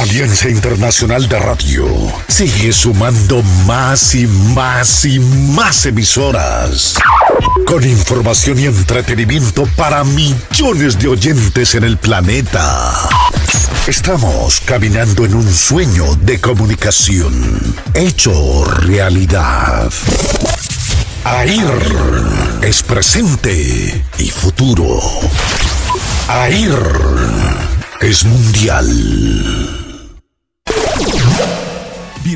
Alianza Internacional de Radio sigue sumando más y más y más emisoras. Con información y entretenimiento para millones de oyentes en el planeta. Estamos caminando en un sueño de comunicación hecho realidad. AIR es presente y futuro. AIR es mundial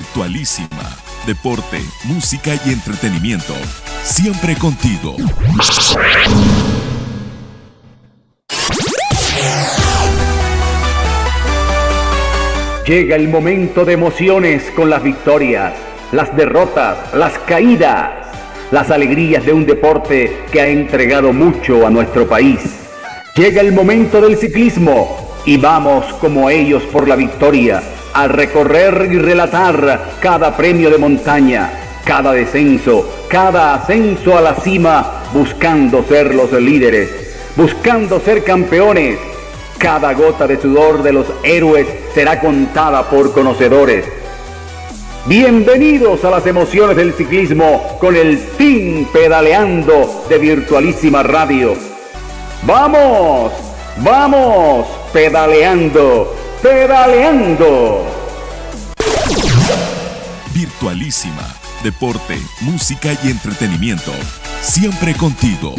actualísima. Deporte, música y entretenimiento. Siempre contigo. Llega el momento de emociones con las victorias, las derrotas, las caídas, las alegrías de un deporte que ha entregado mucho a nuestro país. Llega el momento del ciclismo y vamos como ellos por la victoria al recorrer y relatar cada premio de montaña, cada descenso, cada ascenso a la cima, buscando ser los líderes, buscando ser campeones. Cada gota de sudor de los héroes será contada por conocedores. Bienvenidos a las emociones del ciclismo con el Team Pedaleando de Virtualísima Radio. ¡Vamos! ¡Vamos! Pedaleando Pedaleando. Virtualísima. Deporte, música y entretenimiento. Siempre contigo.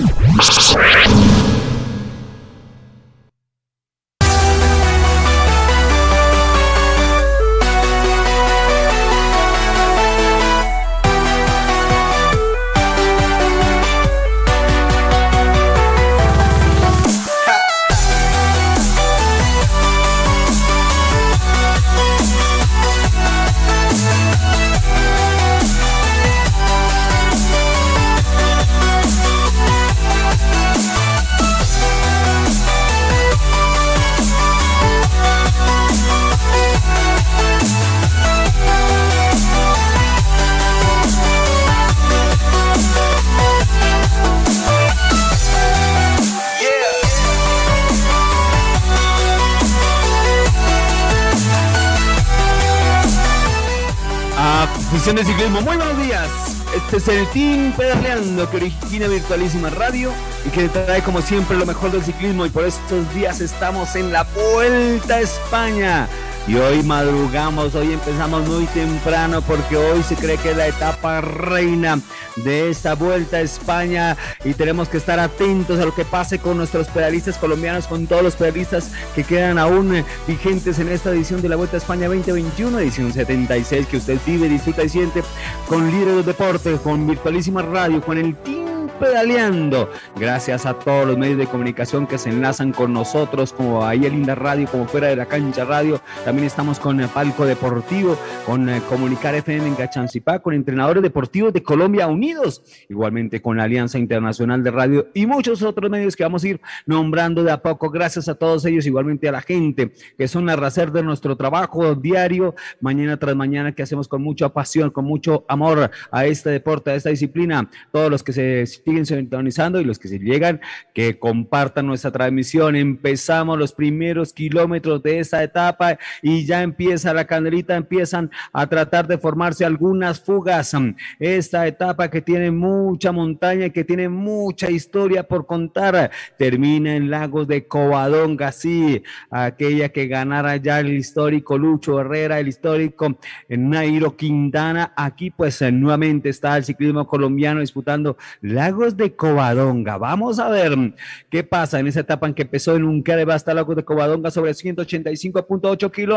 es el Team Pedaleando que origina Virtualísima Radio y que trae como siempre lo mejor del ciclismo y por estos días estamos en la Vuelta a España. Y hoy madrugamos, hoy empezamos muy temprano porque hoy se cree que es la etapa reina de esta vuelta a España y tenemos que estar atentos a lo que pase con nuestros pedalistas colombianos, con todos los pedalistas que quedan aún eh, vigentes en esta edición de la Vuelta a España 2021, edición 76 que usted vive, disfruta y siente con Líderes de Deportes, con Virtualísima Radio, con el Team pedaleando. Gracias a todos los medios de comunicación que se enlazan con nosotros, como ahí en Linda Radio, como Fuera de la Cancha Radio, también estamos con eh, Palco Deportivo, con eh, Comunicar FM en Gachancipá... con entrenadores deportivos de Colombia Unidos, igualmente con la Alianza Internacional de Radio y muchos otros medios que vamos a ir nombrando de a poco. Gracias a todos ellos, igualmente a la gente que son la racer de nuestro trabajo diario, mañana tras mañana, que hacemos con mucha pasión, con mucho amor a este deporte, a esta disciplina. Todos los que se siguen sintonizando y los que se llegan, que compartan nuestra transmisión. Empezamos los primeros kilómetros de esta etapa y ya empieza la candelita, empiezan a tratar de formarse algunas fugas. Mm, esta etapa que tiene mucha montaña, y que tiene mucha historia por contar, termina en Lagos de Covadonga, sí, aquella que ganara ya el histórico Lucho Herrera, el histórico Nairo Quintana. Aquí pues eh, nuevamente está el ciclismo colombiano disputando Lagos de Covadonga. Vamos a ver mm, qué pasa en esa etapa en que empezó en un hasta Lagos de Covadonga sobre 185.8 kilos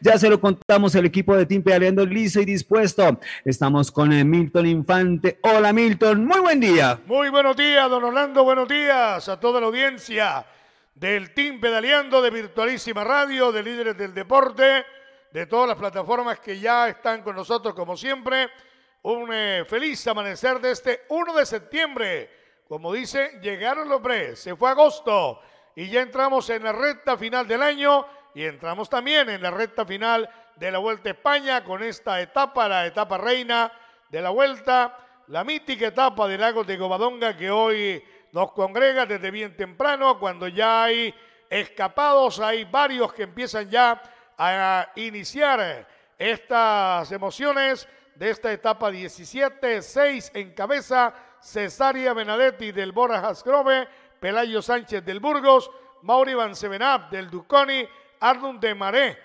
ya se lo contamos, el equipo de Team Pedaleando liso y dispuesto. Estamos con Milton Infante. Hola Milton, muy buen día. Muy buenos días, don Orlando, buenos días a toda la audiencia del Team Pedaleando de Virtualísima Radio, de Líderes del Deporte, de todas las plataformas que ya están con nosotros como siempre. Un eh, feliz amanecer de este 1 de septiembre. Como dice, llegaron los pre, se fue agosto y ya entramos en la recta final del año y entramos también en la recta final de la Vuelta a España con esta etapa, la etapa reina de la Vuelta, la mítica etapa del lago de Covadonga que hoy nos congrega desde bien temprano, cuando ya hay escapados, hay varios que empiezan ya a iniciar estas emociones de esta etapa 17, 6 en cabeza, Cesaria Benadetti del Borajas Grove... Pelayo Sánchez del Burgos, Mauri Van Sevenap del Duconi, Arnum de Maré,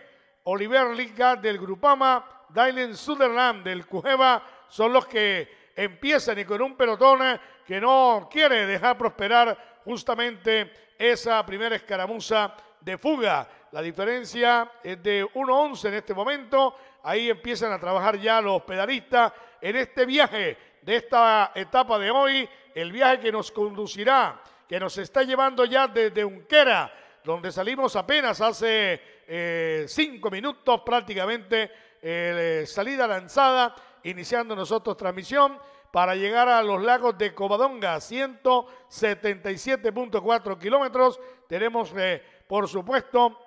Oliver Liga del Grupama, Dylan Sutherland del Cujeva, son los que empiezan y con un pelotón que no quiere dejar prosperar justamente esa primera escaramuza de fuga. La diferencia es de 1-11 en este momento. Ahí empiezan a trabajar ya los pedalistas en este viaje de esta etapa de hoy, el viaje que nos conducirá, que nos está llevando ya desde Unquera donde salimos apenas hace eh, cinco minutos prácticamente, eh, salida lanzada, iniciando nosotros transmisión para llegar a los lagos de Covadonga, 177.4 kilómetros. Tenemos, eh, por supuesto,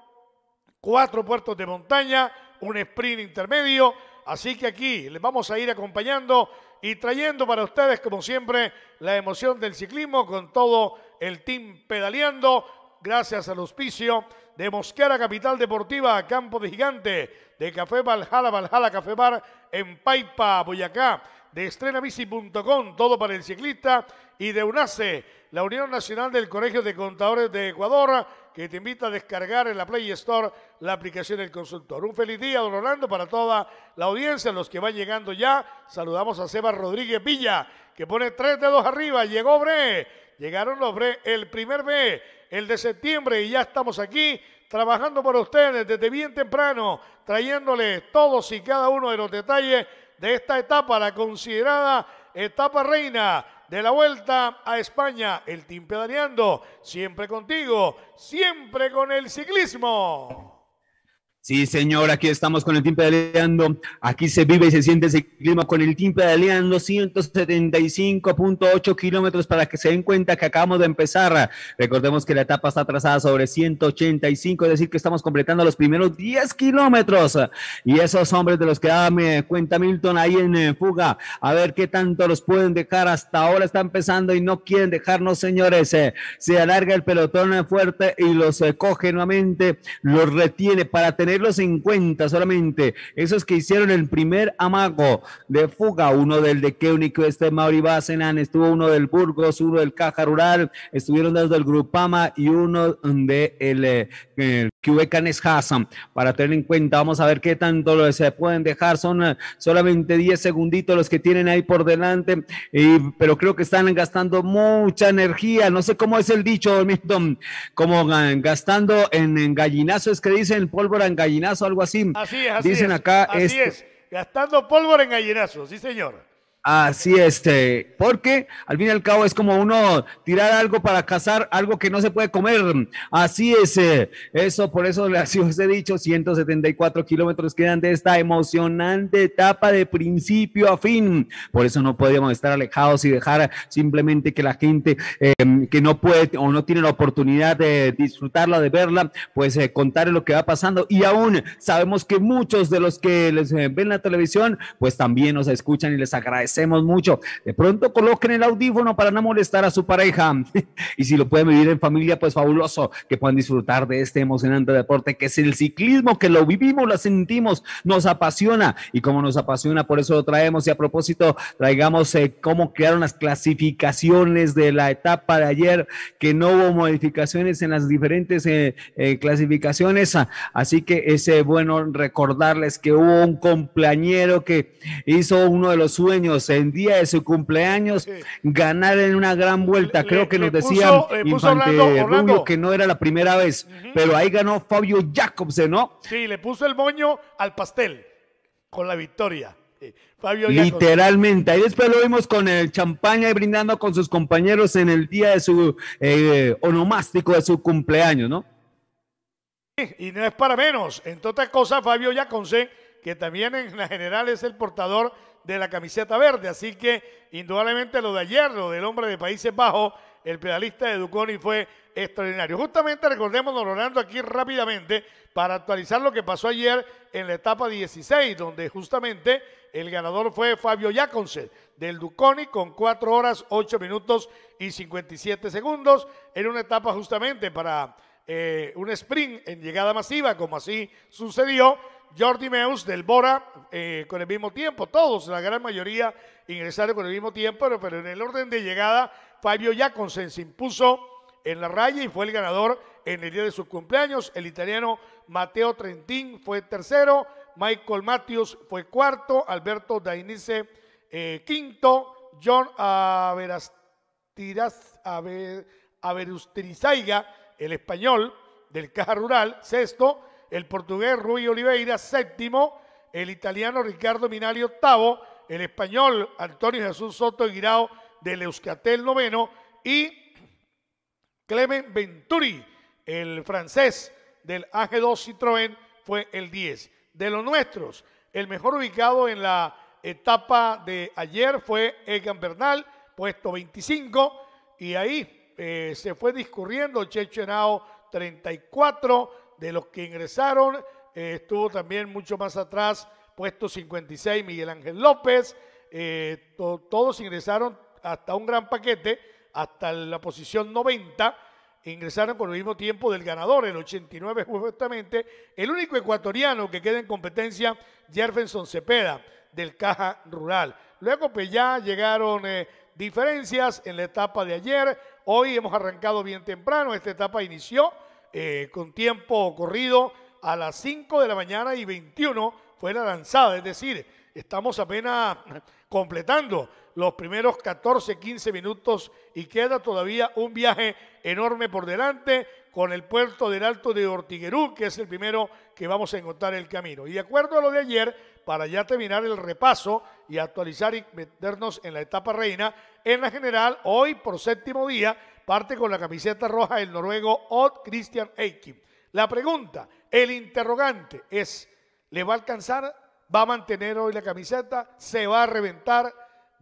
cuatro puertos de montaña, un sprint intermedio. Así que aquí les vamos a ir acompañando y trayendo para ustedes, como siempre, la emoción del ciclismo con todo el team pedaleando gracias al auspicio de Mosquera Capital Deportiva, Campo de Gigante, de Café Valhalla, Valhalla Café Bar en Paipa, Boyacá, de estrenabici.com, todo para el ciclista, y de UNACE, la Unión Nacional del Colegio de Contadores de Ecuador, que te invita a descargar en la Play Store la aplicación del consultor. Un feliz día, don Orlando, para toda la audiencia, los que van llegando ya. Saludamos a Seba Rodríguez Villa, que pone tres dedos arriba, llegó Bre, llegaron los Bre, el primer B el de septiembre y ya estamos aquí trabajando para ustedes desde bien temprano, trayéndoles todos y cada uno de los detalles de esta etapa, la considerada etapa reina de la vuelta a España. El Team Pedaleando, siempre contigo, siempre con el ciclismo. Sí, señor, aquí estamos con el de pedaleando. Aquí se vive y se siente ese clima con el team pedaleando. 175.8 kilómetros para que se den cuenta que acabamos de empezar. Recordemos que la etapa está trazada sobre 185, es decir, que estamos completando los primeros 10 kilómetros. Y esos hombres de los que me cuenta Milton ahí en eh, fuga, a ver qué tanto los pueden dejar. Hasta ahora está empezando y no quieren dejarnos, señores. Eh, se alarga el pelotón fuerte y los eh, coge nuevamente, los retiene para tener los cincuenta solamente. Esos que hicieron el primer amago de fuga, uno del de único este Basenan, estuvo uno del Burgos, uno del Caja Rural, estuvieron dos del Grupama y uno de el eh, que es Hassan. Para tener en cuenta, vamos a ver qué tanto se pueden dejar. Son solamente 10 segunditos los que tienen ahí por delante, pero creo que están gastando mucha energía. No sé cómo es el dicho, como ah, gastando en, gallinazos, gallinazo, es que dicen pólvora en gallinazo, algo así. Así es, así Dicen acá. Es, es, gastando pólvora en gallinazos, sí, señor. Así este, porque al fin y al cabo es como uno tirar algo para cazar algo que no se puede comer. Así es, eh, eso por eso así he dicho, 174 kilómetros quedan de esta emocionante etapa de principio a fin. Por eso no podíamos estar alejados y dejar simplemente que la gente em, que no puede o no tiene la oportunidad de disfrutarla, de verla, pues eh, contar lo que va pasando. Y aún sabemos que muchos de los que les ven la televisión, pues también nos escuchan y les agradecen hacemos mucho. De pronto coloquen el audífono para no molestar a su pareja. y si lo pueden vivir en familia, pues fabuloso que puedan disfrutar de este emocionante deporte que es el ciclismo, que lo vivimos, lo sentimos, nos apasiona. Y como nos apasiona, por eso lo traemos. Y a propósito, traigamos eh, cómo quedaron las clasificaciones de la etapa de ayer, que no hubo modificaciones en las diferentes eh, eh, clasificaciones. Así que es bueno recordarles que hubo un compañero que hizo uno de los sueños pues, en día de su cumpleaños ganar en una gran vuelta. Creo que nos decía eh, que no era la primera vez, pero ahí ganó Fabio Jacobsen, ¿no? Sí, le puso el moño al pastel con la victoria. Fabio Literalmente. Ahí después lo vimos con el champaña y brindando con sus compañeros en el día de su eh, onomástico de su cumpleaños, ¿no? Y no es para menos. en otras cosas, Fabio Jacobsen que también en la general es el portador de la camiseta verde. Así que indudablemente lo de ayer, lo del hombre de Países Bajos, el pedalista de Duconi fue extraordinario. Justamente recordemos, don aquí rápidamente para actualizar lo que pasó ayer en la etapa 16, donde justamente el ganador fue Fabio Yaconset del Duconi con 4 horas 8 minutos y 57 segundos en una etapa justamente para eh, un sprint en llegada masiva, como así sucedió Jordi Meus del Bora eh, con el mismo tiempo, todos, la gran mayoría ingresaron con el mismo tiempo, pero, en el orden de llegada, Fabio Jaconsen se impuso en la raya y fue el ganador en el día de su cumpleaños. El italiano Mateo Trentín fue tercero, Michael Matthews fue cuarto, Alberto Dainice eh, quinto, John Averastiraz, el español del Caja Rural, sexto, el portugués Rui Oliveira, séptimo, el italiano Ricardo Minari, octavo, el español Antonio Jesús Soto Guirao del Euskatel, noveno, y Clement Venturi, el francés del AG2 Citroën, fue el 10. De los nuestros, el mejor ubicado en la etapa de ayer fue Egan Bernal, puesto 25, y ahí eh, se fue discurriendo Chechenao 34, de los que ingresaron, eh, estuvo también mucho más atrás, puesto 56, Miguel Ángel López, eh, todos ingresaron hasta un gran paquete, hasta la posición 90, ingresaron con el mismo tiempo del ganador, el 89 justamente, el único ecuatoriano que queda en competencia, Jefferson Cepeda, del Caja Rural. Luego pues ya llegaron eh, diferencias en la etapa de ayer, hoy hemos arrancado bien temprano, esta etapa inició eh, con tiempo corrido a las 5 de la mañana y 21 fue la lanzada, es decir, estamos apenas completando los primeros 14, 15 minutos y queda todavía un viaje enorme por delante con el puerto del Alto de Ortiguerú, que es el primero que vamos a encontrar el camino. Y de acuerdo a lo de ayer, para ya terminar el repaso y actualizar y meternos en la etapa reina, en la general, hoy por séptimo día, parte con la camiseta roja el noruego Odd Christian Eikin. La pregunta, el interrogante es, ¿le va a alcanzar? ¿Va a mantener hoy la camiseta? ¿Se va a reventar?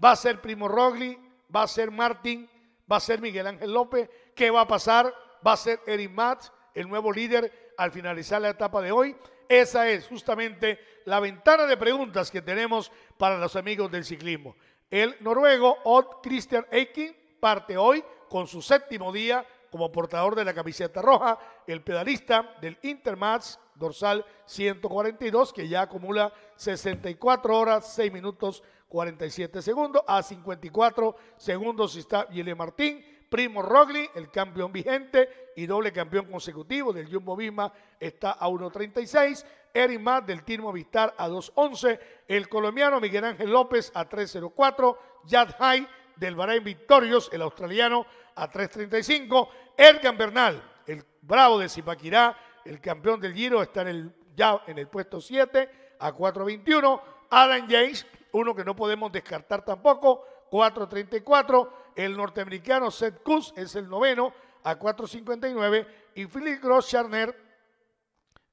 ¿Va a ser Primo Rogli? ¿Va a ser Martín? ¿Va a ser Miguel Ángel López? ¿Qué va a pasar? ¿Va a ser Eric Matz, el nuevo líder, al finalizar la etapa de hoy? Esa es justamente la ventana de preguntas que tenemos para los amigos del ciclismo. El noruego Odd Christian Eikin parte hoy con su séptimo día como portador de la camiseta roja, el pedalista del Intermatch dorsal 142, que ya acumula 64 horas, 6 minutos 47 segundos, a 54 segundos está Yele Martín, Primo Rogli, el campeón vigente y doble campeón consecutivo del Jumbo Visma, está a 1.36. erin Matt del Team Vistar a 2.11. El colombiano Miguel Ángel López a 3.04. Yad High del Bahrain victorios, el australiano a 3.35. Ergan Bernal, el bravo de Zipaquirá, el campeón del Giro, está en el, ya en el puesto 7 a 4.21. Alan James, uno que no podemos descartar tampoco, 4.34. El norteamericano Seth Kuss es el noveno a 4.59. Y Philip Gross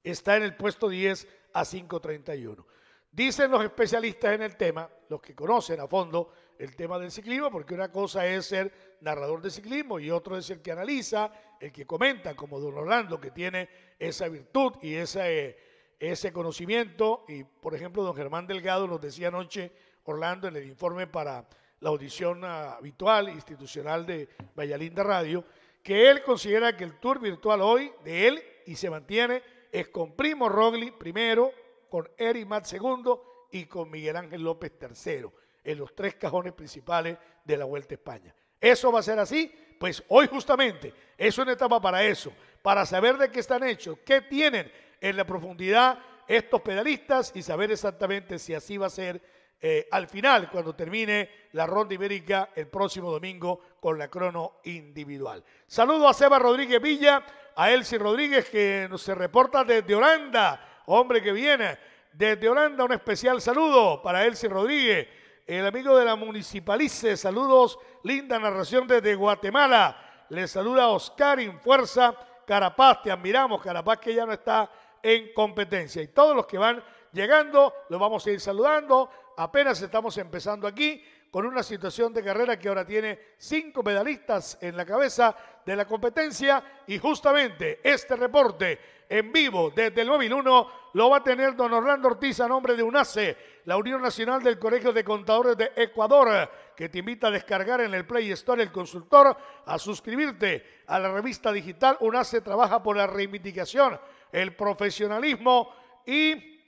está en el puesto 10 a 5.31. Dicen los especialistas en el tema, los que conocen a fondo, el tema del ciclismo, porque una cosa es ser narrador de ciclismo y otro es el que analiza, el que comenta, como don Orlando, que tiene esa virtud y eh, ese conocimiento. Y, por ejemplo, don Germán Delgado nos decía anoche, Orlando, en el informe para la audición habitual institucional de Vallalinda Radio, que él considera que el tour virtual hoy de él y se mantiene es con Primo Rogli primero, con Eric Matt segundo y con Miguel Ángel López tercero en los tres cajones principales de la Vuelta a España. ¿Eso va a ser así? Pues hoy justamente es una etapa para eso, para saber de qué están hechos, qué tienen en la profundidad estos pedalistas y saber exactamente si así va a ser eh, al final, cuando termine la ronda ibérica el próximo domingo con la crono individual. Saludo a Seba Rodríguez Villa, a Elsie Rodríguez que se reporta desde Holanda, hombre que viene desde Holanda, un especial saludo para Elsie Rodríguez el amigo de la Municipalice. Saludos, linda narración desde Guatemala. Le saluda Oscar Fuerza Carapaz. Te admiramos, Carapaz, que ya no está en competencia. Y todos los que van llegando, los vamos a ir saludando. Apenas estamos empezando aquí con una situación de carrera que ahora tiene cinco medalistas en la cabeza de la competencia y justamente este reporte en vivo desde el móvil 1 lo va a tener don Orlando Ortiz a nombre de UNACE, la Unión Nacional del Colegio de Contadores de Ecuador, que te invita a descargar en el Play Store el consultor, a suscribirte a la revista digital. UNACE trabaja por la reivindicación, el profesionalismo y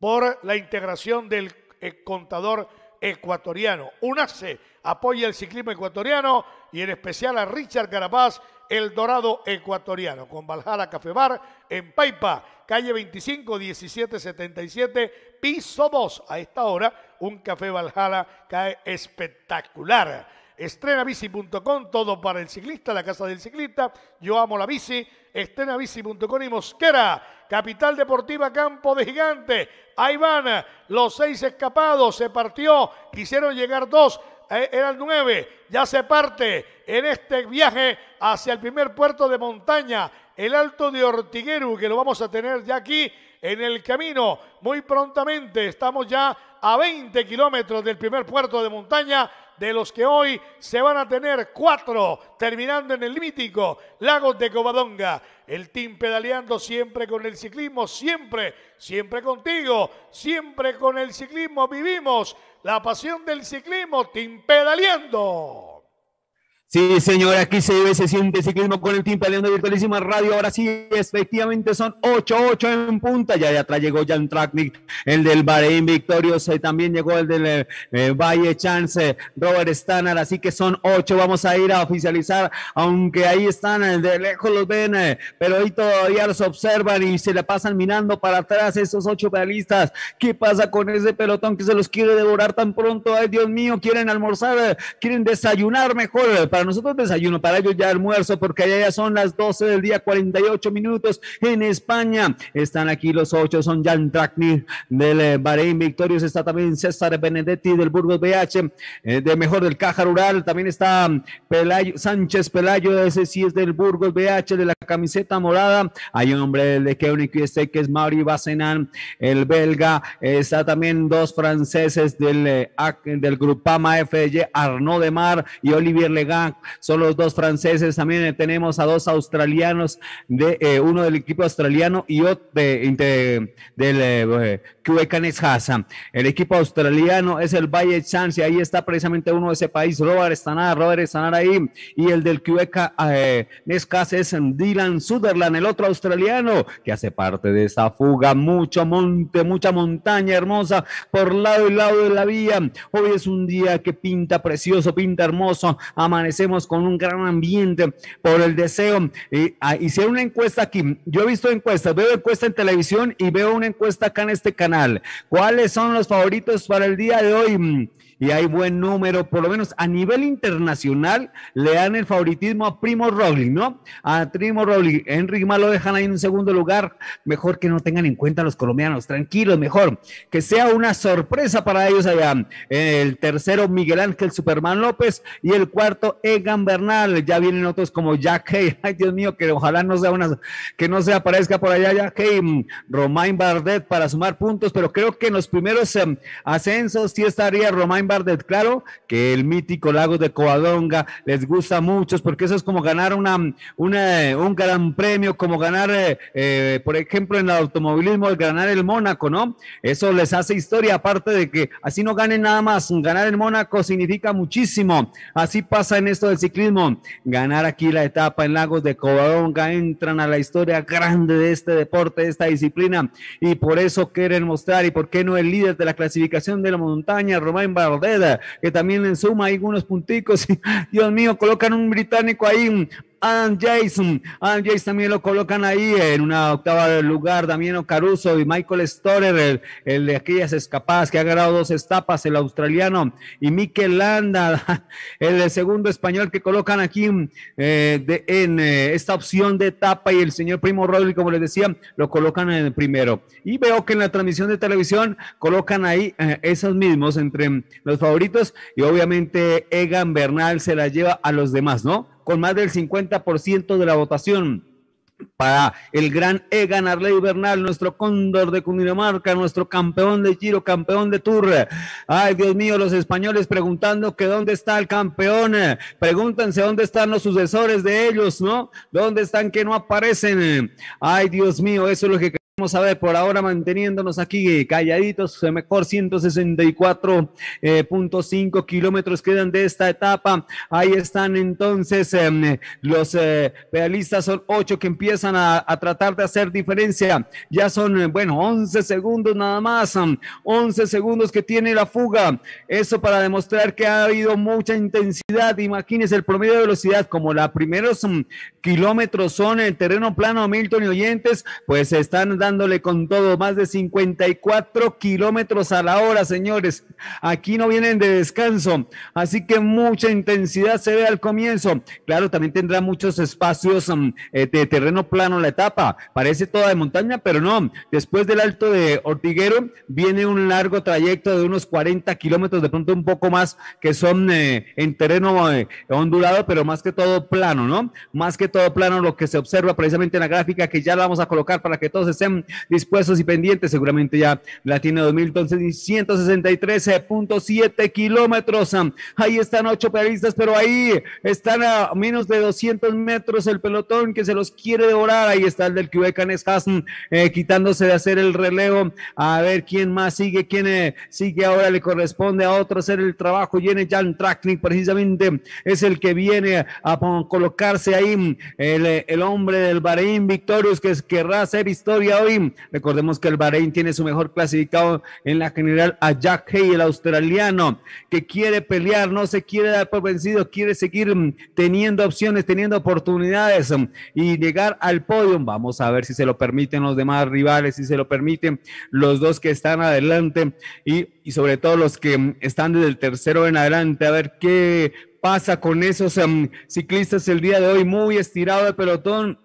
por la integración del eh, contador ecuatoriano. UNACE apoya el ciclismo ecuatoriano y en especial a Richard Carapaz, el dorado ecuatoriano, con Valhalla Café Bar en Paipa, calle 25 1777, piso 2. A esta hora, un café Valhalla cae espectacular estrenabici.com, todo para el ciclista, la casa del ciclista, yo amo la bici, estrenabici.com y Mosquera, Capital Deportiva Campo de Gigante, ahí van los seis escapados, se partió, quisieron llegar dos, eh, era el nueve, ya se parte en este viaje hacia el primer puerto de montaña, el Alto de Ortigueru, que lo vamos a tener ya aquí en el camino muy prontamente. Estamos ya a 20 kilómetros del primer puerto de montaña de los que hoy se van a tener cuatro, terminando en el mítico Lagos de Covadonga. El team pedaleando siempre con el ciclismo, siempre, siempre contigo, siempre con el ciclismo vivimos la pasión del ciclismo, team pedaleando. Sí, señor, aquí se vive, se siente ciclismo con el Team Peleando Virtualísima Radio. Ahora sí, efectivamente son 8-8 en punta. Ya de atrás llegó Jan Traknik, el del Bahrein victorioso, y eh, también llegó el del eh, eh, Valle Chance, Robert Stannard. Así que son ocho, Vamos a ir a oficializar, aunque ahí están, de lejos los ven, pero ahí todavía los observan y se le pasan mirando para atrás esos 8 pedalistas. ¿Qué pasa con ese pelotón que se los quiere devorar tan pronto? Ay, Dios mío, quieren almorzar, quieren desayunar mejor nosotros desayuno, para ellos ya almuerzo, porque allá ya son las 12 del día, 48 minutos en España. Están aquí los ocho, son Jan Trachny del eh, Bahrein Victorios, está también César Benedetti del Burgos BH, eh, de mejor del Caja Rural, también está Pelayo, Sánchez Pelayo, ese sí es del Burgos BH, de la camiseta morada. Hay un hombre de que único este que es Mauri Bacenan, el belga, está también dos franceses del, eh, del Grupama FG, Arnaud de Mar y Olivier Legan son los dos franceses, también tenemos a dos australianos, de, eh, uno del equipo australiano y otro del eh, eh Neshasa. El equipo australiano es el Valle Chance, ahí está precisamente uno de ese país, Robert Stanar, Robert Stanar ahí, y el del Cueca eh, Nescas es Dylan Sutherland, el otro australiano que hace parte de esa fuga, mucho monte, mucha montaña hermosa por lado y lado de la vía. Hoy es un día que pinta precioso, pinta hermoso, amanece con un gran ambiente, por el deseo. Y ah, una encuesta aquí. Yo he visto encuestas, veo encuesta en televisión y veo una encuesta acá en este canal. ¿Cuáles son los favoritos para el día de hoy? y hay buen número, por lo menos a nivel internacional, le dan el favoritismo a Primo Roglic, ¿no? A Primo Roglic, Enric Malo lo dejan ahí en un segundo lugar, mejor que no tengan en cuenta a los colombianos, tranquilos, mejor que sea una sorpresa para ellos allá. El tercero, Miguel Ángel Superman López, y el cuarto, Egan Bernal, ya vienen otros como Jack Hay, ay Dios mío, que ojalá no sea una, que no se aparezca por allá Jack Hay, Romain Bardet para sumar puntos, pero creo que en los primeros em, ascensos sí estaría Romain Bardet, claro que el mítico lago de Coadonga les gusta mucho porque eso es como ganar una, una un gran premio, como ganar, eh, eh, por ejemplo, en el automovilismo, el ganar el Mónaco, ¿no? Eso les hace historia, aparte de que así no ganen nada más, ganar el Mónaco significa muchísimo, así pasa en esto del ciclismo, ganar aquí la etapa en Lagos de Covadonga, entran a la historia grande de este deporte, de esta disciplina, y por eso quieren mostrar, y por qué no el líder de la clasificación de la montaña, Romain Bardet, veda que también le suma ahí unos punticos. Dios mío, colocan un británico ahí, Adam Jason. Adam Jason también lo colocan ahí en una octava del lugar. Damiano Caruso y Michael Storer, el, de aquellas escapadas que ha ganado dos estapas, el australiano. Y Mikel Landa, el segundo español que colocan aquí eh, en eh, esta opción de etapa. Y el señor Primo Rodri, como les decía, lo colocan en el primero. Y veo que en la transmisión de televisión colocan ahí eh, esos mismos entre los favoritos. Y obviamente Egan Bernal se la lleva a los demás, ¿no? con más del 50% de la votación. Para el gran Egan Arley Bernal, nuestro cóndor de Cundinamarca, nuestro campeón de Giro, campeón de Tour. Ay, Dios mío, los españoles preguntando que dónde está el campeón. Pregúntense dónde están los sucesores de ellos, ¿no? ¿Dónde están que no aparecen? Ay, Dios mío, eso es lo que Vamos a ver, por ahora manteniéndonos aquí eh, calladitos, mejor 164.5 eh, kilómetros quedan de esta etapa. Ahí están entonces em, los eh, pedalistas, son ocho que empiezan a, tratar de hacer diferencia. Ya son, bueno, 11 segundos nada más, 11 segundos que tiene la fuga. Eso para demostrar que ha habido mucha intensidad. Imagínense el promedio de velocidad, como los primeros mm, kilómetros son el terreno plano, Milton y Oyentes, pues están dando dándole con todo, más de 54 kilómetros a la hora, señores. Aquí no vienen de descanso, así que mucha intensidad se ve al comienzo. Claro, también tendrá muchos espacios mm, eh, de terreno plano la etapa, parece toda de montaña, pero no. Después del alto de Ortiguero viene un largo trayecto de unos 40 kilómetros, de pronto un poco más, que son eh, en terreno eh, ondulado, pero más que todo plano, ¿no? Más que todo plano lo que se observa precisamente en la gráfica que ya la vamos a colocar para que todos estemos dispuestos y pendientes. Seguramente ya la tiene 2163.7 eh, kilómetros. Ahí están ocho periodistas, pero ahí están a menos de 200 metros el pelotón que se los quiere devorar. Ahí está el del Quebecan Canes eh, quitándose de hacer el relevo. A ver quién más sigue, quién eh, sigue ahora. Le corresponde a otro hacer el trabajo. Viene Jan Traknik, precisamente es el que viene a colocarse ahí. El, el hombre del Bahrein Victorious que querrá hacer historia hoy Recordemos que el Bahrein tiene su mejor clasificado en la general a Jack Hay, el australiano, que quiere pelear, no se quiere dar por vencido, quiere seguir mm, teniendo opciones, teniendo oportunidades mm, y llegar al podio. Vamos a ver si se lo permiten los demás rivales, si se lo permiten los dos que están adelante y, sobre todo los que mm, están desde el tercero en adelante, a ver qué pasa con esos ciclistas el día de hoy, muy estirado de pelotón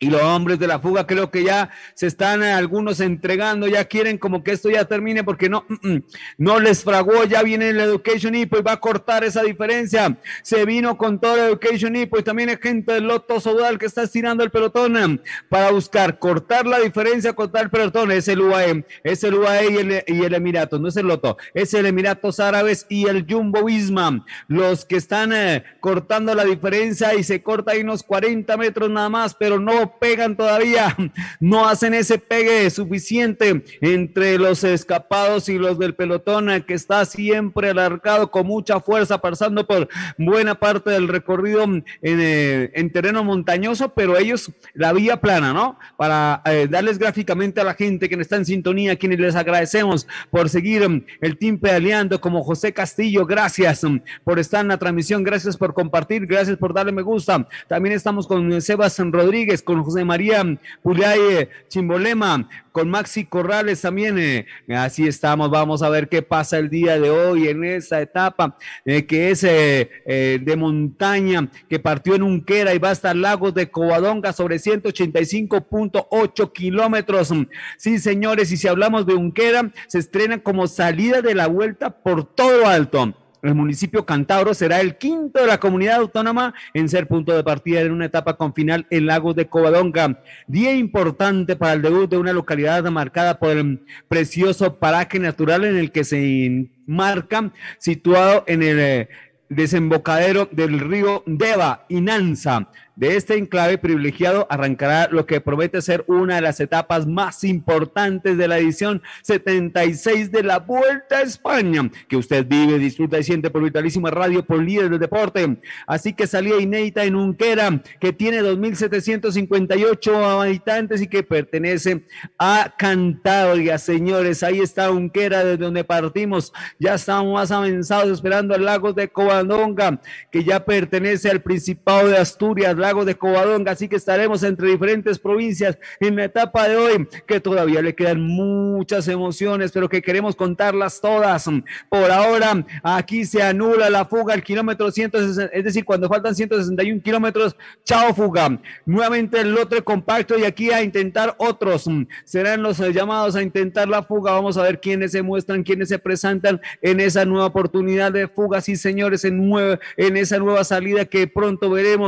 y los hombres de la fuga creo que ya se están eh, algunos entregando, ya quieren como que esto ya termine porque no, mm, mm, no les fragó, ya viene el Education y va a cortar esa diferencia. Se vino con todo el Education y también hay gente del Loto Sodal que está estirando el pelotón eh, para buscar cortar la diferencia, cortar el pelotón. Es el UAE, es el UAE y el, Emirato, no es el Loto, es el Emiratos Árabes y el Jumbo isma los que están eh, cortando la diferencia y se corta ahí unos 40 metros nada más, pero no pegan todavía, no hacen ese pegue suficiente entre los escapados y los del pelotón que está siempre alargado con mucha fuerza, pasando por buena parte del recorrido en, eh, terreno montañoso, pero ellos la vía plana, ¿no? Para eh, darles gráficamente a la gente que está en sintonía, quienes les agradecemos por seguir mm, el team pedaleando, como José Castillo, gracias mm, por estar en la transmisión, gracias por compartir, gracias por darle me gusta. También estamos con Sebas Rodríguez, con José María Pulgaye eh, Chimbolema, con Maxi Corrales también. Eh. así estamos, vamos a ver qué pasa el día de hoy en esta etapa eh, que es de montaña, que partió en Unquera y va hasta Lagos de Covadonga sobre 185.8 kilómetros. Sí, señores, y si hablamos de Unquera, se estrena como salida de la vuelta por todo alto. El municipio Cantabro será el quinto de la comunidad autónoma en ser punto de partida en una etapa con final en Lagos de Covadonga. Día importante para el debut de una localidad marcada por el precioso paraje natural en el que se enmarca, situado en el eh, desembocadero del río Deva, Inanza. De este enclave privilegiado arrancará lo que promete ser una de las etapas más importantes de la edición 76 de la Vuelta a España, que usted vive, disfruta y siente por Vitalísima Radio, por Líder del Deporte. Así que salida inédita en Unquera, que tiene 2.758 habitantes y que pertenece a Cantabria. Señores, ahí está Unquera, desde donde partimos. Ya estamos más avanzados esperando al lago de Covadonga, que ya pertenece al Principado de Asturias lago de Covadonga. Así que estaremos entre diferentes provincias en la etapa de hoy, que todavía le quedan muchas emociones, pero que queremos contarlas todas. Por ahora, aquí se anula la fuga al kilómetro 160, es decir, cuando faltan 161 kilómetros, chao fuga. Nuevamente el otro compacto y aquí a intentar otros. Serán los llamados a intentar la fuga. Vamos a ver quiénes se muestran, quiénes se presentan en esa nueva oportunidad de fuga. Sí, señores, en, en esa nueva salida que pronto veremos.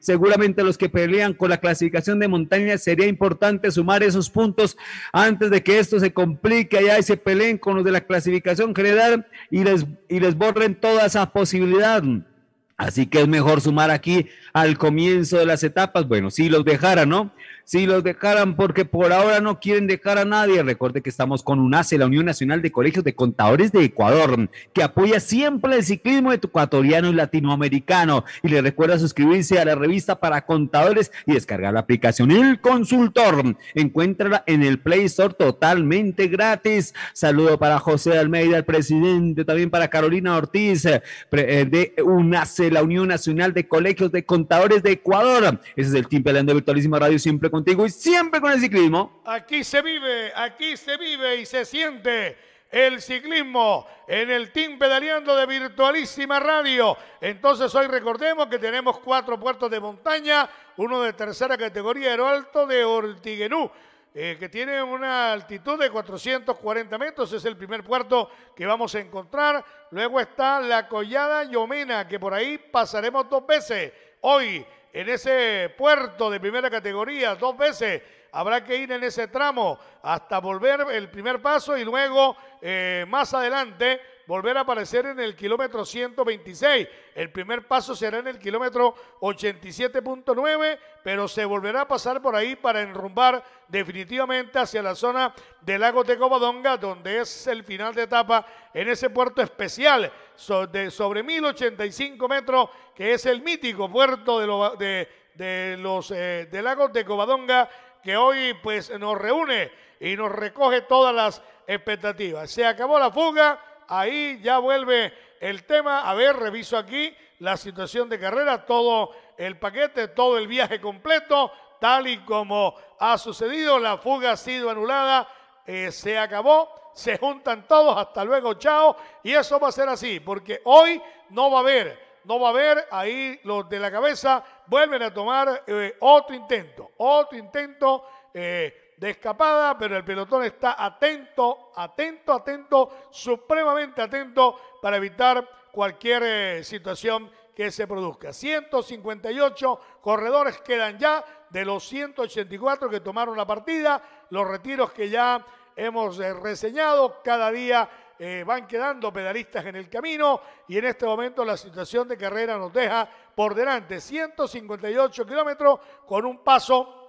Se seguramente los que pelean con la clasificación de montaña sería importante sumar esos puntos antes de que esto se complique allá y se peleen con los de la clasificación general y les, y les borren toda esa posibilidad. Así que es mejor sumar aquí al comienzo de las etapas. Bueno, si los dejara, ¿no? si los dejaran, porque por ahora no quieren dejar a nadie. Recuerde que estamos con UNACE, la Unión Nacional de Colegios de Contadores de Ecuador, que apoya siempre el ciclismo ecuatoriano y latinoamericano. Y le recuerda suscribirse a la revista para contadores y descargar la aplicación El Consultor. Encuéntrala en el Play Store totalmente gratis. Saludo para José Almeida, el presidente, también para Carolina Ortiz, eh, de UNACE, la Unión Nacional de Colegios de Contadores de Ecuador. Ese es el Team Peleando Virtualísima Radio, siempre con contigo y siempre con el ciclismo. Aquí se vive, aquí se vive y se siente el ciclismo en el Team Pedaleando de Virtualísima Radio. Entonces hoy recordemos que tenemos cuatro puertos de montaña, uno de tercera categoría, el Alto de Ortiguenú. Eh, que tiene una altitud de 440 metros, es el primer puerto que vamos a encontrar. Luego está la Collada Yomena, que por ahí pasaremos dos veces. Hoy en ese puerto de primera categoría dos veces. Habrá que ir en ese tramo hasta volver el primer paso y luego eh, más adelante volver a aparecer en el kilómetro 126. El primer paso será en el kilómetro 87.9, pero se volverá a pasar por ahí para enrumbar definitivamente hacia la zona del lago de Covadonga, donde es el final de etapa en ese puerto especial sobre, sobre 1085 metros, que es el mítico puerto de, de, los eh, de lagos de Covadonga, que hoy pues nos reúne y nos recoge todas las expectativas. Se acabó la fuga, ahí ya vuelve el tema. A ver, reviso aquí la situación de carrera, todo el paquete, todo el viaje completo, tal y como ha sucedido. La fuga ha sido anulada, eh, se acabó, se juntan todos, hasta luego, chao. Y eso va a ser así, porque hoy no va a haber, no va a haber, ahí los de la cabeza vuelven a tomar eh, otro intento, otro intento. Eh, de escapada, pero el pelotón está atento, atento, atento, supremamente atento para evitar cualquier eh, situación que se produzca. 158 corredores quedan ya de los 184 que tomaron la partida, los retiros que ya hemos eh, reseñado, cada día eh, van quedando pedalistas en el camino y en este momento la situación de carrera nos deja por delante 158 kilómetros con un paso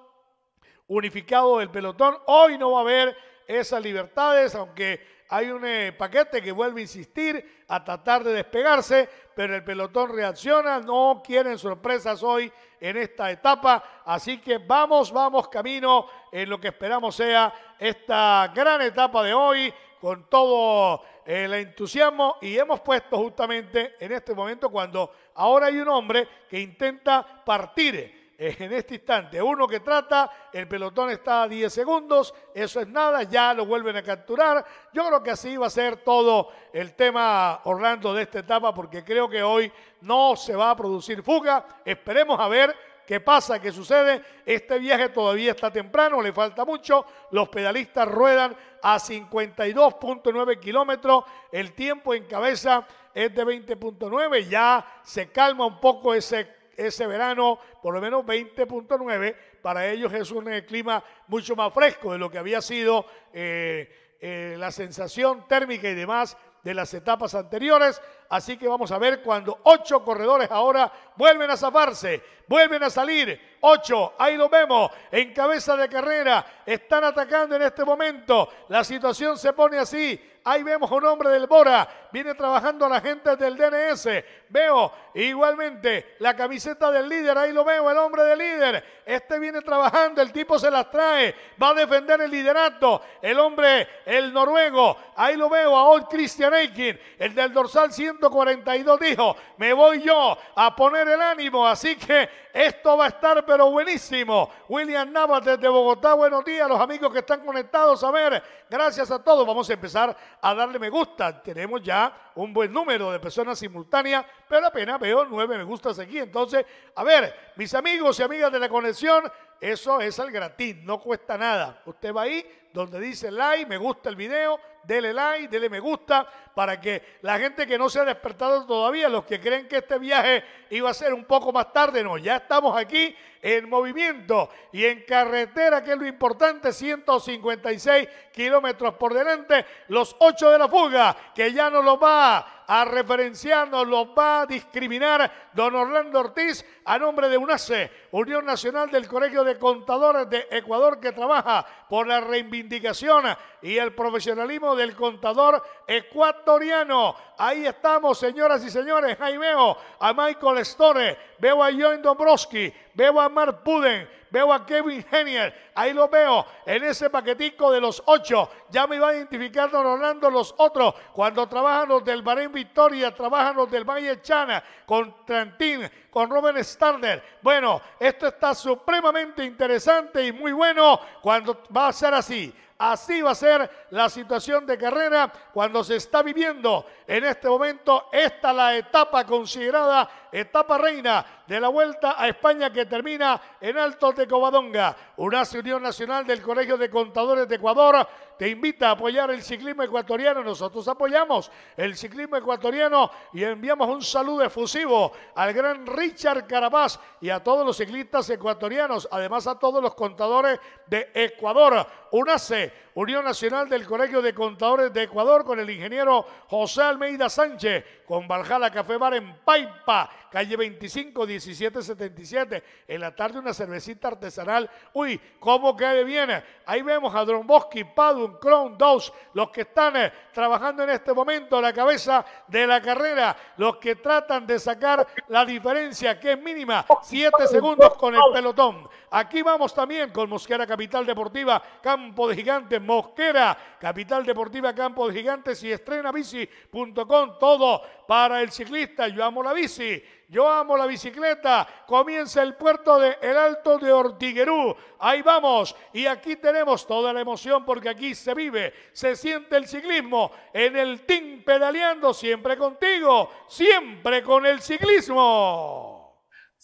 unificado del pelotón. Hoy no va a haber esas libertades, aunque hay un eh, paquete que vuelve a insistir a tratar de despegarse, pero el pelotón reacciona, no quieren sorpresas hoy en esta etapa, así que vamos, vamos camino en lo que esperamos sea esta gran etapa de hoy con todo eh, el entusiasmo y hemos puesto justamente en este momento cuando ahora hay un hombre que intenta partir en este instante. Uno que trata, el pelotón está a 10 segundos, eso es nada, ya lo vuelven a capturar. Yo creo que así va a ser todo el tema Orlando de esta etapa, porque creo que hoy no se va a producir fuga. Esperemos a ver ¿Qué pasa? ¿Qué sucede? Este viaje todavía está temprano, le falta mucho. Los pedalistas ruedan a 52.9 kilómetros. El tiempo en cabeza es de 20.9. Ya se calma un poco ese ese verano, por lo menos 20.9. Para ellos es un eh, clima mucho más fresco de lo que había sido eh, eh, la sensación térmica y demás de las etapas anteriores Así que vamos a ver cuando ocho corredores ahora vuelven a zafarse, vuelven a salir. Ocho, ahí lo vemos, en cabeza de carrera, están atacando en este momento. La situación se pone así. Ahí vemos un hombre del Bora, viene trabajando a la gente del DNS. Veo igualmente la camiseta del líder, ahí lo veo, el hombre del líder. Este viene trabajando, el tipo se las trae, va a defender el liderato. El hombre, el noruego, ahí lo veo a Old Christian el del dorsal 100. 142 dijo, me voy yo a poner el ánimo, así que esto va a estar pero buenísimo. William Navas desde Bogotá, buenos días, los amigos que están conectados, a ver, gracias a todos, vamos a empezar a darle me gusta, tenemos ya un buen número de personas simultáneas, pero apenas veo nueve me gustas aquí, entonces, a ver, mis amigos y amigas de la conexión, eso es el gratis, no cuesta nada. Usted va ahí donde dice like, me gusta el video, dele like, dele me gusta, para que la gente que no se ha despertado todavía, los que creen que este viaje iba a ser un poco más tarde, no, ya estamos aquí en movimiento y en carretera, que es lo importante, 156 kilómetros por delante, los ocho de la fuga, que ya no los va a referenciar, no los va a discriminar don Orlando Ortiz a nombre de UNACE, Unión Nacional del Colegio de Contadores de Ecuador, que trabaja por la reivindicación y el profesionalismo del contador ecuatoriano. Ahí estamos, señoras y señores. Jaimeo, a Michael Store, veo a John Dombrowski, veo a Mark Puden, veo a Kevin Genier, ahí lo veo, en ese paquetico de los ocho, ya me va identificando Orlando los otros, cuando trabajan los del Bahrein Victoria, trabajan los del Valle Chana, con Trantín, con Robert Starner, bueno, esto está supremamente interesante y muy bueno cuando va a ser así, Así va a ser la situación de carrera cuando se está viviendo en este momento. Esta la etapa considerada etapa reina de la Vuelta a España que termina en Alto de Covadonga. UNACE Unión Nacional del Colegio de Contadores de Ecuador te invita a apoyar el ciclismo ecuatoriano. Nosotros apoyamos el ciclismo ecuatoriano y enviamos un saludo efusivo al gran Richard Carabás y a todos los ciclistas ecuatorianos, además a todos los contadores de Ecuador. UNACE, Unión Nacional del Colegio de Contadores de Ecuador, con el ingeniero José Meida Sánchez con Valhalla Café Bar en Paipa, calle 25, 1777. En la tarde una cervecita artesanal. Uy, ¿cómo que viene? Ahí vemos a Dromboski, Padun, Crown, Dos, los que están eh, trabajando en este momento la cabeza de la carrera, los que tratan de sacar la diferencia que es mínima, 7 segundos con el pelotón. Aquí vamos también con Mosquera Capital Deportiva, Campo de Gigantes, Mosquera Capital Deportiva, Campo de Gigantes y estrena bici todo para el ciclista. Yo amo la bici, yo amo la bicicleta. Comienza el puerto de El Alto de Ortiguerú. Ahí vamos. Y aquí tenemos toda la emoción porque aquí se vive, se siente el ciclismo en el team pedaleando siempre contigo, siempre con el ciclismo.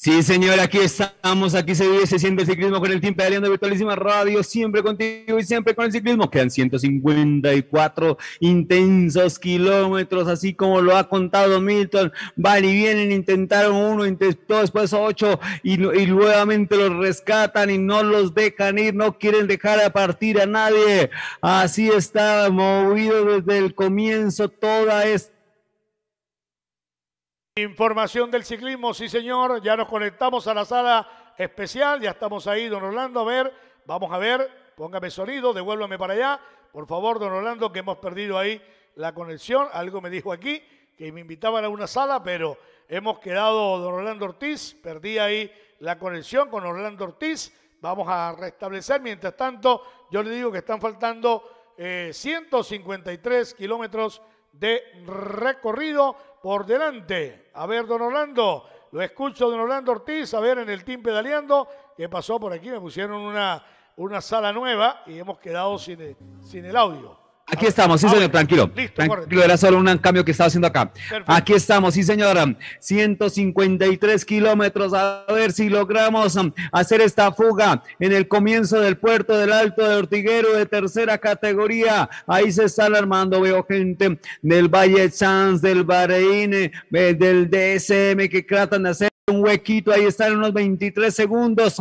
Sí, señor, aquí estamos, aquí se vive, se siente ciclismo con el Team Pedaleando Virtualísima Radio, siempre contigo y siempre con el ciclismo. Quedan 154 intensos kilómetros, así como lo ha contado Milton. Van y vienen, intentaron uno, intentó después ocho y, y nuevamente los rescatan y no los dejan ir, no quieren dejar a partir a nadie. Así está movido desde el comienzo toda esta Información del ciclismo, sí señor, ya nos conectamos a la sala especial, ya estamos ahí, don Orlando, a ver, vamos a ver, póngame sonido, devuélvame para allá, por favor, don Orlando, que hemos perdido ahí la conexión, algo me dijo aquí, que me invitaban a una sala, pero hemos quedado, don Orlando Ortiz, perdí ahí la conexión con Orlando Ortiz, vamos a restablecer, mientras tanto, yo le digo que están faltando 153 eh, kilómetros de recorrido por delante. A ver, don Orlando, lo escucho, don Orlando Ortiz, a ver, en el team pedaleando, que pasó por aquí, me pusieron una, una sala nueva y hemos quedado sin, eh, sin el audio. Aquí estamos, sí, señor, tranquilo. tranquilo, era solo un cambio que estaba haciendo acá. Aquí estamos, sí, señora. 153 kilómetros. A ver si logramos um, hacer esta fuga en el comienzo del puerto del Alto de Ortiguero de tercera categoría. Ahí se está alarmando, Veo gente del Valle Chance, del Bahrein, eh, del DSM que tratan de hacer un huequito, ahí están unos 23 segundos,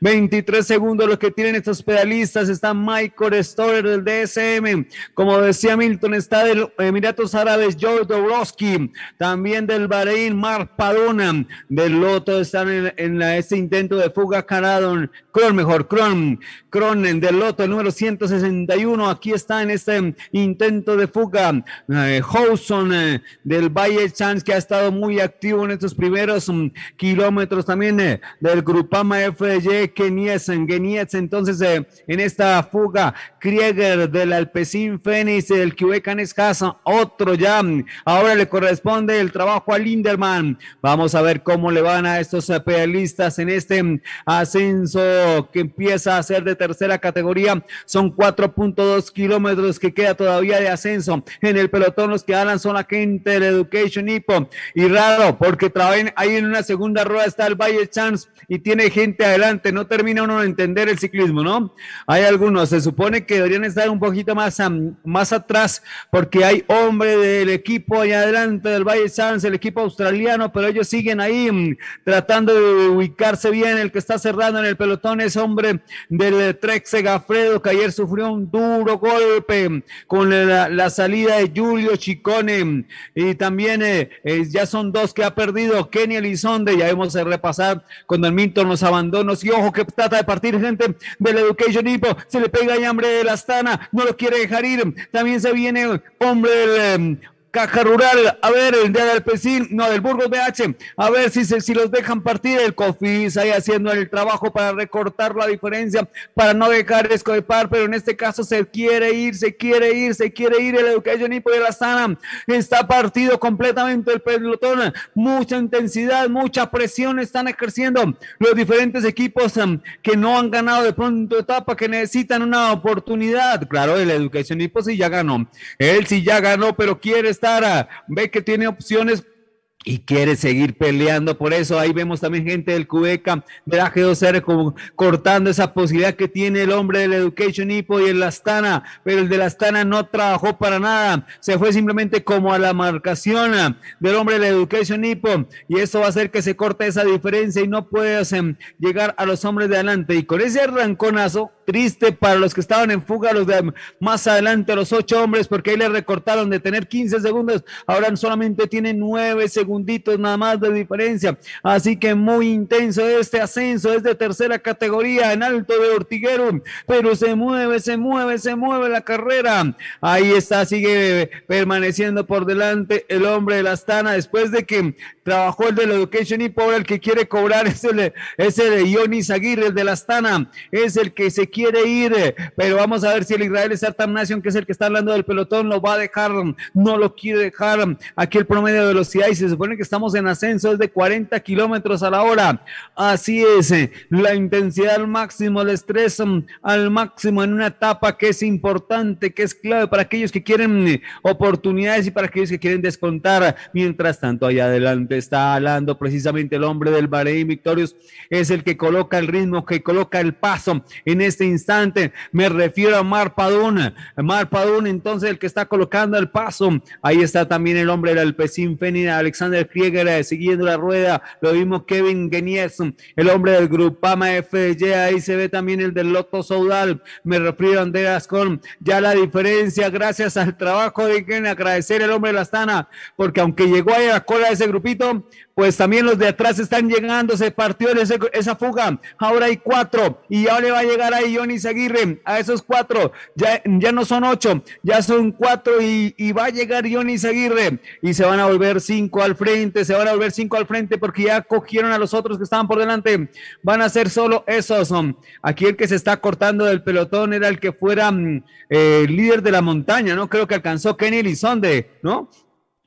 23 mm, segundos los que tienen estos pedalistas, está Michael Storer del DSM, como decía Milton, está del Emiratos Árabes, Joe Dobrowski, también del Bahrein, Mark Padona, del Loto, están en, este intento de fuga Caradon, Kron mejor, Kron, del Loto, el número 161, aquí está en este intento de fuga, eh, Houson eh, del Valle Chance, que ha estado muy activo en estos primeros mm, kilómetros también eh, del Grupama FJ que niecen. entonces eh, en esta fuga, Krieger del Alpecín Fénix, del Quebecan Escasa, otro ya. Ahora le corresponde el trabajo a Linderman. Vamos a ver cómo le van a estos eh, pedalistas en este mm, ascenso que empieza a ser de tercera categoría. Son 4.2 kilómetros que queda todavía de ascenso. En el pelotón los que hablan son la gente de Education Hippo. Y raro, porque traen ahí en una segunda rueda está el Valle Chance y tiene gente adelante. No termina uno de entender el ciclismo, ¿no? Hay algunos, se supone que deberían estar un poquito más, más atrás porque hay hombre del equipo allá adelante del Valle Chance, el equipo australiano, pero ellos siguen ahí mm, tratando de ubicarse bien. El que está cerrando en el pelotón es hombre del eh, Trek Segafredo, que ayer sufrió un duro golpe mm, con la, salida de Julio Chicone mm, y también eh, eh, ya son dos que ha perdido Kenny Elizondo ya hemos repasado repasar cuando el Minton nos abandonó, Y ojo que trata de partir gente del Education Depot, se le pega el hambre de la Astana, no lo quiere dejar ir. También se viene hombre del em, Caja Rural, a ver, el día del Pesín, no, del Burgos BH, a ver si, si los dejan partir, el Cofis ahí haciendo el trabajo para recortar la diferencia, para no dejar escopar, pero en este caso se quiere ir, se quiere ir, se quiere ir, el Education Hipo de la Sana está partido completamente el pelotón, mucha intensidad, mucha presión están ejerciendo los diferentes equipos um, que no han ganado de pronto etapa, que necesitan una oportunidad, claro, el Education Hipo sí ya ganó, él sí ya ganó, pero quiere estar Ve que tiene opciones y quiere seguir peleando por eso. Ahí vemos también gente del Cubeca, de la G2R, como cortando esa posibilidad que tiene el hombre del Education Hippo y el Astana, pero el de la Astana no trabajó para nada, se fue simplemente como a la marcación del hombre la Education Hipo y eso va a hacer que se corte esa diferencia y no puedas em, llegar a los hombres de adelante. Y con ese arranconazo, triste para los que estaban en fuga, los de más adelante, los ocho hombres, porque ahí le recortaron de tener 15 segundos, ahora solamente tiene nueve segundos segunditos nada más de diferencia. Así que muy intenso este ascenso, es de tercera categoría en alto de Ortiguero, pero se mueve, se mueve, se mueve la carrera. Ahí está, sigue permaneciendo por delante el hombre de la Astana después de que trabajó el de la Education y por el que quiere cobrar es el, es el Ionis Aguirre, el de la Astana, es el que se quiere ir, pero vamos a ver si el Israel Sartam Nation, que es el que está hablando del pelotón, lo va a dejar, no lo quiere dejar. Aquí el promedio de velocidad y se Recuerden que estamos en ascenso, es de 40 kilómetros a la hora. Así es, eh, la intensidad al máximo, el estrés mm, al máximo en una etapa que es importante, que es clave para aquellos que quieren eh, oportunidades y para aquellos que quieren descontar. Mientras tanto, allá adelante está hablando precisamente el hombre del Bahrein Victorious, es el que coloca el ritmo, que coloca el paso en este instante. Me refiero a Mar Padún Mar Padún, entonces, el que está colocando el paso. Ahí está también el hombre del Alpecín Fenina, Alexander. Alexander Krieger siguiendo la rueda. Lo vimos Kevin Geniers, el hombre del grupo FG. Ahí se ve también el del Loto Saudal. Me refiero a Andreas con Ya la diferencia, gracias al trabajo de quien agradecer el hombre de la Astana, porque aunque llegó ahí a la cola ese grupito, pues también los de atrás están llegando, se partió esa fuga, ahora hay cuatro y ya le va a llegar a Johnny Seguirre, a esos cuatro, ya, ya no son ocho, ya son cuatro y, va a llegar Johnny Seguirre, y se van a volver cinco al frente, se van a volver cinco al frente porque ya cogieron a los otros que estaban por delante, van a ser solo esos, aquí el que se está cortando del pelotón era el que fuera mm, eh, líder de la montaña, ¿no? Creo que alcanzó Kenny Lizonde, ¿no?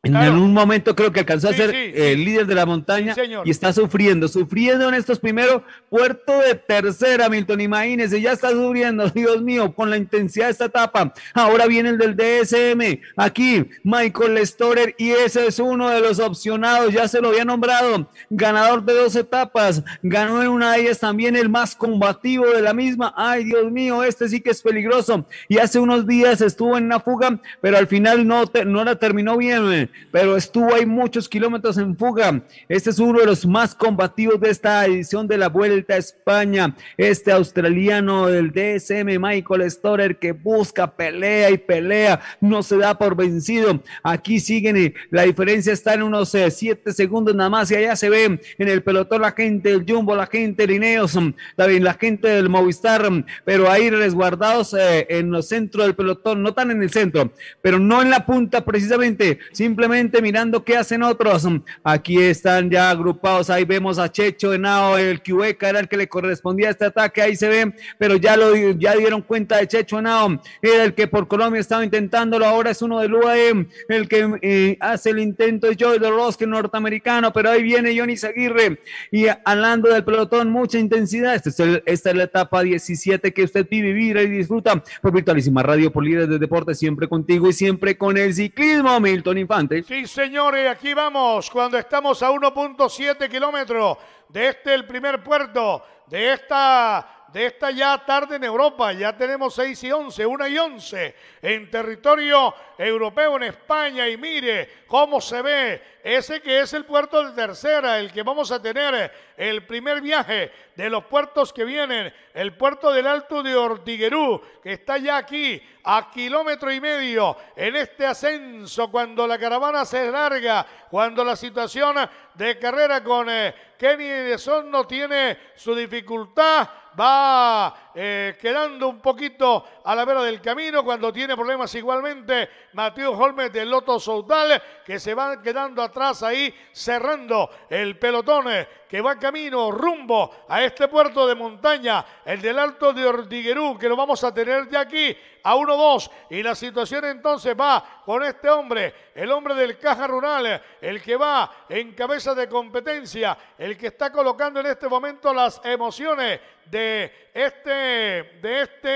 En un momento creo que alcanzó a ser el líder de la montaña y está sufriendo, sufriendo en estos primeros puerto de tercera, Milton, imagínese, ya está sufriendo, Dios mío, con la intensidad de esta etapa. Ahora viene el del DSM, aquí Michael Storer y ese es uno de los opcionados, ya se lo había nombrado, ganador de dos etapas, ganó en una de ellas también el más combativo de la misma. Ay, Dios mío, este sí que es peligroso. Y hace unos días estuvo en una fuga, pero al final no, no la terminó bien pero estuvo ahí muchos kilómetros en fuga. Este es uno de los más combativos de esta edición de la Vuelta a España. Este australiano del DSM, Michael Storer, que busca pelea y pelea, no se da por vencido. Aquí siguen, eh, la diferencia está en unos 7 eh, segundos nada más y allá se ve en el pelotón la gente del Jumbo, la gente del Ineos, mm, también la gente del Movistar, mm, pero ahí resguardados eh, en el centro del pelotón, no tan en el centro, pero no en la punta precisamente, simplemente mirando qué hacen otros. Aquí están ya agrupados, ahí vemos a Checho, Henao, el Cueca era el que le correspondía a este ataque, ahí se ve, pero ya lo ya dieron cuenta de Checho Henao, era el que por Colombia estaba intentándolo, ahora es uno del UAE, el que eh, hace el intento es Joy de Rosque, norteamericano, pero ahí viene Johnny Zaguirre y hablando del pelotón, mucha intensidad. Este esta es la etapa 17 que usted vive, vive y disfruta por Virtualísima Radio por Líderes de Deporte, siempre contigo y siempre con el ciclismo, Milton Infante. Sí, señores, aquí vamos. Cuando estamos a 1.7 kilómetros de este, el primer puerto de esta de esta ya tarde en Europa. Ya tenemos 6 y 11, 1 y 11 en territorio europeo en España. Y mire cómo se ve ese que es el puerto de tercera, el que vamos a tener eh, el primer viaje de los puertos que vienen. El puerto del Alto de Ortiguerú, que está ya aquí a kilómetro y medio en este ascenso, cuando la caravana se larga, cuando la situación de carrera con eh, Kenny de Son no tiene su dificultad Bah! Eh, quedando un poquito a la vera del camino cuando tiene problemas igualmente Mateo Holmes del Loto Soudal que se va quedando atrás ahí cerrando el pelotón eh, que va camino rumbo a este puerto de montaña, el del Alto de Ortiguerú, que lo vamos a tener de aquí a 1-2. Y la situación entonces va con este hombre, el hombre del Caja Rural, eh, el que va en cabeza de competencia, el que está colocando en este momento las emociones de este de, este,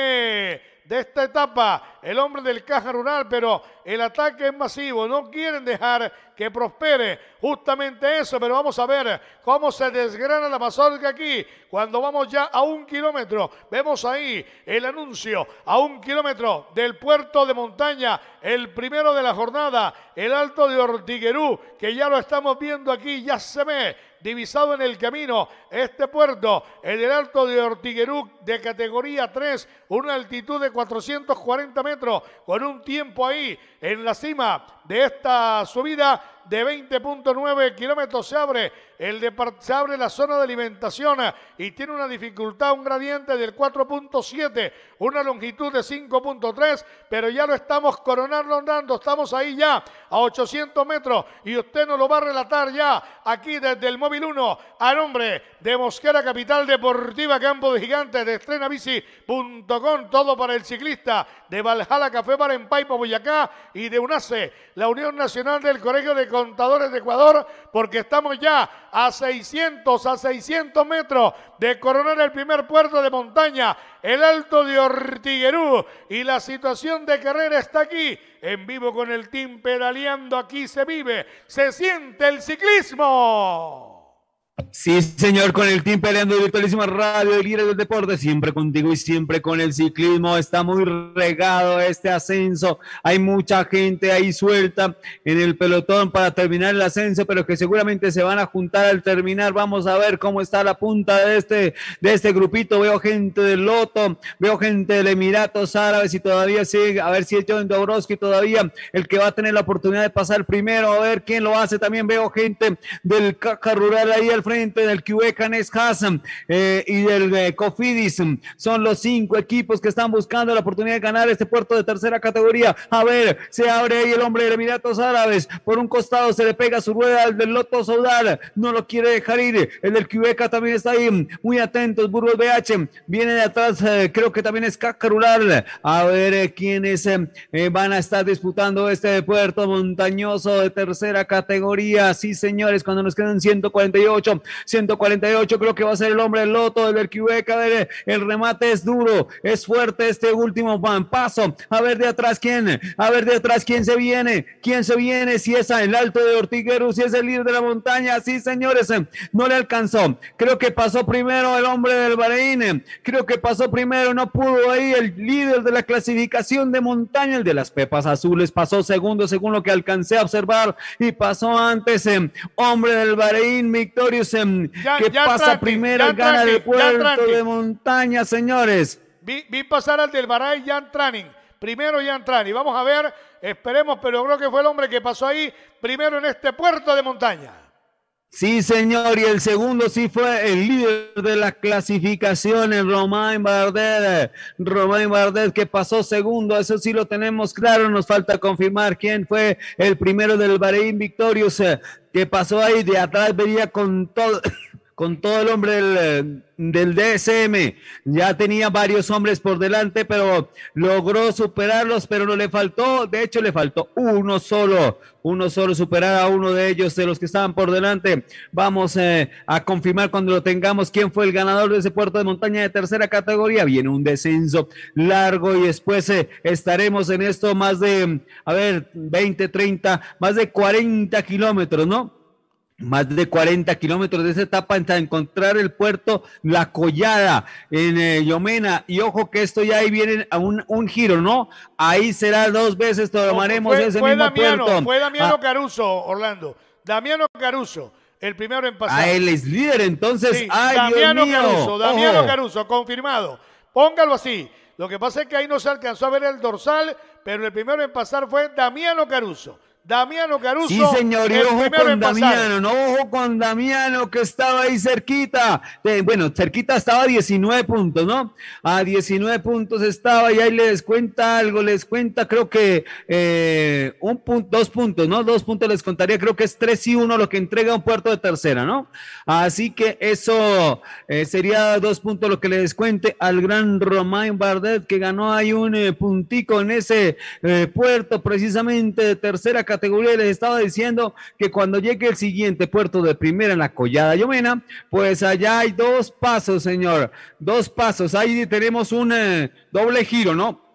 de esta etapa, el hombre del caja rural, pero el ataque es masivo, no quieren dejar que prospere justamente eso, pero vamos a ver cómo se desgrana la mazorca aquí, cuando vamos ya a un kilómetro, vemos ahí el anuncio, a un kilómetro del puerto de montaña, el primero de la jornada, el alto de Ortiguerú, que ya lo estamos viendo aquí, ya se ve, divisado en el camino este puerto en el Alto de Ortiguerú de categoría 3, una altitud de 440 metros, con un tiempo ahí en la cima de esta subida de 20.9 kilómetros se abre, el se abre la zona de alimentación y tiene una dificultad, un gradiente del 4.7, una longitud de 5.3, pero ya lo estamos coronando, andando estamos ahí ya a 800 metros y usted nos lo va a relatar ya aquí desde el Móvil 1 a nombre de Mosquera Capital Deportiva Campo de Gigantes de estrenabici.com, todo para el ciclista de Valhalla Café para Paipo, Boyacá y de UNACE, la Unión Nacional del Colegio de Contadores de Ecuador, porque estamos ya a 600, a 600 metros de coronar el primer puerto de montaña, el Alto de Ortiguerú, y la situación de carrera está aquí, en vivo con el team pedaleando, aquí se vive, se siente el ciclismo. Sí, señor, con el team peleando virtualísima radio, el líder del deporte, siempre contigo y siempre con el ciclismo. Está muy regado este ascenso. Hay mucha gente ahí suelta en el pelotón para terminar el ascenso, pero que seguramente se van a juntar al terminar. Vamos a ver cómo está la punta de este, de este grupito. Veo gente del Loto, veo gente del Emiratos Árabes y todavía sigue. A ver si es John Dobroski todavía el que va a tener la oportunidad de pasar primero. A ver quién lo hace. También veo gente del Caja Rural ahí al frente del Cuecanes Hassan eh, y del eh, Cofidis. Son los cinco equipos que están buscando la oportunidad de ganar este puerto de tercera categoría. A ver, se abre ahí el hombre de Emiratos Árabes. Por un costado se le pega su rueda al del Loto Saudal. No lo quiere dejar ir. El del e también está ahí. Muy atentos. Burgos BH viene de atrás. Eh, creo que también es Cacarular. A ver quiénes van a estar disputando este puerto montañoso de tercera categoría. Sí, señores, cuando nos quedan 148 148. Creo que va a ser el hombre loto del Berquibeca. El remate es duro, es fuerte este último van. Paso, a ver de atrás quién, a ver de atrás quién se viene, quién se viene. Si es el alto de Ortiguero, si es el líder de la montaña. Sí, señores, no le alcanzó. Creo que pasó primero el hombre del Bahrein. Creo que pasó primero, no pudo ahí el líder de la clasificación de montaña, el de las Pepas Azules. Pasó segundo, según lo que alcancé a observar, y pasó antes, eh, hombre del Bahrein, Victorius que pasa primero, en el puerto de montaña, señores. Vi, pasar al del Baray Jan Tranning. Primero Jan Tranning. Vamos a ver, esperemos, pero creo que fue el hombre que pasó ahí primero en este puerto de montaña. Sí, señor, y el segundo sí fue el líder de la clasificación, el Romain Bardet. Romain Bardet que pasó segundo, eso sí lo tenemos claro, nos falta confirmar quién fue el primero del Bahrein Victorious eh, que pasó ahí de atrás, venía con todo con todo el hombre del, eh, DSM. Ya tenía varios hombres por delante, pero logró superarlos, pero no le faltó, de hecho le faltó uno solo, uno solo superar a uno de ellos, de los que estaban por delante. Vamos eh, a confirmar cuando lo tengamos quién fue el ganador de ese puerto de montaña de tercera categoría. Viene un descenso largo y después eh, estaremos en esto más de, a ver, 20, 30, más de 40 kilómetros, ¿no? más de 40 kilómetros de esa etapa hasta encontrar el puerto La Collada en eh, Yomena. Y ojo que esto ya ahí viene a un, un giro, ¿no? Ahí será dos veces, tomaremos ese mismo puerto. Fue Damiano ah. Caruso, Orlando. Damiano Caruso, el primero en pasar. Ah, él es líder, entonces. Sí, Damiano Caruso, Damiano Caruso, confirmado. Póngalo así. Lo que pasa es que ahí no se alcanzó a ver el dorsal, pero el primero en pasar fue Damiano Caruso. Damiano Caruso. Sí, señor, ojo con Damiano, no ojo con Damiano que estaba ahí cerquita. Eh, bueno, cerquita estaba a 19 puntos, ¿no? A 19 puntos estaba y ahí les cuenta algo, les cuenta, creo que eh, un punto, dos puntos, ¿no? Dos puntos les contaría, creo que es tres y uno lo que entrega un puerto de tercera, ¿no? Así que eso eh, sería dos puntos lo que les cuente al gran Romain Bardet que ganó ahí un puntico en ese puerto precisamente de tercera categoría les estaba diciendo que cuando llegue el siguiente puerto de primera en la Collada Llomena, pues allá hay dos pasos, señor, dos pasos. Ahí tenemos un eh, doble giro, ¿no?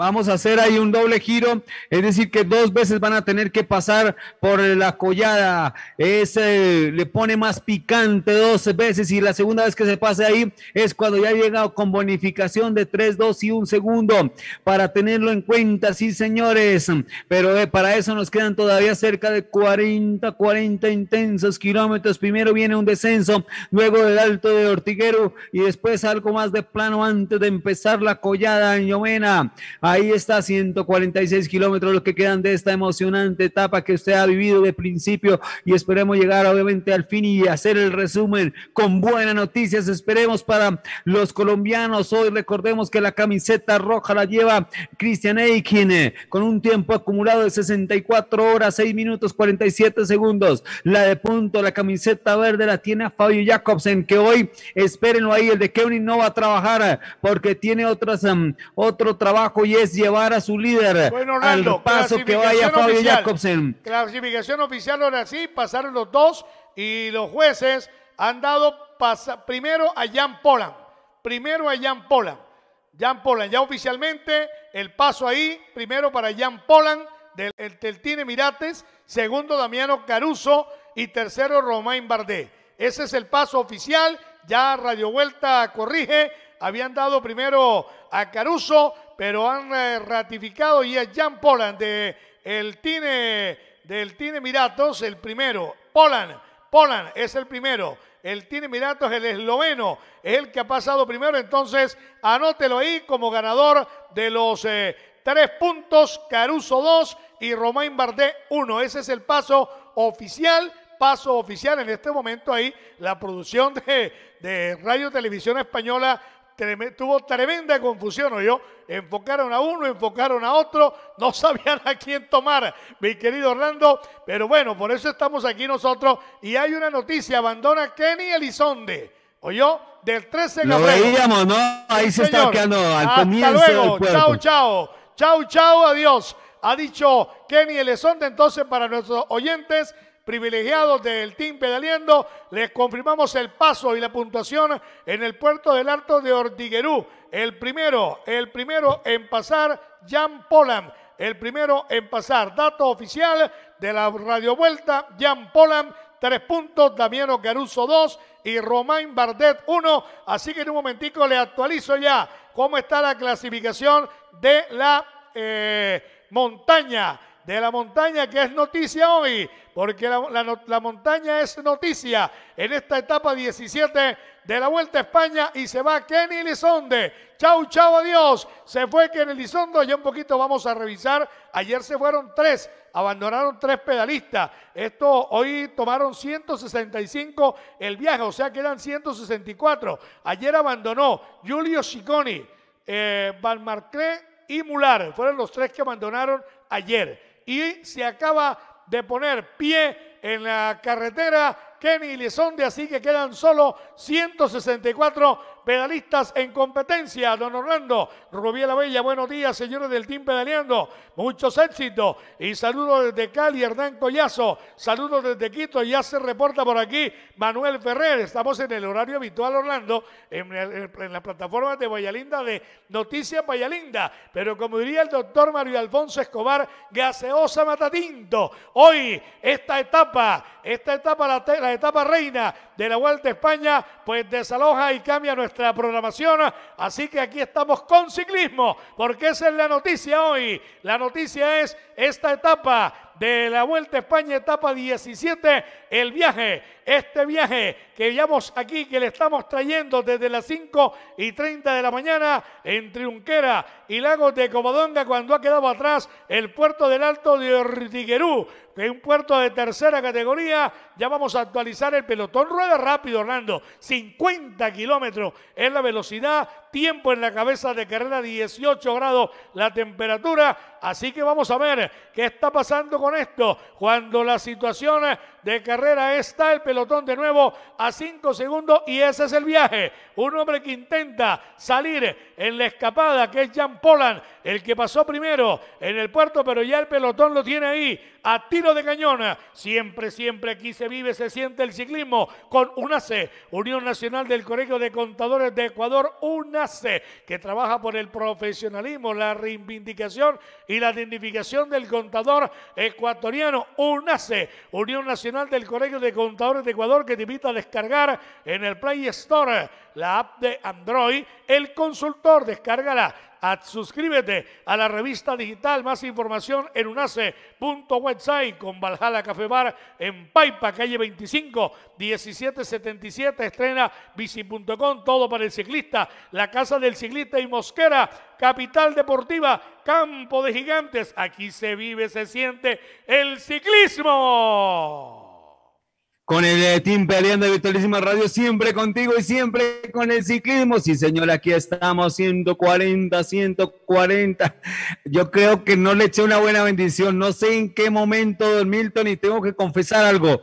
Vamos a hacer ahí un doble giro, es decir, que dos veces van a tener que pasar por la collada. Es, eh, le pone más picante dos veces y la segunda vez que se pase ahí es cuando ya ha llegado con bonificación de 3, 2 y un segundo para tenerlo en cuenta, sí señores. Pero eh, para eso nos quedan todavía cerca de 40, 40 intensos kilómetros. Primero viene un descenso, luego el alto de Ortiguero y después algo más de plano antes de empezar la collada en Llomena. Ahí está, 146 kilómetros lo que quedan de esta emocionante etapa que usted ha vivido de principio y esperemos llegar obviamente al fin y hacer el resumen con buenas noticias. Esperemos para los colombianos. Hoy recordemos que la camiseta roja la lleva Cristian Eikin con un tiempo acumulado de 64 horas, 6 minutos 47 segundos. La de punto, la camiseta verde la tiene Fabio Jacobsen que hoy, espérenlo ahí, el de Kevin no va a trabajar porque tiene otras, mm, otro trabajo y es llevar a su líder al paso que vaya Fabio Jacobsen. Clasificación oficial ahora sí, pasaron los dos y los jueces han dado primero a Jan Polan, primero a Jan Polan, Jan Polan, ya oficialmente el paso ahí, primero para Jan Polan del, Teltine Mirates, segundo Damiano Caruso y tercero Romain Bardet. Ese es el paso oficial, ya Radio Vuelta corrige, habían dado primero a Caruso, pero han eh, ratificado y es Jan Polan de el Tine, del Tine Miratos, el primero. Polan, Polan es el primero. El Tine Miratos, el esloveno, el que ha pasado primero. Entonces, anótelo ahí como ganador de los eh, tres puntos, Caruso 2 y Romain Bardet 1. Ese es el paso oficial paso oficial en este momento ahí la producción de, de Radio Televisión Española tuvo tremenda confusión, yo enfocaron a uno, enfocaron a otro, no sabían a quién tomar, mi querido Orlando, pero bueno, por eso estamos aquí nosotros y hay una noticia, abandona Kenny Elizonde, ¿oyó? Del 13 de Lo veíamos, ¿no? Ahí se está quedando al Hasta chao, chao, chao, chao, adiós. Ha dicho Kenny Elizonde entonces para nuestros oyentes privilegiados del Team Pedaliendo, Les confirmamos el paso y la puntuación en el puerto del Alto de Ordiguerú. El primero, el primero en pasar, Jan Polan. El primero en pasar, dato oficial de la Radio Vuelta, Jan Polan, tres puntos, Damiano Caruso dos y Romain Bardet uno. Así que en un momentico le actualizo ya cómo está la clasificación de la eh, montaña de la montaña que es noticia hoy, porque la, montaña es noticia en esta etapa 17 de la Vuelta a España y se va Kenny Lisonde. Chau, chau, adiós. Se fue Kenny Lisonde. Ya un poquito vamos a revisar. Ayer se fueron tres, abandonaron tres pedalistas. Esto hoy tomaron 165 el viaje, o sea quedan 164. Ayer abandonó Julio Ciccone, eh, Van y Mular. Fueron los tres que abandonaron ayer y se acaba de poner pie en la carretera Kenny Lizonde, así que quedan solo 164 pedalistas en competencia. Don Orlando Rubiela Bella, buenos días, señores del Team Pedaleando. Muchos éxitos y saludos desde Cali, Hernán Collazo. Saludos desde Quito, ya se reporta por aquí Manuel Ferrer. Estamos en el horario habitual, Orlando, en, la plataforma de Vallalinda de Noticias Vallalinda. Pero como diría el doctor Mario Alfonso Escobar, gaseosa Matatinto. Hoy, esta etapa, esta etapa, la etapa reina de la Vuelta a España, pues desaloja y cambia nuestra programación. Así que aquí estamos con ciclismo, porque esa es la noticia hoy. La noticia es esta etapa de la Vuelta a España, etapa 17, el viaje, este viaje que llevamos aquí, que le estamos trayendo desde las 5 y 30 de la mañana en Triunquera y Lago de Covadonga, cuando ha quedado atrás el puerto del Alto de Ortiguerú, que es un puerto de tercera categoría. Ya vamos a actualizar el pelotón. Rueda rápido, Orlando. 50 kilómetros es la velocidad tiempo en la cabeza de carrera 18 grados la temperatura. Así que vamos a ver qué está pasando con esto cuando la situación de carrera está el pelotón de nuevo a 5 segundos y ese es el viaje. Un hombre que intenta salir en la escapada que es Jan Polan, el que pasó primero en el puerto, pero ya el pelotón lo tiene ahí a tiro de cañona Siempre, siempre aquí se vive, se siente el ciclismo con UNACE, Unión Nacional del Colegio de Contadores de Ecuador, UNACE, que trabaja por el profesionalismo, la reivindicación y la dignificación del contador ecuatoriano, UNACE, Unión Nacional del Colegio de Contadores de Ecuador que te invita a descargar en el Play Store la app de Android, el consultor, descárgala. suscríbete a la revista digital. Más información en unace.website con Valhalla Café Bar en Paipa, calle 25, 1777. Estrena bici.com, todo para el ciclista. La Casa del Ciclista y Mosquera, capital deportiva, campo de gigantes. Aquí se vive, se siente el ciclismo con el eh, Team Peleando de Virtualísima Radio, siempre contigo y siempre con el ciclismo. Sí, señor, aquí estamos, 140, 140. Yo creo que no le eché una buena bendición. No sé en qué momento, don Milton, y tengo que confesar algo.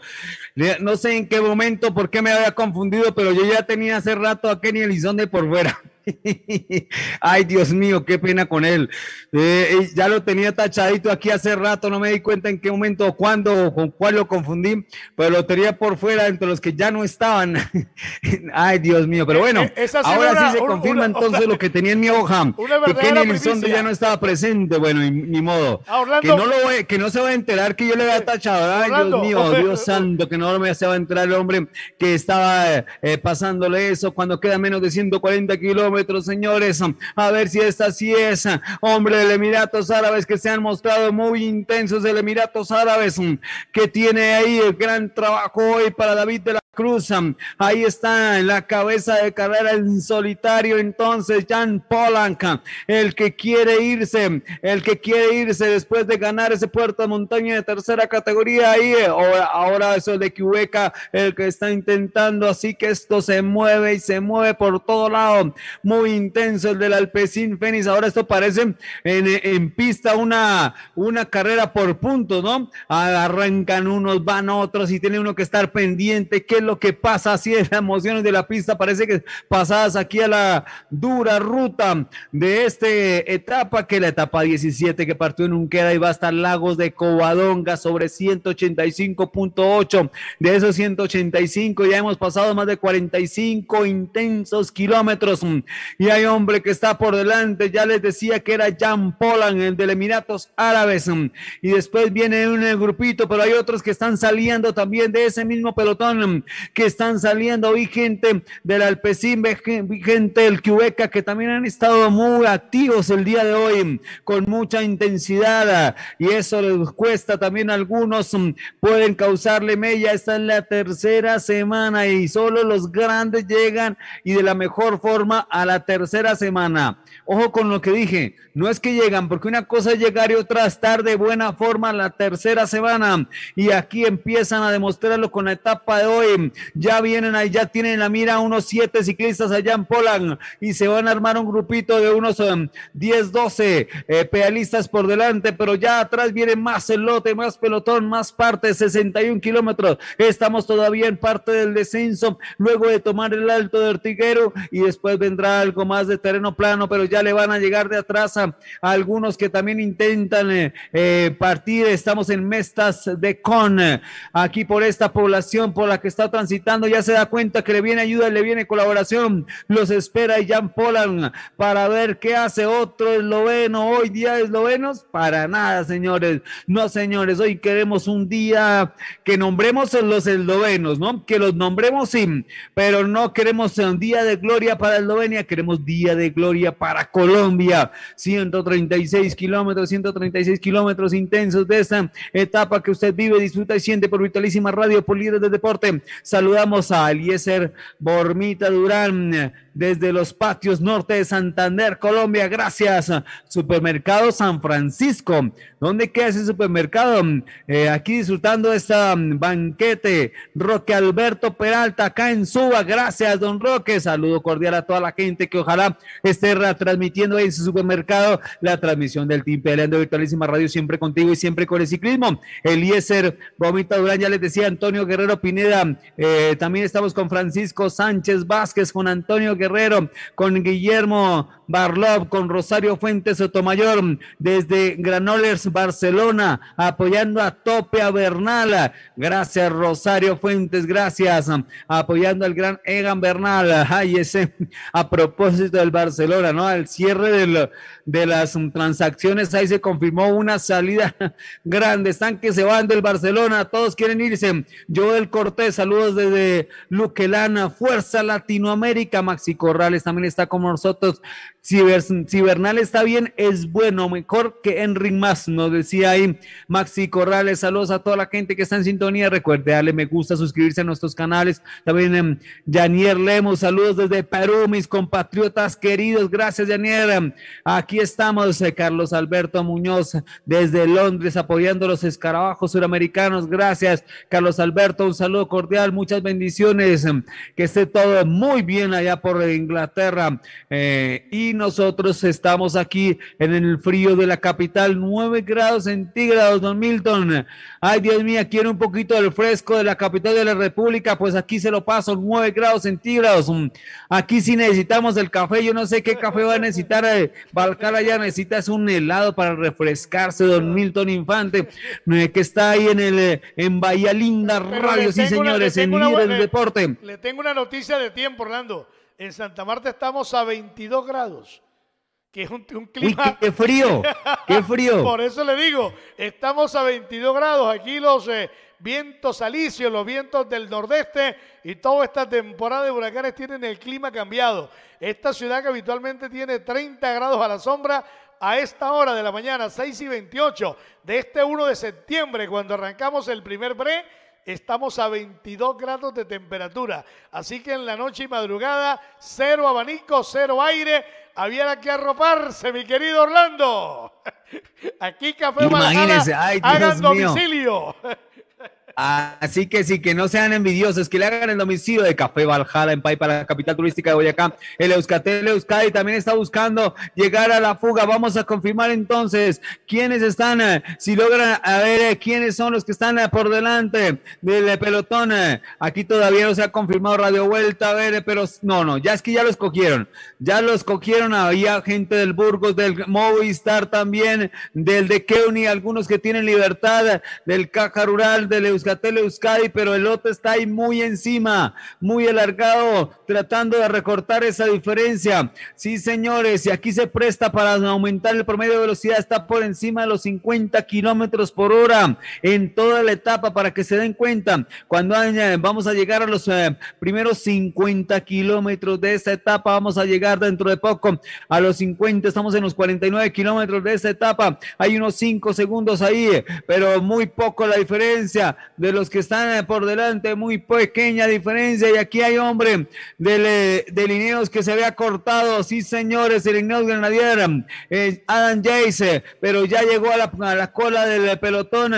No sé en qué momento, por qué me había confundido, pero yo ya tenía hace rato a Kenny de por fuera. Ay, Dios mío, qué pena con él. Eh, eh, ya lo tenía tachadito aquí hace rato, no me di cuenta en qué momento o cuándo con cuál lo confundí, pero lo tenía por fuera entre los que ya no estaban. Ay, Dios mío, pero eh, bueno, ahora sí se confirma entonces lo que tenía en mi hoja, que Kenny ya no estaba presente, bueno, ni, modo. Ah, que, no lo que no se va a enterar que yo le había tachado. Ay, Dios mío, Dios santo, que no me se va a enterar el hombre que estaba pasándole eso cuando queda menos de 140 kilómetros Nuestros señores. A ver si esta sí es. Hombre del Emiratos Árabes que se han mostrado muy intensos del Emiratos Árabes que tiene ahí el gran trabajo hoy para David de la cruzan. Ahí está en la cabeza de carrera en solitario. Entonces, Jan Polanca, el que quiere irse, el que quiere irse después de ganar ese puerto montaña de tercera categoría. Ahí eh, ahora, ahora eso de Quebeca, el que está intentando. Así que esto se mueve y se mueve por todo lado. Muy intenso el del Alpecín Fénix. Ahora esto parece en, pista una, una carrera por puntos, ¿no? Arrancan unos, van otros y tiene uno que estar pendiente. que lo que pasa, así es las emociones de la pista, parece que pasadas aquí a la dura ruta de esta etapa, que la etapa 17 que partió en Unquera y va hasta Lagos de Covadonga sobre 185.8, de esos 185 ya hemos pasado más de 45 intensos kilómetros y hay hombre que está por delante, ya les decía que era Jan Polan, el del Emiratos Árabes, y después viene un grupito, pero hay otros que están saliendo también de ese mismo pelotón que están saliendo. hoy gente del Alpecín, gente del Cubeca que también han estado muy activos el día de hoy con mucha intensidad y eso les cuesta también algunos, mm, pueden causarle mella. Esta es la tercera semana y solo los grandes llegan y de la mejor forma a la tercera semana. Ojo con lo que dije, no es que llegan, porque una cosa es llegar y otra estar de buena forma la tercera semana. Y aquí empiezan a demostrarlo con la etapa de hoy. Ya vienen ahí, ya tienen la mira unos siete ciclistas allá en Polan y se van a armar un grupito de unos 10, um, 12 eh, pedalistas por delante, pero ya atrás viene más elote, más pelotón, más parte, 61 kilómetros. Estamos todavía en parte del descenso, luego de tomar el alto de Ortiguero y después vendrá algo más de terreno plano, pero ya ya le van a llegar de atrás a, algunos que también intentan eh, eh, partir. Estamos en Mestas de Con, eh, aquí por esta población por la que está transitando. Ya se da cuenta que le viene ayuda, le viene colaboración. Los espera y Jan Polan para ver qué hace otro esloveno. Hoy día eslovenos, para nada, señores. No, señores, hoy queremos un día que nombremos los eslovenos, ¿no? Que los nombremos, sí, pero no queremos un día de gloria para Eslovenia, queremos día de gloria para Colombia. 136 kilómetros, 136 kilómetros intensos de esta etapa que usted vive, disfruta y siente por Vitalísima Radio, por Líderes de Deporte. Saludamos a Eliezer Bormita Durán desde los patios norte de Santander, Colombia. Gracias. Supermercado San Francisco. ¿Dónde queda ese supermercado? Eh, aquí disfrutando de este banquete. Roque Alberto Peralta, acá en Suba. Gracias, don Roque. Saludo cordial a toda la gente que ojalá esté transmitiendo en su supermercado la transmisión del Team Peleando Virtualísima Radio, siempre contigo y siempre con el ciclismo. Eliezer, Romita Durán, ya les decía, Antonio Guerrero Pineda. Eh, también estamos con Francisco Sánchez Vázquez, con Antonio Guerrero con Guillermo Barlov con Rosario Fuentes Sotomayor desde Granollers, Barcelona, apoyando a tope a Bernal. Gracias, Rosario Fuentes, gracias. Apoyando al gran Egan Bernal. ese, a propósito del Barcelona, ¿no? Al cierre de las transacciones, ahí se confirmó una salida grande. Están que se van del Barcelona, todos quieren irse. Joel Cortés, saludos desde Luquelana, Fuerza Latinoamérica. Maxi Corrales también está con nosotros. Si, Bernal está bien, es bueno, mejor que Henry más, nos decía ahí Maxi Corrales. Saludos a toda la gente que está en sintonía. Recuerde darle me gusta, suscribirse a nuestros canales. También en em, Janier Lemos, saludos desde Perú, mis compatriotas queridos. Gracias, Janier. Em, aquí estamos, eh, Carlos Alberto Muñoz, desde Londres, apoyando a los escarabajos suramericanos. Gracias, Carlos Alberto. Un saludo cordial, muchas bendiciones. Em, que esté todo muy bien allá por Inglaterra. Eh, y nosotros estamos aquí en el frío de la capital, 9 grados centígrados, don Milton. Ay, Dios mío, quiero un poquito del fresco de la capital de la República, pues aquí se lo paso, 9 grados centígrados. Aquí sí necesitamos el café, yo no sé qué café va a necesitar balcar eh, ya necesitas un helado para refrescarse, don Milton Infante, eh, que está ahí en el eh, en Bahía Linda Radio, sí señores, en Libre Deporte. Le tengo una noticia de tiempo, Orlando. En Santa Marta estamos a 22 grados, que es un, clima... Uy, ¡Qué frío! ¡Qué frío! Por eso le digo, estamos a 22 grados. Aquí los eh, vientos alisios, los vientos del nordeste y toda esta temporada de huracanes tienen el clima cambiado. Esta ciudad que habitualmente tiene 30 grados a la sombra, a esta hora de la mañana, 6 y 28 de este 1 de septiembre, cuando arrancamos el primer bre Estamos a 22 grados de temperatura. Así que en la noche y madrugada, cero abanico, cero aire. Había que arroparse, mi querido Orlando. Aquí Café hagan domicilio. Así que sí, que no sean envidiosos, que le hagan el domicilio de Café Valhalla en para la capital turística de Boyacá. El Euskatel Euskadi también está buscando llegar a la fuga. Vamos a confirmar entonces quiénes están, eh, si logran, a ver eh, quiénes son los que están eh, por delante del pelotón. Aquí todavía no se ha confirmado Radio Vuelta, a ver, pero no, no, ya es que ya los cogieron, ya los cogieron. Había gente del Burgos, del Movistar también, del de Keuni, algunos que tienen libertad, del Caja Rural, del Euskadi Tele Euskadi, pero el otro está ahí muy encima, muy alargado, tratando de recortar esa diferencia. Sí, señores, y aquí se presta para aumentar el promedio de velocidad, está por encima de los 50 kilómetros por hora en toda la etapa para que se den cuenta. Cuando eh, vamos a llegar a los eh, primeros 50 kilómetros de esta etapa, vamos a llegar dentro de poco a los 50, estamos en los 49 kilómetros de esta etapa, hay unos 5 segundos ahí, pero muy poco la diferencia de los que están por delante, muy pequeña diferencia. Y aquí hay hombre de, de que se había cortado, sí señores, el Ineos Granadier, Adam Jace, pero ya llegó a la, la cola del pelotón.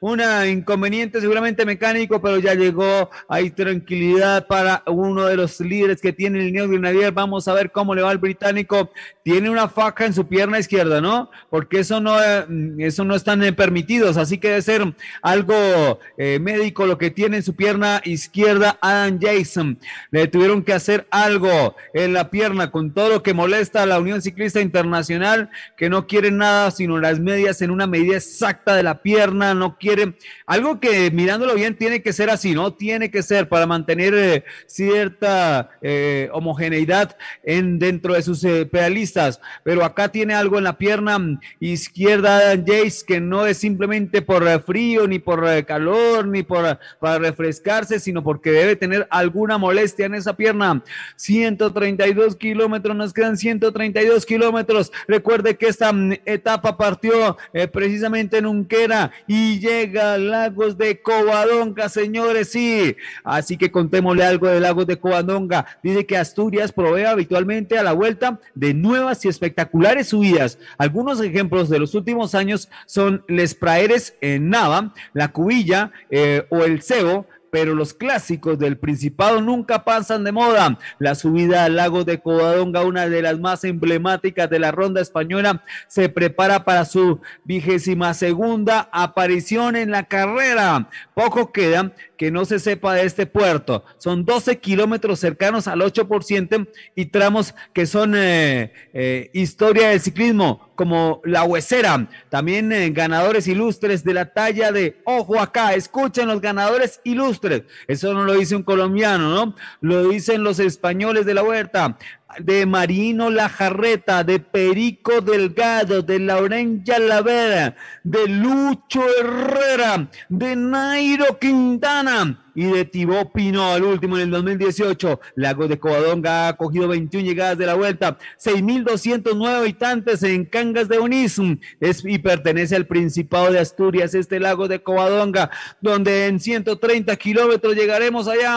Una inconveniente seguramente mecánico, pero ya llegó. Hay tranquilidad para uno de los líderes que tiene Ineos Grenadier. Vamos a ver cómo le va al británico. Tiene una faca en su pierna izquierda, ¿no? Porque eso no, mm, eso no están permitidos, así que debe ser algo eh, médico lo que tiene en su pierna izquierda, Adam Jason. Le tuvieron que hacer algo en la pierna con todo lo que molesta a la Unión Ciclista Internacional, que no quiere nada sino las medias en una medida exacta de la pierna, no quiere algo que mirándolo bien tiene que ser así, ¿no? Tiene que ser para mantener eh, cierta eh, homogeneidad en, dentro de sus pedalistas. Pero acá tiene algo en la pierna mm, izquierda, Adam Jason que no es simplemente por frío ni por calor ni para refrescarse, sino porque debe tener alguna molestia en esa pierna. 132 kilómetros, nos quedan 132 kilómetros. Recuerde que esta mm, etapa partió eh, precisamente en Unquera y llega a Lagos de Covadonga, señores, sí. Así que contémosle algo de Lagos de Covadonga. Dice que Asturias provee habitualmente a la vuelta de nuevas y espectaculares subidas. Algunos ejemplos de los últimos años son Les Praeres en Nava, La Cubilla, eh, o el cebo, pero los clásicos del Principado nunca pasan de moda. La subida al lago de Covadonga, una de las más emblemáticas de la ronda española, se prepara para su vigésima segunda aparición en la carrera. Poco queda que no se sepa de este puerto. Son 12 kilómetros cercanos al 8% y tramos que son eh, eh, historia del ciclismo como La Huesera. También eh, ganadores ilustres de la talla de Ojo acá, escuchen los ganadores ilustres. Eso no lo dice un colombiano, ¿no? Lo dicen los españoles de la huerta de Marino Lajarreta, de Perico Delgado, de Lauren Lavera, de Lucho Herrera, de Nairo Quintana, y de Tibó Pino al último en el 2018. ...Lago de Covadonga ha cogido 21 llegadas de la vuelta, 6.209 habitantes en Cangas de Onís es, y pertenece al Principado de Asturias, este lago de Covadonga, donde en 130 kilómetros llegaremos allá.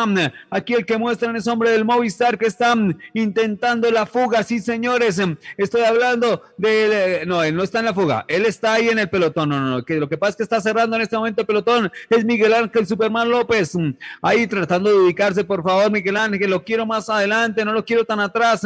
Aquí el que muestran es hombre del Movistar que están intentando la fuga, sí señores, estoy hablando de, eh, no, él no está en la fuga, él está ahí en el pelotón, no, que lo que pasa es que está cerrando en este momento el pelotón, es Miguel Ángel Superman López ahí tratando de ubicarse. Por favor, Miguel Ángel, lo quiero más adelante, no lo quiero tan atrás.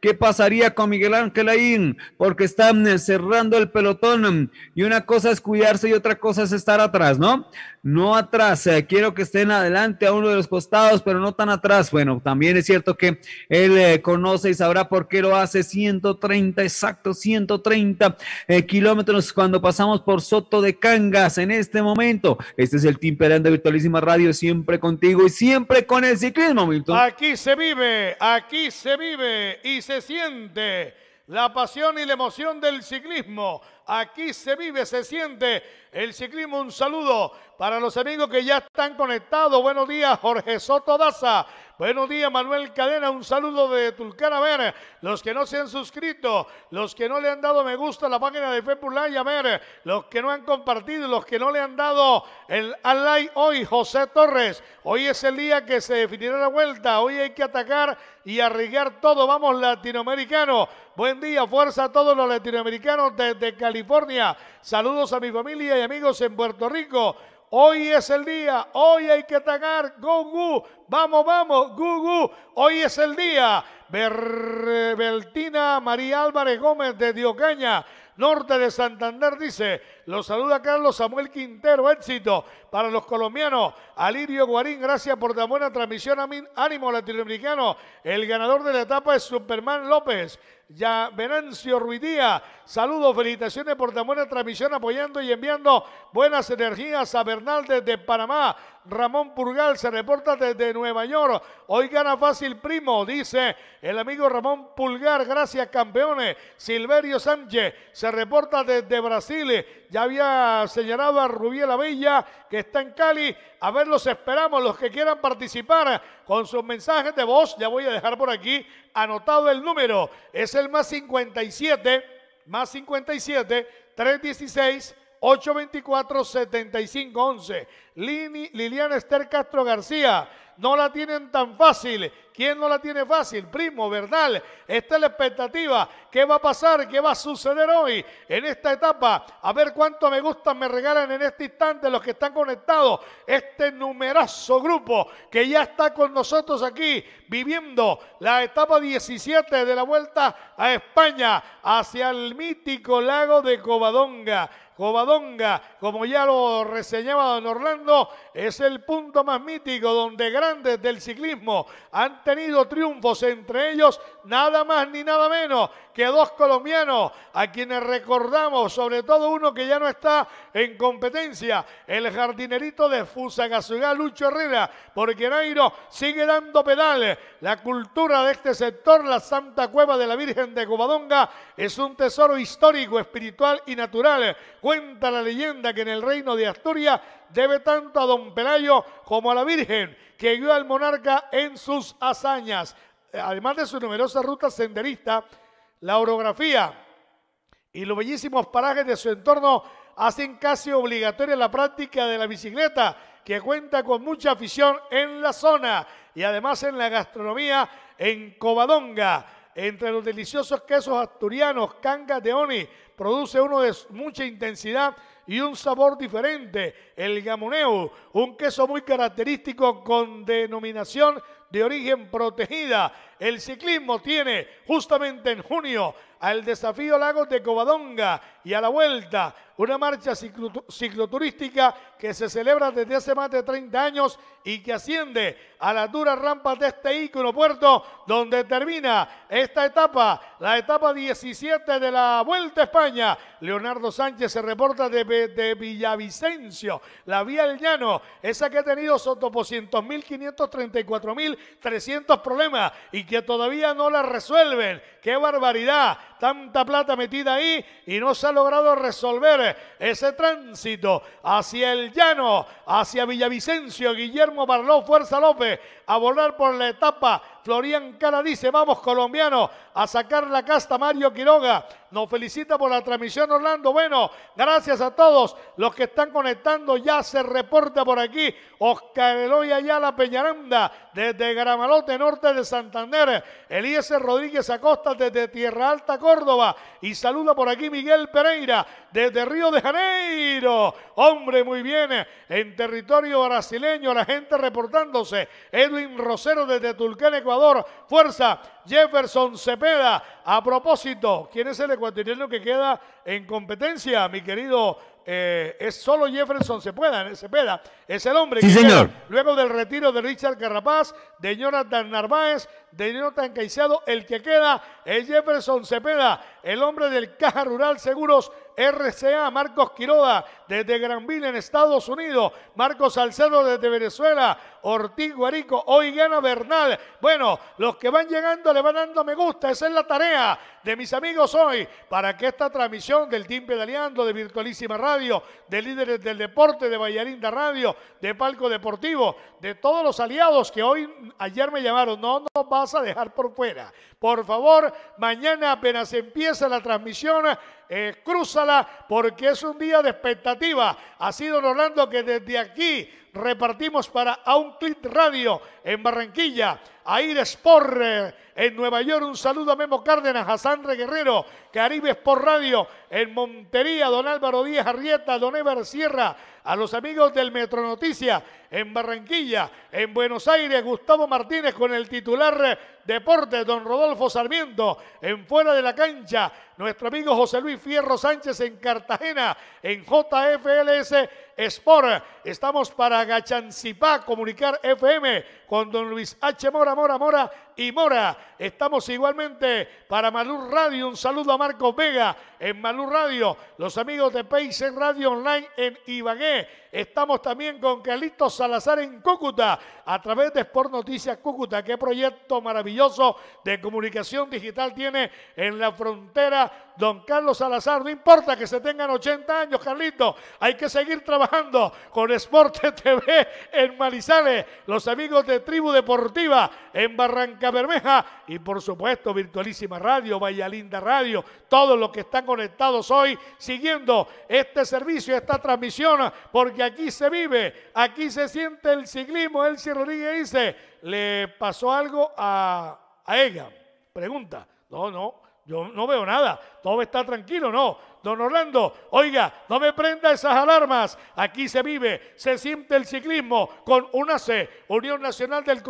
¿Qué pasaría con Miguel Ángel ahí? Porque están eh, cerrando el pelotón y una cosa es cuidarse y otra cosa es estar atrás, ¿no? no atrás, eh, quiero que estén adelante a uno de los costados, pero no tan atrás. Bueno, también es cierto que él eh, conoce y sabrá por qué lo hace 130, exacto, 130 eh, kilómetros cuando pasamos por Soto de Cangas en este momento. Este es el Team Perán de Virtualísima Radio, siempre contigo y siempre con el ciclismo, Milton. Aquí se vive, aquí se vive y se siente la pasión y la emoción del ciclismo. Aquí se vive, se siente el ciclismo. Un saludo para los amigos que ya están conectados. Buenos días, Jorge Soto Daza. Buenos días, Manuel Cadena. Un saludo de Tulcán. A ver, los que no se han suscrito, los que no le han dado me gusta a la página de Fepulay, a ver, los que no han compartido, los que no le han dado el like hoy, José Torres. Hoy es el día que se definirá la vuelta. Hoy hay que atacar y arriesgar todo. Vamos, latinoamericano. Buen día, fuerza a todos los latinoamericanos desde California. Saludos a mi familia y amigos en Puerto Rico. Hoy es el día, hoy hay que atacar, gugu, vamos, vamos, Gugu, hoy es el día. verbeltina María Álvarez Gómez de Diocaña, norte de Santander, dice, lo saluda Carlos Samuel Quintero, éxito para los colombianos. Alirio Guarín, gracias por la buena transmisión, ánimo latinoamericano. El ganador de la etapa es Superman López ya Venancio Ruidía. Saludos, felicitaciones por tan buena transmisión apoyando y enviando buenas energías a Bernal desde Panamá. Ramón Purgal se reporta desde Nueva York. Hoy gana fácil primo, dice el amigo Ramón Pulgar. Gracias, campeones. Silverio Sánchez se reporta desde Brasil. Ya había señalado a Rubiela Villa, que está en Cali. A ver, los esperamos, los que quieran participar con sus mensajes de voz. Ya voy a dejar por aquí anotado el número. Es el más 57, más 57, 316. 824-7511. Liliana Esther Castro García. No la tienen tan fácil. ¿Quién no la tiene fácil? Primo, ¿Verdad? Esta es la expectativa. ¿Qué va a pasar? ¿Qué va a suceder hoy en esta etapa? A ver cuánto me gustan, me regalan en este instante los que están conectados. Este numeroso grupo que ya está con nosotros aquí viviendo la etapa 17 de la vuelta a España hacia el mítico lago de Covadonga. Covadonga, como ya lo reseñaba don Orlando, es el punto más mítico donde grandes del ciclismo han tenido triunfos, entre ellos nada más ni nada menos que dos colombianos a quienes recordamos, sobre todo uno que ya no está en competencia, el jardinerito de Fusagasugá, Lucho Herrera, porque Nairo sigue dando pedales. La cultura de este sector, la Santa Cueva de la Virgen de Cubadonga... es un tesoro histórico, espiritual y natural. Cuenta la leyenda que en el reino de Asturias debe tanto a don Pelayo como a la Virgen que guió al monarca en sus hazañas. Eh, además de su numerosa rutas senderistas, la orografía y los bellísimos parajes de su entorno hacen casi obligatoria la práctica de la bicicleta, que cuenta con mucha afición en la zona y además en la gastronomía en Covadonga. Entre los deliciosos quesos asturianos, canga de Oni produce uno de mucha intensidad y un sabor diferente, el gamoneo, un queso muy característico con denominación de origen protegida. El ciclismo tiene justamente en junio al desafío Lagos de Covadonga y a la vuelta una marcha cicloturística que se celebra desde hace más de 30 años y que asciende a las duras rampas de este ícono puerto donde termina esta etapa, la etapa 17 de la Vuelta a España. Leonardo Sánchez se reporta de, Villavicencio, la vía del Llano, esa que ha tenido y cuatro mil 300 problemas y que todavía no la resuelven. ¡Qué barbaridad! Tanta plata metida ahí y no se ha logrado resolver ese tránsito hacia el llano, hacia Villavicencio. Guillermo Barló, Fuerza López, a volar por la etapa Florian Cara dice, vamos colombiano, a sacar la casta Mario Quiroga. Nos felicita por la transmisión Orlando. Bueno, gracias a todos los que están conectando. Ya se reporta por aquí Oscar Eloy la Peñaranda desde Gramalote Norte de Santander. Elías Rodríguez Acosta desde Tierra Alta, Córdoba. Y saluda por aquí Miguel Pereira desde Río de Janeiro. Hombre, muy bien. En territorio brasileño, la gente reportándose. Edwin Rosero desde Tulcán, Ecuador fuerza, Jefferson Cepeda. A propósito, ¿quién es el ecuatoriano que queda en competencia, mi querido eh, es solo Jefferson Cepeda, eh, Cepeda es el hombre que señor. luego del retiro de Richard Carrapaz, de Jonathan Narváez, de Jonathan Caicedo. El que queda es Jefferson Cepeda, el hombre del Caja Rural Seguros RCA, Marcos Quiroga desde Granville en Estados Unidos, Marcos Salcedo desde Venezuela, Ortiz Guarico, hoy gana Bernal. Bueno, los que van llegando le van dando me gusta, esa es la tarea de mis amigos hoy para que esta transmisión del Team Pedaleando, de Virtualísima Radio, de Líderes del Deporte, de Vallarinda Radio, de Palco Deportivo, de todos los aliados que hoy, ayer me llamaron, no nos vas a dejar por fuera. Por favor, mañana apenas empieza la transmisión, eh, crúzala porque es un día de expectativa. Ha sido Orlando que desde aquí repartimos para A un radio en Barranquilla Aire Sport en Nueva York. Un saludo a Memo Cárdenas, a Sandra Guerrero, Caribe Sport Radio en Montería, don Álvaro Díaz Arrieta, don Ever Sierra, a los amigos del Metro noticia en Barranquilla, en Buenos Aires, Gustavo Martínez con el titular Deportes, don Rodolfo Sarmiento, en Fuera de la Cancha, nuestro amigo José Luis Fierro Sánchez en Cartagena, en JFLS Sport. Estamos para Gachancipá, Comunicar FM, con don Luis H. Mora, Mora, Mora y Mora. Estamos igualmente para Malur Radio. Un saludo a Marcos Vega en Malú Radio, los amigos de Paysen Radio Online en Ibagué. Estamos también con Carlitos Salazar en Cúcuta, a través de Sport Noticias Cúcuta. Qué proyecto maravilloso de comunicación digital tiene en la frontera don Carlos Salazar. No importa que se tengan 80 años, Carlitos hay que seguir trabajando con Sport TV en Manizales, los amigos de Tribu Deportiva en Barranca Bermeja y por supuesto Virtualísima Radio, Vallalinda Radio, todo lo que están conectados hoy siguiendo este servicio, esta transmisión, porque aquí se vive, aquí se siente el ciclismo. El Rodríguez dice, ¿le pasó algo a, a ella? Pregunta, no, no, yo no veo nada, todo está tranquilo, no. Don Orlando, oiga, no me prenda esas alarmas. Aquí se vive, se siente el ciclismo con UNACE, Unión Nacional del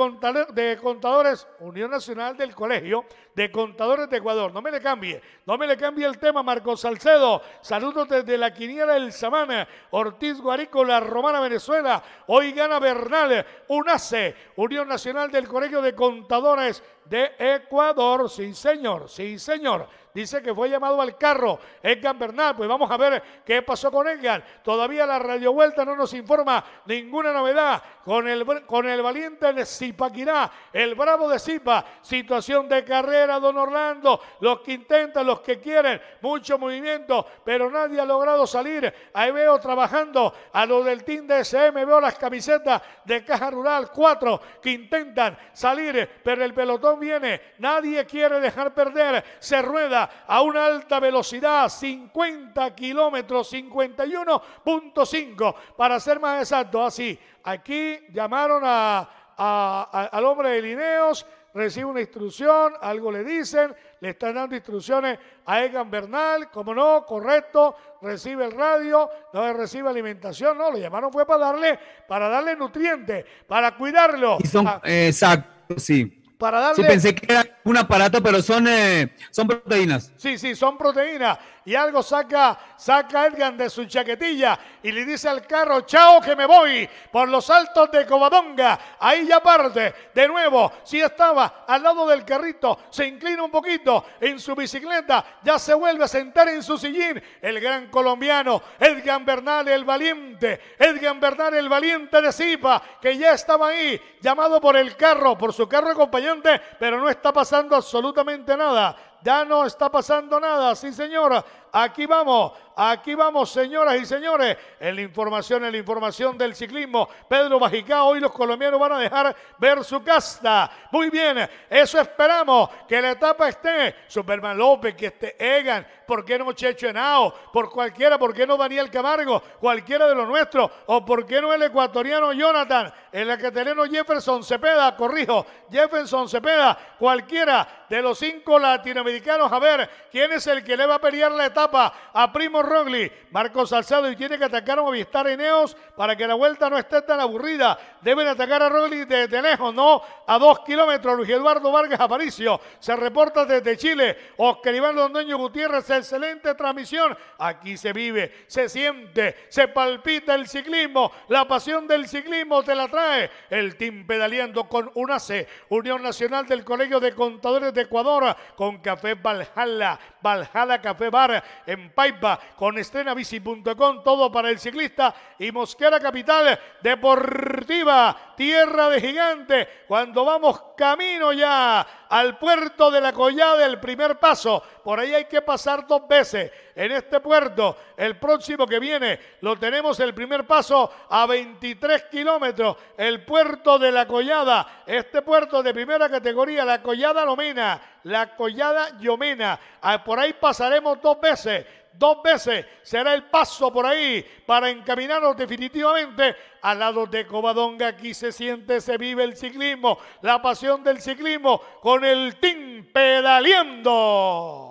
de Contadores, Unión Nacional del Colegio de Contadores de Ecuador. No me le cambie, no me le cambie el tema, Marco Salcedo. Saludos desde la Quiniela del Samana, Ortiz Guarícola, Romana, Venezuela. Hoy gana Bernal, UNACE, Unión Nacional del Colegio de Contadores de Ecuador. Sí, señor, sí, señor. Dice que fue llamado al carro Edgar Bernal. Pues vamos a ver qué pasó con Edgar. Todavía la radio vuelta no nos informa ninguna novedad con el, con el valiente de Zipaquirá, el bravo de Zipa. Situación de carrera, don Orlando. Los que intentan, los que quieren, mucho movimiento, pero nadie ha logrado salir. Ahí veo trabajando a los del team DSM Veo las camisetas de Caja Rural, cuatro que intentan salir, pero el pelotón viene. Nadie quiere dejar perder. Se rueda a una alta velocidad, 50 kilómetros, 51.5, para ser más exacto, así. Aquí llamaron a, al hombre de Lineos, recibe una instrucción, algo le dicen, le están dando instrucciones a Egan Bernal, como no, correcto, recibe el radio, no recibe alimentación, no, lo llamaron fue para darle, para darle nutrientes, para cuidarlo. son, ah. exacto, sí. Para darle. pensé que era un aparato, pero son, eh, son proteínas. Sí, sí, son proteínas. Y algo saca, saca Edgar de su chaquetilla y le dice al carro, chao que me voy por los altos de Covadonga. Ahí ya parte. De nuevo, si estaba al lado del carrito, se inclina un poquito en su bicicleta, ya se vuelve a sentar en su sillín. El gran colombiano, Edgar Bernal el valiente, Edgar Bernal el valiente de Zipa, que ya estaba ahí, llamado por el carro, por su carro acompañante, pero no está pasando absolutamente nada. Ya no está pasando nada, sí señora. Aquí vamos, aquí vamos, señoras y señores. En la información, en la información del ciclismo, Pedro Bajicá, hoy los colombianos van a dejar ver su casta. Muy bien, eso esperamos, que la etapa esté Superman López, que esté Egan, ¿por qué no Checho Henao? Por cualquiera, ¿por qué no Daniel Camargo? Cualquiera de los nuestros, o ¿por qué no el ecuatoriano Jonathan? El ecuatoriano Jefferson Cepeda, corrijo, Jefferson Cepeda, cualquiera de los cinco latinoamericanos, a ver, ¿quién es el que le va a pelear la etapa? a Primo Rogli. Marco Salcedo y tiene que atacar a Movistar Eneos para que la vuelta no esté tan aburrida. Deben atacar a Rogli desde lejos, no a dos kilómetros. Luis Eduardo Vargas Aparicio se reporta desde Chile. Oscar Iván Londoño Gutiérrez, excelente transmisión. Aquí se vive, se siente, se palpita el ciclismo. La pasión del ciclismo te la trae el team pedaleando con UNACE, Unión Nacional del Colegio de Contadores de Ecuador, con Café Valhalla. Valhalla Café Bar en Paipa con estrenabici.com, todo para el ciclista y Mosquera Capital Deportiva, tierra de gigante, cuando vamos camino ya al puerto de la Collada, el primer paso. Por ahí hay que pasar dos veces. En este puerto, el próximo que viene, lo tenemos el primer paso a 23 kilómetros. El puerto de la Collada, este puerto de primera categoría, la Collada Lomena, la Collada Yomena. Ah, por ahí pasaremos dos veces dos veces será el paso por ahí para encaminarnos definitivamente al lado de Covadonga. Aquí se siente, se vive el ciclismo, la pasión del ciclismo con el team pedaleando.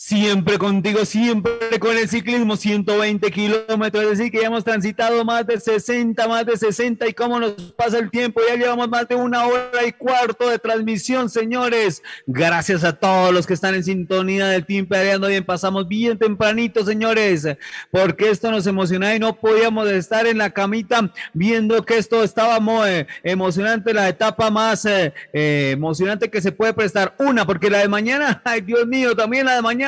Siempre contigo, siempre con el ciclismo, 120 kilómetros, es decir, que ya hemos transitado más de 60, más de 60 y cómo nos pasa el tiempo, ya llevamos más de una hora y cuarto de transmisión, señores. Gracias a todos los que están en sintonía del Team Pereando, Bien, pasamos bien tempranito, señores, porque esto nos emocionaba y no podíamos estar en la camita viendo que esto estaba muy eh, emocionante, la etapa más eh, eh, emocionante que se puede prestar. Una, porque la de mañana, ay Dios mío, también la de mañana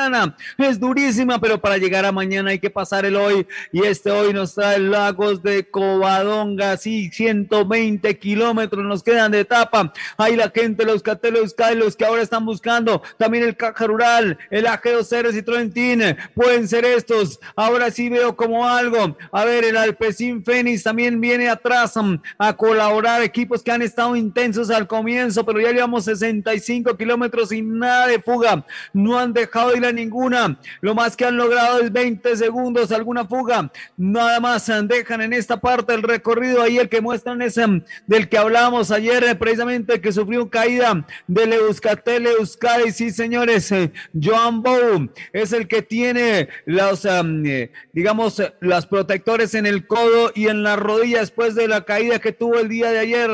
es durísima, pero para llegar a mañana hay que pasar el hoy. Y este hoy nos trae Lagos de Covadonga, sí, 120 kilómetros nos quedan de etapa. Hay la gente, los catelos, los que ahora están buscando, también el Caja Rural, el ag Ceres y Trentine pueden ser estos. Ahora sí veo como algo. A ver, el Alpecín Fénix también viene atrás mm, a colaborar. Equipos que han estado intensos al comienzo, pero ya llevamos 65 kilómetros y nada de fuga. No han dejado de ir ninguna. Lo más que han logrado es 20 segundos, alguna fuga. Nada más eh, dejan en esta parte el recorrido ahí el que muestran es eh, del que hablábamos ayer eh, precisamente que sufrió caída del Euskatel Euskadi. Sí, señores, Joan Bou es el que tiene los, digamos, los protectores en el codo y en la rodilla después de la caída que tuvo el día de ayer.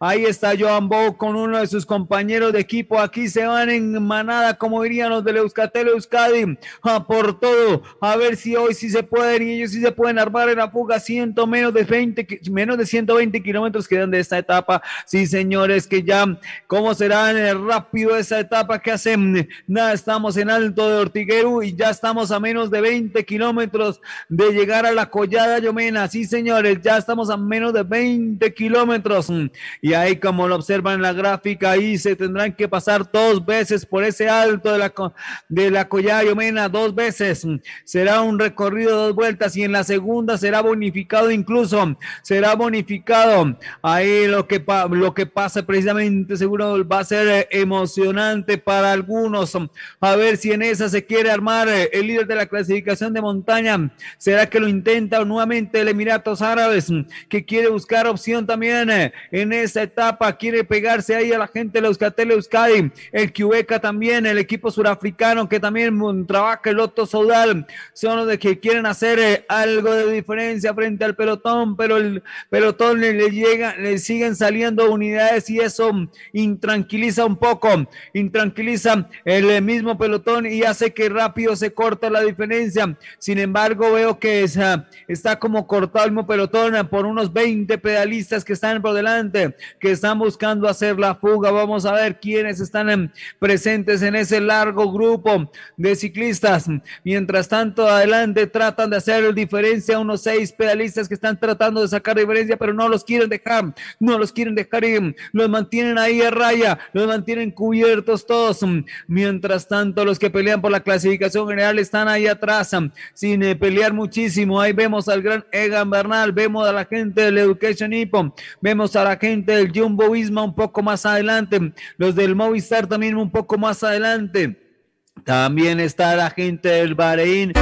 Ahí está Joan Bou con uno de sus compañeros de equipo. Aquí se van en manada, como dirían los del Euskatel Euskadi a ah, por todo, a ver si hoy sí se pueden y ellos sí se pueden armar en la fuga, ciento menos de 20, menos de 120 kilómetros quedan de esta etapa, sí señores, que ya, ¿cómo será el rápido esa etapa que hacen? Nada, estamos en Alto de Ortigueru y ya estamos a menos de 20 kilómetros de llegar a la Collada Llomena, sí señores, ya estamos a menos de 20 kilómetros y ahí como lo observan en la gráfica, ahí se tendrán que pasar dos veces por ese alto de de la la y Omena dos veces. Será un recorrido dos vueltas y en la segunda será bonificado incluso. Será bonificado. Ahí lo que, lo que pasa precisamente seguro va a ser eh, emocionante para algunos. A ver si en esa se quiere armar eh, el líder de la clasificación de montaña. ¿Será que lo intenta nuevamente el Emiratos Árabes que quiere buscar opción también eh, en esa etapa? Quiere pegarse ahí a la gente de Euskatel Euskadi. El Quebeca también, el equipo surafricano que también trabaja el otro Saudal, son los de que quieren hacer eh, algo de diferencia frente al pelotón, pero el pelotón le, llega, le siguen saliendo unidades y eso intranquiliza un poco, intranquiliza el eh, mismo pelotón y hace que rápido se corta la diferencia. Sin embargo, veo que ah, está como cortado el pelotón por unos 20 pedalistas que están por delante, que están buscando hacer la fuga. Vamos a ver quiénes están em, presentes en ese largo grupo de ciclistas. Mientras tanto, adelante tratan de hacer diferencia unos seis pedalistas que están tratando de sacar diferencia, pero no los quieren dejar, no los quieren dejar y los mantienen ahí a raya, los mantienen cubiertos todos. Mientras tanto, los que pelean por la clasificación general están ahí atrás, sin eh, pelear muchísimo. Ahí vemos al gran Egan Bernal, vemos a la gente del Education Hop, vemos a la gente del Jumbo Isma un poco más adelante, los del Movistar también un poco más adelante. También está la gente del Bahrein,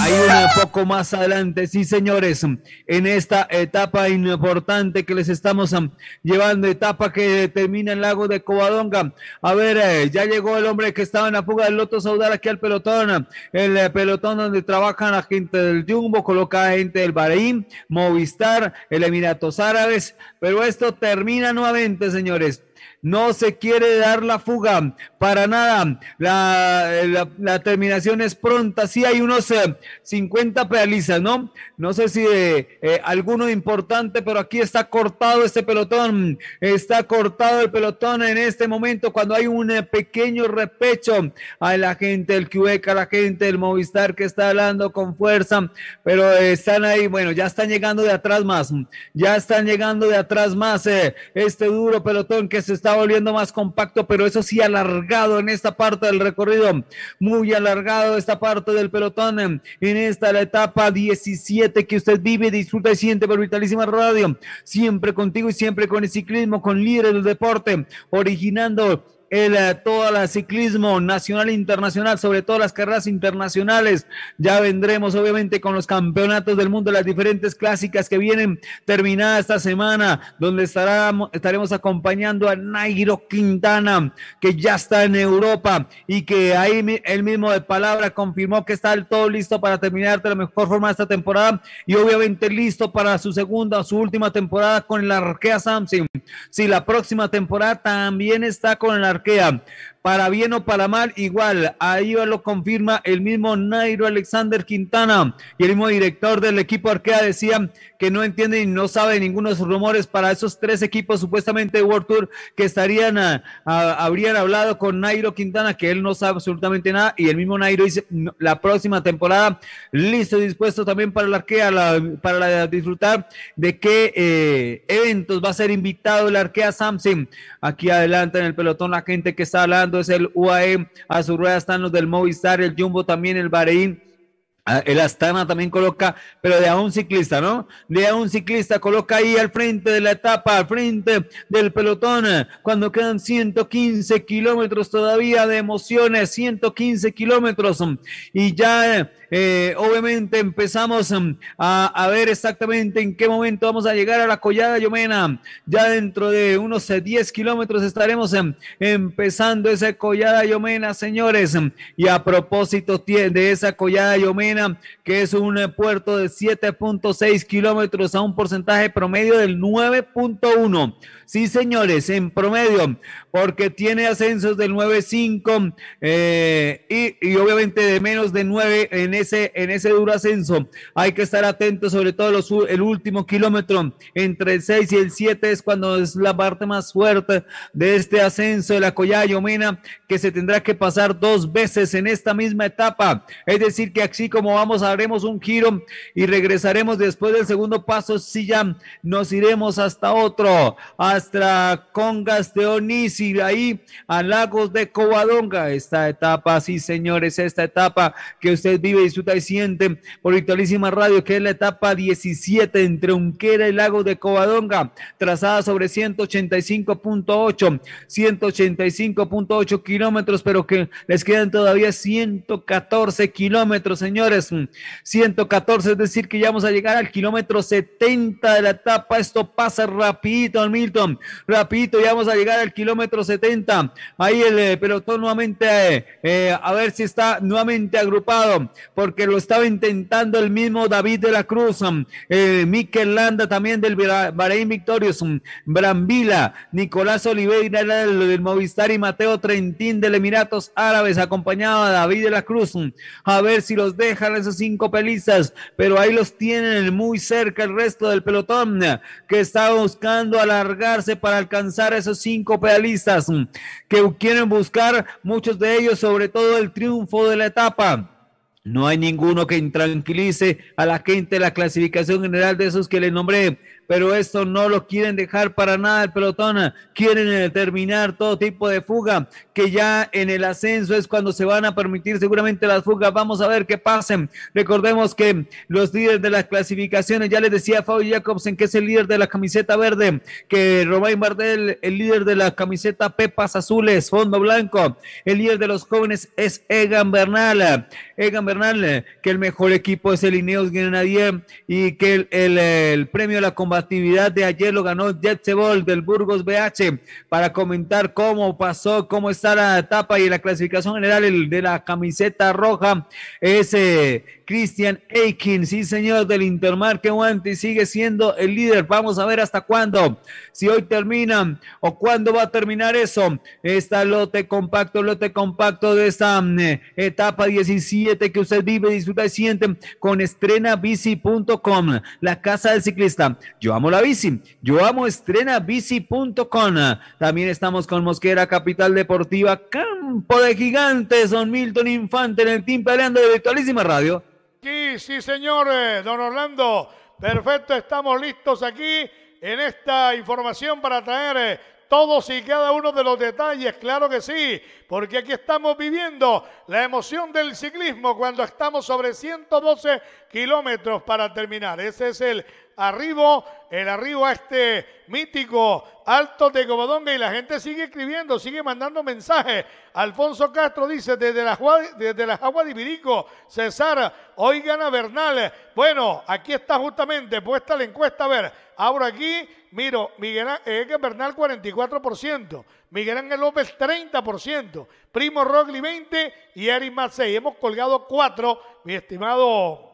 Hay un poco más adelante, sí señores, en esta etapa importante que les estamos um, llevando, etapa que termina el lago de Covadonga. A ver, eh, ya llegó el hombre que estaba en la fuga del Loto Saudar aquí al pelotón, el eh, pelotón donde trabajan la gente del Jumbo, coloca gente del Bahrein, Movistar, el Emiratos Árabes, pero esto termina nuevamente, señores no se quiere dar la fuga para nada. La, terminación es pronta. Sí hay unos 50 eh, pedalizas, ¿no? No sé si eh, eh, alguno importante, pero aquí está cortado este pelotón. Está cortado el pelotón en este momento cuando hay un pequeño repecho a la gente el Cueca, a la gente el Movistar que está hablando con fuerza, pero están ahí, bueno, ya están llegando de atrás más, ya están llegando de atrás más este duro pelotón que se está volviendo más compacto, pero eso sí alargado en esta parte del recorrido, muy alargado esta parte del pelotón, em, en esta la etapa 17 que usted vive, disfruta y siente por Vitalísima Radio, siempre contigo y siempre con el ciclismo, con líderes del deporte, originando el, eh, todo el ciclismo nacional e internacional, sobre todo las carreras internacionales. Ya vendremos obviamente con los campeonatos del mundo, las diferentes clásicas que vienen terminada esta semana, donde estaremos acompañando a Nairo Quintana, que ya está en Europa y que ahí el mismo de palabra confirmó que está todo listo para terminar de la mejor forma esta temporada y obviamente listo para su segunda, o su última temporada con la Arkea Samsung. Si la próxima temporada también está con la que para bien o para mal, igual. Ahí lo confirma el mismo Nairo Alexander Quintana y el mismo director del equipo Arkea decía que no entiende y no sabe ninguno de rumores para esos tres equipos supuestamente de World Tour que estarían, ah, ah, habrían hablado con Nairo Quintana, que él no sabe absolutamente nada. Y el mismo Nairo dice, la próxima temporada, listo y dispuesto también para la Arkea, para disfrutar de qué eh, eventos va a ser invitado el Arkea Samsung. Aquí adelante en el pelotón la gente que está hablando es el UAE, a su rueda están los del Movistar, el Jumbo también, el Bahrein. El Astana también coloca, pero de a un ciclista, ¿no? De a un ciclista coloca ahí al frente de la etapa, al frente del pelotón, cuando quedan 115 kilómetros todavía de emociones, 115 kilómetros. Y ya eh, obviamente empezamos mm, a, ver exactamente en qué momento vamos a llegar a la Collada yomena. Ya dentro de unos 10 eh, kilómetros estaremos mm, empezando esa Collada yomena, señores. Mm, y a propósito de esa Collada yomena, que es un eh, puerto de 7.6 kilómetros a un porcentaje promedio del 9.1 Sí, señores, en promedio, porque tiene ascensos del 9.5 eh, y, obviamente de menos de 9 en ese, en ese duro ascenso. Hay que estar atentos, sobre todo los, el último kilómetro, entre el 6 y el 7 es cuando es la parte más fuerte de este ascenso de la Collada Yomena, que se tendrá que pasar dos veces en esta misma etapa. Es decir, que así como vamos, haremos un giro y regresaremos después del segundo paso, si ya nos iremos hasta otro. Hasta hasta Congas de Onís y ahí a Lagos de Covadonga. Esta etapa, sí señores, esta etapa que usted vive, disfruta y siente por Victorísima Radio, que es la etapa 17 entre Unquera y Lagos de Covadonga, trazada sobre 185.8, 185.8 kilómetros, pero que les quedan todavía 114 kilómetros, señores. 114, es decir, que ya vamos a llegar al kilómetro 70 de la etapa. Esto pasa rapidito, Milton. Rapito ya vamos a llegar al kilómetro 70. Ahí el eh, pelotón nuevamente, eh, eh, a ver si está nuevamente agrupado, porque lo estaba intentando el mismo David de la Cruz, um, Mikel Landa también del Bahrein Victorious, um, Brambila, Nicolás Oliveira del, Movistar y Mateo Trentín del Emiratos Árabes, acompañado a David de la Cruz. Um, a ver si los dejan esos cinco pelizas, pero ahí los tienen muy cerca el resto del pelotón que está buscando alargar para alcanzar a esos cinco pedalistas que quieren buscar, muchos de ellos, sobre todo el triunfo de la etapa. No hay ninguno que intranquilice a la gente la clasificación general de esos que les nombré pero esto no lo quieren dejar para nada el pelotón. Quieren terminar todo tipo de fuga, que ya en el ascenso es cuando se van a permitir seguramente las fugas. Vamos a ver qué pasen. Recordemos que los líderes de las clasificaciones, ya les decía Fabio Jacobsen, que es el líder de la camiseta verde, que Romain Bardel, el líder de la camiseta Pepas Azules, Fondo Blanco, el líder de los jóvenes es Egan Bernal. Egan Bernal, que el mejor equipo es el Ineos Grenadier y que el, premio a la combate actividad de ayer lo ganó Jetsebol del Burgos BH para comentar cómo pasó, cómo está la etapa y la clasificación general el de la camiseta roja ese eh, Cristian Christian sí señor del Intermar Guante, sigue siendo el líder. Vamos a ver hasta cuándo, si hoy terminan o cuándo va a terminar eso. Esta lote compacto, lote compacto de esta mm, eh, etapa 17 que usted vive, disfruta y siente con estrenabici.com, la casa del ciclista. Yo yo amo la bici. Yo amo estrenabici.com. También estamos con Mosquera, Capital Deportiva, Campo de Gigantes, Don Milton Infante en el Team Peleando de Virtualísima Radio. Sí, sí, señores, eh, don Orlando. Perfecto, estamos listos aquí en esta información para traer eh, todos y cada uno de los detalles, claro que sí, porque aquí estamos viviendo la emoción del ciclismo cuando estamos sobre 112 kilómetros para terminar. Ese es el arribo, el arribo a este mítico Alto de Covadonga y la gente sigue escribiendo, sigue mandando mensajes. Alfonso Castro dice, desde la, desde de Ibirico, César, oigan a Bernal. Bueno, aquí está justamente puesta la encuesta, a ver, ahora aquí, miro, Miguel Ángel Bernal 44%, Miguel Ángel López 30%, Primo Rogli 20% y Eric 6. Hemos colgado cuatro, mi estimado,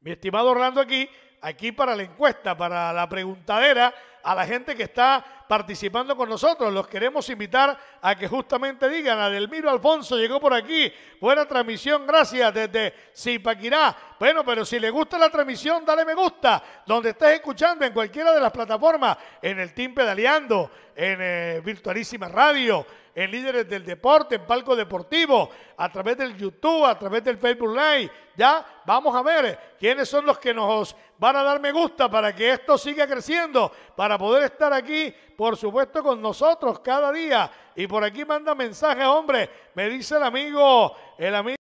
mi estimado Orlando aquí, aquí para la encuesta, para la preguntadera, a la gente que está participando con nosotros. Los queremos invitar a que justamente digan, a Delmiro Alfonso llegó por aquí, buena transmisión, gracias desde Zipaquirá. Bueno, pero si le gusta la transmisión, dale me gusta, donde estés escuchando, en cualquiera de las plataformas, en el Team Pedaleando, en eh, Virtualísima Radio, en Líderes del Deporte, en Palco Deportivo, a través del YouTube, a través del Facebook Live. Ya vamos a ver quiénes son los que nos van a dar me gusta para que esto siga creciendo, para poder estar aquí, por supuesto, con nosotros cada día. Y por aquí manda mensajes, hombre, me dice el amigo, el amigo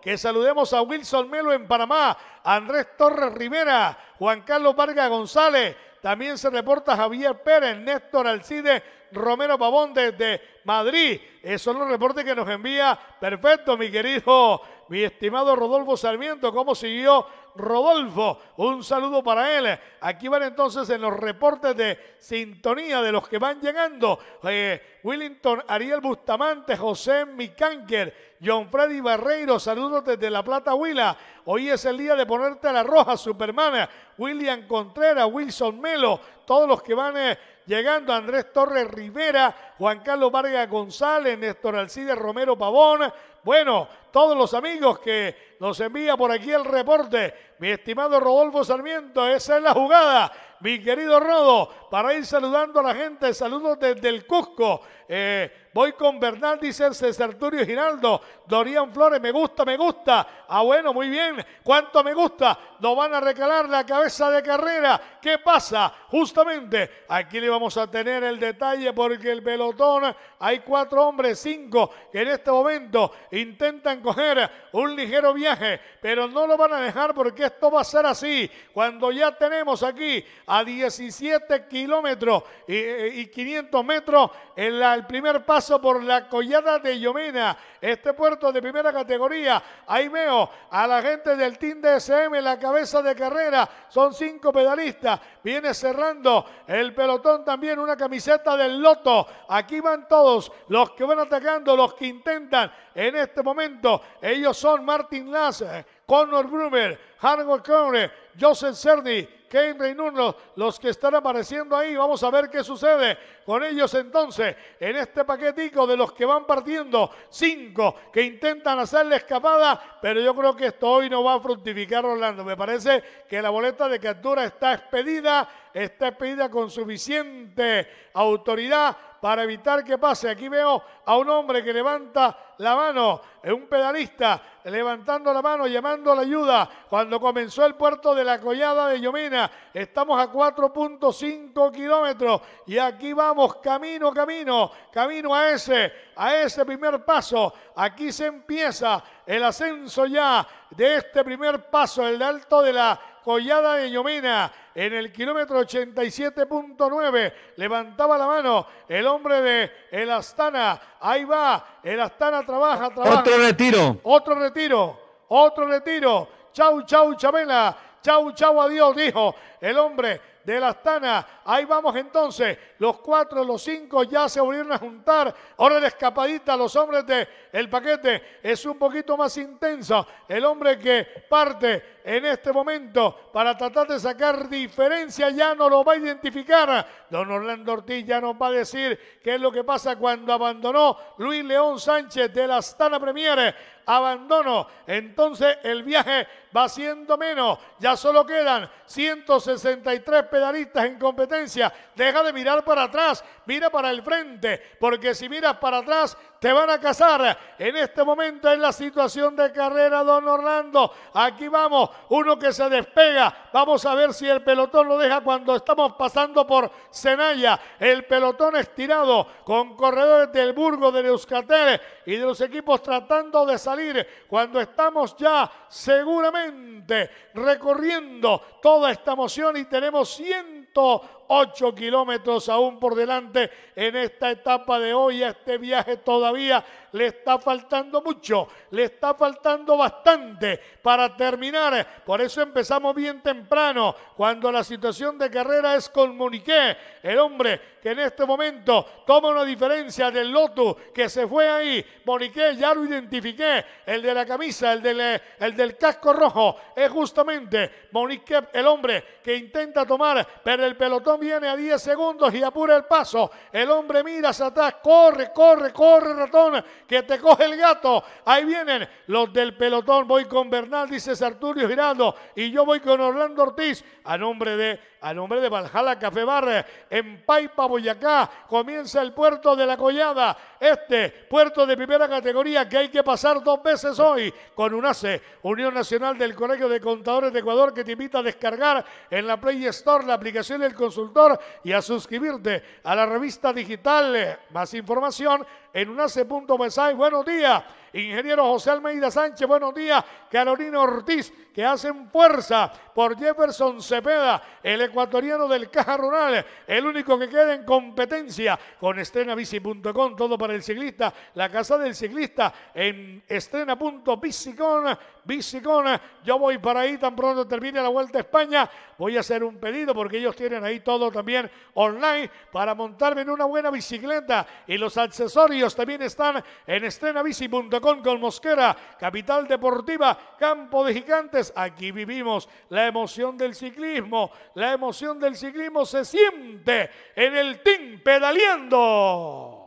que saludemos a Wilson Melo en Panamá, Andrés Torres Rivera, Juan Carlos Vargas González, también se reporta Javier Pérez, Néstor Alcide, Romero Pavón desde Madrid. eso son los reportes que nos envía. Perfecto, mi querido mi estimado Rodolfo Sarmiento. ¿Cómo siguió Rodolfo? Un saludo para él. Aquí van entonces en los reportes de sintonía de los que van llegando. Eh, Willington, Ariel Bustamante, José micánker John Freddy Barreiro, saludos desde La Plata Huila. Hoy es el día de ponerte a la roja, Superman, William Contreras, Wilson Melo, todos los que van... Eh, llegando Andrés Torres Rivera, Juan Carlos Vargas González, Néstor Alcide Romero Pavón, bueno, todos los amigos que nos envía por aquí el reporte, mi estimado Rodolfo Sarmiento, esa es la jugada, mi querido Rodo, para ir saludando a la gente, saludos desde el Cusco, eh, voy con Bernal, dice César Turio Giraldo, Dorian Flores, me gusta, me gusta, ah bueno, muy bien, cuánto me gusta, nos van a recalar la cabeza de carrera, ¿qué pasa? Justamente, aquí le vamos a tener el detalle porque el pelotón, hay cuatro hombres, cinco, que en este momento intentan coger un ligero viaje, pero no lo van a dejar porque esto va a ser así. Cuando ya tenemos aquí a 17 kilómetros y, 500 metros el primer paso por la collada de Yomena, este puerto de primera categoría, ahí veo a la gente del Team DSM, la cabeza de carrera, son cinco pedalistas, viene cerrando el pelotón también, una camiseta del Loto, aquí van todos los que van atacando, los que intentan en este momento. Ellos son Martin Lass, eh, Connor Groomer, Harold Cone, Joseph Cerny, Kane Reynolds, los que están apareciendo ahí. Vamos a ver qué sucede. Con ellos entonces, en este paquetico de los que van partiendo, cinco que intentan hacer la escapada, pero yo creo que esto hoy no va a fructificar Orlando. Me parece que la boleta de captura está expedida, está expedida con suficiente autoridad para evitar que pase. Aquí veo a un hombre que levanta la mano, un pedalista levantando la mano, llamando la ayuda. Cuando comenzó el puerto de la Collada de Llomina estamos a 4.5 kilómetros y aquí vamos camino, camino, camino a ese, a ese primer paso. Aquí se empieza el ascenso ya de este primer paso, el alto de la Collada de Yomina, en el kilómetro 87.9, levantaba la mano el hombre de El Astana, ahí va, El Astana trabaja, trabaja. Otro retiro. Otro retiro, otro retiro. Chau, chau, Chabela. Chau, chau, adiós, dijo el hombre de la Astana. Ahí vamos entonces. Los cuatro, los cinco ya se volvieron a juntar. Ahora la escapadita los hombres del el paquete es un poquito más intenso El hombre que parte en este momento para tratar de sacar diferencia ya no lo va a identificar. Don Orlando Ortiz ya nos va a decir qué es lo que pasa cuando abandonó Luis León Sánchez de la Astana Premier abandono. Entonces el viaje va siendo menos. Ya solo quedan 163 pedalistas en competencia, deja de mirar para atrás, mira para el frente, porque si miras para atrás te van a cazar. En este momento es la situación de carrera, don Orlando, aquí vamos, uno que se despega, vamos a ver si el pelotón lo deja cuando estamos pasando por Senaya, el pelotón estirado con corredores del Burgo, de Euskater y de los equipos tratando de salir cuando estamos ya seguramente recorriendo toda esta moción y tenemos 108 kilómetros aún por delante en esta etapa de hoy, a este viaje todavía le está faltando mucho, le está faltando bastante para terminar. Por eso empezamos bien temprano, cuando la situación de carrera es con Moniqué, el hombre que en este momento toma una diferencia del Lotus que se fue ahí. Moniqué ya lo identifiqué, el de la camisa, el del, el del casco rojo, es justamente Moniqué, el hombre que intenta tomar, pero el pelotón viene a 10 segundos y apura el paso. El hombre mira hacia atrás, corre, corre, corre, ratón, que te coge el gato. Ahí vienen los del pelotón. Voy con Bernal, dice Sarturio Giraldo. Y yo voy con Orlando Ortiz a nombre de, a nombre de Valhalla Café Bar. En Paipa, Boyacá, comienza el puerto de la Collada. Este puerto de primera categoría que hay que pasar dos veces hoy con UNACE, Unión Nacional del Colegio de Contadores de Ecuador, que te invita a descargar en la Play Store la aplicación del consultor y a suscribirte a la revista digital. Más información en una punto mensaje, Buenos días. Ingeniero José Almeida Sánchez, buenos días. Carolina Ortiz, que hacen fuerza por Jefferson Cepeda, el ecuatoriano del Caja Rural, el único que queda en competencia con estrenabici.com, todo para el ciclista, la casa del ciclista en estrena.bicicon, bicicon, yo voy para ahí tan pronto termine la Vuelta a España, voy a hacer un pedido porque ellos tienen ahí todo también online para montarme en una buena bicicleta y los accesorios también están en estrenabici.com con Mosquera, Capital Deportiva, Campo de Gigantes. Aquí vivimos la emoción del ciclismo. La emoción del ciclismo se siente en el team pedaleando.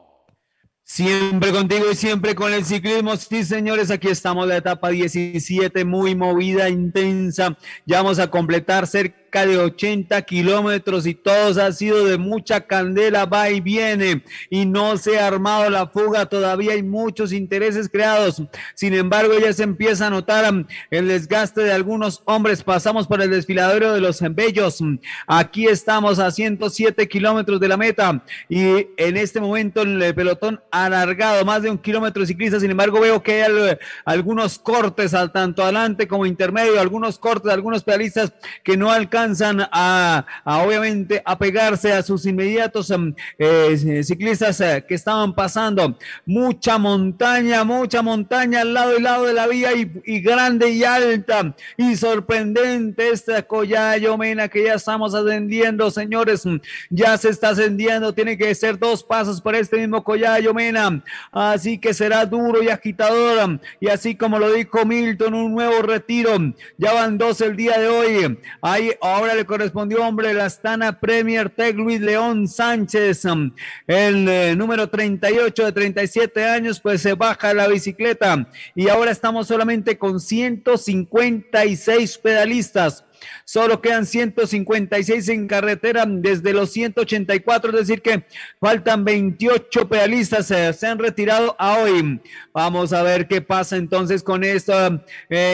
Siempre contigo y siempre con el ciclismo. Sí, señores, aquí estamos, la etapa 17, muy movida, intensa. Ya vamos a completar cerca de 80 kilómetros y todos ha sido de mucha candela, va y viene y no se ha armado la fuga, todavía hay muchos intereses creados. Sin embargo, ya se empieza a notar um, el desgaste de algunos hombres. Pasamos por el desfiladero de los Embellos Aquí estamos a 107 kilómetros de la meta y en este momento el pelotón ha alargado, más de un kilómetro de ciclistas. Sin embargo, veo que hay algunos cortes al tanto adelante como intermedio, algunos cortes, algunos pedalistas que no alcanzan a, obviamente a pegarse a sus inmediatos em, eh, ciclistas eh, que estaban pasando. Mucha montaña, mucha montaña al lado y lado de la vía y, grande y alta y sorprendente esta y Mena que ya estamos ascendiendo, señores, em, ya se está ascendiendo, tiene que ser dos pasos por este mismo y Mena, así que será duro y agitador em, y así como lo dijo Milton, un nuevo retiro, ya van dos el día de hoy, hay Ahora le correspondió, hombre, la Astana Premier Tech Luis León Sánchez, um, el eh, número 38 de 37 años, pues se baja la bicicleta y ahora estamos solamente con 156 pedalistas. Solo quedan 156 en carretera desde los 184, es decir que faltan 28 pedalistas, eh, se han retirado a hoy. Vamos a ver qué pasa entonces con este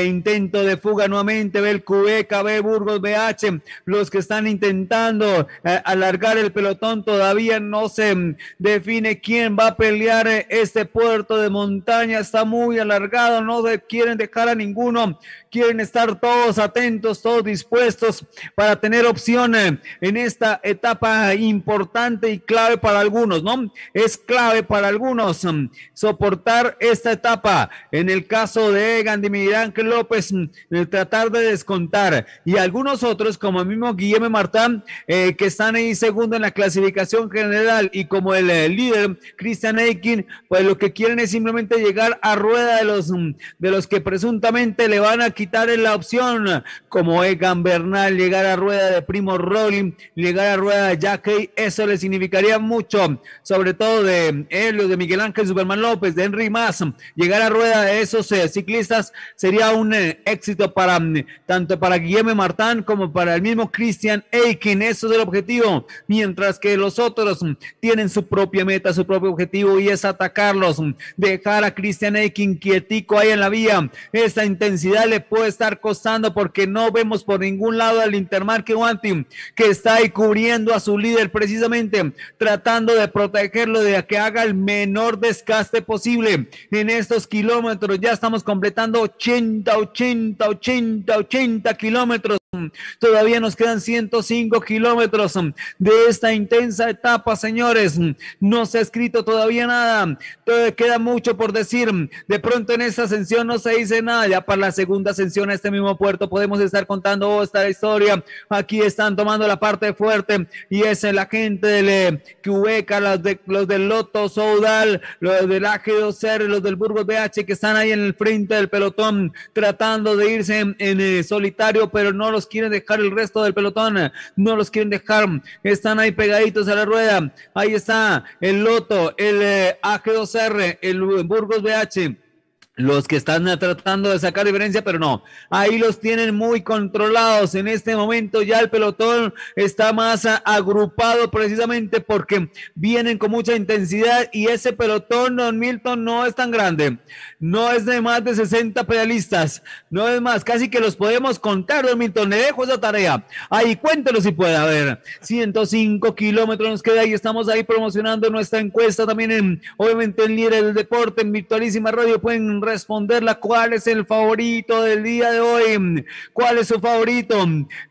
intento de fuga nuevamente. Ve el Cubeca, Burgos, BH, los que están intentando eh, alargar el pelotón todavía no se mm, define quién va a pelear este puerto de montaña. Está muy alargado, no quieren dejar a ninguno, quieren estar todos atentos, todos dispuestos para tener opción eh, en esta etapa importante y clave para algunos, ¿no? Es clave para algunos mm, soportar esta etapa. En el caso de Gandimiran López, mm, tratar de descontar y algunos otros, como el mismo Guillermo Martán, eh, que están ahí segundo en la clasificación general y como el, eh, líder Christian Aikin, pues lo que quieren es simplemente llegar a rueda de los, mm, de los que presuntamente le van a quitar la opción, como Egan. Bernal, llegar a rueda de Primo Rolling, llegar a rueda de Jackey eso le significaría mucho, sobre todo de Helios, de Miguel Ángel, Superman López, de Henry Mass llegar a rueda de esos eh, ciclistas sería un eh, éxito para mm, tanto para Guillermo Martán como para el mismo Christian Aiken, eso es el objetivo, mientras que los otros mm, tienen su propia meta, su propio objetivo y es atacarlos, mm, dejar a Christian Aiken quietico ahí en la vía, esta intensidad le puede estar costando porque no vemos por ningún lado al Intermarque Guanti, que está ahí cubriendo a su líder precisamente, tratando de protegerlo de que haga el menor desgaste posible. En estos kilómetros ya estamos completando 80, 80, 80, 80 kilómetros. Todavía nos quedan 105 kilómetros de esta intensa etapa, señores. No se ha escrito todavía nada. Todavía queda mucho por decir. De pronto en esta ascensión no se dice nada. Ya para la segunda ascensión a este mismo puerto podemos estar contando esta historia. Aquí están tomando la parte fuerte y es la gente del Cueca, los, de, los del Loto Soudal, los del AG2R, los del Burgos BH que están ahí en el frente del pelotón tratando de irse en, eh, solitario, pero no los quieren dejar el resto del pelotón, no los quieren dejar, están ahí pegaditos a la rueda. Ahí está el Loto, el AG2R, eh, el Burgos BH los que están tratando de sacar diferencia, pero no, ahí los tienen muy controlados. En este momento ya el pelotón está más agrupado precisamente porque vienen con mucha intensidad y ese pelotón, don Milton, no es tan grande. No es de más de 60 pedalistas, no es más, casi que los podemos contar, don Milton. Le dejo esa tarea. Ahí cuéntelo si puede. A ver, 105 kilómetros nos queda y estamos ahí promocionando nuestra encuesta también en, obviamente, el Líder del Deporte, en Virtualísima Radio. Pueden responderla. ¿Cuál es el favorito del día de hoy? ¿Cuál es su favorito?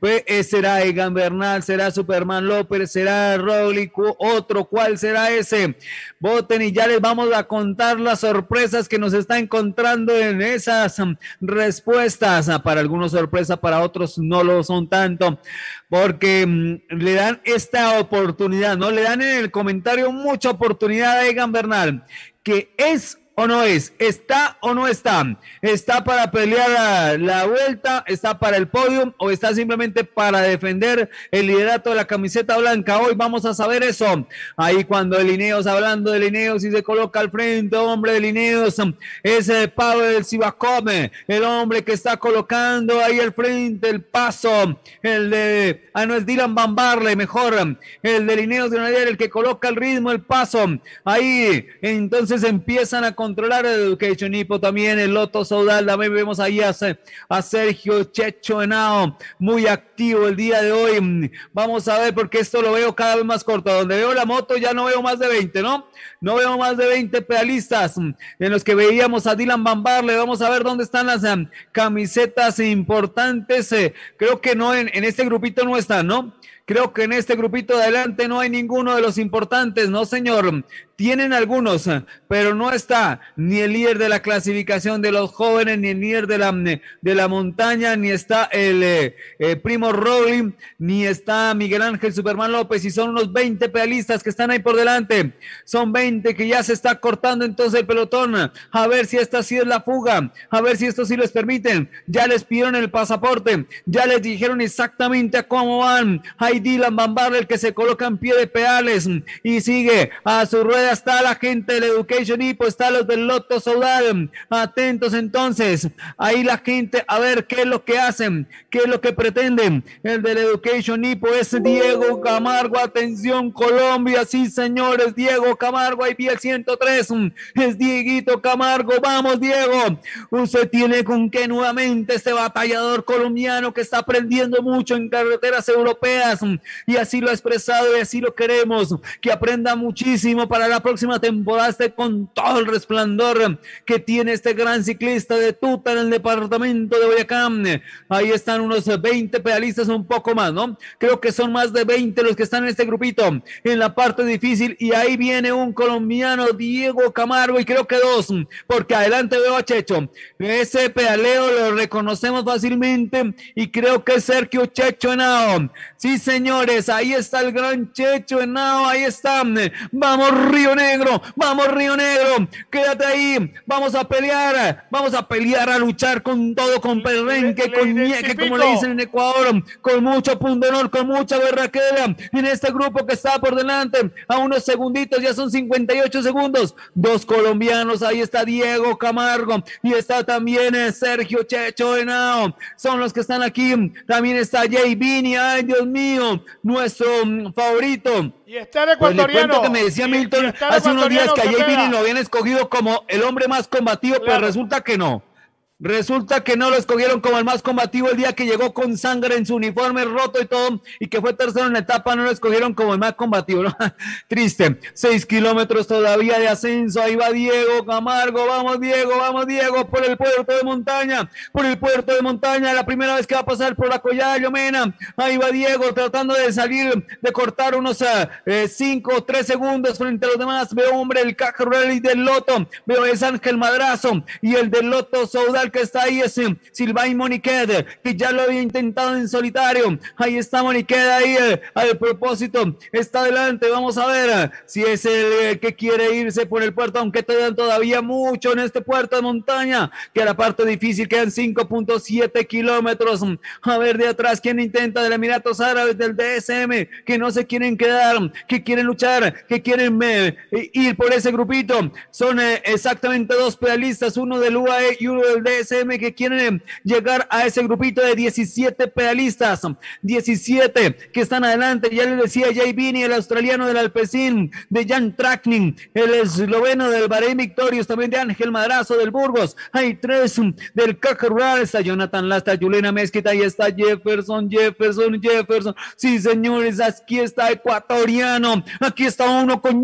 Pues, eh, ¿Será Egan Bernal? ¿Será Superman López? ¿Será Rowley? ¿Otro? ¿Cuál será ese? Voten y ya les vamos a contar las sorpresas que nos está encontrando en esas mm, respuestas. Ah, para algunos sorpresa, para otros no lo son tanto, porque mm, le dan esta oportunidad, ¿no? Le dan en el comentario mucha oportunidad a Egan Bernal, que es o no es, está o no está, está para pelear la, vuelta, está para el podio o está simplemente para defender el liderato de la camiseta blanca. Hoy vamos a saber eso. Ahí cuando el Ineos hablando de Ineos y se coloca al frente, hombre de Ineos ese Pavel Sivakome, el hombre que está colocando ahí al frente el paso, el de, ah, no es Dylan Bambarle mejor, el de Ineos de el que coloca el ritmo, el paso. Ahí entonces empiezan a controlar el Education Hippo también, el Loto Saudal, también vemos ahí a, Sergio Checho Henao, muy activo el día de hoy. Vamos a ver porque esto lo veo cada vez más corto. Donde veo la moto ya no veo más de 20, ¿no? No veo más de 20 pedalistas en los que veíamos a Dylan Bambarle Vamos a ver dónde están las em, camisetas importantes. Eh, creo que no, en, en este grupito no están, ¿no? Creo que en este grupito de adelante no hay ninguno de los importantes, no señor. Tienen algunos, pero no está ni el líder de la clasificación de los jóvenes, ni el líder de la, de la montaña, ni está el eh, eh, primo Rowling, ni está Miguel Ángel Superman López. Y son unos 20 pedalistas que están ahí por delante. Son 20 que ya se está cortando entonces el pelotón. A ver si esta sí es la fuga. A ver si esto sí les permiten. Ya les pidieron el pasaporte. Ya les dijeron exactamente a cómo van. Dylan Van el que se coloca en pie de peales y sigue. A su rueda está la gente del Education Hippo, está los del Loto Saudal. Atentos entonces. Ahí la gente a ver qué es lo que hacen, qué es lo que pretenden. El del Education Hippo es Diego Camargo. Atención, Colombia. Sí, señores. Diego Camargo, ahí el 103. Es Dieguito Camargo. Vamos, Diego. Usted tiene con qué nuevamente este batallador colombiano que está aprendiendo mucho en carreteras europeas. Y así lo ha expresado y así lo queremos. Que aprenda muchísimo para la próxima temporada. Esté con todo el resplandor que tiene este gran ciclista de Tuta en el departamento de Boyacá. Ahí están unos 20 pedalistas, un poco más, ¿no? Creo que son más de 20 los que están en este grupito, en la parte difícil. Y ahí viene un colombiano, Diego Camargo, y creo que dos, porque adelante veo a Checho. Ese pedaleo lo reconocemos fácilmente y creo que es Sergio Checho Henao. Sí, se señores. Ahí está el gran Checho Henao. Ahí está. Vamos, Río Negro. Vamos, Río Negro. Quédate ahí. Vamos a pelear. Vamos a pelear, a luchar con todo, con perrenque, con ñeque, como le dicen en Ecuador. Con mucho pundonor, con mucha berraquera. En este grupo que está por delante. A unos segunditos. Ya son 58 segundos. Dos colombianos. Ahí está Diego Camargo. Y está también eh, Sergio Checho Henao. Son los que están aquí. También está Jay Bini. Ay, Dios mío nuestro mm, favorito. Y está el pues ecuatoriano. que me decía Milton hace unos días que ayer Vini lo habían escogido como el hombre más combativo, pero resulta que no. Resulta que no lo escogieron como el más combativo el día que llegó con sangre en su uniforme roto y todo, y que fue tercero en la etapa, no lo escogieron como el más combativo. Triste. Seis kilómetros todavía de ascenso. Ahí va Diego Camargo. Vamos, Diego, vamos, Diego, por el puerto de montaña, por el puerto de montaña. La primera vez que va a pasar por la collada Llomena. Ahí va Diego tratando de salir, de cortar unos eh, eh, cinco o tres segundos frente a los demás. Veo, hombre, el Caja Rally del Loto. Veo, es Ángel Madrazo y el del Loto Saudal que está ahí es eh, Silvain Moniquet, eh, que ya lo había intentado en solitario. Ahí está Moniquet ahí eh, al propósito. Está adelante. Vamos a ver si es el que quiere irse por el puerto, aunque te dan todavía mucho en este puerto de montaña, que a la parte difícil quedan 5.7 kilómetros. A ver de atrás quién intenta del Emiratos Árabes, del DSM, que no se quieren quedar, que quieren luchar, que quieren ir por ese grupito. Son exactamente dos pedalistas, uno del UAE y uno del DSM SM que quieren llegar a ese grupito de 17 pedalistas, 17 que están adelante. Ya les decía Jay Vini, el australiano del Alpecin, de Jan Trackning, el esloveno del Bahrein Victorious, también de Ángel Madrazo del Burgos. Hay tres del Caja está Jonathan Lasta, Juliana Mesquita y está Jefferson, Jefferson, Jefferson. Sí, señores, aquí está ecuatoriano, aquí está uno con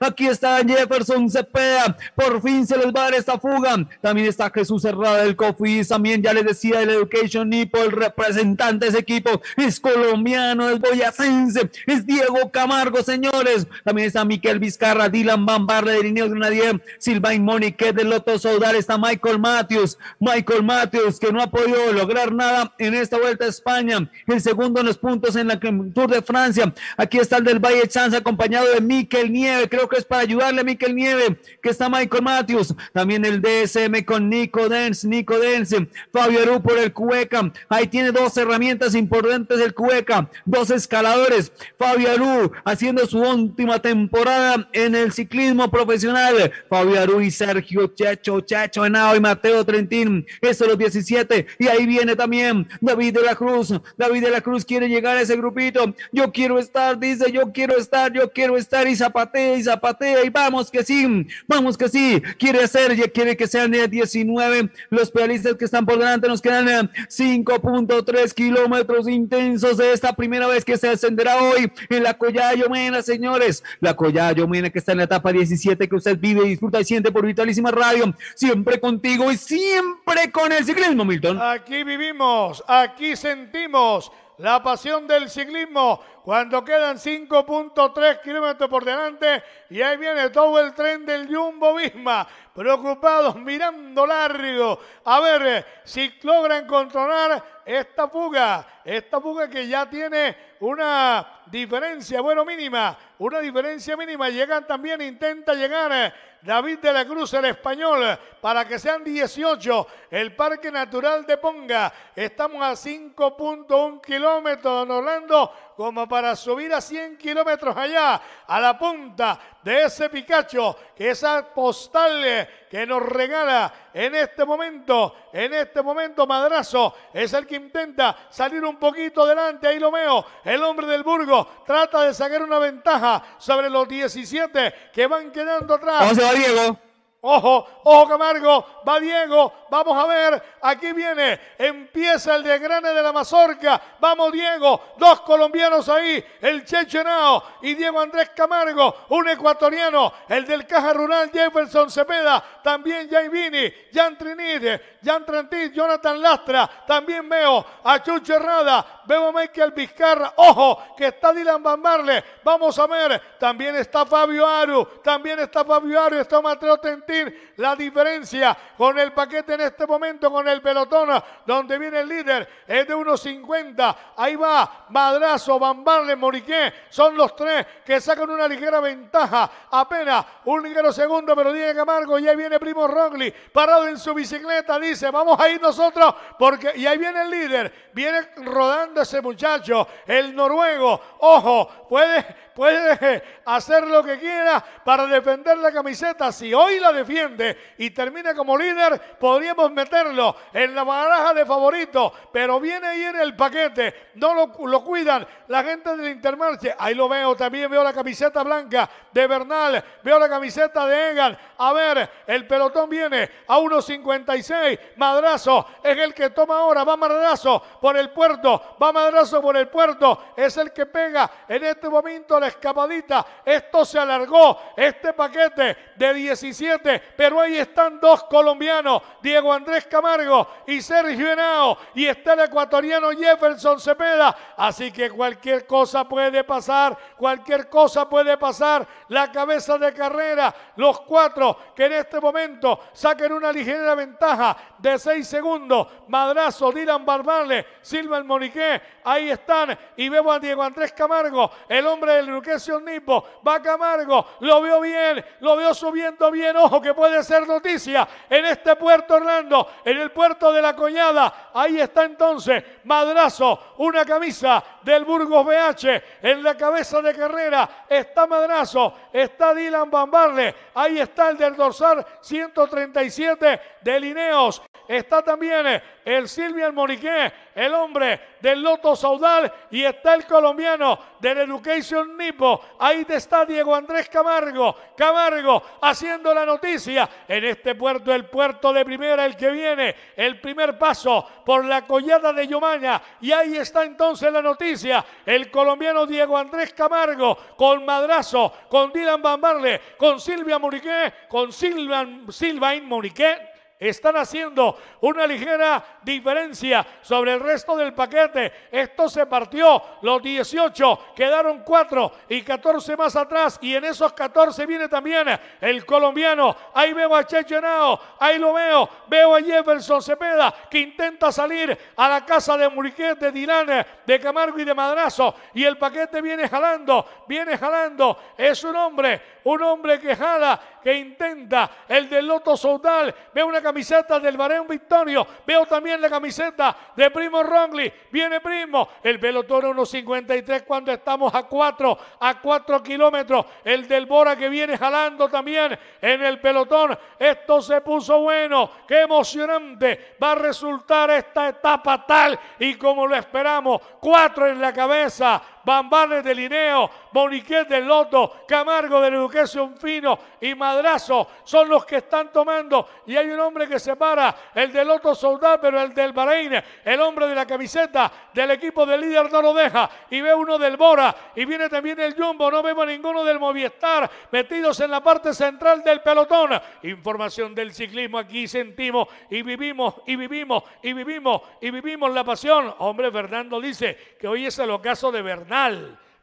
aquí está Jefferson Cepeda. Por fin se les va a dar esta fuga. También está Jesús cerrada del También ya les decía el Education Nipo, el representante de ese equipo es colombiano, es boyacense, es Diego Camargo, señores. También está Miquel Vizcarra, Dylan Bambarle de Nadie Grenadier, Silvain Monique de Loto Soudal está Michael Matthews, Michael Matthews que no ha podido lograr nada en esta vuelta a España, el segundo en los puntos en la Tour de Francia. Aquí está el del Valle Chance acompañado de Miquel Nieve, creo que es para ayudarle a Miquel Nieve, que está Michael Matthews, también el DSM con Nico de Nico Dense, Fabio Aru por el Cueca. Ahí tiene dos herramientas importantes del Cueca, dos escaladores. Fabio Aru haciendo su última temporada en el ciclismo profesional. Fabio Aru y Sergio Chacho, Chacho Henao y Mateo Trentín. Eso los 17. Y ahí viene también David de la Cruz. David de la Cruz quiere llegar a ese grupito. Yo quiero estar, dice, yo quiero estar, yo quiero estar. Y zapatea y zapatea. Y vamos que sí, vamos que sí. Quiere ser, ya quiere que sean 19 los pedalistas que están por delante nos quedan 5.3 eh, kilómetros intensos de esta primera vez que se ascenderá hoy en la Collada Yomena, señores. La Collada Yomena que está en la etapa 17 que usted vive, disfruta y siente por Vitalísima Radio. Siempre contigo y siempre con el ciclismo, Milton. Aquí vivimos, aquí sentimos la pasión del ciclismo cuando quedan 5.3 kilómetros por delante y ahí viene todo el tren del Jumbo Visma, preocupados, mirando largo, a ver eh, si logran controlar esta fuga, esta fuga que ya tiene una diferencia, bueno, mínima, una diferencia mínima. Llegan también, intenta llegar eh, David de la Cruz, el español, para que sean 18. El Parque Natural de Ponga, estamos a 5.1 kilómetros, Orlando, como para subir a 100 kilómetros allá, a la punta de ese Picacho, que esa postal eh, que nos regala en este momento, en este momento Madrazo, es el que intenta salir un poquito adelante, ahí lo veo, el hombre del Burgo trata de sacar una ventaja sobre los 17 que van quedando atrás. ¿Cómo se Diego? Ojo, ojo Camargo, va Diego, vamos a ver, aquí viene, empieza el desgrane de la mazorca, vamos Diego, dos colombianos ahí, el Chechenao y Diego Andrés Camargo, un ecuatoriano, el del Caja Rural Jefferson Cepeda, también Vini Jan Trinid, Jan Trantit Jonathan Lastra, también veo a Chucho Herrada, veo a Michael Vizcarra, ojo, que está Dylan Bambarle vamos a ver, también está Fabio Aru, también está Fabio Aru, está Mateo Tentí la diferencia con el paquete en este momento, con el pelotón, donde viene el líder, es de 1.50. Ahí va Madrazo, Bambarle Moriqué. Son los tres que sacan una ligera ventaja. Apenas un ligero segundo, pero Diego Camargo. Y ahí viene Primo Rogli, parado en su bicicleta. Dice, vamos a ir nosotros, porque. Y ahí viene el líder. Viene rodando ese muchacho, el noruego. Ojo, puede puede hacer lo que quiera para defender la camiseta. Si hoy la defiende y termina como líder, podríamos meterlo en la baraja de favorito, pero viene ahí en el paquete, no lo, cuidan la gente del Intermarche. Ahí lo veo, también veo la camiseta blanca de Bernal, veo la camiseta de Egan. A ver, el pelotón viene a 1.56, Madrazo es el que toma ahora, va Madrazo por el puerto, va Madrazo por el puerto, es el que pega en este momento escapadita. Esto se alargó, este paquete de 17, pero ahí están dos colombianos, Diego Andrés Camargo y Sergio Henao, y está el ecuatoriano Jefferson Cepeda. Así que cualquier cosa puede pasar, cualquier cosa puede pasar. La cabeza de carrera, los cuatro que en este momento saquen una ligera ventaja de 6 segundos. Madrazo, Dylan Barbarle, Silva el Monique, ahí están. Y vemos a Diego Andrés Camargo, el hombre del Pedro, Nipo, ese lo vio bien, lo vio subiendo bien. Ojo, que puede ser noticia en este puerto Orlando, en el puerto de la Coñada, Ahí está entonces Madrazo, una camisa del Burgos BH en la cabeza de carrera. Está Madrazo, está Dylan Bambarle, ahí está el del dorsal 137 de Lineos. Está también eh, el Silvian Moriqué, el hombre del Loto Saudal y está el colombiano del Education Nipo. Ahí está Diego Andrés Camargo. Camargo haciendo la noticia en este puerto, el puerto de primera, el que viene, el primer paso por la collada de Yomaña. Y ahí está entonces la noticia. El colombiano Diego Andrés Camargo con Madrazo, con Dylan Bambarle, con Silvia Moriquet, con Silvain Moriqué están haciendo una ligera diferencia sobre el resto del paquete. Esto se partió, los 18 quedaron 4 y 14 más atrás y en esos 14 viene también el colombiano. Ahí veo a Chechenao, ahí lo veo, veo a Jefferson Cepeda que intenta salir a la casa de Muriquet, de Dilan, de Camargo y de Madrazo y el paquete viene jalando, viene jalando. Es un hombre, un hombre que jala que intenta el del Loto Soudal. Veo una camiseta del Barón Victorio. Veo también la camiseta de Primo Rongli. Viene Primo. El pelotón 1.53 cuando estamos a 4, a 4 kilómetros. El del Bora que viene jalando también en el pelotón. Esto se puso bueno. Qué emocionante va a resultar esta etapa tal y como lo esperamos. 4 en la cabeza Bambales de Lineo, Boniquet del Loto, Camargo del Educación Fino y Madrazo son los que están tomando. Y hay un hombre que se para, el del Loto Soldado, pero el del Bahrein, el hombre de la camiseta del equipo del líder no lo deja. Y ve uno del Bora y viene también el Jumbo. No vemos ninguno del Movistar metidos en la parte central del pelotón. Información del ciclismo. Aquí sentimos y vivimos y vivimos y vivimos y vivimos la pasión. Hombre, Fernando dice que hoy es el ocaso de verdad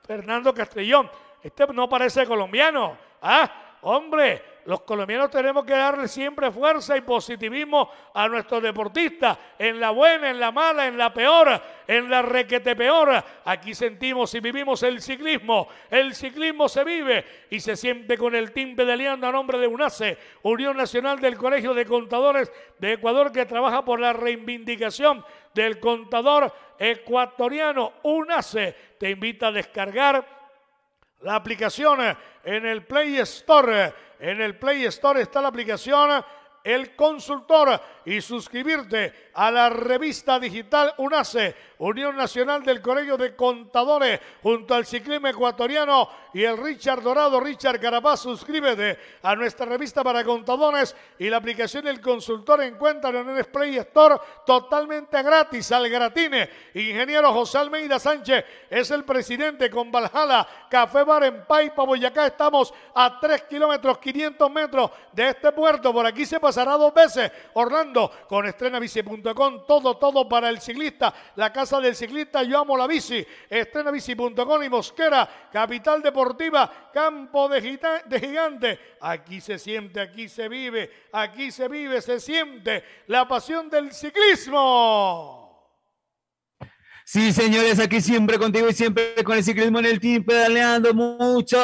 Fernando Castellón, Este no parece colombiano. Ah, hombre, los colombianos tenemos que darle siempre fuerza y positivismo a nuestros deportistas, en la buena, en la mala, en la peor, en la requete peor. Aquí sentimos y vivimos el ciclismo. El ciclismo se vive y se siente con el team pedaleando a nombre de UNACE, Unión Nacional del Colegio de Contadores de Ecuador, que trabaja por la reivindicación del contador ecuatoriano. UNACE te invita a descargar la aplicación en el Play Store. En el Play Store está la aplicación El Consultor y suscribirte a la revista digital UNACE, Unión Nacional del Colegio de Contadores, junto al ciclismo Ecuatoriano y el Richard Dorado, Richard Carapaz. Suscríbete a nuestra revista para contadores y la aplicación el consultor encuentra en el Play Store totalmente gratis al gratine. Ingeniero José Almeida Sánchez es el presidente con Valhalla, Café Bar en Paipa, Boyacá. Estamos a 3 kilómetros 500 metros de este puerto. Por aquí se pasará dos veces. Orlando con estrenabici.com. Todo, todo para el ciclista. La casa del ciclista, yo amo la bici. Estrenabici.com y Mosquera, capital deportiva, campo de, de gigante. Aquí se siente, aquí se vive, aquí se vive, se siente la pasión del ciclismo. Sí, señores, aquí siempre contigo y siempre con el ciclismo en el team, pedaleando mucho.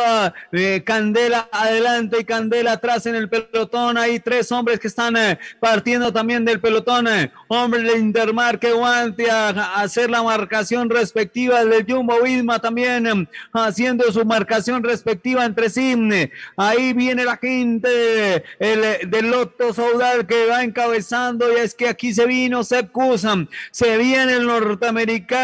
Eh, candela adelante y Candela atrás en el pelotón. Hay tres hombres que están eh, partiendo también del pelotón. Eh, hombre de Intermar que aguante a, hacer la marcación respectiva del Jumbo Visma también haciendo su marcación respectiva entre sí. Ahí viene la gente del Loto Saudal que va encabezando y es que aquí se vino, se se viene el norteamericano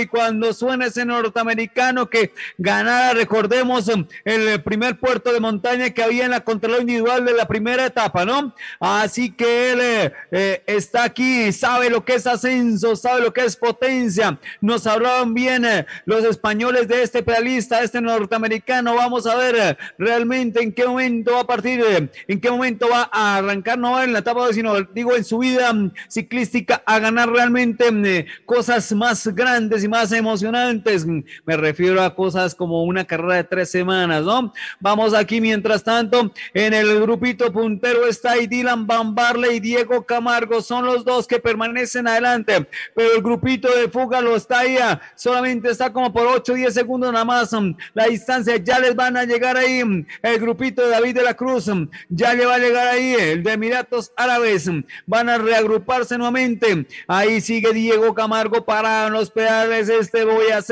y cuando suena ese norteamericano que ganara, recordemos, em, el primer puerto de montaña que había en la contralor individual de la primera etapa, ¿no? Así que él eh, eh, está aquí, sabe lo que es ascenso, sabe lo que es potencia. Nos hablaban bien eh, los españoles de este pedalista, este norteamericano. Vamos a ver realmente en qué momento va a partir, en qué momento va a arrancar, no en la etapa, sino digo en su vida mm, ciclística, a ganar realmente mm, cosas más grandes grandes y más emocionantes. Me refiero a cosas como una carrera de tres semanas, ¿no? Vamos aquí, mientras tanto, en el grupito puntero está ahí Dylan Bambarle y Diego Camargo. Son los dos que permanecen adelante, pero el grupito de fuga lo está ahí. Ah, solamente está como por 8 10 segundos nada más. Mm, la distancia ya les van a llegar ahí. Mm, el grupito de David de la Cruz mm, ya le va a llegar ahí. Eh, el de Emiratos Árabes van a reagruparse nuevamente. Ahí sigue Diego Camargo para los pedales, este a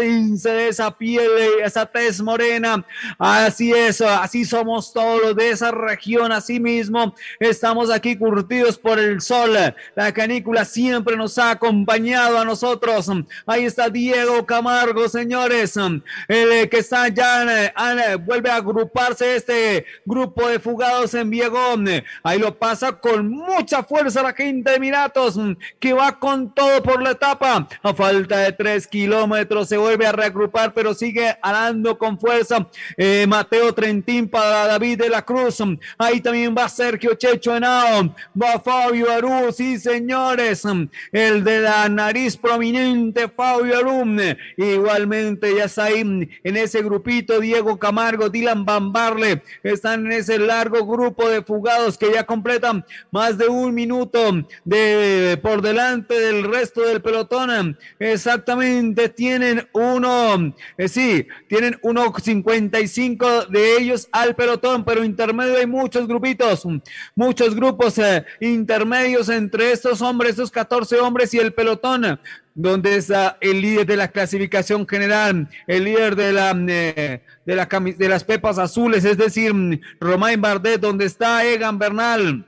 de esa piel, esa tez morena. Así es, así somos todos los de esa región, así mismo estamos aquí curtidos por el sol. La canícula siempre nos ha acompañado a nosotros. Ahí está Diego Camargo, señores, el que está ya, eh, eh, vuelve a agruparse este grupo de fugados en Viegón. Ahí lo pasa con mucha fuerza la gente de Miratos, que va con todo por la etapa. A falta de tres kilómetros, se vuelve a reagrupar, pero sigue arando con fuerza eh, Mateo Trentín para David de la Cruz. Ahí también va Sergio Checho Henao, va Fabio Arú, sí señores, el de la nariz prominente, Fabio Arú. Igualmente ya está ahí en ese grupito Diego Camargo, Dylan Bambarle, están en ese largo grupo de fugados que ya completan más de un minuto de por delante del resto del pelotón. Es exactamente tienen uno, eh, sí, tienen uno 55 de ellos al pelotón, pero intermedio hay muchos grupitos, muchos grupos eh, intermedios entre estos hombres, estos 14 hombres y el pelotón donde está el líder de la clasificación general, el líder de, la, mm, eh, de, de las pepas azules, es decir, mm, Romain Bardet, donde está Egan Bernal,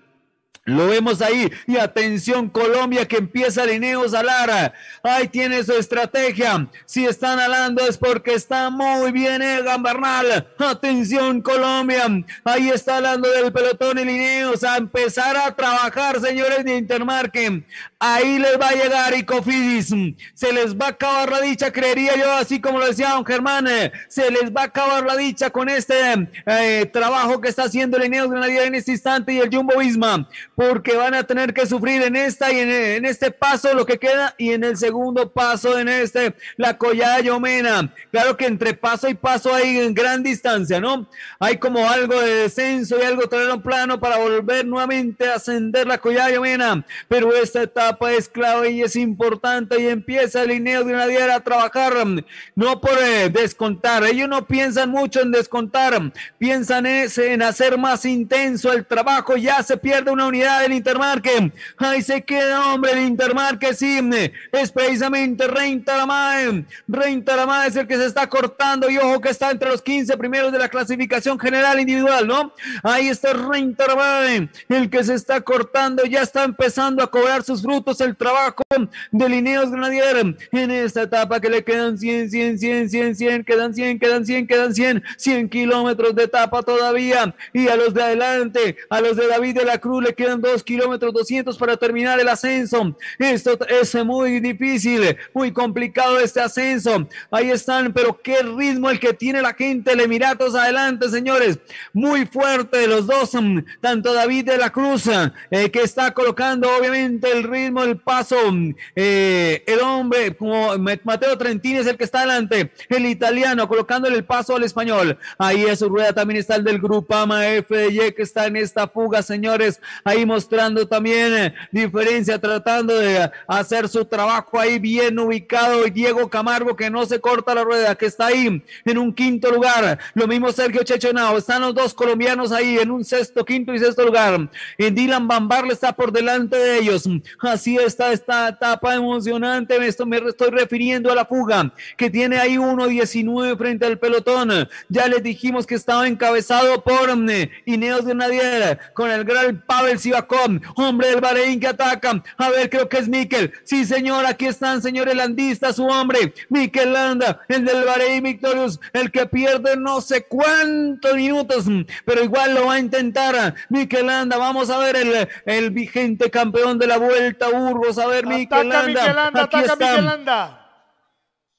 lo vemos ahí. Y atención, Colombia que empieza Lineos a hablar Ahí tiene su estrategia. Si están hablando es porque está muy bien Egan Bernal. Atención, Colombia. Ahí está hablando del pelotón y Lineos a empezar a trabajar, señores de Intermarque. Ahí les va a llegar Icofidis. Se les va a acabar la dicha, creería yo, así como lo decía don Germán. Se les va a acabar la dicha con este eh, trabajo que está haciendo Lineos en este instante y el Jumbo Visma porque van a tener que sufrir en esta y en, este paso lo que queda y en el segundo paso en este, la Collada Yomena. Claro que entre paso y paso hay en gran distancia, ¿no? Hay como algo de descenso y algo tener un plano para volver nuevamente a ascender la Collada Yomena, pero esta etapa es clave y es importante y empieza el INEO de una diaria a trabajar, mm, no por eh, descontar, ellos no piensan mucho en descontar, piensan en hacer más intenso el trabajo, ya se pierde una unidad del Intermarque, Ahí se queda, hombre, el Intermarque sí. Mm, es precisamente Renta la es el que se está cortando y ojo que está entre los 15 primeros de la clasificación general individual, ¿no? Ahí está Renta el que se está cortando. Ya está empezando a cobrar sus frutos el trabajo de Lineos Granadier en esta etapa que le quedan 100, 100, 100, 100, 100, quedan 100, quedan 100, quedan 100, 100 kilómetros de etapa todavía. Y a los de adelante, a los de David de la Cruz le quedan dos kilómetros 200 para terminar el ascenso. Esto es muy difícil, muy complicado este ascenso. Ahí están, pero qué ritmo el que tiene la gente. El Emiratos adelante, señores. Muy fuerte los dos, mm, tanto David de la Cruz, eh, que está colocando obviamente el ritmo, el paso. Mm, eh, el hombre, como Mateo Trentini es el que está adelante. El italiano colocándole el paso al español. Ahí a su rueda también está el del grupo de FDY que está en esta fuga, señores. Ahí mostrando también eh, diferencia, tratando de hacer su trabajo ahí bien ubicado. Y Diego Camargo que no se corta la rueda, que está ahí en un quinto lugar. Lo mismo Sergio Chechonao. Están los dos colombianos ahí en un sexto, quinto y sexto lugar. Y Dylan Bambarle está por delante de ellos. Así está esta etapa emocionante. me estoy refiriendo a la fuga que tiene ahí 1.19 frente al pelotón. Ya les dijimos que estaba encabezado por mm, Ineos Grenadier con el gran Pavel con hombre del Bahrein que ataca. A ver, creo que es Miquel, Sí, señor, aquí están, señores landistas, su hombre, Mikel Landa, el del Bahrein Victorious, el que pierde no sé cuántos minutos, pero igual lo va a intentar. Mikel Landa, vamos a ver el, vigente campeón de la vuelta, Burgos. A ver, Mikel Landa. Miquelanda, aquí ataca está.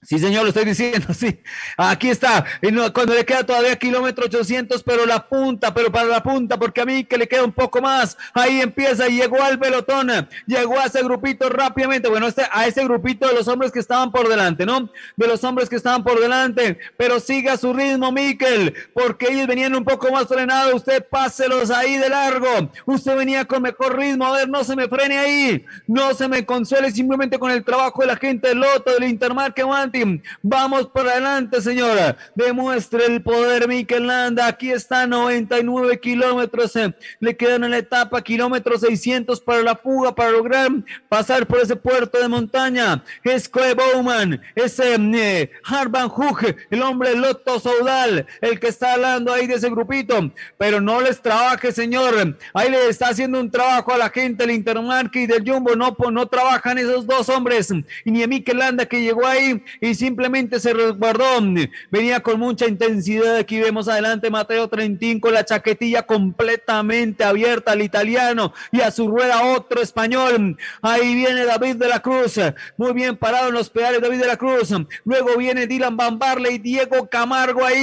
Sí, señor, lo estoy diciendo, sí. Aquí está. Y cuando le queda todavía kilómetro 800, pero la punta, pero para la punta, porque a mí que le queda un poco más. Ahí empieza y llegó al pelotón. Llegó a ese grupito rápidamente. Bueno, este, a ese grupito de los hombres que estaban por delante, ¿no? De los hombres que estaban por delante. Pero siga su ritmo, Miquel, porque ellos venían un poco más frenados. Usted páselos ahí de largo. Usted venía con mejor ritmo. A ver, no se me frene ahí. No se me consuele simplemente con el trabajo de la gente del Loto, del Intermar que van Vamos para adelante, señora. Demuestre el poder, Mikel Landa. Aquí está 99 kilómetros. Eh. Le quedan en la etapa kilómetros 600 para la fuga, para lograr pasar por ese puerto de montaña. Es Bowman, es eh, eh, Harvan el hombre Loto Saudal, el que está hablando ahí de ese grupito. Pero no les trabaje, señor. Ahí le está haciendo un trabajo a la gente el Intermarket y del Jumbo. No, pues, no trabajan esos dos hombres. Y ni a Mikel Landa que llegó ahí y simplemente se resguardó. Venía con mucha intensidad. Aquí vemos adelante Mateo Trentín con la chaquetilla completamente abierta al italiano y a su rueda otro español. Ahí viene David de la Cruz. Muy bien parado en los pedales David de la Cruz. Luego viene Dylan Bambarle y Diego Camargo ahí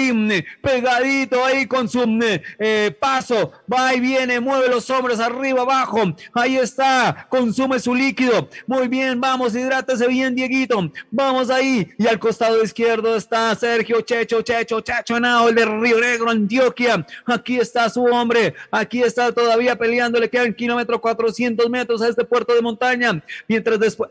pegadito ahí con su eh, paso. Va y viene, mueve los hombros arriba, abajo. Ahí está, consume su líquido. Muy bien, vamos, hidrátese bien, Dieguito. Vamos ahí, y al costado izquierdo está Sergio Checho, Checho, Checho el de Río Negro, Antioquia. Aquí está su hombre. Aquí está todavía peleando. Le quedan kilómetros 400 metros a este puerto de montaña. Mientras después,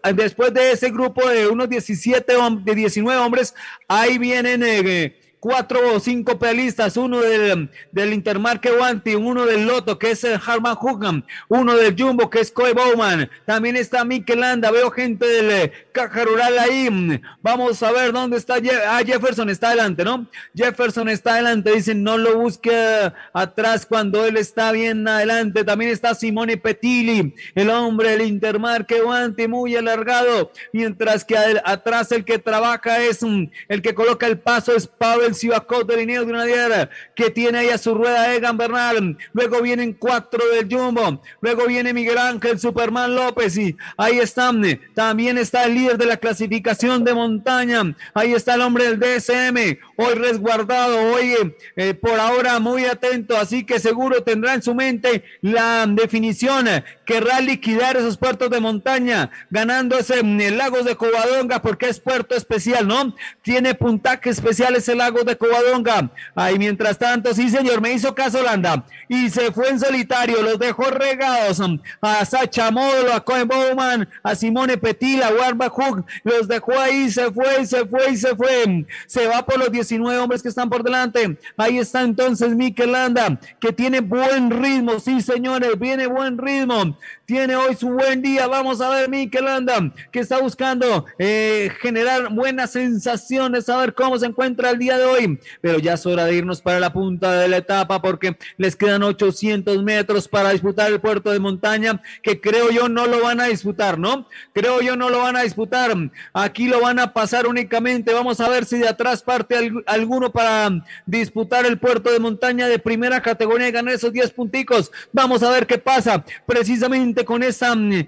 de ese grupo de unos 17, de 19 hombres, ahí vienen. Eh, cuatro o cinco pelistas, uno del, del Intermarque Guanti, uno del Loto, que es el Harman Hugan, uno del Jumbo, que es Coy Bowman, también está Mikelanda, veo gente del eh, Caja Rural ahí, vamos a ver dónde está, ah, Jefferson está adelante, ¿no? Jefferson está adelante, dicen, no lo busque eh, atrás cuando él está bien adelante, también está Simone Petilli, el hombre del Intermarque Guanti, muy alargado, mientras que atrás el que trabaja es mm, el que coloca el paso es Pavel y coach del una Granadier, que tiene ahí a su rueda Egan Bernal. Luego vienen cuatro del Jumbo. Luego viene Miguel Ángel, Superman López. Y ahí están. También está el líder de la clasificación de montaña. Ahí está el hombre del DSM. Hoy resguardado, Oye, eh, por ahora muy atento. Así que seguro tendrá en su mente la definición. Querrá liquidar esos puertos de montaña, ganándose mm, en Lagos de Covadonga, porque es puerto especial, ¿no? Tiene puntaje especial ese lago de Covadonga. Ahí mientras tanto, sí señor, me hizo caso Landa y se fue en solitario, los dejó regados um, a Sacha Modelo, a Cohen Bowman, a Simone Petit a Warba Hook, los dejó ahí, se fue, se fue se fue. Se va por los 19 hombres que están por delante. Ahí está entonces Mikel Landa, que tiene buen ritmo, sí señores, viene buen ritmo tiene hoy su buen día. Vamos a ver Mikel Landa, que está buscando eh, generar buenas sensaciones, a ver cómo se encuentra el día de hoy. Pero ya es hora de irnos para la punta de la etapa porque les quedan 800 metros para disputar el puerto de montaña, que creo yo no lo van a disputar, ¿no? Creo yo no lo van a disputar. Aquí lo van a pasar únicamente. Vamos a ver si de atrás parte alguno para disputar el puerto de montaña de primera categoría y ganar esos 10 punticos. Vamos a ver qué pasa. Precisamente con esa, mm,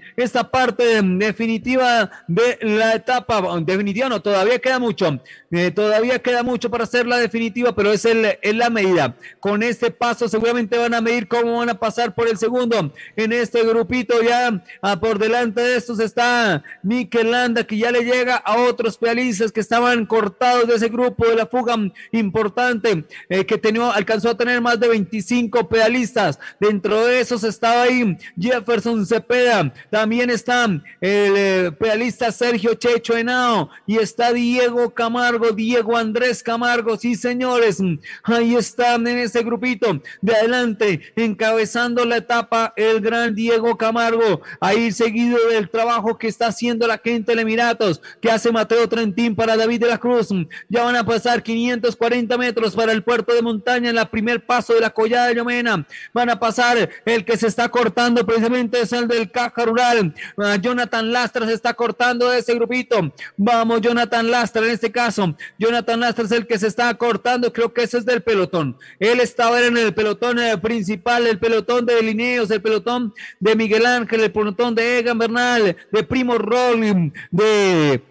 parte mm, definitiva de la etapa. Definitiva no, todavía queda mucho. Eh, todavía queda mucho para hacer la definitiva, pero es, el, la medida. Con este paso seguramente van a medir cómo van a pasar por el segundo. En este grupito ya ah, por delante de estos está Mikel Landa, que ya le llega a otros pedalistas que estaban cortados de ese grupo de la fuga mm, importante eh, que tenía, alcanzó a tener más de 25 pedalistas. Dentro de esos estaba ahí Jefferson Cepeda, también está el eh, pedalista Sergio Checho Henao y está Diego Camargo, Diego Andrés Camargo, sí señores, ahí están en ese grupito de adelante, encabezando la etapa el gran Diego Camargo, ahí seguido del trabajo que está haciendo la gente de Emiratos, que hace Mateo Trentín para David de la Cruz, ya van a pasar 540 metros para el puerto de montaña en la primer paso de la collada de Llomena, van a pasar el que se está cortando precisamente el del Caja Rural. Ah, Jonathan Lastra se está cortando de ese grupito. Vamos, Jonathan Lastra, en este caso. Jonathan Lastra es el que se está cortando. Creo que ese es del pelotón. Él estaba en el pelotón eh, principal, el pelotón de Lineos, el pelotón de Miguel Ángel, el pelotón de Egan Bernal, de Primo Rolling, de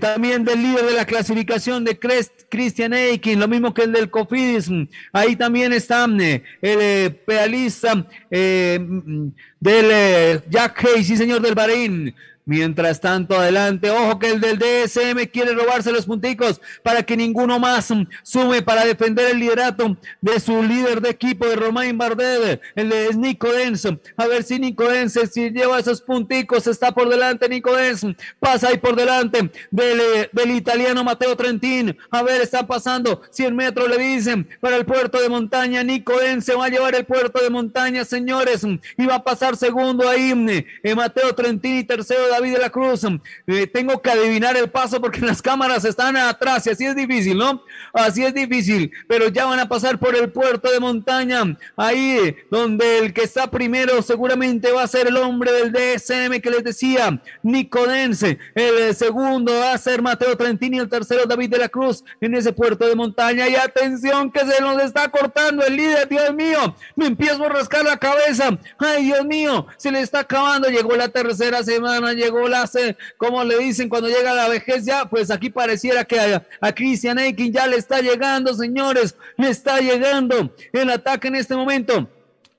también del líder de la clasificación de Crest, Christian Aiken, lo mismo que el del Cofidis. Ahí también está mm, eh, el eh, pedalista eh, mm, mm, del Jack Hayes, sí señor del Bahrein. Mientras tanto, adelante. Ojo que el del DSM quiere robarse los punticos para que ninguno más sume para defender el liderato de su líder de equipo, de Romain Bardet. El de Nico Enzo A ver si Nico Enzo, si lleva esos punticos, está por delante Nico Enzo Pasa ahí por delante del, eh, italiano Mateo Trentín. A ver, está pasando 100 metros, le dicen, para el puerto de montaña. Nico Enzo va a llevar el puerto de montaña, señores. Y va a pasar segundo ahí en eh, Mateo Trentín y tercero David de la Cruz. Eh, tengo que adivinar el paso porque las cámaras están atrás y así es difícil, ¿no? Así es difícil, pero ya van a pasar por el puerto de montaña, ahí donde el que está primero seguramente va a ser el hombre del DSM que les decía, Nicodense. El segundo va a ser Mateo Trentini, el tercero David de la Cruz en ese puerto de montaña. Y atención que se nos está cortando el líder, Dios mío. Me empiezo a rascar la cabeza. Ay, Dios mío, se le está acabando. Llegó la tercera semana, llegó la se como le dicen cuando llega la vejez ya, pues aquí pareciera que a, a Christian Aiken ya le está llegando, señores, le está llegando el ataque en este momento.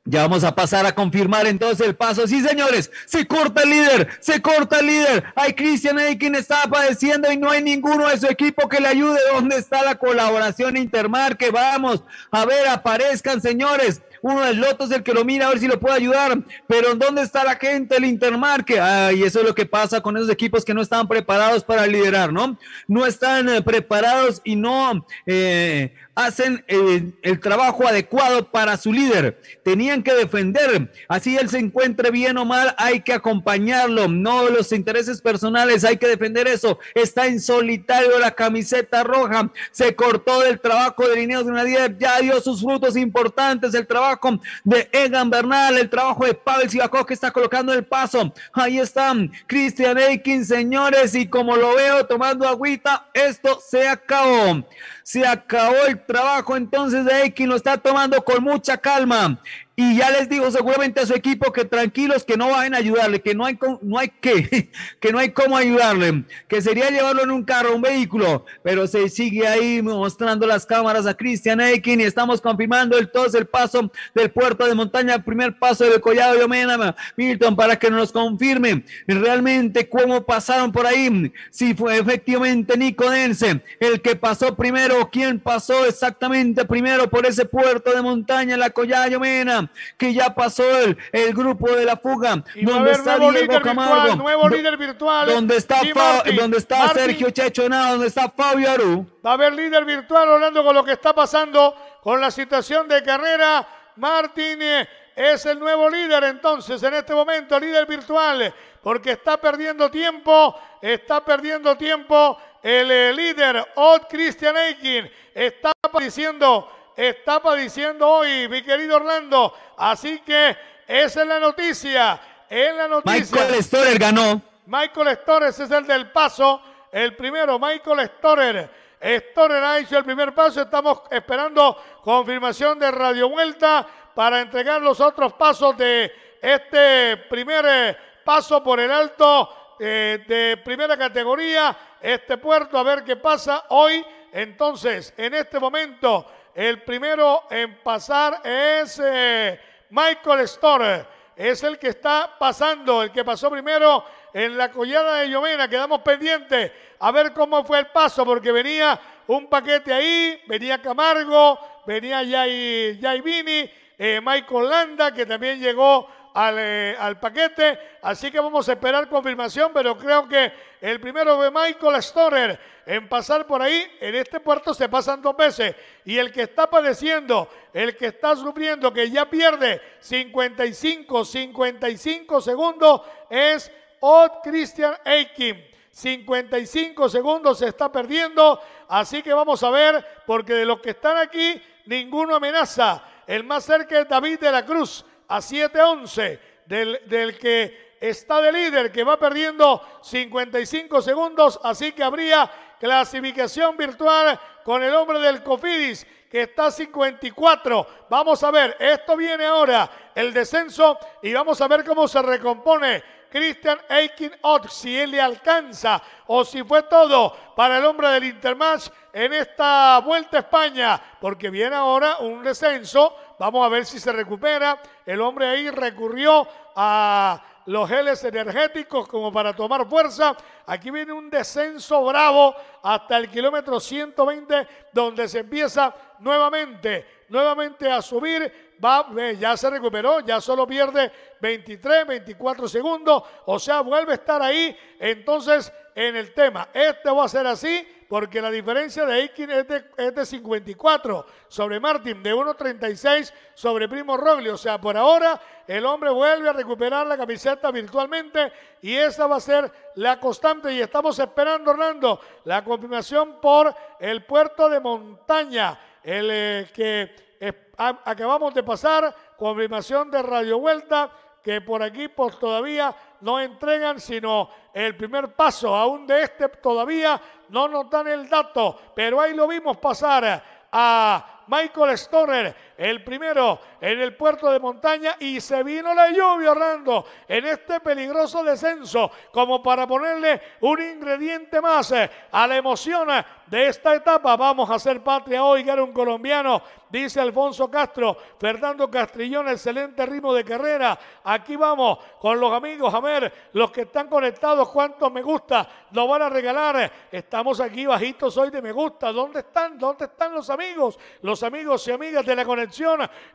Ya vamos a pasar a confirmar entonces el paso. Sí, señores, se corta el líder, se corta el líder. Hay Christian Aiken está padeciendo y no hay ninguno de su equipo que le ayude. ¿Dónde está la colaboración Intermar? Que vamos, a ver, aparezcan, señores. Uno de los es el que lo mira a ver si lo puede ayudar. Pero ¿dónde está la gente del Intermarque? Ay, eso es lo que pasa con esos equipos que no están preparados para liderar, ¿no? No están eh, preparados y no eh, hacen eh, el, trabajo adecuado para su líder. Tenían que defender. Así él se encuentre bien o mal, hay que acompañarlo. No los intereses personales, hay que defender eso. Está en solitario la camiseta roja. Se cortó del trabajo de de Nadie Ya dio sus frutos importantes. El trabajo de Egan Bernal, el trabajo de Pavel Sivakov que está colocando el paso. Ahí está Christian Eikin, señores. Y como lo veo tomando agüita, esto se acabó. Se acabó el trabajo entonces de X lo está tomando con mucha calma. Y ya les digo seguramente a su equipo que tranquilos, que no vayan a ayudarle, que no hay, no hay que que no hay cómo ayudarle, que sería llevarlo en un carro, un vehículo, pero se sigue ahí mostrando las cámaras a Christian Ekin, y estamos confirmando el todo el paso del puerto de montaña, el primer paso del collado de Omena, Milton, para que nos confirme realmente cómo pasaron por ahí, si fue efectivamente Nico Dense el que pasó primero, quién pasó exactamente primero por ese puerto de montaña, la collada de Omena que ya pasó el, el grupo de la fuga, donde está nuevo nuevo líder virtual, donde está, está Sergio Chachona, donde está Fabio Aru. Va a haber líder virtual hablando con lo que está pasando con la situación de carrera. Martín eh, es el nuevo líder entonces en este momento, líder virtual, porque está perdiendo tiempo, está perdiendo tiempo el, eh, líder Odd Christian Eikin, está diciendo estaba diciendo hoy, mi querido Orlando. Así que esa es la noticia. Es la noticia. Michael Storer ganó. Michael Storer es el del paso. El primero, Michael Storer. Storer ha hecho el primer paso. Estamos esperando confirmación de Radio Vuelta para entregar los otros pasos de este primer eh, paso por el alto eh, de primera categoría. Este puerto, a ver qué pasa hoy. Entonces, en este momento, el primero en pasar es eh, Michael Storer. Es el que está pasando, el que pasó primero en la collada de Llomena. Quedamos pendientes a ver cómo fue el paso, porque venía un paquete ahí, venía Camargo, venía Jai Vini, eh, Michael Landa, que también llegó eh, al, paquete. Así que vamos a esperar confirmación, pero creo que el primero de Michael Storer en pasar por ahí, en este puerto se pasan dos veces. Y el que está padeciendo, el que está sufriendo, que ya pierde 55, 55 segundos, es Odd Christian Aikin. 55 segundos se está perdiendo, así que vamos a ver, porque de los que están aquí, ninguno amenaza. El más cerca es David de la Cruz, a 7-11, del, del que está de líder, que va perdiendo 55 segundos, así que habría clasificación virtual con el hombre del Cofidis que está 54. Vamos a ver, esto viene ahora, el descenso, y vamos a ver cómo se recompone Christian Akin Ott, si él le alcanza o si fue todo para el hombre del Intermatch en esta Vuelta a España, porque viene ahora un descenso. Vamos a ver si se recupera. El hombre ahí recurrió a los geles energéticos como para tomar fuerza. Aquí viene un descenso bravo hasta el kilómetro 120 donde se empieza nuevamente, nuevamente a subir. Va, eh, ya se recuperó, ya solo pierde 23, 24 segundos. O sea, vuelve a estar ahí. Entonces, en el tema, este va a ser así porque la diferencia de Aikin es de, de 54 sobre Martin, de 1.36 sobre Primo Rogli. O sea, por ahora el hombre vuelve a recuperar la camiseta virtualmente y esa va a ser la constante. Y estamos esperando, Orlando, la confirmación por el puerto de montaña, el eh, que eh, acabamos de pasar, confirmación de Radio Vuelta que por aquí todavía no entregan sino el primer paso. Aún de este todavía no nos dan el dato, pero ahí lo vimos pasar a Michael Stoner, el primero en el puerto de montaña y se vino la lluvia, Orlando, en este peligroso descenso, como para ponerle un ingrediente más eh, a la emoción eh, de esta etapa. Vamos a ser patria hoy, que era un colombiano, dice Alfonso Castro, Fernando Castrillón, excelente ritmo de carrera. Aquí vamos con los amigos, a ver, los que están conectados, cuántos me gusta nos van a regalar. Estamos aquí bajitos hoy de me gusta. ¿Dónde están? ¿Dónde están los amigos? Los amigos y amigas de la conexión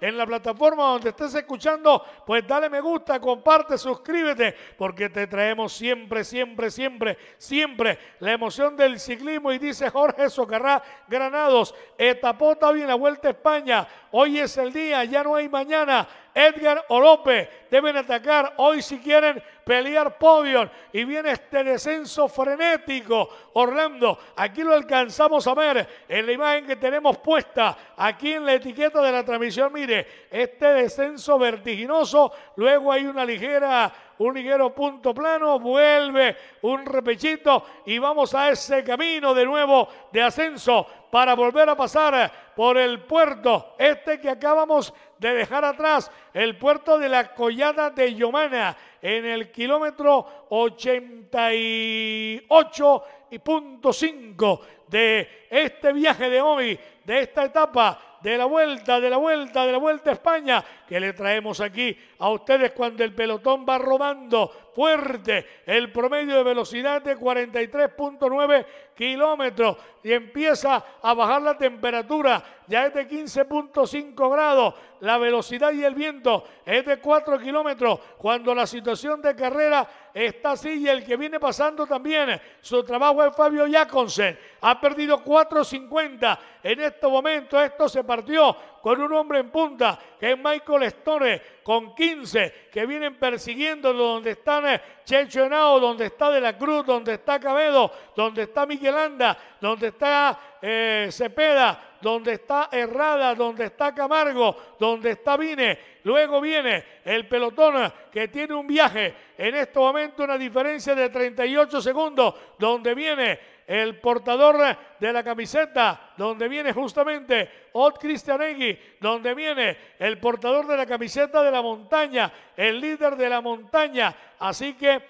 en la plataforma donde estés escuchando, pues dale me gusta, comparte, suscríbete, porque te traemos siempre, siempre, siempre, siempre la emoción del ciclismo. Y dice Jorge Socarrá Granados, etapota bien la vuelta a España. Hoy es el día, ya no hay mañana. Edgar López deben atacar hoy si quieren pelear podio. Y viene este descenso frenético. Orlando, aquí lo alcanzamos a ver en la imagen que tenemos puesta aquí en la etiqueta de la transmisión. Mire, este descenso vertiginoso. Luego hay una ligera un ligero punto plano, vuelve un repechito y vamos a ese camino de nuevo de ascenso para volver a pasar por el puerto, este que acabamos de dejar atrás el puerto de la Collada de Yomana en el kilómetro 88.5 y de este viaje de hoy, de esta etapa de la vuelta, de la vuelta, de la vuelta a España que le traemos aquí a ustedes cuando el pelotón va robando fuerte el promedio de velocidad de 43.9 kilómetros y empieza a bajar la temperatura, ya es de 15.5 grados, la velocidad y el viento es de 4 kilómetros, cuando la situación de carrera está así y el que viene pasando también, su trabajo es Fabio Jacobsen, ha perdido 4.50 en este momento, esto se partió con un hombre en punta, que es Michael Stone, con 15, que vienen persiguiendo donde están eh, Checho donde está De la Cruz, donde está Cabedo, donde está Miguelanda, donde está eh, Cepeda, donde está Errada, donde está Camargo, donde está Vine. Luego viene el pelotón que tiene un viaje. En este momento una diferencia de 38 segundos, donde viene el portador de la camiseta, donde viene justamente Ot Cristianegui, donde viene el portador de la camiseta de la montaña, el líder de la montaña. Así que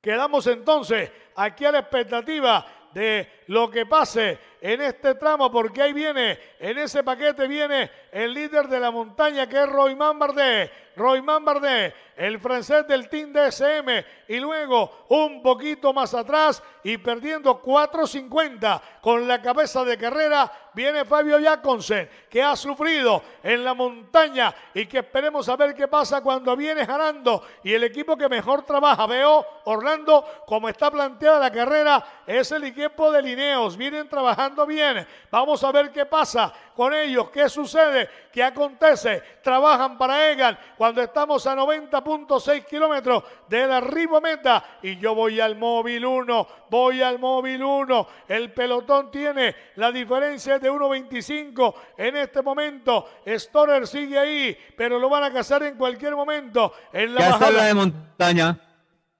quedamos entonces aquí a la expectativa de lo que pase en este tramo, porque ahí viene, en ese paquete viene el líder de la montaña que es Roy Bardet. Royman Bardet, el francés del Team DSM, y luego un poquito más atrás y perdiendo 4.50 con la cabeza de carrera, viene Fabio Jaconsen, que ha sufrido en la montaña y que esperemos a ver qué pasa cuando viene ganando. Y el equipo que mejor trabaja, veo Orlando, como está planteada la carrera, es el equipo de Lineos. Vienen trabajando bien. Vamos a ver qué pasa con ellos, qué sucede, qué acontece. Trabajan para Egan cuando estamos a 90.6 kilómetros del arribo meta. Y yo voy al móvil 1, voy al móvil 1. El pelotón tiene la diferencia de 1.25 en este momento. Storer sigue ahí, pero lo van a cazar en cualquier momento. En la ya está la de montaña.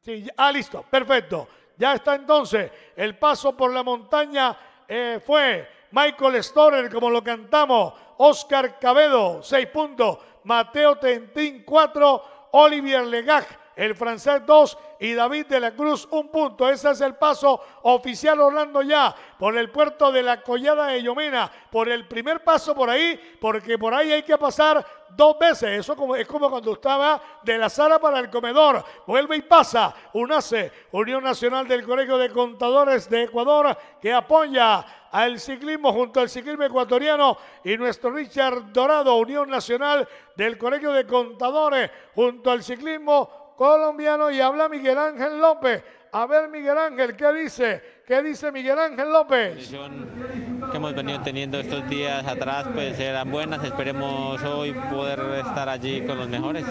Sí, ah, listo, perfecto. Ya está entonces. El paso por la montaña eh, fue Michael Storer, como lo cantamos. Oscar Cabedo, 6 puntos. Mateo Tentín cuatro, Olivier Legac, el francés 2 y David de la Cruz un punto. Ese es el paso oficial Orlando ya por el puerto de la Collada de Yomena, por el primer paso por ahí, porque por ahí hay que pasar dos veces. Eso como, es como cuando estaba de la sala para el comedor. Vuelve y pasa. UNACE, Unión Nacional del Colegio de Contadores de Ecuador, que apoya al ciclismo junto al ciclismo ecuatoriano y nuestro Richard Dorado, Unión Nacional del Colegio de Contadores, junto al ciclismo colombiano y habla Miguel Ángel López. A ver, Miguel Ángel, ¿qué dice? ¿Qué dice Miguel Ángel López? que hemos venido teniendo estos días atrás pues eran buenas, esperemos hoy poder estar allí con los mejores.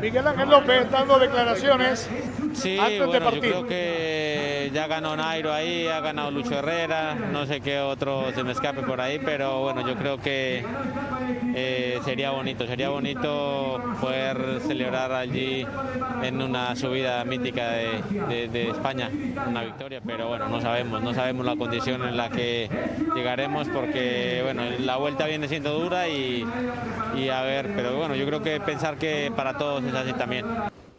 Miguel Ángel López dando declaraciones sí, Yo creo que ya ganó Nairo ahí, ha ganado Lucho Herrera, no sé qué otro se me escape por ahí, pero bueno, yo creo que eh, sería bonito, sería bonito poder celebrar allí en una subida mítica de, España, una victoria, pero bueno, no sabemos, no sabemos la condición en la que llegaremos porque bueno, la vuelta viene siendo dura y a ver, pero bueno, yo creo que pensar que para todos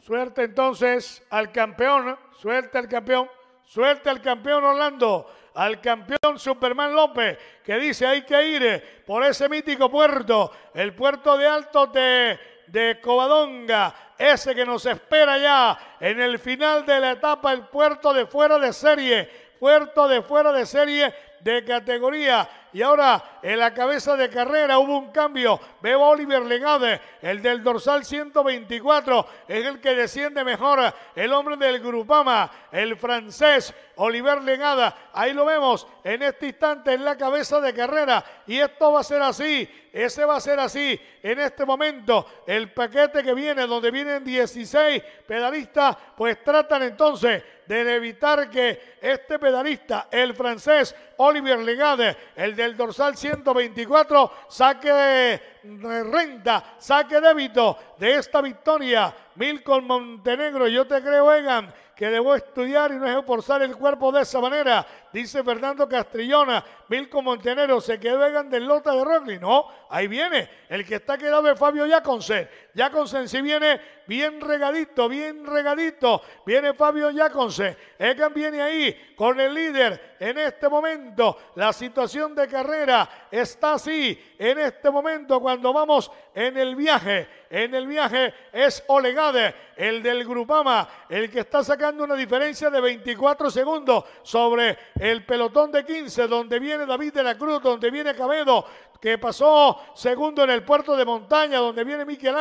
Suerte entonces al campeón, suerte al campeón, suerte al campeón Orlando, al campeón Superman López, que dice hay que ir eh, por ese mítico puerto, el puerto de Alto de, de Covadonga, ese que nos espera ya en el final de la etapa, el puerto de fuera de serie, puerto de fuera de serie de categoría y ahora en la cabeza de carrera hubo un cambio. Veo a Oliver Legade, el del dorsal 124, es el que desciende mejor. El hombre del Grupama, el francés Oliver Legade. Ahí lo vemos en este instante en la cabeza de carrera. Y esto va a ser así. Ese va a ser así en este momento. El paquete que viene, donde vienen 16 pedalistas, pues tratan entonces de evitar que este pedalista, el francés Olivier Legade, el del dorsal 124, saque renta, saque débito de esta victoria. mil con Montenegro, yo te creo, Egan, que debo estudiar y no es forzar el cuerpo de esa manera. Dice Fernando Castrillona, Milko Montenero, ¿se quedó en del Lota de Rockley? No, ahí viene. El que está quedado es Fabio Jaconsen. Jaconsen si viene bien regadito, bien regadito. Viene Fabio Jaconsen. Egan viene ahí con el líder. En este momento la situación de carrera está así. En este momento cuando vamos en el viaje, en el viaje es Olegade, el del Grupama, el que está sacando una diferencia de 24 segundos sobre el pelotón de 15, donde viene David de la Cruz, donde viene Cabedo, que pasó segundo en el puerto de montaña, donde viene Miquel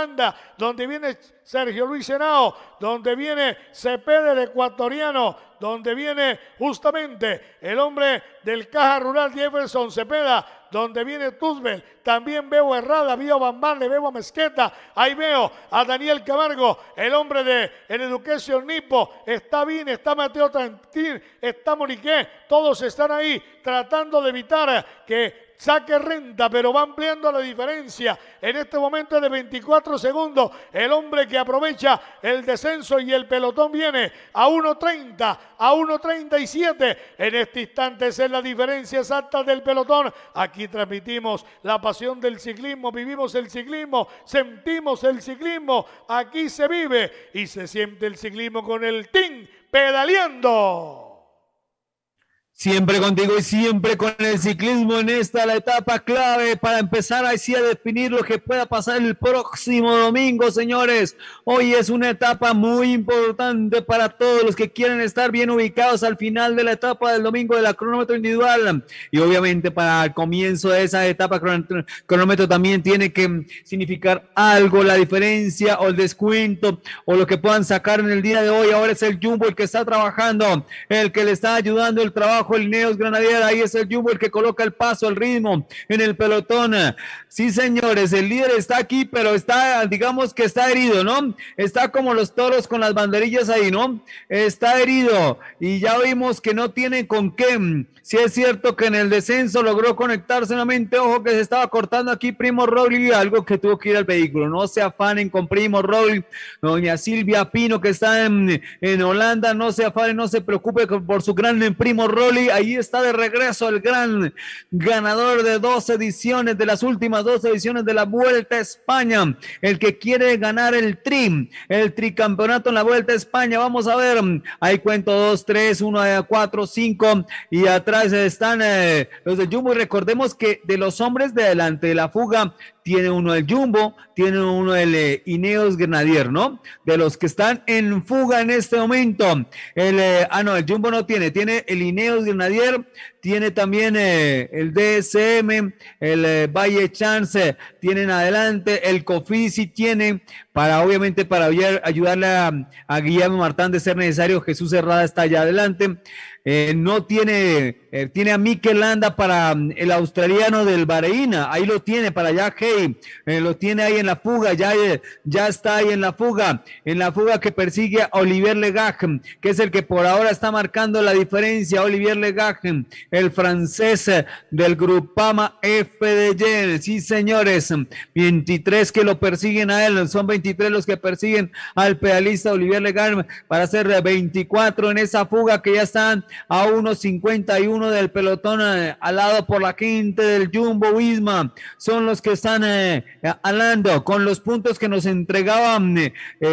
donde viene Sergio Luis Senao, donde viene Cepeda el ecuatoriano, donde viene justamente el hombre del Caja Rural Jefferson Cepeda, donde viene Tuzbel, también veo a Herrada, veo a le veo a Mezqueta, ahí veo a Daniel Camargo, el hombre de el Nipo, está bien, está Mateo Tantín, está Moniqué, todos están ahí tratando de evitar que saque renta, pero va ampliando la diferencia. En este momento de 24 segundos, el hombre que aprovecha el descenso y el pelotón viene a 1.30, a 1.37. En este instante esa es la diferencia exacta del pelotón. Aquí transmitimos la pasión del ciclismo, vivimos el ciclismo, sentimos el ciclismo, aquí se vive y se siente el ciclismo con el TIN pedaleando. Siempre contigo y siempre con el ciclismo en esta la etapa clave para empezar así a definir lo que pueda pasar el próximo domingo, señores. Hoy es una etapa muy importante para todos los que quieren estar bien ubicados al final de la etapa del domingo de la cronómetro individual y obviamente para el comienzo de esa etapa cronómetro también tiene que significar algo la diferencia o el descuento o lo que puedan sacar en el día de hoy. Ahora es el Jumbo el que está trabajando, el que le está ayudando el trabajo el Neos Granadier, ahí es el Jumbo el que coloca el paso, el ritmo en el pelotón. Sí, señores, el líder está aquí, pero está, digamos que está herido, ¿no? Está como los toros con las banderillas ahí, ¿no? Está herido y ya vimos que no tiene con qué. Si es cierto que en el descenso logró conectarse nuevamente, ojo que se estaba cortando aquí Primo y algo que tuvo que ir al vehículo. No se afanen con Primo roll doña Silvia Pino que está en, Holanda, no se afanen, no se preocupe por su gran Primo roll Ahí está de regreso el gran ganador de dos ediciones, de las últimas dos ediciones de la Vuelta a España. El que quiere ganar el tri, el tricampeonato en la Vuelta a España. Vamos a ver. Ahí cuento dos, tres, uno, eh, cuatro, cinco. Y atrás están eh, los de Jumbo. Y recordemos que de los hombres de adelante de la fuga tiene uno el Jumbo, tiene uno el eh, Ineos Grenadier, ¿no? De los que están en fuga en este momento. El, eh, ah, no, el Jumbo no tiene, tiene el Ineos Grenadier, tiene también eh, el DSM, el Valle Chance, tienen adelante, el Cofisi tiene, para obviamente para ayudarle a, a Guillermo Martán de ser necesario, Jesús Herrada está allá adelante. Eh, no tiene, eh, tiene a Mikel Landa para mm, el australiano del Bareína, ahí lo tiene para Jack Hay, eh, lo tiene ahí en la fuga, ya, eh, ya está ahí en la fuga, en la fuga que persigue a Olivier lega que es el que por ahora está marcando la diferencia, Olivier Legage el francés del Grupama FDJ, sí señores, 23 que lo persiguen a él, son 23 los que persiguen al pedalista Olivier Legage, para hacer 24 en esa fuga que ya están a 1.51 del pelotón, eh, alado por la quinta del Jumbo Wisma. Son los que están eh, alando con los puntos que nos entregaban eh,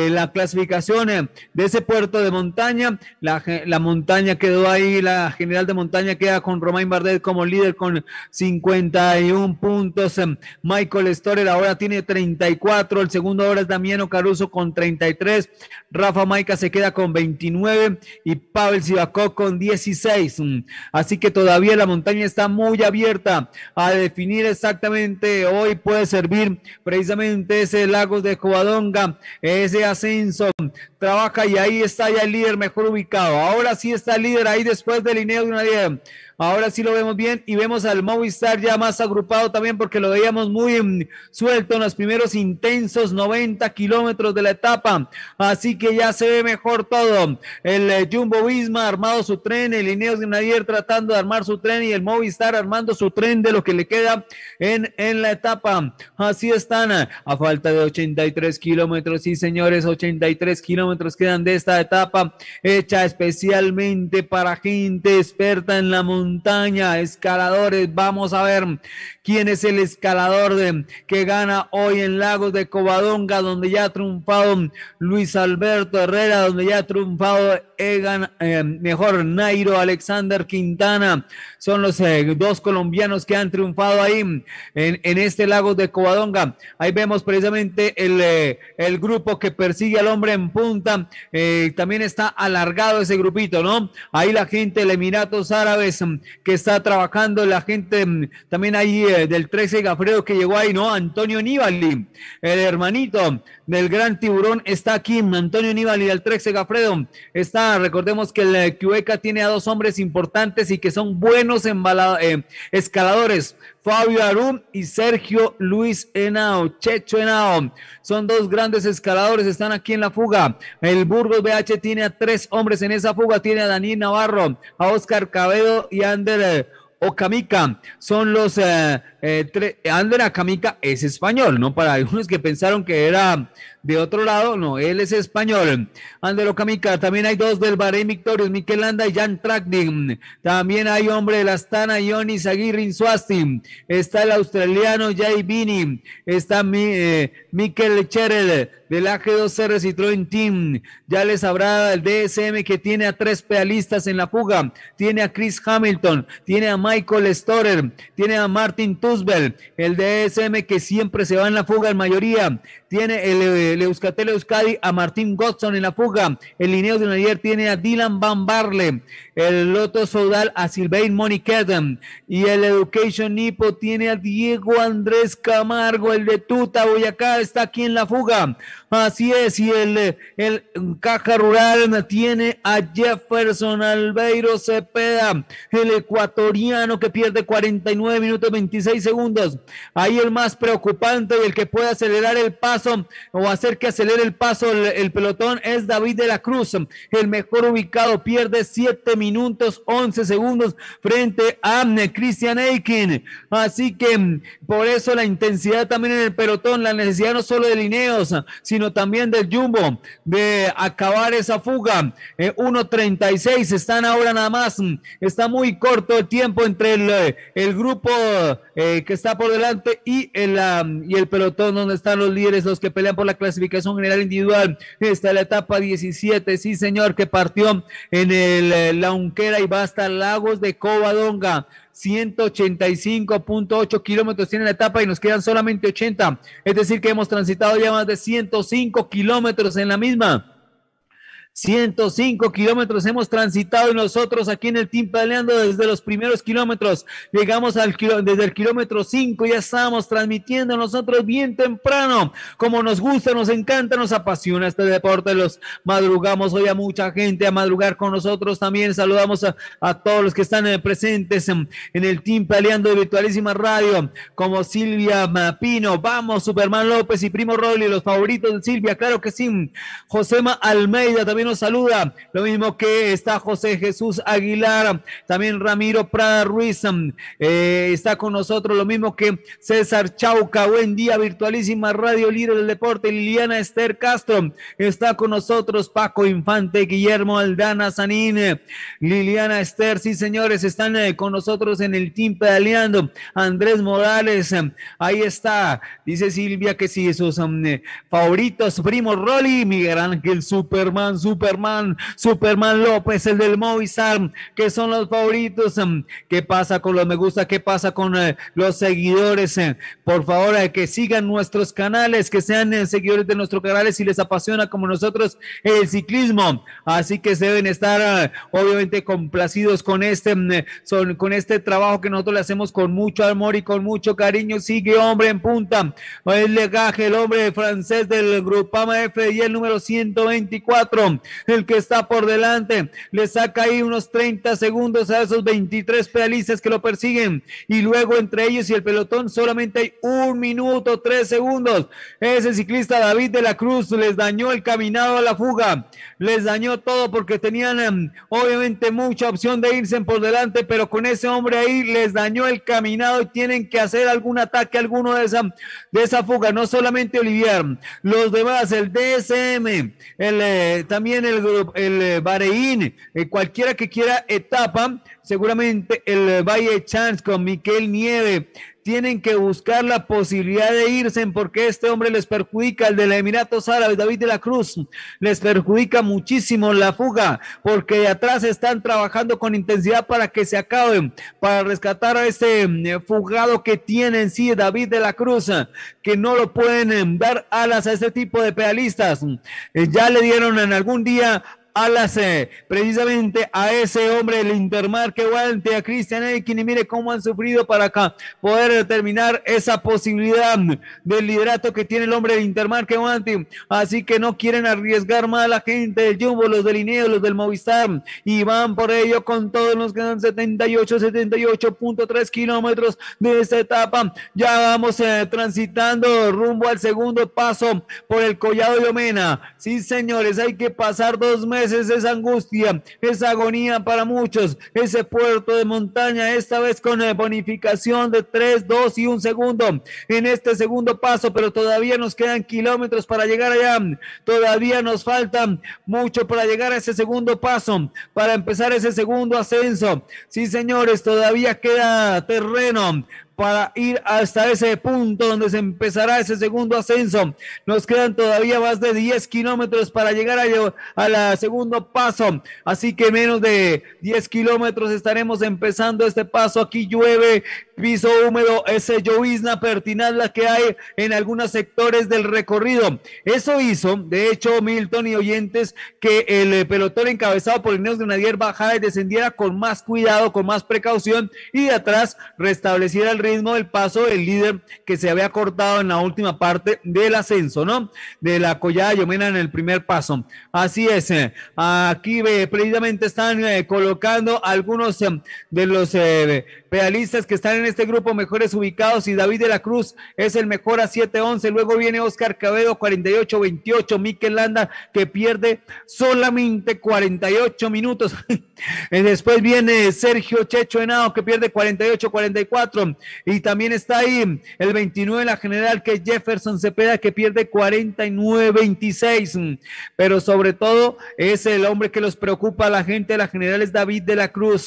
la clasificación de ese puerto de montaña. La, la, montaña quedó ahí, la general de montaña queda con Romain Bardet como líder con 51 puntos. Michael Storer ahora tiene 34, el segundo ahora es Damiano Caruso con 33, Rafa Maica se queda con 29 y Pavel Sivakov con 10 16. Mm. Así que todavía la montaña está muy abierta a definir exactamente. Hoy puede servir precisamente ese lago de Covadonga, ese ascenso. Trabaja y ahí está ya el líder mejor ubicado. Ahora sí está el líder ahí después del Ineo de una 10. Ahora sí lo vemos bien y vemos al Movistar ya más agrupado también porque lo veíamos muy mm, suelto en los primeros intensos 90 kilómetros de la etapa. Así que ya se ve mejor todo. El eh, Jumbo Visma armado su tren, el Ineos Grenadier tratando de armar su tren y el Movistar armando su tren de lo que le queda en, en la etapa. Así están eh, a falta de 83 kilómetros. Sí, señores, 83 kilómetros quedan de esta etapa hecha especialmente para gente experta en la montaña montaña, escaladores. Vamos a ver quién es el escalador de, que gana hoy en Lagos de Covadonga, donde ya ha triunfado Luis Alberto Herrera, donde ya ha triunfado Egan, eh, mejor Nairo Alexander Quintana. Son los eh, dos colombianos que han triunfado ahí en, este Lagos de Covadonga. Ahí vemos precisamente el, eh, el grupo que persigue al hombre en punta. también está alargado ese grupito, ¿no? Ahí la gente del Emiratos Árabes mm, que está trabajando, la gente mm, también ahí eh, del 13 Gafredo que llegó ahí, ¿no? Antonio Nibali, el hermanito del gran tiburón está aquí. Antonio Nibali del 13 Gafredo está. Recordemos que el Cueca eh, tiene a dos hombres importantes y que son buenos eh, escaladores. Fabio Arum y Sergio Luis Henao, Checho Henao. Son dos grandes escaladores, están aquí en la fuga. El Burgos BH tiene a tres hombres en esa fuga. Tiene a Daniel Navarro, a Oscar Cabedo y a Ander Okamika, Son los eh, eh, Ander es español, ¿no? Para algunos que pensaron que era de otro lado, no, él es español. Ander Camica, también hay dos del Bahrein Victorious, Miquel Landa y Jan Tragnin, También hay hombre de la Astana, Johnny Aguirre Suasti. Está el australiano Jai Bini. Está Mikel eh, Cherel del AG2R Citroën Team. Ya les habrá el DSM que tiene a tres pedalistas en la fuga. Tiene a Chris Hamilton, tiene a Michael Storer, tiene a Martin el DSM que siempre se va en la fuga en mayoría. Tiene el, eh, Euskadi a Martín Godson en la fuga. El lineo de ayer tiene a Dylan Van Barle. El Loto Soudal a Sylvain Moniquet. Y el Education Nipo tiene a Diego Andrés Camargo, el de Tuta Boyacá, está aquí en la fuga. Así es, y el, eh, el Caja Rural tiene a Jefferson Albeiro Cepeda, el ecuatoriano que pierde 49 minutos 26 segundos. Ahí el más preocupante y el que puede acelerar el paso o hacer que acelere el paso el, pelotón es David de la Cruz. El mejor ubicado pierde 7 minutos 11 segundos frente a mm, Christian Aiken. Así que mm, por eso la intensidad también en el pelotón, la necesidad no solo de Lineos, sino también del Jumbo de acabar esa fuga. 1.36 eh, están ahora nada más. Está muy corto el tiempo entre el, eh, el grupo eh, eh, que está por delante y el, y el pelotón donde están los líderes, los que pelean por la clasificación general individual. Está la etapa 17, sí señor, que partió en el, eh, la Unquera y va hasta Lagos de Covadonga. 185.8 kilómetros tiene la etapa y nos quedan solamente 80. Es decir, que hemos transitado ya más de 105 kilómetros en la misma. 105 kilómetros hemos transitado y nosotros aquí en el Team Paleando desde los primeros kilómetros. Llegamos al desde el kilómetro 5, ya estamos transmitiendo nosotros bien temprano, como nos gusta, nos encanta, nos apasiona este deporte. Los madrugamos hoy a mucha gente a madrugar con nosotros también. Saludamos a, todos los que están eh, presentes en, el Team Paleando de Virtualísima Radio, como Silvia Mapino, eh, vamos, Superman López y Primo Rolli los favoritos de Silvia, claro que sí. Josema Almeida también nos saluda. Lo mismo que está José Jesús Aguilar, también Ramiro Prada Ruiz mm, eh, está con nosotros. Lo mismo que César Chauca. Buen día, virtualísima Radio Libre del Deporte. Liliana Esther Castro está con nosotros. Paco Infante, Guillermo Aldana Sanín, Liliana Esther. Sí, señores, están eh, con nosotros en el team pedaleando. Andrés Morales, mm, ahí está. Dice Silvia que sí, esos mm, eh, favoritos primo Rolly, Miguel Ángel Superman. Su Superman, Superman López, el del Movistar, que son los favoritos. Em, ¿Qué pasa con los me gusta? ¿Qué pasa con eh, los seguidores? Eh, por favor, eh, que sigan nuestros canales, que sean seguidores de nuestros canales si les apasiona como nosotros el ciclismo. Así que se deben estar obviamente complacidos con este, em, con este trabajo que nosotros le hacemos con mucho amor y con mucho cariño. Sigue hombre en punta. El legaje, el hombre francés del Grupama F y el número 124 el que está por delante, le saca ahí unos 30 segundos a esos 23 pedalistas que lo persiguen y luego entre ellos y el pelotón solamente hay un minuto, tres segundos. Ese ciclista David de la Cruz les dañó el caminado a la fuga, les dañó todo porque tenían em, obviamente mucha opción de irse por delante, pero con ese hombre ahí les dañó el caminado y tienen que hacer algún ataque, alguno de esa, de esa fuga, no solamente Olivier, los demás, el DSM, el, eh, también en el, el eh, Bahrein, eh, cualquiera que quiera etapa, seguramente el eh, Valle Chance con Miquel Nieve, tienen que buscar la posibilidad de irse porque este hombre les perjudica, el de Emirato Emiratos Árabes, David de la Cruz, les perjudica muchísimo la fuga porque de atrás están trabajando con intensidad para que se acaben, para rescatar a ese mm, fugado que tienen, sí, David de la Cruz, que no lo pueden mm, dar alas a este tipo de pedalistas. Eh, ya le dieron en algún día a precisamente a ese hombre, del Intermar que guante a Cristian y mire cómo han sufrido para acá poder determinar esa posibilidad del liderato que tiene el hombre del Intermar que guante, así que no quieren arriesgar más a la gente del Jumbo, los del Ineo, los del Movistar y van por ello con todos los que dan 78, 78.3 kilómetros de esta etapa, ya vamos eh, transitando rumbo al segundo paso por el Collado de Omena, sí señores, hay que pasar dos meses esa angustia, esa agonía para muchos, ese puerto de montaña, esta vez con bonificación de 3, 2 y 1 segundo en este segundo paso, pero todavía nos quedan kilómetros para llegar allá. Todavía nos falta mucho para llegar a ese segundo paso, para empezar ese segundo ascenso. Sí, señores, todavía queda terreno para ir hasta ese punto donde se empezará ese segundo ascenso. Nos quedan todavía más de 10 kilómetros para llegar a a segundo paso. Así que menos de 10 kilómetros estaremos empezando este paso. Aquí llueve, piso húmedo, ese llovizna pertinaz la que hay en algunos sectores del recorrido. Eso hizo, de hecho, Milton y oyentes, que el eh, pelotón encabezado por Ineos Grenadier bajara y descendiera con más cuidado, con más precaución y de atrás restableciera el mismo del paso del líder que se había cortado en la última parte del ascenso, ¿no? De la Collada Yomena en el primer paso. Así es. Eh, aquí eh, precisamente están eh, colocando algunos de los pedalistas que están en este grupo mejores ubicados y David de la Cruz es el mejor a 7-11. Luego viene Oscar Cabedo 48-28. Miquel Landa que pierde solamente 48 minutos. Eh, después viene Sergio Checho Henao que pierde 48-44 y también está ahí el 29 la general que es Jefferson Cepeda que pierde 49-26. Pero sobre todo es el hombre que los preocupa a la gente la general es David de la Cruz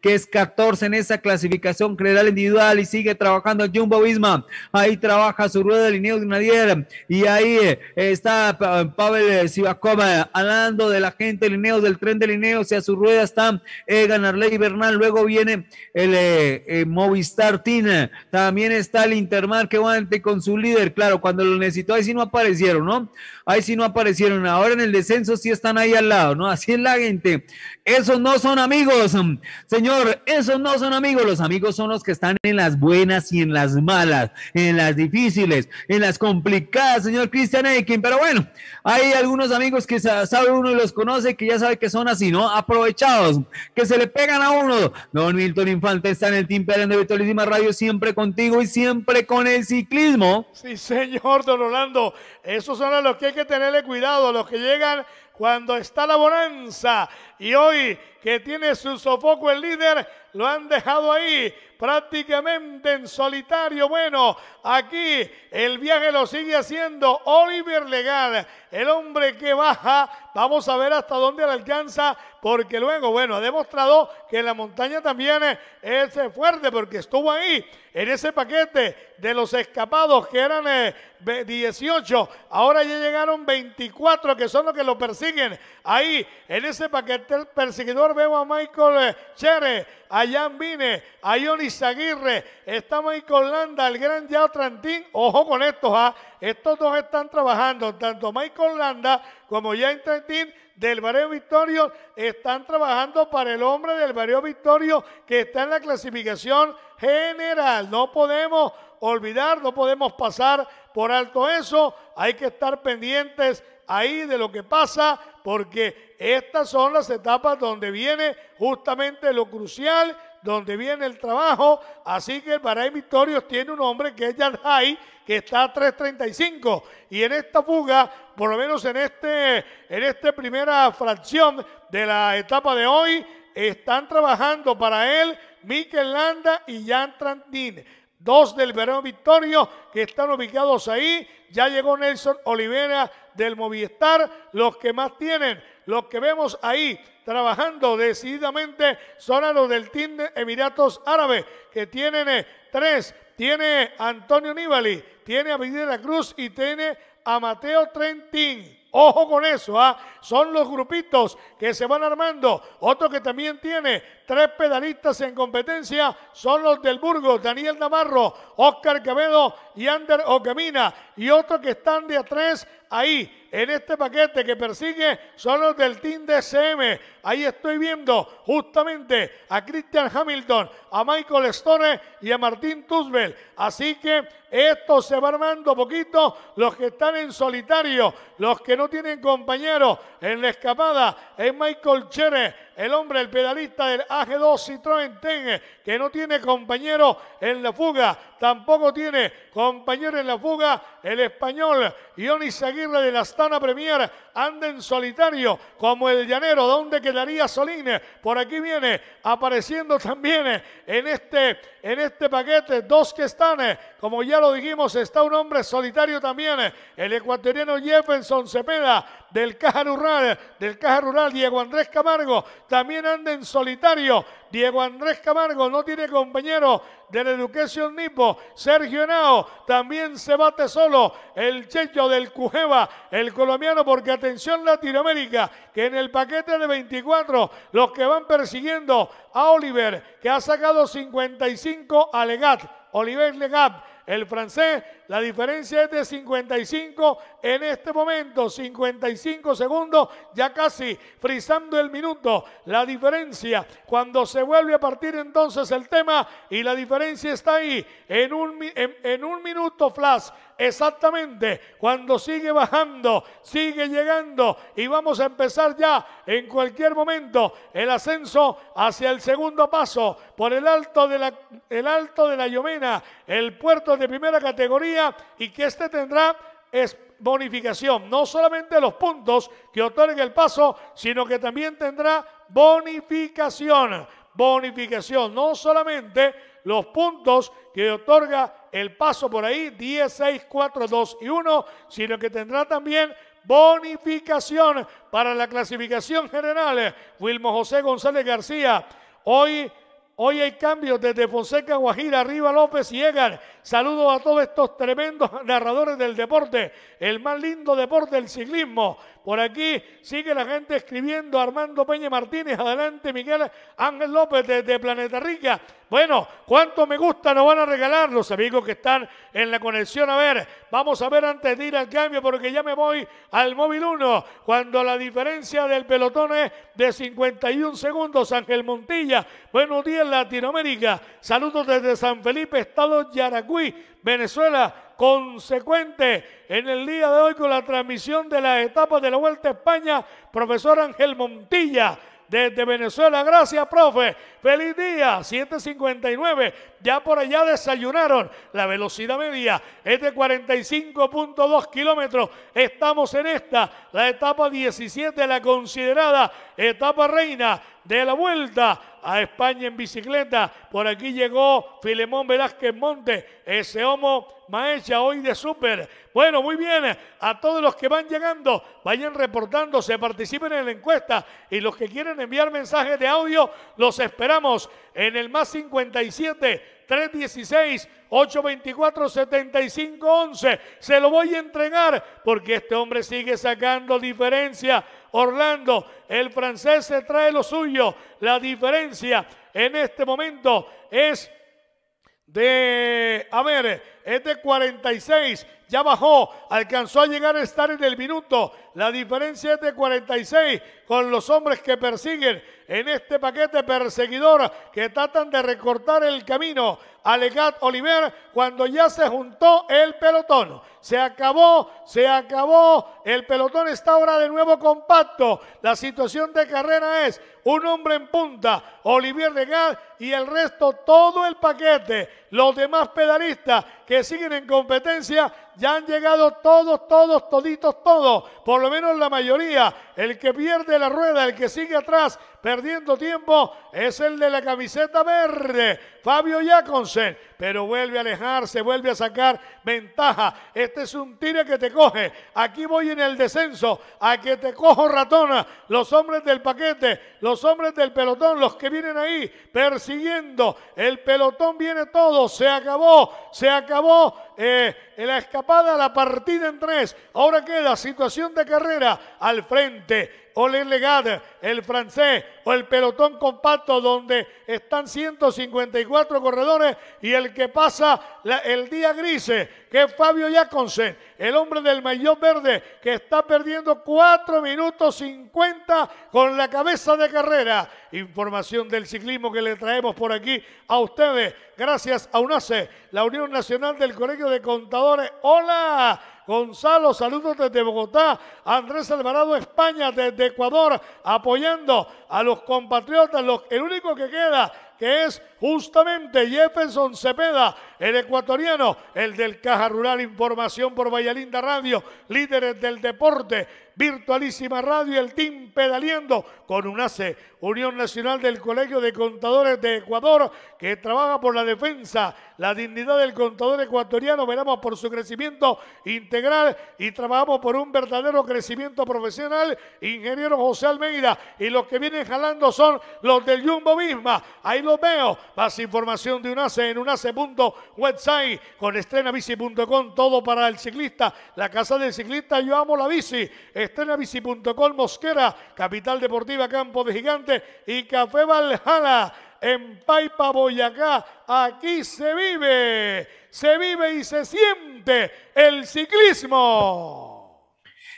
que es 14 en esa clasificación general individual y sigue trabajando Jumbo Visma. Ahí trabaja su rueda de lineo Nadier, y ahí eh, está Pavel Sivakova hablando eh, de la gente de del tren de Lineos y su sus ruedas está eh, ganarle y Bernal, luego viene el eh, eh, Movistar Tina, también está el Intermar que va con su líder, claro, cuando lo necesitó ahí sí no aparecieron, ¿no? ahí sí no aparecieron, ahora en el descenso sí están ahí al lado, ¿no? Así es la gente. Esos no son amigos, mm, Señor, esos no son amigos. Los amigos son los que están en las buenas y en las malas, en las difíciles, en las complicadas, Señor Cristian Ekin. Pero bueno, hay algunos amigos que sabe uno y los conoce, que ya sabe que son así, ¿no? Aprovechados, que se le pegan a uno. Don Milton Infante está en el Team de Vitorísima Radio, siempre contigo y siempre con el ciclismo. Sí, señor, don Orlando. Esos son a los que hay que tenerle cuidado, los que llegan cuando está la bonanza. Y hoy que tiene su sofoco el líder, lo han dejado ahí prácticamente en solitario. Bueno, Aquí el viaje lo sigue haciendo Oliver Legal, el hombre que baja. Vamos a ver hasta dónde le alcanza, porque luego, bueno, ha demostrado que la montaña también es fuerte, porque estuvo ahí en ese paquete de los escapados que eran 18. Eh, Ahora ya llegaron 24, que son los que lo persiguen. Ahí, en ese paquete el perseguidor veo a Michael eh, a Jan Vine, a Johnny Aguirre, está Michael Landa, el gran Yao Trantín, ojo con esto, ¿ah? estos dos están trabajando, tanto Michael Landa como Jan Trentín del Barrio Victorio están trabajando para el hombre del Barrio Victorio que está en la clasificación general. No podemos olvidar, no podemos pasar por alto eso, hay que estar pendientes ahí de lo que pasa porque estas son las etapas donde viene justamente lo crucial donde viene el trabajo. Así que el Baray Victorios tiene un hombre que es Yadhai, que está a 3.35. Y en esta fuga, por lo menos en, este, en esta primera fracción de la etapa de hoy, están trabajando para él Mikel Landa y Jan Trantin. Dos del Verón Victorio que están ubicados ahí. Ya llegó Nelson Olivera del Movistar. Los que más tienen los que vemos ahí trabajando decididamente son a los del team de Emiratos Árabes, que tienen eh, tres. Tiene Antonio Nibali, tiene a la Cruz y tiene a Mateo Trentín. Ojo con eso, ¿ah? son los grupitos que se van armando. Otro que también tiene Tres pedalistas en competencia son los del Burgos, Daniel Navarro, Oscar Quevedo y Ander Ocamina. Y otros que están de a tres ahí en este paquete que persigue son los del Team DCM. Ahí estoy viendo justamente a Christian Hamilton, a Michael Stone y a Martín Tuzbel. Así que esto se va armando poquito. Los que están en solitario, los que no tienen compañero en la escapada, es Michael Chere, el hombre, el pedalista del AG2 Citroën Ten, que no tiene compañero en la fuga, Tampoco tiene compañero en la fuga el español y Aguirre de la Astana Premier. Anda en solitario como el llanero. donde quedaría Solín? Por aquí viene apareciendo también en este, en este paquete dos que están. Como ya lo dijimos, está un hombre solitario también. El ecuatoriano Jefferson Cepeda del Caja Rural, del Caja Rural Diego Andrés Camargo también anda en solitario Diego Andrés Camargo no tiene compañero del Education Nipo. Sergio Henao también se bate solo. El checho del Cujeva, el colombiano, porque atención Latinoamérica, que en el paquete de 24, los que van persiguiendo a Oliver, que ha sacado 55 a Legat. Oliver Legat, el francés, la diferencia es de 55 en este momento, 55 segundos, ya casi frisando el minuto. La diferencia cuando se vuelve a partir entonces el tema y la diferencia está ahí en un, en, un minuto flash exactamente cuando sigue bajando, sigue llegando y vamos a empezar ya en cualquier momento el ascenso hacia el segundo paso por el alto de la, el alto de la Llomena, el puerto de primera categoría y que este tendrá bonificación, no solamente los puntos que otorga el paso, sino que también tendrá bonificación, bonificación, no solamente los puntos que otorga el paso por ahí, 10, 6, 4, 2 y 1, sino que tendrá también bonificación para la clasificación general. Wilmo José González García, hoy, hoy hay cambios desde Fonseca Guajira, arriba López y Egan. Saludos a todos estos tremendos narradores del deporte, el más lindo deporte, el ciclismo. Por aquí sigue la gente escribiendo, Armando Peña Martínez, adelante Miguel Ángel López desde Planeta Rica. Bueno, ¿cuánto me gusta nos van a regalar los amigos que están en la conexión? A ver, vamos a ver antes de ir al cambio porque ya me voy al móvil 1 cuando la diferencia del pelotón es de 51 segundos. Ángel Montilla, buenos días Latinoamérica. Saludos desde San Felipe, Estado Yaracuy. Venezuela, consecuente en el día de hoy con la transmisión de la etapa de la Vuelta a España, profesor Ángel Montilla. Desde Venezuela, gracias, profe. Feliz día, 7.59. Ya por allá desayunaron. La velocidad media es de 45.2 kilómetros. Estamos en esta, la etapa 17, la considerada etapa reina de la vuelta a España en bicicleta. Por aquí llegó Filemón Velázquez Monte, ese homo maestra hoy de súper. Bueno, muy bien, a todos los que van llegando, vayan reportándose, participen en la encuesta y los que quieren enviar mensajes de audio, los esperamos en el más 57 316-824-7511. Se lo voy a entregar porque este hombre sigue sacando diferencia. Orlando, el francés se trae lo suyo. La diferencia en este momento es de, a ver, es de 46 ya bajó, alcanzó a llegar a estar en el minuto. La diferencia es de 46 con los hombres que persiguen en este paquete perseguidor que tratan de recortar el camino a Legat Oliver cuando ya se juntó el pelotón. Se acabó, se acabó. El pelotón está ahora de nuevo compacto. La situación de carrera es un hombre en punta, Olivier Legat y el resto, todo el paquete. Los demás pedalistas que siguen en competencia ya han llegado todos, todos, toditos, todos, por lo menos la mayoría. El que pierde la rueda, el que sigue atrás perdiendo tiempo, es el de la camiseta verde, Fabio Jaconsen. Pero vuelve a alejarse, vuelve a sacar ventaja. Este es un tiro que te coge. Aquí voy en el descenso, a que te cojo ratona. Los hombres del paquete, los hombres del pelotón, los que vienen ahí persiguiendo. El pelotón viene todo, se acabó, se acabó eh, en la escapada, la partida en tres. Ahora queda situación de carrera al frente o Legade, el francés o el pelotón compacto donde están 154 corredores y el que pasa el día gris, que es Fabio Jaconsen, el hombre del maillot verde que está perdiendo 4 minutos 50 con la cabeza de carrera. Información del ciclismo que le traemos por aquí a ustedes gracias a UNACE, la Unión Nacional del Colegio de Contadores. ¡Hola! Gonzalo, saludos desde Bogotá. Andrés Alvarado, España, desde Ecuador, apoyando a los compatriotas. Los, el único que queda, que es justamente Jefferson Cepeda, el ecuatoriano, el del Caja Rural Información por Vallalinda Radio, líderes del deporte, Virtualísima Radio, el Team Pedaliendo, con UNACE, Unión Nacional del Colegio de Contadores de Ecuador, que trabaja por la defensa, la dignidad del contador ecuatoriano, veramos por su crecimiento integral y trabajamos por un verdadero crecimiento profesional, ingeniero José Almeida, y los que vienen jalando son los del Jumbo Visma, ahí los veo, más información de UNACE en unace.com website con estrenabici.com, todo para el ciclista, la casa del ciclista, yo amo la bici, estrenabici.com, Mosquera, Capital Deportiva Campo de Gigante y Café Valhalla, en Paipa, Boyacá. Aquí se vive, se vive y se siente el ciclismo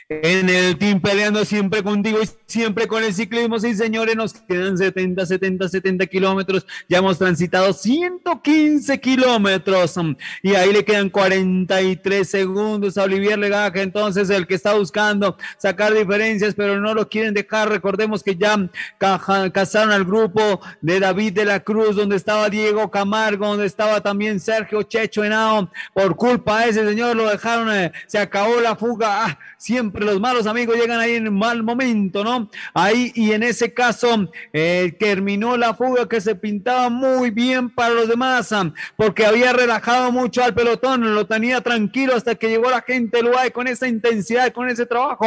en el team peleando siempre contigo y siempre con el ciclismo. Sí, señores, nos quedan 70, 70, 70 kilómetros. Ya hemos transitado 115 kilómetros y ahí le quedan 43 segundos a Olivier Legaje. Entonces, el que está buscando sacar diferencias, pero no lo quieren dejar. Recordemos que ya cazaron al grupo de David de la Cruz, donde estaba Diego Camargo, donde estaba también Sergio Checho Henao. Por culpa de ese señor lo dejaron, eh, se acabó la fuga. Ah, siempre los malos amigos llegan ahí en mal momento, ¿no? Ahí y en ese caso terminó la fuga que se pintaba muy bien para los demás, ah, porque había relajado mucho al pelotón, lo tenía tranquilo hasta que llegó la gente del UAE con esa intensidad, con ese trabajo,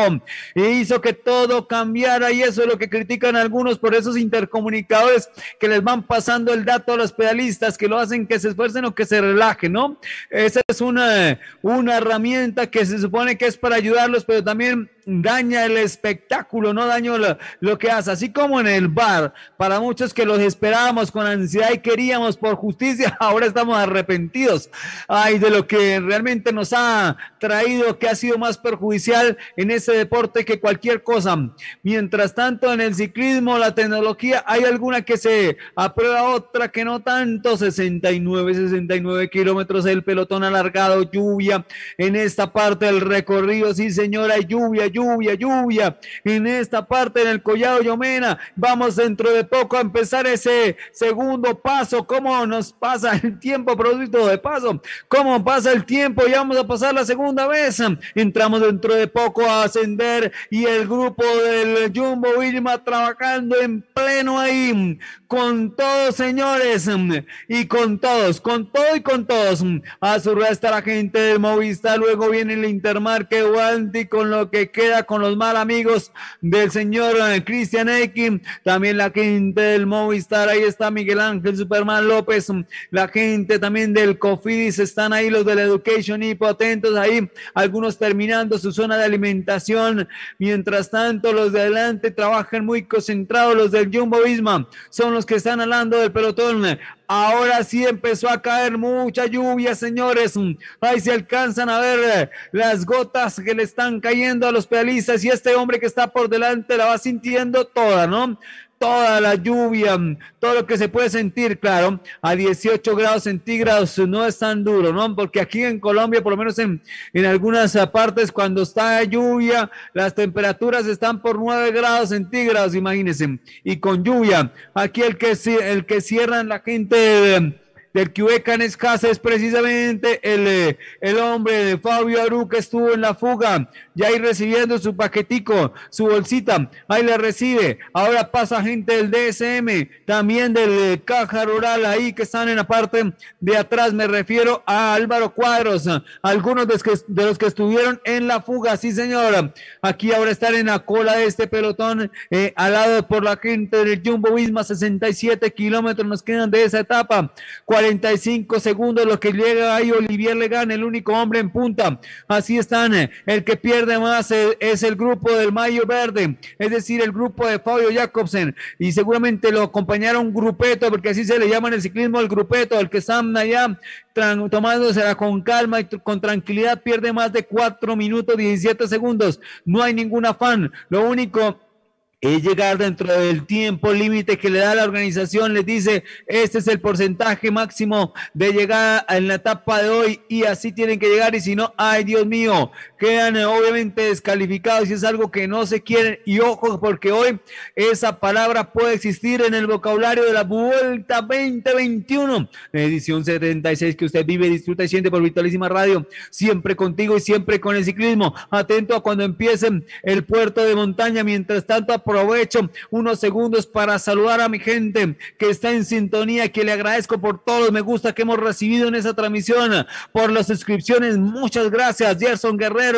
e hizo que todo cambiara y eso es lo que critican algunos por esos intercomunicadores que les van pasando el dato a los pedalistas, que lo hacen que se esfuercen o que se relajen, ¿no? Esa es una, una herramienta que se supone que es para ayudarlos, pero también women daña el espectáculo, no daño lo, que hace. Así como en el bar, para muchos que los esperábamos con ansiedad y queríamos por justicia, ahora estamos arrepentidos. Ay, de lo que realmente nos ha traído, que ha sido más perjudicial en ese deporte que cualquier cosa. Mientras tanto, en el ciclismo, la tecnología, hay alguna que se aprueba, otra que no tanto, 69, 69 kilómetros el pelotón alargado, lluvia en esta parte del recorrido, sí señora, lluvia, lluvia, lluvia. En esta parte del Collado Yomena, vamos dentro de poco a empezar ese segundo paso. ¿Cómo nos pasa el tiempo, producto de paso? ¿Cómo pasa el tiempo? Ya vamos a pasar la segunda vez. Entramos dentro de poco a ascender y el grupo del Jumbo Vilma trabajando en pleno ahí. Con todos, señores, y con todos, con todo y con todos. A su resta la gente del Movistar, luego viene el Intermarque Guanti con lo que queda con los mal amigos del señor eh, Cristian Ekin, también la gente del Movistar, ahí está Miguel Ángel Superman López, la gente también del Cofidis, están ahí los del Education y Potentos. ahí, algunos terminando su zona de alimentación, mientras tanto los de adelante trabajan muy concentrados, los del Jumbo Visma, son los que están hablando del pelotón, Ahora sí empezó a caer mucha lluvia, señores. Ahí se alcanzan a ver eh, las gotas que le están cayendo a los pedalistas y este hombre que está por delante la va sintiendo toda, ¿no? toda la lluvia, todo lo que se puede sentir, claro, a 18 grados centígrados no es tan duro, ¿no? Porque aquí en Colombia, por lo menos en, en algunas partes, cuando está lluvia, las temperaturas están por 9 grados centígrados, imagínense, y con lluvia. Aquí el que, el que cierran la gente del que hueca en es precisamente el, eh, el hombre de Fabio Aru que estuvo en la fuga, ya ahí recibiendo su paquetico, su bolsita, ahí le recibe, ahora pasa gente del DSM, también del eh, Caja Rural ahí que están en la parte de atrás, me refiero a Álvaro Cuadros, algunos de los que, estuvieron en la fuga, sí señora, aquí ahora están en la cola de este pelotón, eh, al lado por la gente del Jumbo Visma, 67 kilómetros nos quedan de esa etapa, 45 segundos Lo que llega ahí Olivier le gana, el único hombre en punta. Así están. Eh, el que pierde más eh, es el grupo del Mayo Verde, es decir, el grupo de Fabio Jacobsen. Y seguramente lo acompañaron grupeto, porque así se le llama en el ciclismo el grupeto, al que están allá tomándosela con calma y con tranquilidad, pierde más de 4 minutos 17 segundos. No hay ningún afán. Lo único es llegar dentro del tiempo límite que le da la organización, les dice, este es el porcentaje máximo de llegar en la etapa de hoy y así tienen que llegar y si no, ay Dios mío, quedan eh, obviamente descalificados y es algo que no se quiere, Y ojo, porque hoy esa palabra puede existir en el vocabulario de la Vuelta 2021, edición 76 que usted vive, disfruta y siente por Vitalísima Radio, siempre contigo y siempre con el ciclismo. Atento a cuando empiecen el puerto de montaña. Mientras tanto, aprovecho unos segundos para saludar a mi gente que está en sintonía, que le agradezco por todos me gusta que hemos recibido en esa transmisión, por las suscripciones. Muchas gracias, Gerson Guerrero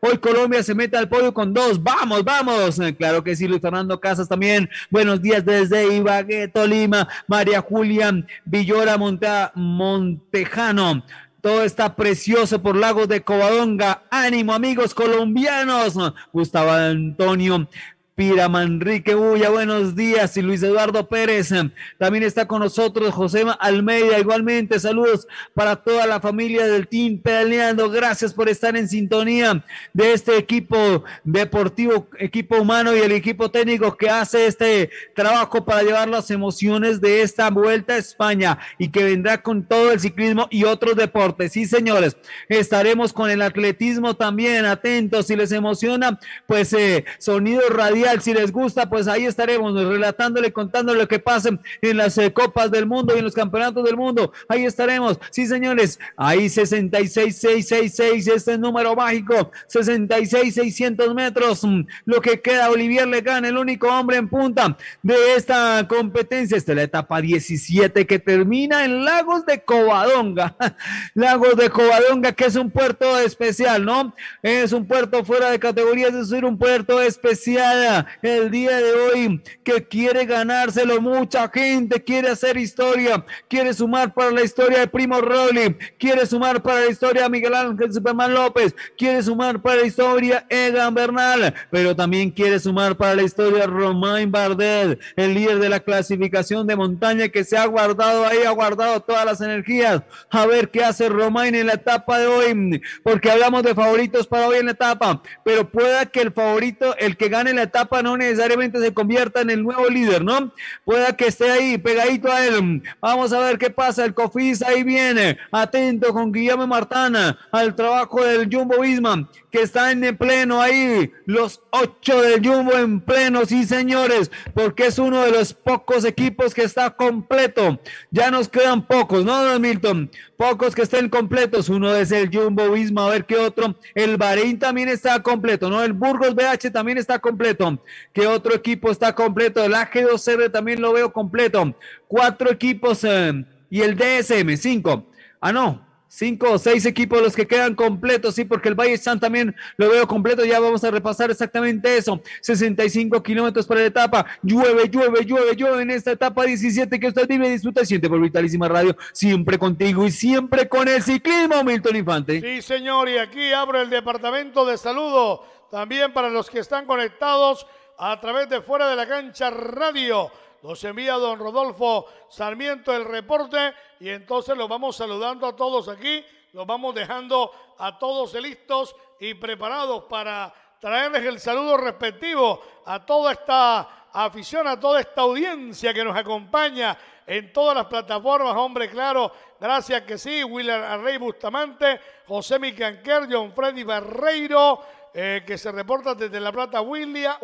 Hoy Colombia se mete al podio con dos. Vamos, vamos. Claro que sí, Luis Fernando Casas también. Buenos días desde Ibagué, Tolima. María Julia Villora Monta, Montejano. Todo está precioso por Lago de Covadonga. Ánimo, amigos colombianos. Gustavo Antonio Pira Manrique Bulla, buenos días. Y Luis Eduardo Pérez em, también está con nosotros. José Almeida, igualmente, saludos para toda la familia del Team Pedaleando. Gracias por estar en sintonía de este equipo deportivo, equipo humano y el equipo técnico que hace este trabajo para llevar las emociones de esta vuelta a España y que vendrá con todo el ciclismo y otros deportes. Sí, señores, estaremos con el atletismo también atentos. Si les emociona, pues eh, sonido radial si les gusta, pues ahí estaremos relatándole, contándole lo que pasa en las eh, copas del mundo y en los campeonatos del mundo. Ahí estaremos. Sí, señores, ahí 66666, este número mágico, 66600 metros. Mm, lo que queda, Olivier Legan, el único hombre en punta de esta competencia. Esta es la etapa 17 que termina en Lagos de Covadonga. Lagos de Covadonga, que es un puerto especial, ¿no? Es un puerto fuera de categoría es decir, un puerto especial el día de hoy que quiere ganárselo. Mucha gente quiere hacer historia, quiere sumar para la historia de Primo Rowley, quiere sumar para la historia de Miguel Ángel Superman López, quiere sumar para la historia Egan Bernal, pero también quiere sumar para la historia Romain Bardet, el líder de la clasificación de montaña que se ha guardado ahí, ha guardado todas las energías. A ver qué hace Romain en la etapa de hoy, porque hablamos de favoritos para hoy en la etapa, pero pueda que el favorito, el que gane la etapa, no necesariamente se convierta en el nuevo líder, ¿no? Pueda que esté ahí pegadito a él. Vamos a ver qué pasa. El Cofis ahí viene, atento con Guillermo Martana al trabajo del Jumbo Bisman, que está en pleno ahí. Los ocho del Jumbo en pleno, sí, señores, porque es uno de los pocos equipos que está completo. Ya nos quedan pocos, ¿no, Don Milton? pocos que estén completos. Uno es el Jumbo Visma, a ver qué otro. El Bahrein también está completo, ¿no? El Burgos BH también está completo. ¿Qué otro equipo está completo? El AG2R también lo veo completo. Cuatro equipos eh, y el DSM, cinco. Ah, no, cinco o seis equipos los que quedan completos, sí, porque el Valle San también lo veo completo, ya vamos a repasar exactamente eso, 65 kilómetros para la etapa, llueve, llueve, llueve, llueve en esta etapa 17 que usted vive, disfruta siente por Vitalísima Radio, siempre contigo y siempre con el ciclismo, Milton Infante. Sí, señor, y aquí abre el departamento de saludo, también para los que están conectados a través de Fuera de la Cancha Radio nos envía don Rodolfo Sarmiento el reporte y entonces los vamos saludando a todos aquí, los vamos dejando a todos listos y preparados para traerles el saludo respectivo a toda esta afición, a toda esta audiencia que nos acompaña en todas las plataformas, hombre, claro, gracias que sí, Willard Arrey Bustamante, José Micanquer, John Freddy Barreiro, eh, que se reporta desde La Plata, Willa,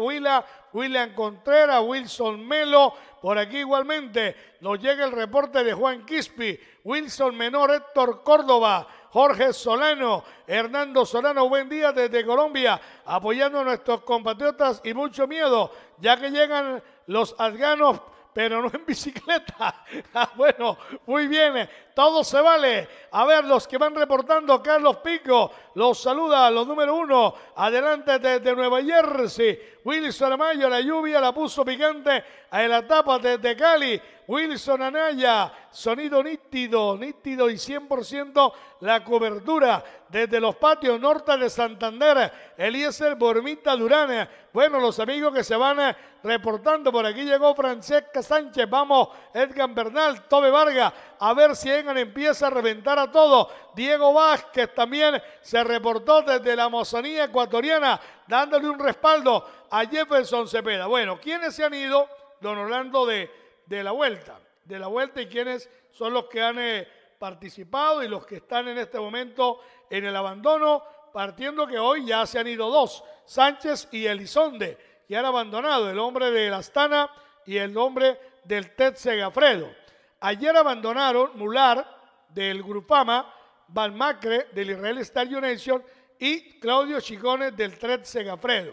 William Contreras, Wilson Melo. Por aquí igualmente nos llega el reporte de Juan Quispi, Wilson Menor, Héctor Córdoba, Jorge Solano, Hernando Solano, buen día desde Colombia, apoyando a nuestros compatriotas y mucho miedo, ya que llegan los afganos pero no en bicicleta. Ah, bueno, muy bien todo se vale. A ver, los que van reportando, Carlos Pico los saluda, los número uno, adelante desde Nueva Jersey. Wilson Amayo, la lluvia la puso picante en la tapa desde Cali. Wilson Anaya, sonido nítido, nítido y 100% la cobertura desde los patios norte de Santander. Eliezer Bormita Durán. Bueno, los amigos que se van eh, reportando, por aquí llegó Francesca Sánchez, vamos, Edgar Bernal, Tobe Vargas, a ver si Egan empieza a reventar a todo. Diego Vázquez también se reportó desde la mozanía ecuatoriana, dándole un respaldo a Jefferson Cepeda. Bueno, ¿quiénes se han ido, don Orlando, de, de la vuelta? De la vuelta y quiénes son los que han eh, participado y los que están en este momento en el abandono, partiendo que hoy ya se han ido dos, Sánchez y Elizonde, que han abandonado, el hombre de la Astana y el hombre del Ted Segafredo. Ayer abandonaron Mular del Grupama, Balmacre del Israel Star Nation y Claudio Chigones del Tret Segafredo.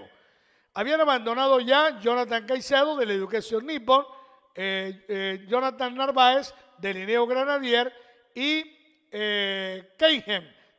Habían abandonado ya Jonathan Caicedo del Education Nippon, eh, eh, Jonathan Narváez del Ineo Granadier y eh,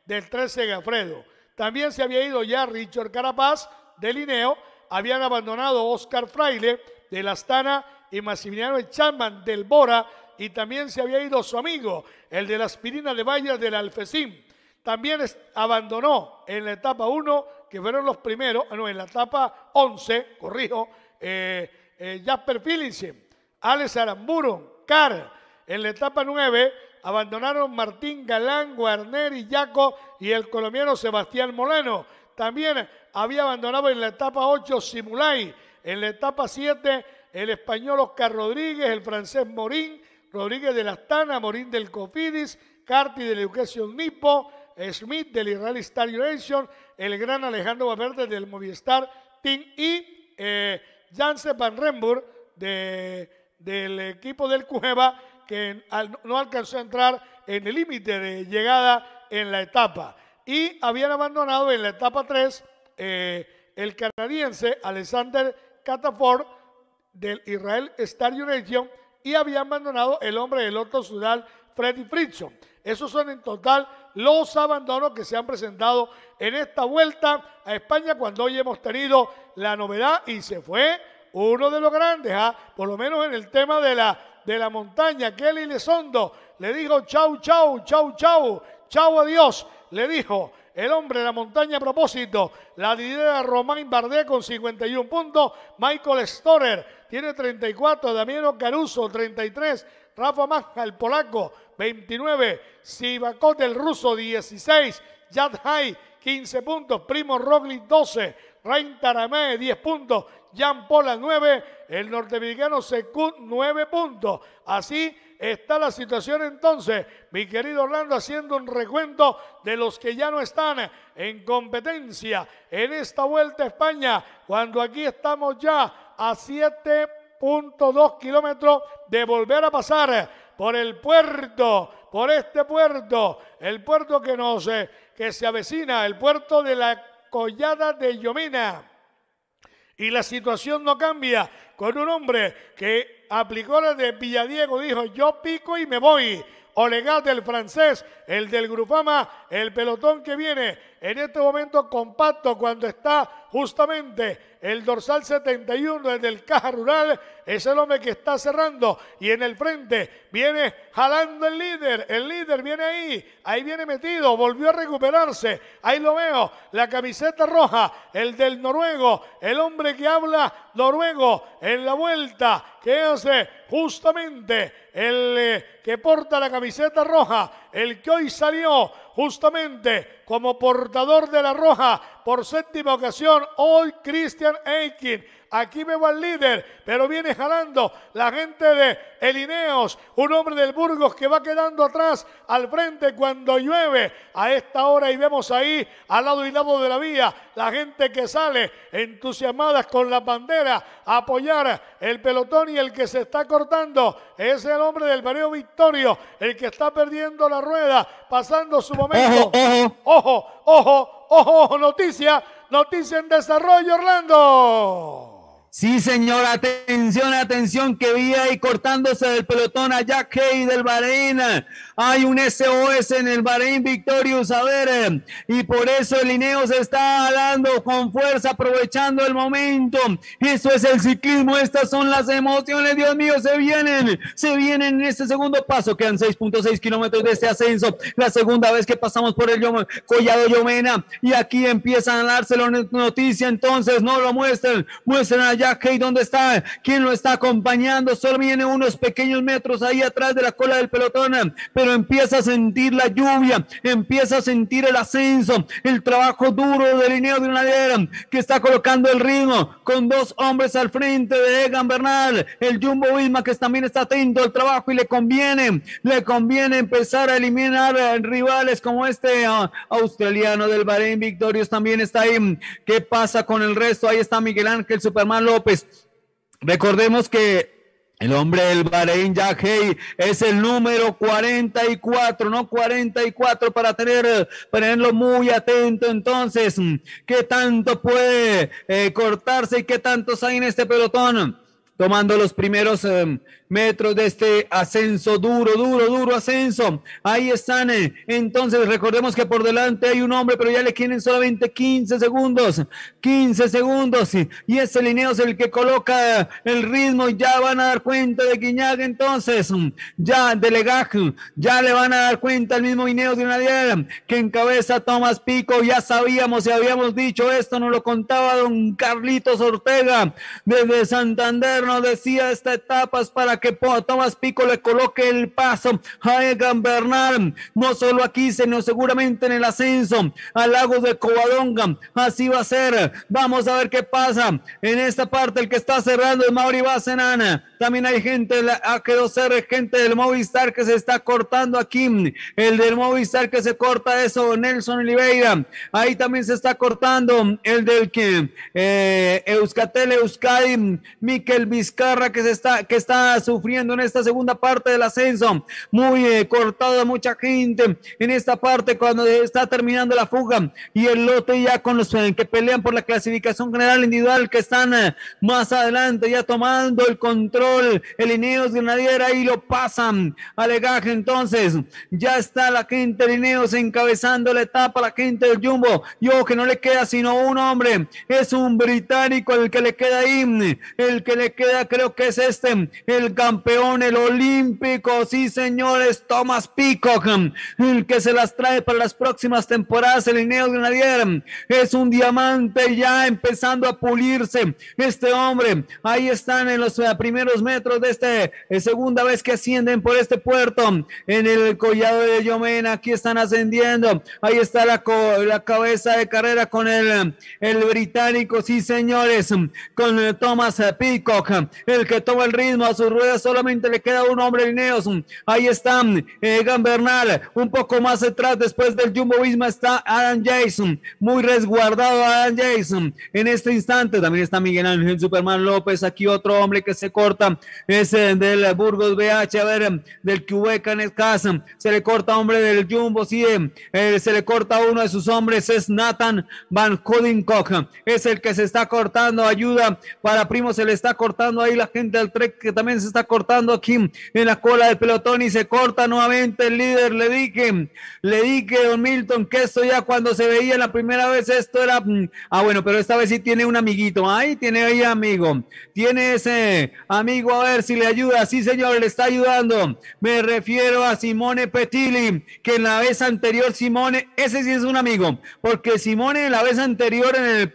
del 13 Segafredo. También se había ido ya Richard Carapaz del Ineo, habían abandonado Oscar Fraile del Astana y Maximiliano chaman del Bora y también se había ido su amigo, el de la aspirina de vallas del Alfecín. También abandonó en la etapa 1, que fueron los primeros, ah, no, en la etapa 11, corrijo, eh, eh, Jasper Philipsen, Alex aramburu Carr. En la etapa 9 abandonaron Martín Galán, Guarner y Jaco y el colombiano Sebastián Molano. También había abandonado en la etapa 8 Simulay. En la etapa 7 el español Oscar Rodríguez, el francés Morín Rodríguez de la Astana, Morín del Cofidis, Carti del Education Nipo, Smith del Israel Star Union, el gran Alejandro Valverde del Movistar Team y eh, Van Remburg del equipo del Cueva que no alcanzó a entrar en el límite de llegada en la etapa. Y habían abandonado en la etapa 3 eh, el canadiense Alexander Catafor del Israel Star Union y había abandonado el hombre del otro Sudal, Freddy Fritzson. Esos son en total los abandonos que se han presentado en esta vuelta a España cuando hoy hemos tenido la novedad y se fue uno de los grandes, ¿ah? por lo menos en el tema de la, de la montaña, Kelly Lesondo le dijo chau, chau, chau, chau, chau, Dios. le dijo el hombre de la montaña a propósito, la lidera Román Bardet con 51 puntos, Michael Storer tiene 34, Damiano Caruso 33, Rafa Maja el polaco 29, Sivakot el ruso 16, Yad Hai 15 puntos, Primo Roglic 12, Rain Taramé 10 puntos, Jan Pola 9, el norteamericano Secu 9 puntos. Así está la situación entonces, mi querido Orlando, haciendo un recuento de los que ya no están en competencia en esta vuelta a España, cuando aquí estamos ya a 7.2 kilómetros de volver a pasar por el puerto, por este puerto, el puerto que nos eh, que se avecina, el puerto de la Collada de Yomina. Y la situación no cambia con un hombre que aplicó la de Villadiego, dijo, yo pico y me voy Olegat, el francés, el del Grupama, el pelotón que viene en este momento compacto cuando está justamente el dorsal 71, el del Caja Rural, es el hombre que está cerrando y en el frente viene jalando el líder, el líder viene ahí, ahí viene metido, volvió a recuperarse, ahí lo veo, la camiseta roja, el del noruego, el hombre que habla noruego en la vuelta, que hace justamente el eh, que porta la camiseta roja, el que hoy salió justamente como portador de la roja por séptima ocasión, hoy Christian Aikin aquí veo al líder, pero viene jalando la gente de Elineos, un hombre del Burgos que va quedando atrás al frente cuando llueve a esta hora y vemos ahí al lado y lado de la vía la gente que sale entusiasmada con la bandera a apoyar el pelotón y el que se está cortando es el hombre del barrio Victorio, el que está perdiendo la rueda, pasando su momento. Ojo, ojo, ojo, ojo, noticia, noticia en desarrollo, Orlando. Sí, señor, atención, atención, que vía ahí cortándose del pelotón a Jack Hay del Bahrein. Hay un SOS en el Bahrein Victorious, a ver, eh, y por eso el se está dando con fuerza, aprovechando el momento. Eso es el ciclismo, estas son las emociones, Dios mío, se vienen, se vienen en este segundo paso, quedan 6.6 kilómetros de este ascenso, la segunda vez que pasamos por el Collado Llomena, y aquí empiezan a darse la noticia, entonces no lo muestren muestren a que ¿dónde está? ¿Quién lo está acompañando? Solo viene unos pequeños metros ahí atrás de la cola del pelotón, pero empieza a sentir la lluvia, empieza a sentir el ascenso, el trabajo duro del Lineo de una que está colocando el ritmo con dos hombres al frente de Egan Bernal, el Jumbo Visma que también está atento al trabajo y le conviene, le conviene empezar a eliminar rivales como este ah, australiano del Bahrein Victorios también está ahí. ¿Qué pasa con el resto? Ahí está Miguel Ángel Superman López. Recordemos que el hombre del Bahrein, Hay, es el número 44, no 44, para tener, tenerlo muy atento. Entonces, ¿qué tanto puede eh, cortarse y qué tantos hay en este pelotón? Tomando los primeros em, metros de este ascenso duro, duro, duro ascenso. Ahí están. Eh. Entonces recordemos que por delante hay un hombre, pero ya le quieren solamente 15 segundos. 15 segundos. Y ese lineo es el que coloca el ritmo. Ya van a dar cuenta de Quiñaga. entonces. Mm, ya de Legaj, ya le van a dar cuenta al mismo lineo de una que encabeza Tomás Pico. Ya sabíamos y habíamos dicho esto, nos lo contaba don Carlitos Ortega desde Santander. Nos decía esta etapa es para que Tomás Pico le coloque el paso a Egan Bernal, no solo aquí, sino seguramente en el ascenso al lago de Covadonga. Así va a ser. Vamos a ver qué pasa en esta parte. El que está cerrando es Mauri Bacenana. También hay gente, ha ah, quedado ser gente del Movistar que se está cortando aquí. El del Movistar que se corta eso, Nelson Oliveira. Ahí también se está cortando el del que eh, Euskatel Euskadi, Miquel Vizcarra que se está que está sufriendo en esta segunda parte del ascenso. Muy eh, cortado mucha gente en esta parte cuando está terminando la fuga y el lote ya con los eh, que pelean por la clasificación general individual que están más adelante ya tomando el control el Ineos Granadier, y lo pasan. Alegaje entonces. Ya está la gente del Ineos encabezando la etapa. La gente del Jumbo. Yo que no le queda sino un hombre. Es un británico el que le queda ahí. El que le queda creo que es este. El campeón, el olímpico. Sí, señores. Thomas Peacock. El que se las trae para las próximas temporadas. El Ineos Granadier Es un diamante ya empezando a pulirse. Este hombre. Ahí están en los eh, primeros metros de este, eh, segunda vez que ascienden por este puerto, en el collado de Yomena, aquí están ascendiendo, ahí está la, la cabeza de carrera con el, el británico, sí señores, con Thomas Peacock, el que toma el ritmo a sus ruedas, solamente le queda un hombre Neos ahí está eh, Egan Bernal, un poco más atrás después del Jumbo Visma está Adam Jason, muy resguardado Adam Jason, en este instante también está Miguel Ángel Superman López, aquí otro hombre que se corta ese es eh, del Burgos BH, a ver, del Hueca en el casa, se le corta hombre del Jumbo, eh, eh, se le corta uno de sus hombres, es Nathan Van Codincock, es el que se está cortando, ayuda para Primo, se le está cortando ahí la gente del Trek que también se está cortando aquí en la cola del pelotón y se corta nuevamente el líder, le dije, le dije, don Milton, que esto ya cuando se veía la primera vez, esto era, mm, ah bueno, pero esta vez sí tiene un amiguito, ahí tiene ahí amigo, tiene ese amigo digo a ver si le ayuda. Sí, señor, le está ayudando. Me refiero a Simone Petilli, que en la vez anterior Simone, ese sí es un amigo, porque Simone en la vez anterior, en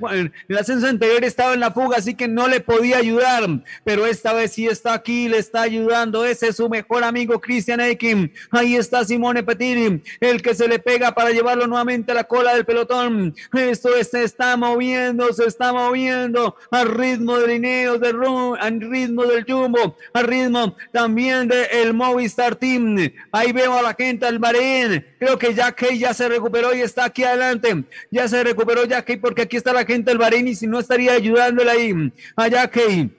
el, ascenso anterior estaba en la fuga, así que no le podía ayudar, pero esta vez sí está aquí, le está ayudando. Ese es su mejor amigo, Cristian Eikin. Ahí está Simone Petilli, el que se le pega para llevarlo nuevamente a la cola del pelotón. Esto se está moviendo, se está moviendo al ritmo de lineos, del rum, al ritmo del Jumbo, al ritmo también del el Movistar Team. Ahí veo a la gente al barén Creo que ya que ya se recuperó y está aquí adelante. Ya se recuperó ya que porque aquí está la gente del barén y si no estaría ayudándole ahí a que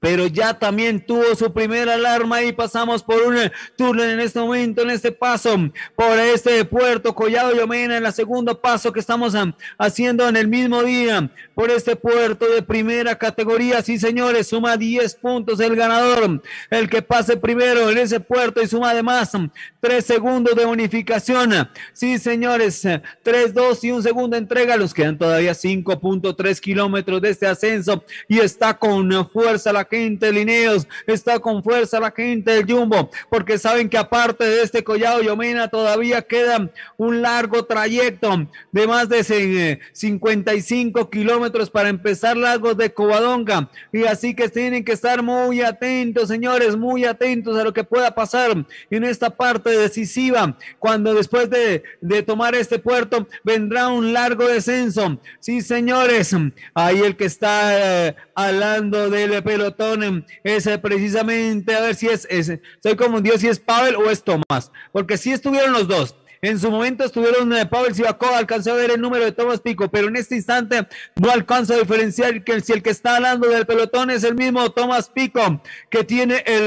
pero ya también tuvo su primera alarma y pasamos por un turno en este momento, en este paso, por este puerto Collado Llomena en la segundo paso que estamos ah, haciendo en el mismo día, por este puerto de primera categoría, sí señores, suma 10 puntos el ganador, el que pase primero en ese puerto y suma además 3 ah, segundos de unificación, sí señores, 3, ah, 2 y un segundo entrega, los quedan todavía 5.3 kilómetros de este ascenso y está con fuerza la gente de Lineos, está con fuerza la gente del Jumbo, porque saben que aparte de este collado Yomena todavía queda un largo trayecto de más de 55 eh, kilómetros para empezar Lagos de Covadonga. Y así que tienen que estar muy atentos, señores, muy atentos a lo que pueda pasar en esta parte decisiva, cuando después de, tomar este puerto vendrá un largo descenso. Sí, señores, ahí el que está hablando eh, del pelo es eh, precisamente, a ver si es, es soy como un dios, si es Pavel o es Tomás, porque si estuvieron los dos, en su momento estuvieron eh, Pavel Sivakov, alcanzó a ver el número de Thomas Pico, pero en este instante no alcanza a diferenciar que si el que está hablando del pelotón es el mismo Thomas Pico, que tiene el,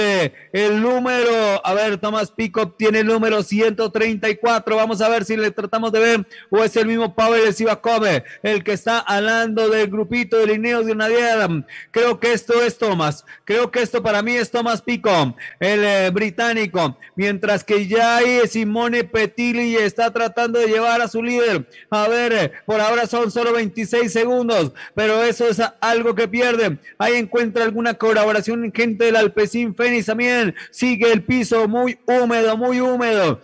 eh, número, a ver, Thomas Pico tiene el número 134, vamos a ver si le tratamos de ver, o es el mismo Pavel Sivakov, eh, el que está hablando del grupito de Ineos de Nadia Creo que esto es Thomas, creo que esto para mí es Thomas Pico, el británico, mientras que ya hay Simone Petilli está tratando de llevar a su líder. A ver, eh, por ahora son solo 26 segundos, pero eso es algo que pierde, Ahí encuentra alguna colaboración gente del Alpecín Fénix también. Sigue el piso muy húmedo, muy húmedo.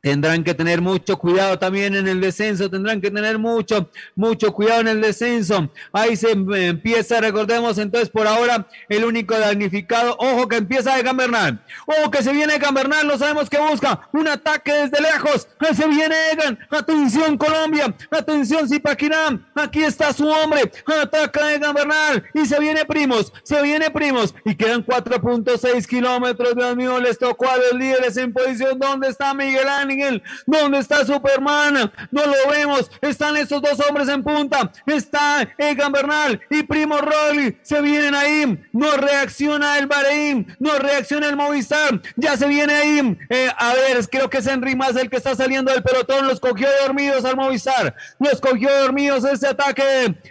Tendrán que tener mucho cuidado también en el descenso, tendrán que tener mucho, mucho cuidado en el descenso. Ahí se em, empieza, recordemos entonces por ahora el único damnificado. Ojo que empieza de Bernal. Ojo que se viene Egan Bernal, no sabemos que busca. Un ataque desde lejos. Ahí se viene Egan. Atención Colombia, atención Zipaquirán. Aquí está su hombre. Ataca Egan Bernal y se viene Primos, se viene Primos. Y quedan 4.6 kilómetros, de mío, les tocó a los líderes en posición. ¿Dónde está Miguelán? él, ¿Dónde está Superman? No lo vemos. Están estos dos hombres en punta. Está Egan Bernal y Primo Roly Se vienen ahí. No reacciona el Bahrein. No reacciona el Movistar. Ya se viene ahí. Eh, a ver, creo que es Henry más el que está saliendo del pelotón. Los cogió dormidos al Movistar. Los cogió dormidos este ataque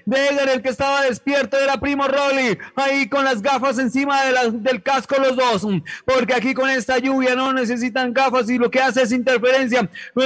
de Egan. El que estaba despierto era Primo Rolly, Ahí con las gafas encima del casco los dos. Porque aquí con esta lluvia no necesitan gafas y lo que hace es interferir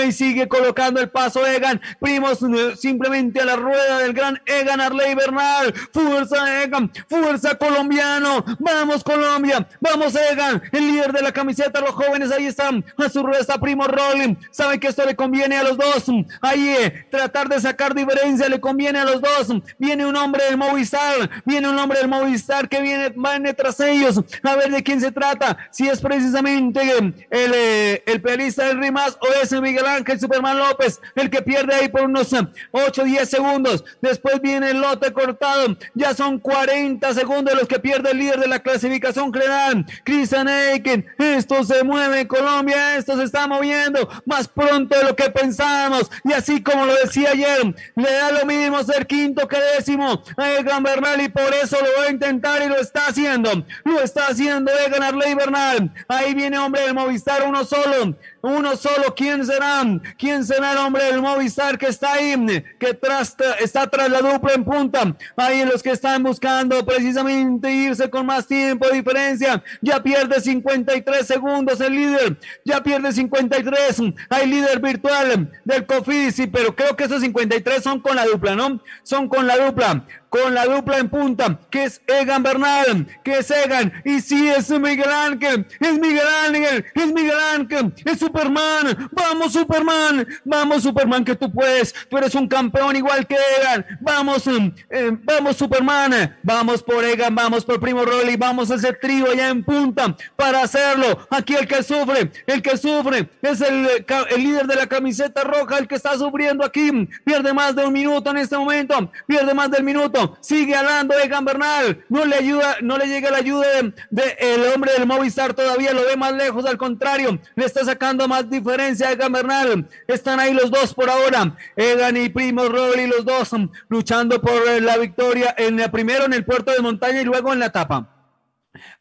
y sigue colocando el paso Egan. Primos simplemente a la rueda del gran Egan Arley Bernal. Fuerza Egan, fuerza colombiano. Vamos Colombia, vamos Egan. El líder de la camiseta, los jóvenes ahí están. A su rueda está Primo Rolling. sabe que esto le conviene a los dos. Ahí eh, tratar de sacar diferencia le conviene a los dos. Viene un hombre del Movistar, viene un hombre del Movistar que viene, detrás tras ellos. A ver de quién se trata. Si es precisamente eh, el, eh, el, el del Rimas o ese Miguel Ángel Superman López, el que pierde ahí por unos 8, eh, 10 segundos. Después viene el lote cortado. Ya son 40 segundos los que pierde el líder de la clasificación general, Christian Aiken. Esto se mueve en Colombia, esto se está moviendo más pronto de lo que pensábamos. Y así como lo decía ayer, le da lo mismo ser quinto que décimo a Egan Bernal y por eso lo va a intentar y lo está haciendo. Lo está haciendo Egan Arley Bernal. Ahí viene hombre del Movistar uno solo uno solo, ¿quién será? ¿Quién será el hombre del Movistar que está ahí, que tras, está tras la dupla en punta? Ahí los que están buscando precisamente irse con más tiempo diferencia, ya pierde 53 segundos el líder, ya pierde 53, hay líder virtual del Cofidis, pero creo que esos 53 son con la dupla, ¿no? Son con la dupla con la dupla en punta, que es Egan Bernal, que es Egan, y sí, es Miguel Ángel, es Miguel Ángel, es Miguel Ángel, es Superman, vamos Superman, vamos Superman que tú puedes, tú eres un campeón igual que Egan, vamos, mm, eh, vamos Superman, vamos por Egan, vamos por Primo Rolly, vamos a ese trío allá en punta para hacerlo, aquí el que sufre, el que sufre es eh, el líder de la camiseta roja, el que está sufriendo aquí, pierde más de un minuto en este momento, pierde más del minuto, sigue hablando de Bernal. No le ayuda, no le llega la ayuda del de, el hombre del Movistar todavía, lo ve más lejos. Al contrario, le está sacando más diferencia a Bernal. Están ahí los dos por ahora. Egan y Primo y los dos luchando por la victoria. En, primero en el puerto de montaña y luego en la etapa.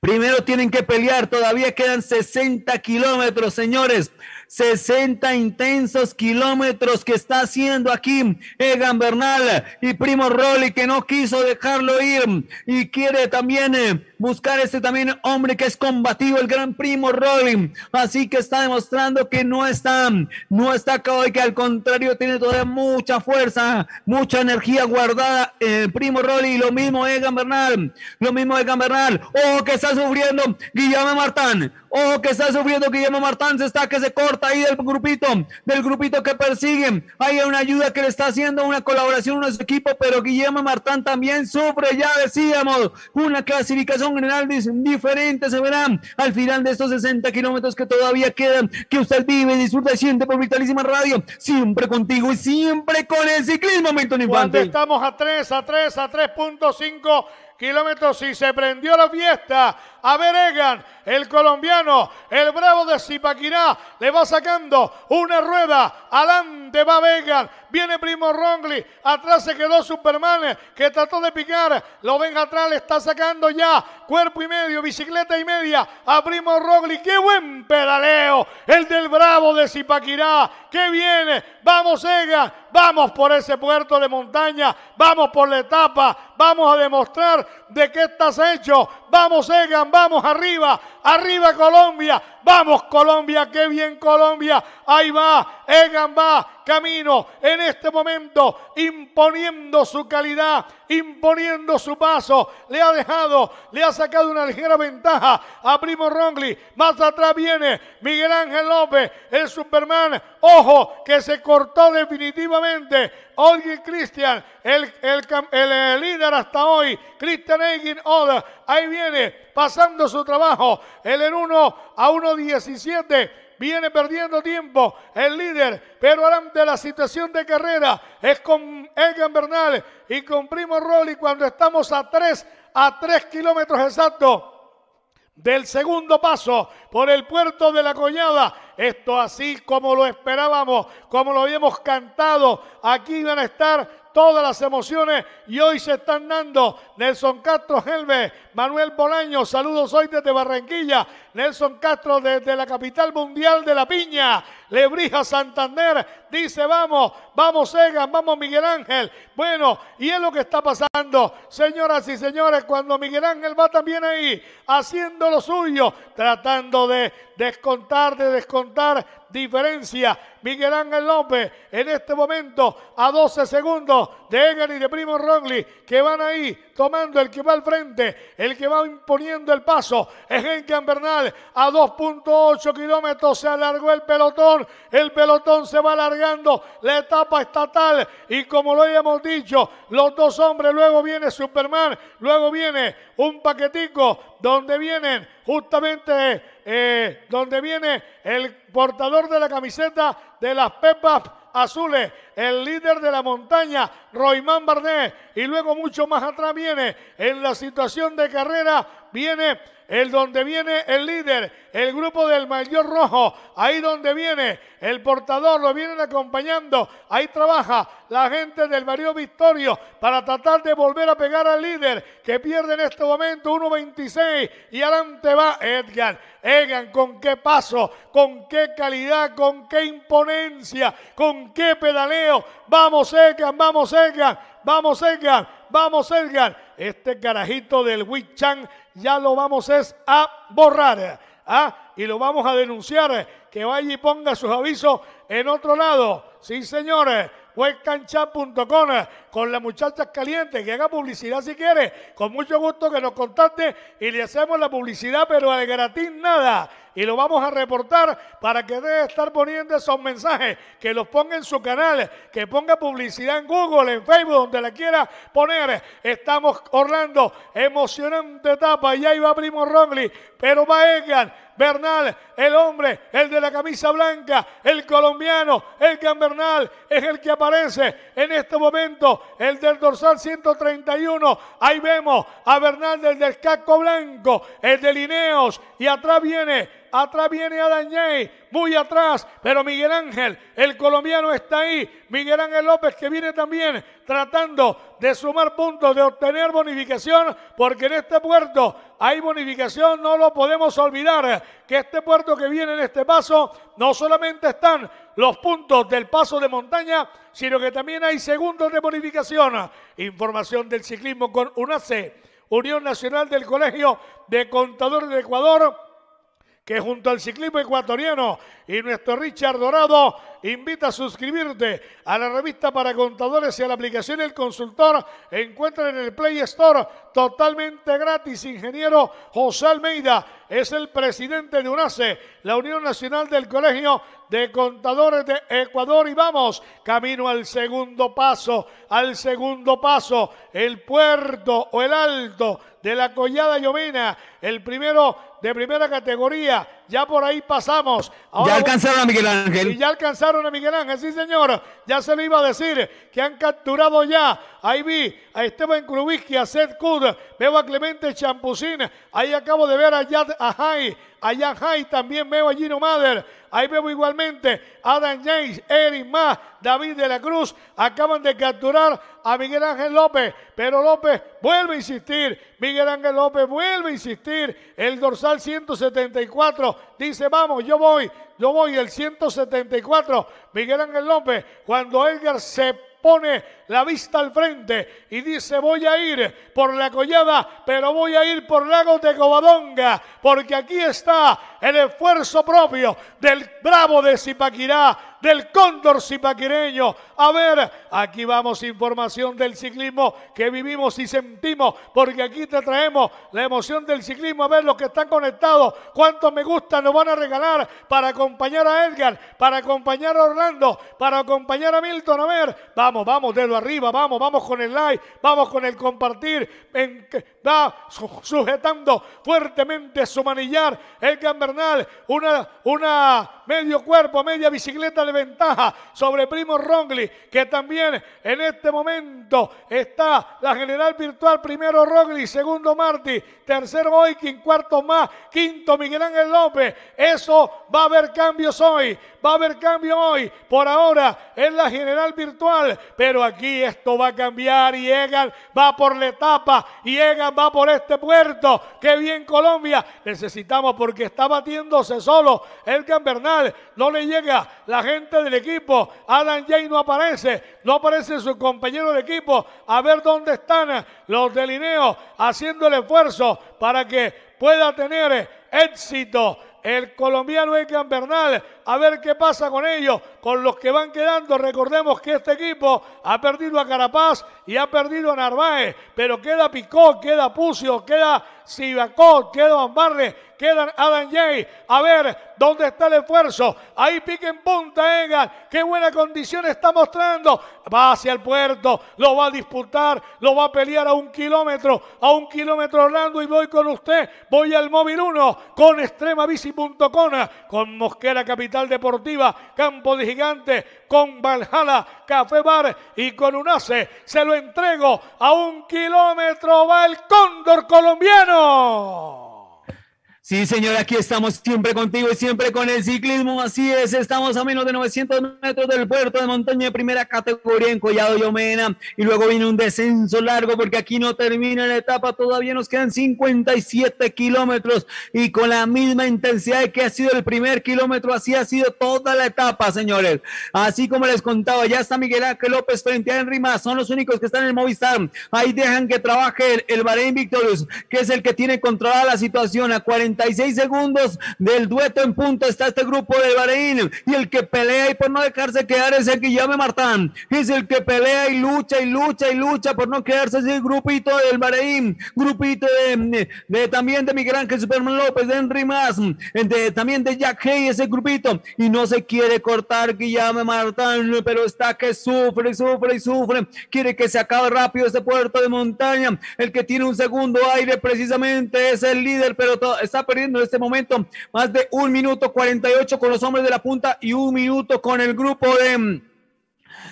Primero tienen que pelear, todavía quedan 60 kilómetros, señores. 60 intensos kilómetros que está haciendo aquí Egan Bernal y Primo Roli que no quiso dejarlo ir y quiere también eh, buscar este también hombre que es combativo, el gran primo Roli, Así que está demostrando que no está, no está acabado y que al contrario tiene todavía mucha fuerza, mucha energía guardada. Eh, primo y lo mismo Egan Bernal, lo mismo Egan Bernal. Ojo que está sufriendo Guillermo Martán. Ojo que está sufriendo Guillermo Martán. Se está que se corta ahí del grupito, del grupito que persiguen. Hay una ayuda que le está haciendo una colaboración a su equipo, pero Guillermo Martán también sufre, ya decíamos, una clasificación General, dicen diferentes se verán al final de estos 60 kilómetros que todavía quedan, que usted vive, disfruta y siente por Vitalísima Radio, siempre contigo y siempre con el ciclismo, Milton Infante. Cuando estamos a 3, a 3, a 3.5 kilómetros y se prendió la fiesta a Egan, el colombiano, el bravo de Zipaquirá, le va sacando una rueda, adelante va Egan, viene Primo Rongli, atrás se quedó Superman, que trató de picar, lo ven atrás, le está sacando ya, cuerpo y medio, bicicleta y media, a Primo Rongli, qué buen pedaleo, el del bravo de Zipaquirá, que viene, vamos Egan, vamos por ese puerto de montaña, vamos por la etapa, vamos a demostrar de qué estás hecho. Vamos, Egan, vamos arriba, arriba Colombia, Vamos Colombia, qué bien Colombia. Ahí va, Egan va, camino en este momento, imponiendo su calidad, imponiendo su paso. Le ha dejado, le ha sacado una ligera ventaja a Primo Rongli. Más atrás viene Miguel Ángel López, el Superman. Ojo, que se cortó definitivamente. y Christian, el, el, el, eh, líder hasta hoy, Christian Egin Oda, Ahí viene pasando su trabajo. El en 1 a 1.17. Viene perdiendo tiempo el líder, pero ante la situación de carrera es con Egan Bernal y con Primo y cuando estamos a 3 a 3 kilómetros exactos del segundo paso por el puerto de la Collada. Esto así como lo esperábamos, como lo habíamos cantado, aquí van a estar todas las emociones y hoy se están dando. Nelson Castro Helve Manuel Bolaño, saludos hoy desde Barranquilla. Nelson Castro desde la capital mundial de la piña. Lebrija Santander dice, vamos, vamos Egan, vamos Miguel Ángel. Bueno, y es lo que está pasando, señoras y señores, cuando Miguel Ángel va también ahí haciendo lo suyo, tratando de descontar, de descontar diferencia. Miguel Ángel López en este momento a 12 segundos de Egan y de Primo Rogli, que van ahí tomando el que va al frente, el que va imponiendo el paso, es que Bernal, a 2.8 kilómetros se alargó el pelotón, el pelotón se va alargando, la etapa estatal, y como lo habíamos dicho, los dos hombres, luego viene Superman, luego viene un paquetico donde vienen justamente, eh, donde viene el portador de la camiseta de las Pepas, azules, el líder de la montaña, Roimán Barnet, y luego mucho más atrás viene en la situación de carrera, viene el donde viene el líder, el grupo del mayor rojo, ahí donde viene el portador, lo vienen acompañando, ahí trabaja la gente del barrio Victorio para tratar de volver a pegar al líder que pierde en este momento 1.26 y adelante va Edgar. Edgar, con qué paso, con qué calidad, con qué imponencia, con qué pedaleo. Vamos Edgar, vamos Edgar, vamos Edgar, vamos Edgar. Este carajito del Wichang ya lo vamos es a borrar. ¿ah? Y lo vamos a denunciar. Que vaya y ponga sus avisos en otro lado. Sí, señores Webcanchat.com con las muchachas calientes, que haga publicidad si quiere, con mucho gusto que nos contacte y le hacemos la publicidad, pero al gratis nada y lo vamos a reportar para que debe estar poniendo esos mensajes, que los ponga en su canal, que ponga publicidad en Google, en Facebook, donde la quiera poner. Estamos Orlando, emocionante etapa y ahí va Primo Romley, pero va Egan, Bernal, el hombre, el de la camisa blanca, el colombiano, Egan Bernal, es el que aparece en este momento, el del dorsal 131. Ahí vemos a Bernal del del casco blanco, el de Lineos, y atrás viene atrás viene Adañay, muy atrás, pero Miguel Ángel, el colombiano está ahí, Miguel Ángel López que viene también tratando de sumar puntos, de obtener bonificación, porque en este puerto hay bonificación, no lo podemos olvidar, que este puerto que viene en este paso, no solamente están los puntos del paso de montaña, sino que también hay segundos de bonificación. Información del ciclismo con UNACE, Unión Nacional del Colegio de Contadores de Ecuador, que junto al ciclismo ecuatoriano y nuestro Richard Dorado invita a suscribirte a la revista para contadores y a la aplicación El Consultor. Encuentra en el Play Store totalmente gratis. Ingeniero José Almeida es el presidente de UNACE, la Unión Nacional del Colegio de Contadores de Ecuador. Y vamos camino al segundo paso, al segundo paso, el puerto o el alto de la Collada Llovina, el primero de primera categoría. Ya por ahí pasamos. ya alcanzaron a Miguel Ángel. Y ya alcanzaron a Miguel Ángel, sí señor. Ya se lo iba a decir que han capturado ya. Ahí vi a Esteban Krubisky, a Seth Kud, veo a Clemente Champusín, Ahí acabo de ver a Yad allá A Yad también veo a Gino Mader. Ahí veo igualmente a Adam James, Eric Ma... David de la Cruz. Acaban de capturar a Miguel Ángel López, pero López vuelve a insistir. Miguel Ángel López vuelve a insistir. El dorsal 174 dice, vamos, yo voy, yo voy. El 174, Miguel Ángel López, cuando Edgar se pone la vista al frente y dice voy a ir por la collada, pero voy a ir por Lagos de Covadonga, porque aquí está el esfuerzo propio del bravo de Zipaquirá, del cóndor cipaquireño. A ver, aquí vamos información del ciclismo que vivimos y sentimos, porque aquí te traemos la emoción del ciclismo. A ver los que están conectados, cuántos me gustan nos van a regalar para acompañar a Edgar, para acompañar a Orlando, para acompañar a Milton. A ver, vamos, vamos, de lo arriba, vamos, vamos con el like, vamos con el compartir. va sujetando fuertemente su manillar. Edgar Bernal, una, una medio cuerpo, media bicicleta de ventaja sobre Primo Rongli, que también en este momento está la general virtual, primero Rongli, segundo Marti tercero Oikin, cuarto más, quinto Miguel Ángel López. Eso va a haber cambios hoy va a haber cambio hoy. Por ahora en la general virtual, pero aquí esto va a cambiar. Y Egan va por la etapa, y Egan va por este puerto. ¡Qué bien Colombia! Necesitamos porque está batiéndose solo el Bernal. No le llega la gente del equipo. Adam Jay no aparece, no aparece su compañero de equipo. A ver dónde están los delineos haciendo el esfuerzo para que pueda tener éxito el colombiano Egan Bernal a ver qué pasa con ellos, con los que van quedando. Recordemos que este equipo ha perdido a Carapaz y ha perdido a Narváez, pero queda Picot, queda Pucio, queda Sivacot, queda Ambarre, queda Adam Jay. A ver dónde está el esfuerzo. Ahí pique en punta Egan. Qué buena condición está mostrando. Va hacia el puerto, lo va a disputar, lo va a pelear a un kilómetro, a un kilómetro Orlando y voy con usted. Voy al móvil 1 con extremabici.cona, con Mosquera Capital. Deportiva, Campo de Gigante con Valhalla, Café Bar y con Se lo entrego a un kilómetro va el cóndor colombiano. Sí, señor, aquí estamos siempre contigo y siempre con el ciclismo. Así es, estamos a menos de 900 metros del puerto de montaña de primera categoría en Collado y Omena. Y luego viene un descenso largo porque aquí no termina la etapa. Todavía nos quedan 57 kilómetros y con la misma intensidad que ha sido el primer kilómetro, así ha sido toda la etapa, señores. Así como les contaba, ya está Miguel Ángel López frente a Henry Más. Son los únicos que están en el Movistar. Ahí dejan que trabaje el, el Bahrein Victorious, que es el que tiene controlada la situación a 40 36 segundos del dueto en punta está este grupo de Bahrein. Y el que pelea y por no dejarse quedar es el Guillame Martán. Es el que pelea y lucha y lucha y lucha por no quedarse ese grupito del Bahrein. Grupito de, de, también de Miguel Ángel Superman López, de Henry Mas, de, también de Jack Hay, ese grupito. Y no se quiere cortar Guillame Martán, pero está que sufre y sufre y sufre. Quiere que se acabe rápido ese puerto de montaña. El que tiene un segundo aire precisamente es el líder, pero está perdiendo en este momento más de un minuto 48 con los hombres de la punta y un minuto con el grupo de... Mm,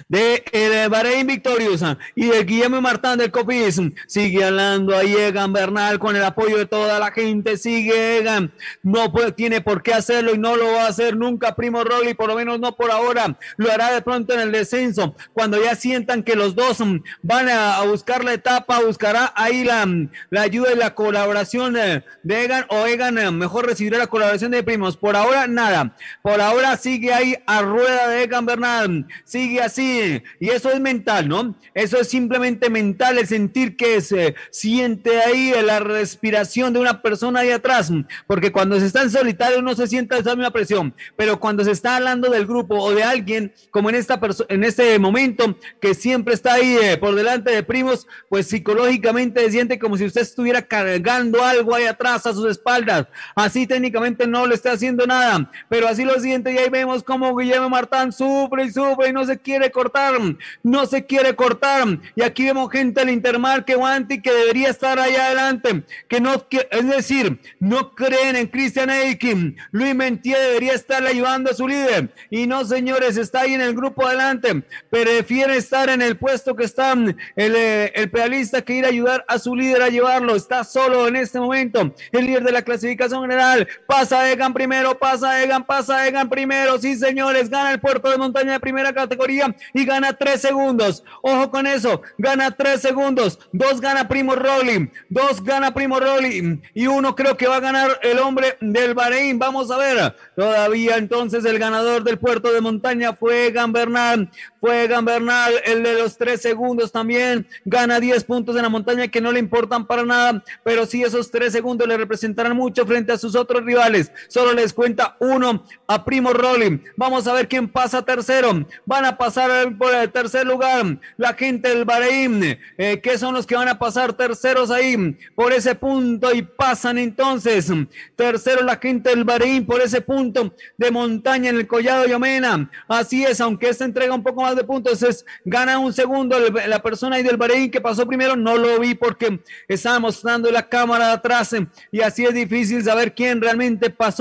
de, el eh, Bahrein Victorious ah, y de Guillermo Martán del Copis Sigue hablando ahí Egan Bernal con el apoyo de toda la gente. Sigue Egan. No tiene por qué hacerlo y no lo va a hacer nunca Primo Rogli, por lo menos no por ahora. Lo hará de pronto en el descenso. Cuando ya sientan que los dos mm, van a, buscar la etapa, buscará ahí la, mm, ayuda y la colaboración de, eh, de Egan o Egan eh, mejor recibirá la colaboración de Primos. Por ahora nada. Por ahora sigue ahí a rueda de Egan Bernal. Sigue así y eso es mental, ¿no? Eso es simplemente mental, el sentir que se siente ahí eh, la respiración de una persona ahí atrás, porque cuando se está en solitario no se siente esa misma presión, pero cuando se está hablando del grupo o de alguien, como en, esta en este momento que siempre está ahí eh, por delante de primos, pues psicológicamente se siente como si usted estuviera cargando algo ahí atrás a sus espaldas. Así técnicamente no le está haciendo nada, pero así lo siente y ahí vemos como Guillermo Martán sufre y sufre y no se quiere cortar, no se quiere cortar. Y aquí vemos gente del Intermar que guante que debería estar allá adelante, que no, es decir, no creen en Christian Eikin. Luis Mentier debería estar ayudando a su líder. Y no, señores, está ahí en el grupo adelante. Prefiere estar en el puesto que está mm, el, eh, el pedalista que ir a ayudar a su líder a llevarlo. Está solo en este momento. El líder de la clasificación general. Pasa Egan primero, pasa Egan, pasa Egan primero. Sí, señores, gana el puerto de montaña de primera categoría y gana tres segundos. Ojo con eso, gana tres segundos. dos gana Primo Rolling, dos gana Primo Rolling, y uno creo que va a ganar el hombre del Bahrein. Vamos a ver. Todavía entonces el ganador del puerto de montaña fue Gambernal. Fue Gambernal, el de los tres segundos también. Gana diez puntos en la montaña que no le importan para nada, pero sí esos tres segundos le representarán mucho frente a sus otros rivales. Solo les cuenta uno a Primo Rolling, Vamos a ver quién pasa tercero. Van a pasar por el tercer lugar. La gente del Bahrein, eh, que son los que van a pasar terceros ahí por ese punto y pasan entonces. Tercero, la gente del Bahrein por ese punto de montaña en el collado de Yomena Así es, aunque se entrega un poco más de puntos, es, gana un segundo la persona ahí del Bahrein que pasó primero. No lo vi porque estaba mostrando la cámara de atrás eh, y así es difícil saber quién realmente pasó.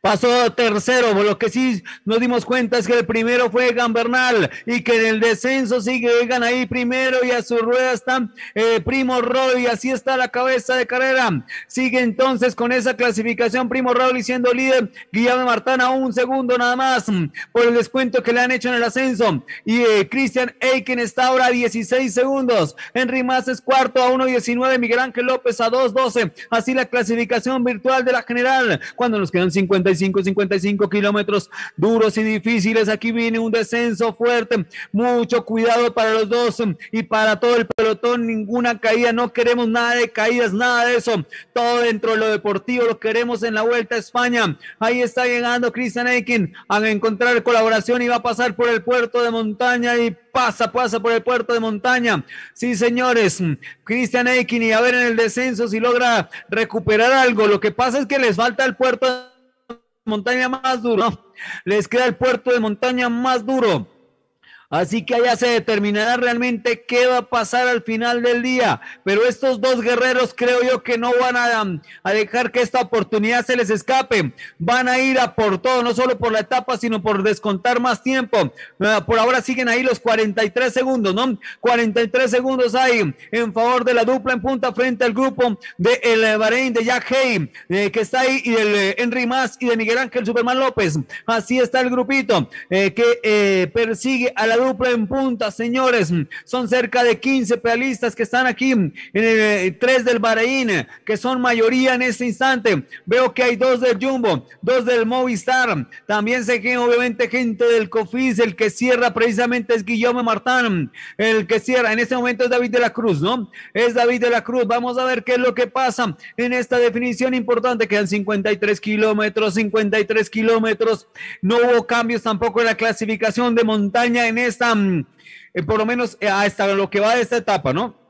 Pasó tercero, lo que sí nos dimos cuenta es que el primero fue Gambernal y que en el descenso sigue ahí primero y a su rueda está eh, Primo y así está la cabeza de carrera. Sigue entonces con esa clasificación Primo Roy siendo líder, Guillermo Martana un segundo nada más mm, por el descuento que le han hecho en el ascenso y eh, Christian Cristian Eiken está ahora a 16 segundos, Henry Más es cuarto a 1.19, Miguel Ángel López a 2.12, así la clasificación virtual de la general cuando nos quedan 50 55, 55 kilómetros duros y difíciles. Aquí viene un descenso fuerte. Mucho cuidado para los dos y para todo el pelotón. Ninguna caída. No queremos nada de caídas, nada de eso. Todo dentro de lo deportivo lo queremos en la Vuelta a España. Ahí está llegando Christian Eiken a encontrar colaboración y va a pasar por el puerto de montaña y pasa, pasa por el puerto de montaña. Sí, señores, Christian Eikin y a ver en el descenso si logra recuperar algo. Lo que pasa es que les falta el puerto de montaña más duro. Les queda el puerto de montaña más duro. Así que allá se determinará realmente qué va a pasar al final del día. Pero estos dos guerreros creo yo que no van a, dejar que esta oportunidad se les escape. Van a ir a por todo, no solo por la etapa, sino por descontar más tiempo. Ah, por ahora siguen ahí los 43 segundos, ¿no? 43 segundos ahí en favor de la dupla en punta frente al grupo de el Bahrein, de Jack Hay, eh, que está ahí, y del eh, Henry Mas y de Miguel Ángel Superman López. Así está el grupito eh, que persigue a la dupla en punta, señores. Son cerca de 15 pedalistas que están aquí, en eh, tres del Bahrein, que son mayoría en este instante. Veo que hay dos del Jumbo, dos del Movistar. También sé que obviamente gente del Cofis, el que cierra precisamente es Guillaume Martán, el que cierra en este momento es David de la Cruz, ¿no? Es David de la Cruz. Vamos a ver qué es lo que pasa en esta definición importante. Quedan 53 kilómetros, 53 kilómetros. No hubo cambios tampoco en la clasificación de montaña en esta, mm, eh, por lo menos hasta eh, lo que va de esta etapa, ¿no?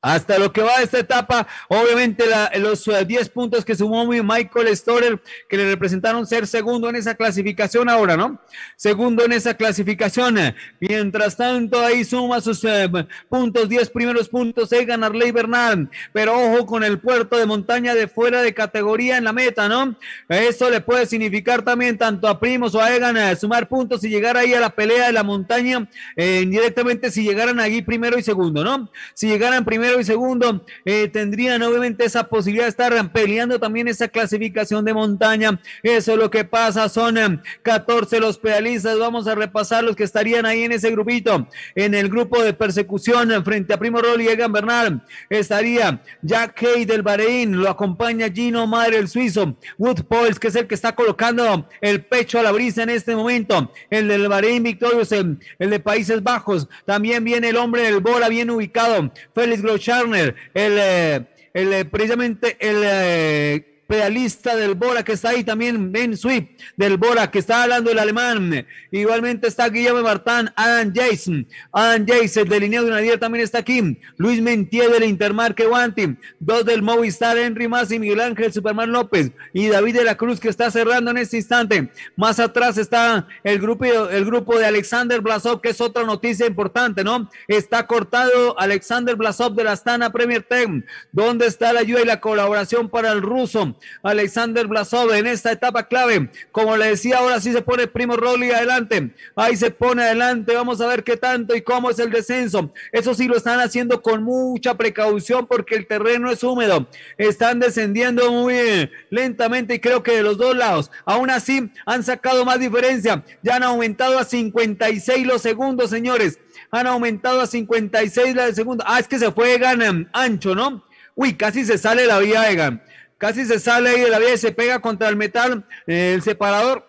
Hasta lo que va a esta etapa, obviamente los 10 eh, puntos que sumó Michael Storer, que le representaron ser segundo en esa clasificación ahora, ¿no? Segundo en esa clasificación. Mientras tanto, ahí suma sus eh, puntos, 10 primeros puntos, Egan Arley Bernal. Pero ojo con el puerto de montaña de fuera de categoría en la meta, ¿no? Eso le puede significar también tanto a Primos o a Egan eh, sumar puntos y llegar ahí a la pelea de la montaña directamente si llegaran allí primero y segundo, ¿no? Si llegaran primero y segundo eh, tendrían obviamente esa posibilidad de estar peleando también esa clasificación de montaña. Eso es lo que pasa. Son 14 eh, los pedalistas. Vamos a repasar los que estarían ahí en ese grupito. En el grupo de persecución eh, frente a Primo Rol y Egan Bernal estaría Jack Hay del Bahrein. Lo acompaña Gino Madre, el suizo. Wood Pauls, que es el que está colocando el pecho a la brisa en este momento. El del Bahrein victorioso, el, de Países Bajos. También viene el hombre del Bora, bien ubicado. Félix Charner, el, eh, eh, precisamente el eh, pedalista del Bora que está ahí también, Ben Swift del Bora que está hablando el alemán. Igualmente está Guillermo Martán, Adam Jason, Adam Jason del Lineo de Nadia también está aquí. Luis Mentier del Intermarque Guanti, dos del Movistar, Henry y Miguel Ángel Superman López y David de la Cruz que está cerrando en este instante. Más atrás está el grupo, el grupo de Alexander Blasov, que es otra noticia importante, ¿no? Está cortado Alexander Blasov de la Astana Premier Team, donde está la ayuda y la colaboración para el ruso? Alexander Blasov en esta etapa clave. Como le decía, ahora sí se pone Primo Rolli adelante. Ahí se pone adelante. Vamos a ver qué tanto y cómo es el descenso. Eso sí lo están haciendo con mucha precaución porque el terreno es húmedo. Están descendiendo muy lentamente y creo que de los dos lados. Aún así han sacado más diferencia. Ya han aumentado a 56 los segundos, señores. Han aumentado a 56 la segundos, segundo. Ah, es que se fue Egan em, ancho, ¿no? Uy, casi se sale la vía Egan. Casi se sale ahí de la vía y se pega contra el metal, eh, el separador.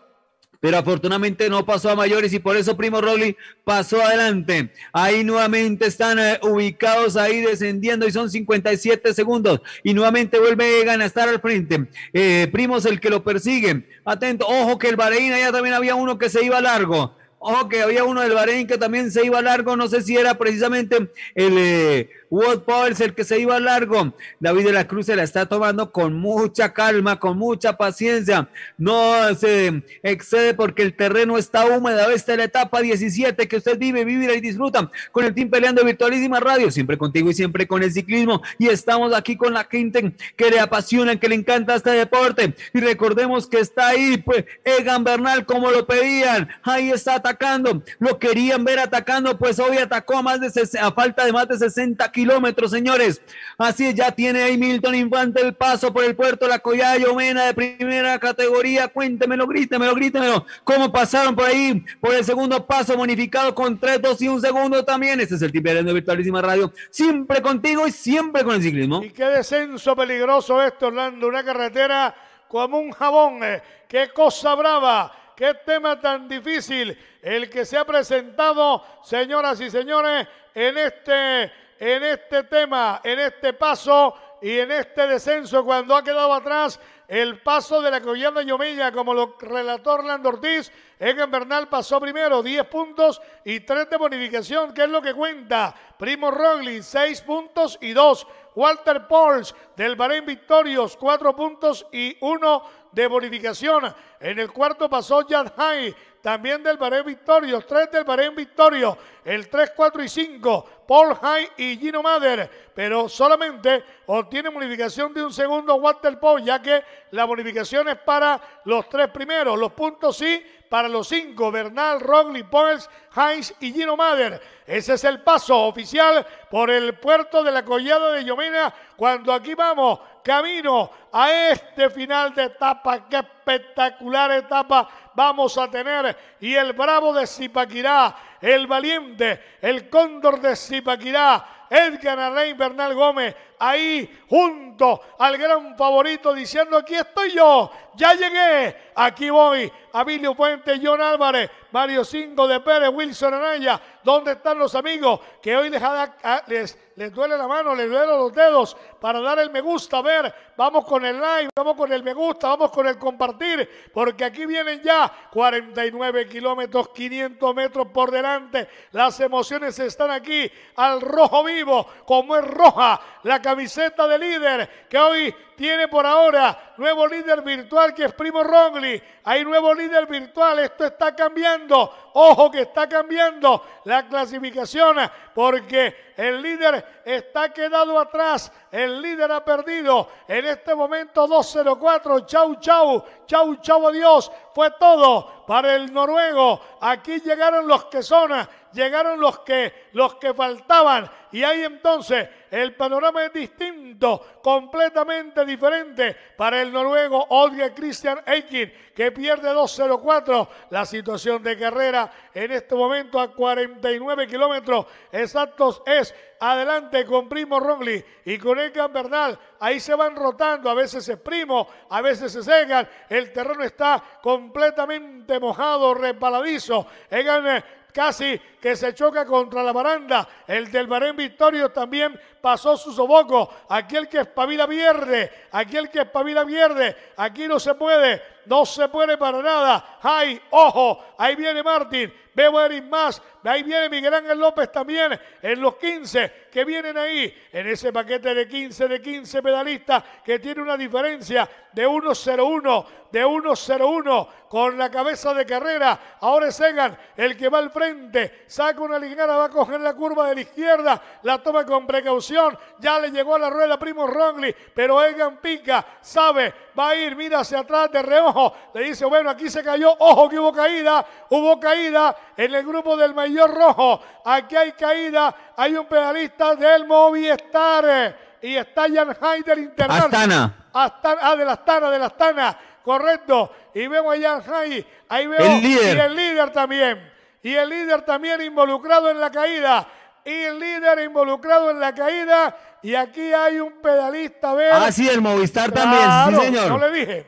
Pero afortunadamente no pasó a mayores y por eso Primo Rolly pasó adelante. Ahí nuevamente están eh, ubicados ahí descendiendo y son 57 segundos. Y nuevamente vuelve a estar al frente. Eh, Primo es el que lo persigue. Atento, ojo que el Bahrein allá también había uno que se iba largo. Ojo que había uno del Bahrein que también se iba largo. No sé si era precisamente el... Eh, Wood Powers, el que se iba largo. David de la Cruz se la está tomando con mucha calma, con mucha paciencia. No se excede porque el terreno está húmedo. Esta es la etapa 17 que usted vive, vive y disfruta con el team peleando virtualísima radio, siempre contigo y siempre con el ciclismo. Y estamos aquí con la gente que le apasiona, que le encanta este deporte. Y recordemos que está ahí pues, Egan Bernal, como lo pedían. Ahí está atacando. Lo querían ver atacando, pues hoy atacó a, más de a falta de más de 60 kilómetros kilómetros, señores. Así es, ya tiene ahí Milton Infante el paso por el puerto La y Omena de primera categoría. Cuéntemelo, grítemelo, grítemelo. ¿Cómo pasaron por ahí? Por el segundo paso bonificado con tres dos y un segundo también. Este es el tipo de Virtualísima Radio. Siempre contigo y siempre con el ciclismo. Y qué descenso peligroso esto, Orlando. Una carretera como un jabón. Eh, qué cosa brava. Qué tema tan difícil el que se ha presentado, señoras y señores, en este en este tema, en este paso y en este descenso cuando ha quedado atrás el paso de la de Yomilla, como lo relató Orlando Ortiz, Egan Bernal pasó primero, 10 puntos y 3 de bonificación, que es lo que cuenta. Primo Roglic, 6 puntos y 2. Walter Pauls del Bahrein Victorios, 4 puntos y 1 de bonificación. En el cuarto pasó Jan Hay, también del Bahrein Victorio, tres del Bahrein Victorio, el 3, 4 y 5, Paul Heinz y Gino Mader, pero solamente obtiene bonificación de un segundo Walter Paul, ya que la bonificación es para los tres primeros, los puntos sí para los cinco, Bernal, Rogli, Paul Heinz y Gino Mader. Ese es el paso oficial por el puerto de la Collada de Llomena, cuando aquí vamos camino a este final de etapa. Qué espectacular etapa vamos a tener. Y el bravo de Zipaquirá, el valiente, el cóndor de Zipaquirá, Edgar Arrey Bernal Gómez, ahí junto al gran favorito diciendo, aquí estoy yo, ya llegué, aquí voy, Abilio Puente, John Álvarez, Mario Cinco de Pérez, Wilson Anaya, ¿dónde están los amigos que hoy ah, les, les duele la mano, les duelen los dedos, para dar el me gusta. A ver, vamos con el like, vamos con el me gusta, vamos con el compartir, porque aquí vienen ya 49 kilómetros, 500 metros por delante. Las emociones están aquí al rojo vivo, como es roja la camiseta de líder que hoy tiene por ahora nuevo líder virtual que es Primo Rongli. Hay nuevo líder virtual. Esto está cambiando. Ojo que está cambiando la clasificación porque el líder está quedado atrás el líder ha perdido. En este momento 2 Chau, chau. Chau, chau, Dios, Fue todo para el noruego. Aquí llegaron los que son llegaron los que, los que faltaban. Y ahí entonces el panorama es distinto, completamente diferente para el noruego Olga Christian Eikin, que pierde 2-0-4 La situación de carrera en este momento a 49 kilómetros exactos es adelante con Primo Rongli y con Egan Bernal. Ahí se van rotando, a veces es Primo, a veces se Egan El terreno está completamente mojado, resbaladizo. Egan eh, casi que se choca contra la baranda. El del Barén Victorio también pasó su soboco, aquel que espabila pierde, aquel que es espabila pierde, aquí no se puede, no se puede para nada. ¡Ay, ojo! Ahí viene Martín, veo a más, ahí viene Miguel Ángel López también, en los 15 que vienen ahí, en ese paquete de 15, de 15 pedalistas que tiene una diferencia de 1-0-1 de 1-0-1 con la cabeza de carrera. Ahora es el que va al frente, saca una ligada, va a coger la curva de la izquierda, la toma con precaución ya le llegó a la rueda Primo Rongli, pero Egan Pica sabe, va a ir, mira hacia atrás de reojo. Le dice, bueno, aquí se cayó. Ojo que hubo caída, hubo caída en el grupo del mayor rojo. Aquí hay caída, hay un pedalista del Movistar. Eh, y está Jan Heider del Astana. Ah, de la Astana, de la Astana. Correcto. Y vemos a Jan Heider. Ahí veo. Y el líder también. Y el líder también involucrado en la caída y el líder involucrado en la caída. Y aquí hay un pedalista verde. Ah, sí, el Movistar también, sí, señor. No le dije,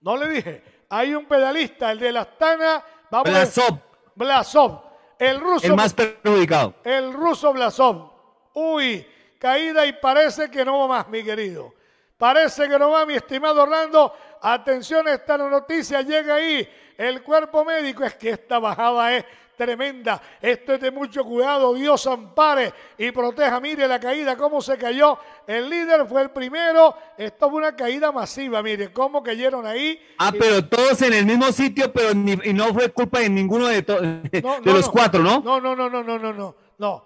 no le dije. Hay un pedalista, el de la Astana. Blasov. Blasov. El ruso. El más perjudicado. El ruso Blasov. Uy, caída y parece que no va más, mi querido. Parece que no va, mi estimado Orlando. Atención a esta noticia, llega ahí el cuerpo médico. Es que esta bajada es tremenda. Esto es de mucho cuidado. Dios ampare y proteja. Mire la caída, cómo se cayó. El líder fue el primero. Esto fue una caída masiva. Mire cómo cayeron ahí. Ah, pero todos en el mismo sitio, pero y no fue culpa de ninguno de, los cuatro, ¿no? no, no, no, no, no, no. No,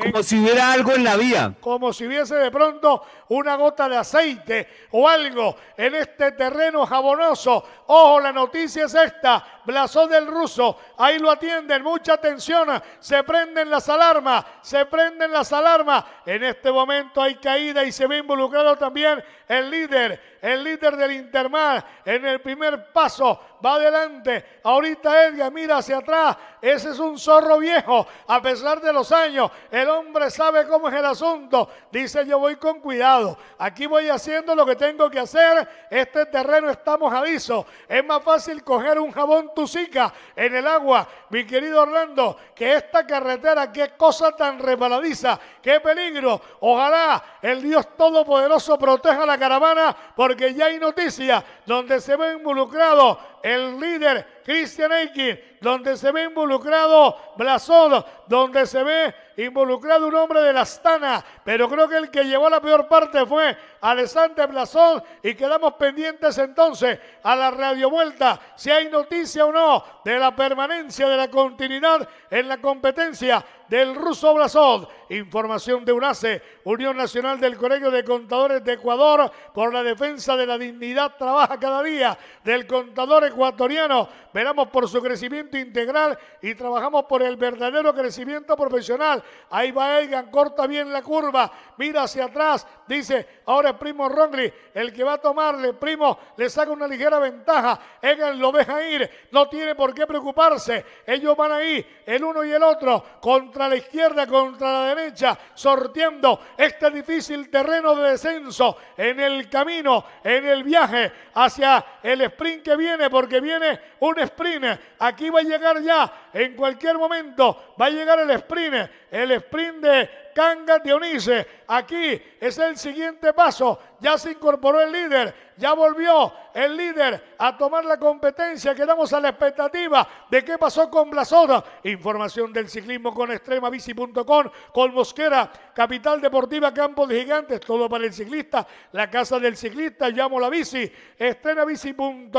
como si hubiera algo en la vía. Como si hubiese de pronto una gota de aceite o algo en este terreno jabonoso. Ojo, la noticia es esta. Blasón del ruso, ahí lo atienden, mucha atención. Se prenden las alarmas, se prenden las alarmas. En este momento hay caída y se ve involucrado también el líder, el líder del Intermar en el primer paso va adelante. Ahorita Edgar mira hacia atrás. Ese es un zorro viejo. A pesar de los años, el hombre sabe cómo es el asunto. Dice, yo voy con cuidado. Aquí voy haciendo lo que tengo que hacer. Este terreno estamos avisos. Es más fácil coger un jabón tucica en el agua. Mi querido Orlando, que esta carretera, qué cosa tan resbaladiza... Qué peligro. Ojalá el Dios Todopoderoso proteja la caravana porque ya hay noticias donde se ve involucrado el líder Christian Eikin, donde se ve involucrado Blasón, donde se ve involucrado un hombre de la Astana, pero creo que el que llevó la peor parte fue Alessandro Blasón y quedamos pendientes entonces a la radio vuelta, si hay noticia o no de la permanencia, de la continuidad en la competencia del ruso Blasón. Información de UNACE, Unión Nacional del Colegio de Contadores de Ecuador, por la defensa de la dignidad trabaja cada día del contador ecuatoriano. Veramos por su crecimiento integral y trabajamos por el verdadero crecimiento profesional Ahí va Egan, corta bien la curva, mira hacia atrás, dice, ahora el Primo Rongli, el que va a tomarle, Primo le saca una ligera ventaja, Egan lo deja ir, no tiene por qué preocuparse, ellos van ahí, el uno y el otro, contra la izquierda, contra la derecha, sortiendo este difícil terreno de descenso en el camino, en el viaje hacia el sprint que viene, porque viene un sprint, aquí va a llegar ya en cualquier momento va a llegar el sprint, el sprint de Kanga Dionise. Aquí es el siguiente paso. Ya se incorporó el líder. Ya volvió el líder a tomar la competencia. Quedamos a la expectativa de qué pasó con Blasoda. Información del ciclismo con extremabici.com, con Mosquera, Capital Deportiva Campo de Gigantes, todo para el ciclista, la casa del ciclista, llamo la bici, extremabici.com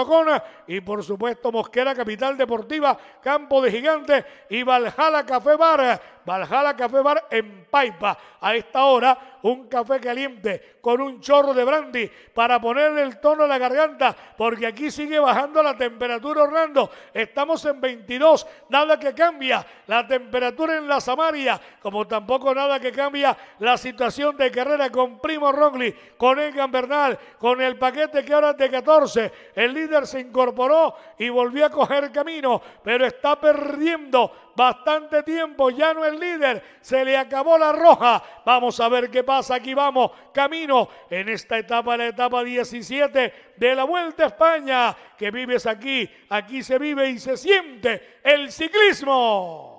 y por supuesto Mosquera, Capital Deportiva Campo de Gigantes y Valhalla Café Bar. Valhalla Café Bar en Paipa. A esta hora un café caliente con un chorro de brandy para ponerle el tono a la garganta, porque aquí sigue bajando la temperatura, Orlando. Estamos en 22, nada que cambia la temperatura en la Samaria, como tampoco nada que cambia la situación de carrera con Primo Rogli, con Egan Bernal, con el paquete que ahora es de 14. El líder se incorporó y volvió a coger camino, pero está perdiendo bastante tiempo, ya no es líder, se le acabó la roja. Vamos a ver qué pasa, aquí vamos, camino en esta etapa, la etapa 17 de la Vuelta a España, que vives aquí, aquí se vive y se siente el ciclismo.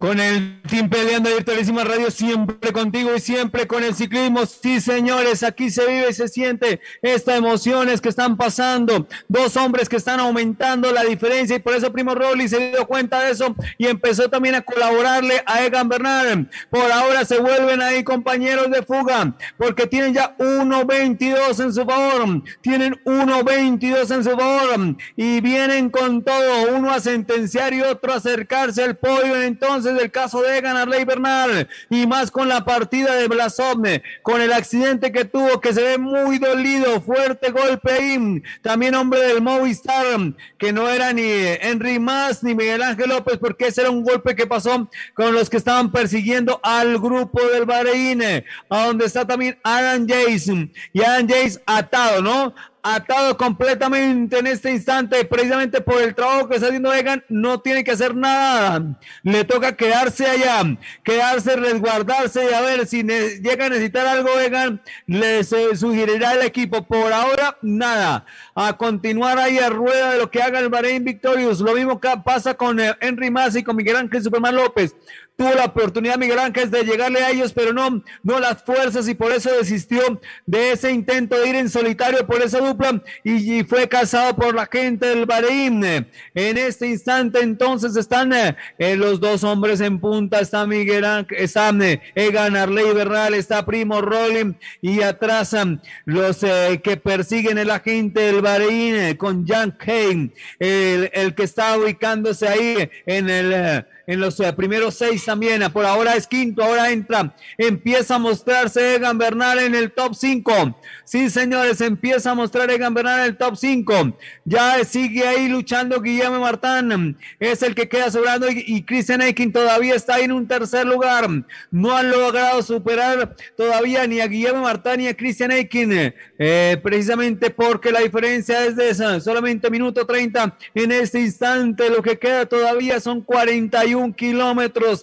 Con el team peleando virtualísima radio, siempre contigo y siempre con el ciclismo. Sí, señores, aquí se vive y se siente estas emociones que están pasando. Dos hombres que están aumentando la diferencia y por eso Primo Rowley se dio cuenta de eso y empezó también a colaborarle a Egan Bernal. Por ahora se vuelven ahí compañeros de fuga porque tienen ya 1.22 en su favor. Tienen 1.22 en su favor y vienen con todo, uno a sentenciar y otro a acercarse al podio. Entonces, del caso de ganarle y Bernal y más con la partida de Blasovne, con el accidente que tuvo, que se ve muy dolido, fuerte golpe ahí. También hombre del Movistar, que no era ni Henry Más ni Miguel Ángel López, porque ese era un golpe que pasó con los que estaban persiguiendo al grupo del Bahrein, a donde está también Adam Jason y Adam Jason atado, ¿no? atado completamente en este instante, precisamente por el trabajo que está haciendo Egan, no tiene que hacer nada. Le toca quedarse allá, quedarse, resguardarse y a ver si llega a necesitar algo vegan les sugerirá el equipo. Por ahora, nada. A continuar ahí a rueda de lo que haga el Bahrein Victorious. Lo mismo que pasa con eh, Henry Masi y con Miguel Ángel Superman López. Tuvo la oportunidad Miguel Ángel de llegarle a ellos, pero no, no las fuerzas y por eso desistió de ese intento de ir en solitario por esa dupla y, fue cazado por la gente del Bahrein. En este instante entonces están eh, eh, los dos hombres en punta, está Miguel Ángel, está eh, Egan Arley Bernal, está Primo Rolling y atrás los que persiguen el agente del Bahrein con Jan Kane, el que está ubicándose ahí en el en los eh, primeros seis también. Por ahora es quinto, ahora entra. Empieza a mostrarse Egan Bernal en el top 5. Sí, señores, empieza a mostrar Egan Bernal en el top 5. Ya sigue ahí luchando Guillermo Martán. Es el que queda sobrando y, Christian todavía está en un tercer lugar. No han logrado superar todavía ni a Guillermo Martán ni a Christian Ekin. Eh, precisamente porque la diferencia es de esa. solamente minuto 30 en este instante. Lo que queda todavía son 41 kilómetros,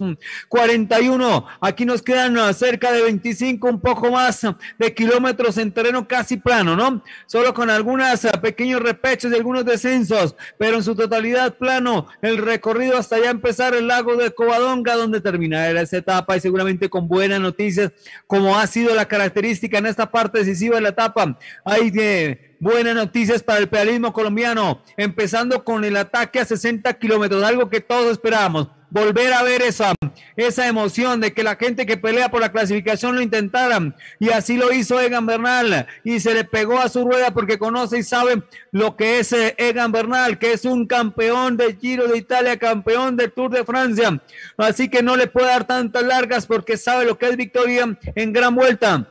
41, mm, aquí nos quedan ah, cerca de 25, un poco más de kilómetros en terreno casi plano, ¿no? Solo con algunas ah, pequeños repechos y algunos descensos, pero en su totalidad plano, el recorrido hasta ya empezar el lago de Covadonga, donde terminará esa etapa y seguramente con buenas noticias, como ha sido la característica en esta parte decisiva de la etapa. Hay de eh, buenas noticias para el pedalismo colombiano, empezando con el ataque a 60 kilómetros, algo que todos esperábamos. Volver a ver esa, esa emoción de que la gente que pelea por la clasificación lo intentara Y así lo hizo Egan Bernal. Y se le pegó a su rueda porque conoce y sabe lo que es eh, Egan Bernal, que es un campeón de Giro de Italia, campeón del Tour de Francia. Así que no le puede dar tantas largas porque sabe lo que es victoria en gran vuelta.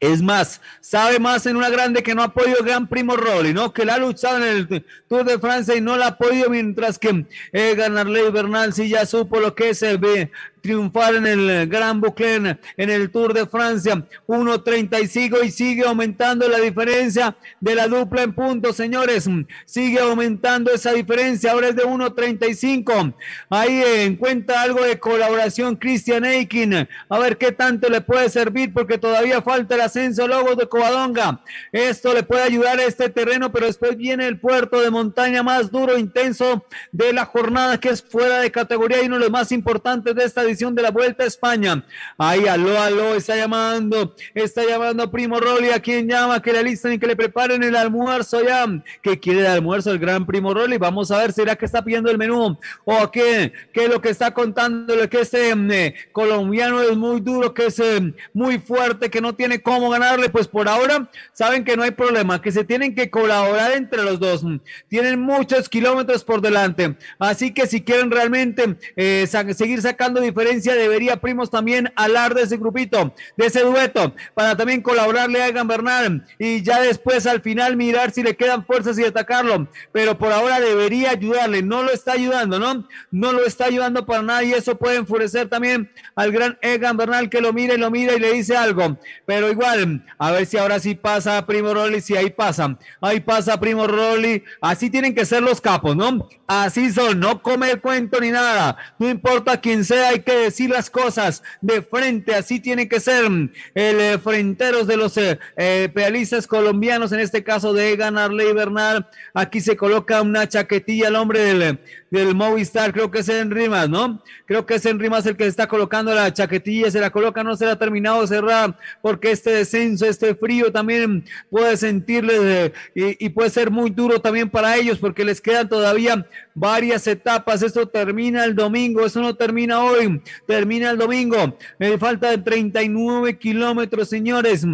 Es más, sabe más en una grande que no ha podido Gran Primo Roble, ¿no? Que la ha luchado en el Tour de Francia y no la ha podido, mientras que eh, ganarle Bernal sí ya supo lo que se ve... Eh, triunfar en el eh, Gran Buclen, en el Tour de Francia. 1.35 y sigue aumentando la diferencia de la dupla en puntos, señores. Sigue aumentando esa diferencia. Ahora es de 1.35. Ahí eh, encuentra algo de colaboración Christian Eikin. A ver qué tanto le puede servir porque todavía falta el ascenso Lobos de Covadonga. Esto le puede ayudar a este terreno, pero después viene el puerto de montaña más duro, intenso de la jornada que es fuera de categoría y uno de los más importantes de esta de la Vuelta a España. Ahí, aló, aló, está llamando, está llamando a Primo Roli, a quien llama, que le alistan y que le preparen el almuerzo ya, que quiere el almuerzo el gran Primo Roli. Vamos a ver, ¿será que está pidiendo el menú? ¿O qué? ¿Qué es lo que está contando? Que ese em, eh, colombiano es muy duro, que es em, muy fuerte, que no tiene cómo ganarle. Pues por ahora saben que no hay problema, que se tienen que colaborar entre los dos. Mm, tienen muchos kilómetros por delante. Así que si quieren realmente eh, seguir sacando diferencias, debería Primos también hablar de ese grupito, de ese dueto, para también colaborarle a Egan Bernal y ya después al final mirar si le quedan fuerzas y atacarlo. Pero por ahora debería ayudarle, no lo está ayudando, ¿no? No lo está ayudando para nada y eso puede enfurecer también al gran Egan Bernal que lo mira lo mira y le dice algo. Pero igual, a ver si ahora sí pasa Primo Rolli, si ahí pasa, ahí pasa Primo Rolli. Así tienen que ser los capos, ¿no? Así son, no come cuento ni nada. No importa quién sea, hay que decir las cosas de frente, así tiene que ser el eh, fronteros de los eh, eh, pealistas colombianos, en este caso de ganarle Arley Bernal, aquí se coloca una chaquetilla al hombre del del Movistar, creo que es en Rimas, ¿no? Creo que es en Rimas el que está colocando la chaquetilla, se la coloca, no se la ha terminado cerrada, porque este descenso, este frío también puede sentirles eh, y, puede ser muy duro también para ellos, porque les quedan todavía varias etapas. Esto termina el domingo, eso no termina hoy, termina el domingo. Me falta de 39 kilómetros, señores.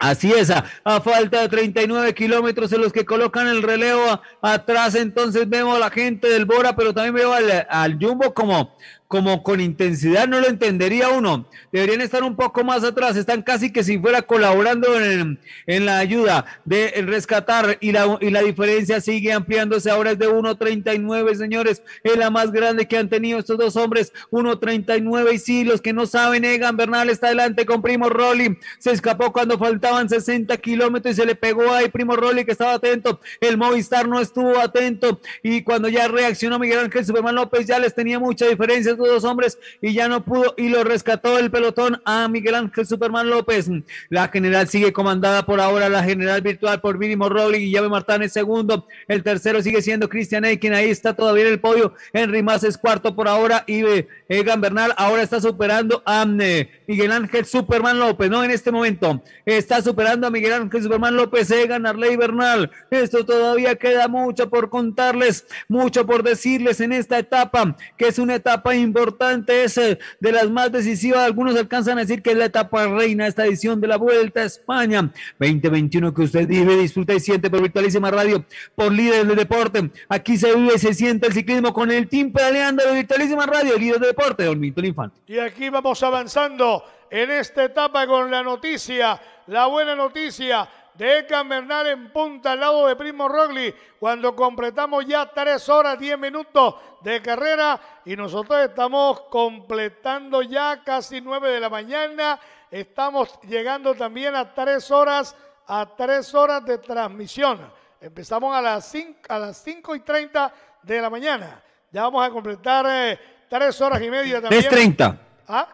Así es, a, falta de 39 kilómetros en los que colocan el relevo atrás, entonces vemos a la gente del Bora, pero también veo al, al Jumbo como como con intensidad no lo entendería uno. Deberían estar un poco más atrás, están casi que si fuera colaborando en, la ayuda de rescatar y la, diferencia sigue ampliándose. Ahora es de 1.39, señores, es la más grande que han tenido estos dos hombres, 1.39. Y sí, los que no saben, Egan Bernal está adelante con Primo Rolli, se escapó cuando faltaban 60 kilómetros y se le pegó ahí Primo Rolli que estaba atento, el Movistar no estuvo atento y cuando ya reaccionó Miguel Ángel Superman López ya les tenía mucha diferencia dos hombres y ya no pudo y lo rescató el pelotón a Miguel Ángel Superman López. La general sigue comandada por ahora la general virtual por Mínimo Robles y Llave Martán es segundo. El tercero sigue siendo Cristian Eiken. Ahí está todavía en el podio. Henry Más es cuarto por ahora y eh, Egan Bernal ahora está superando a mm, eh, Miguel Ángel Superman López, ¿no? En este momento está superando a Miguel Ángel Superman López, Egan Arley Bernal. Esto todavía queda mucho por contarles, mucho por decirles en esta etapa, que es una etapa importante importante es eh, de las más decisivas. Algunos alcanzan a decir que es la etapa reina esta edición de la Vuelta a España 2021 que usted vive, disfruta y siente por Virtualísima Radio, por líderes de deporte. Aquí se vive, se siente el ciclismo con el team pedaleando de Virtualísima Radio, líderes de deporte, Don Milton Infante. Y aquí vamos avanzando en esta etapa con la noticia, la buena noticia de Ecan Bernal en punta al lado de Primo Rogli cuando completamos ya 3 horas 10 minutos de carrera y nosotros estamos completando ya casi 9 de la mañana. Estamos llegando también a 3 horas a 3 horas de transmisión. Empezamos a las 5, a las y 30 de la mañana. Ya vamos a completar 3 eh, horas y media también. 3.30. ¿Ah?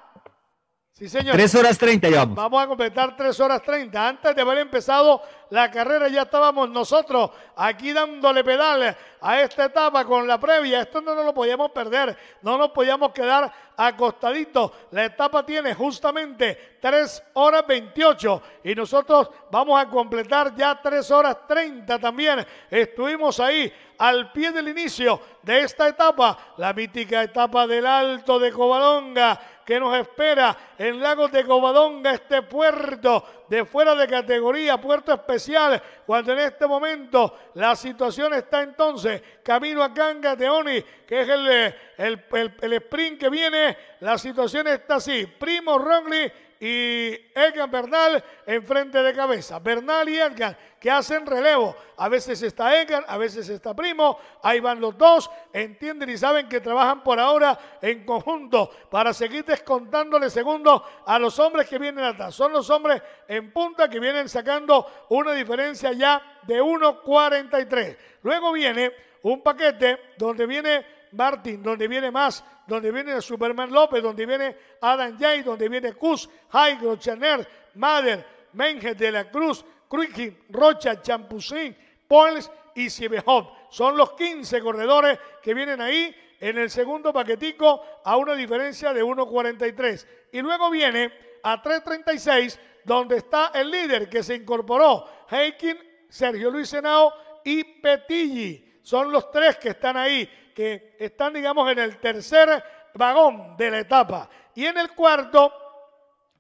Sí, señor. Tres horas 30 ya. Vamos a completar 3 horas 30 Antes de haber empezado la carrera ya estábamos nosotros aquí dándole pedales a esta etapa con la previa. Esto no nos lo podíamos perder. No nos podíamos quedar acostaditos. La etapa tiene justamente 3 horas 28 y nosotros vamos a completar ya 3 horas 30 también. Estuvimos ahí al pie del inicio de esta etapa, la mítica etapa del Alto de Cobalonga que nos espera en Lagos de Covadonga, este puerto de fuera de categoría, puerto especial, cuando en este momento la situación está entonces camino a de oni que es eh, el, el, el, sprint que viene, la situación está así, Primo Rongley y Edgar Bernal en frente de cabeza. Bernal y Edgar que hacen relevo. A veces está Edgar, a veces está Primo. Ahí van los dos. Entienden y saben que trabajan por ahora en conjunto para seguir descontándole segundos a los hombres que vienen atrás. Son los hombres en punta que vienen sacando una diferencia ya de 1.43. Luego viene un paquete donde viene Martin, donde viene más, donde viene Superman López, donde viene Adam Jay, donde viene Kuz, Jairo, Chaner, Mader, Menges de la Cruz, Cruijin, Rocha, champusín Poels y Sibejov. Son los 15 corredores que vienen ahí en el segundo paquetico a una diferencia de 1.43. Y luego viene a 3.36, donde está el líder que se incorporó, Heikin, Sergio Luis Senao y Petilli. Son los tres que están ahí que están, digamos, en el tercer vagón de la etapa. Y en el cuarto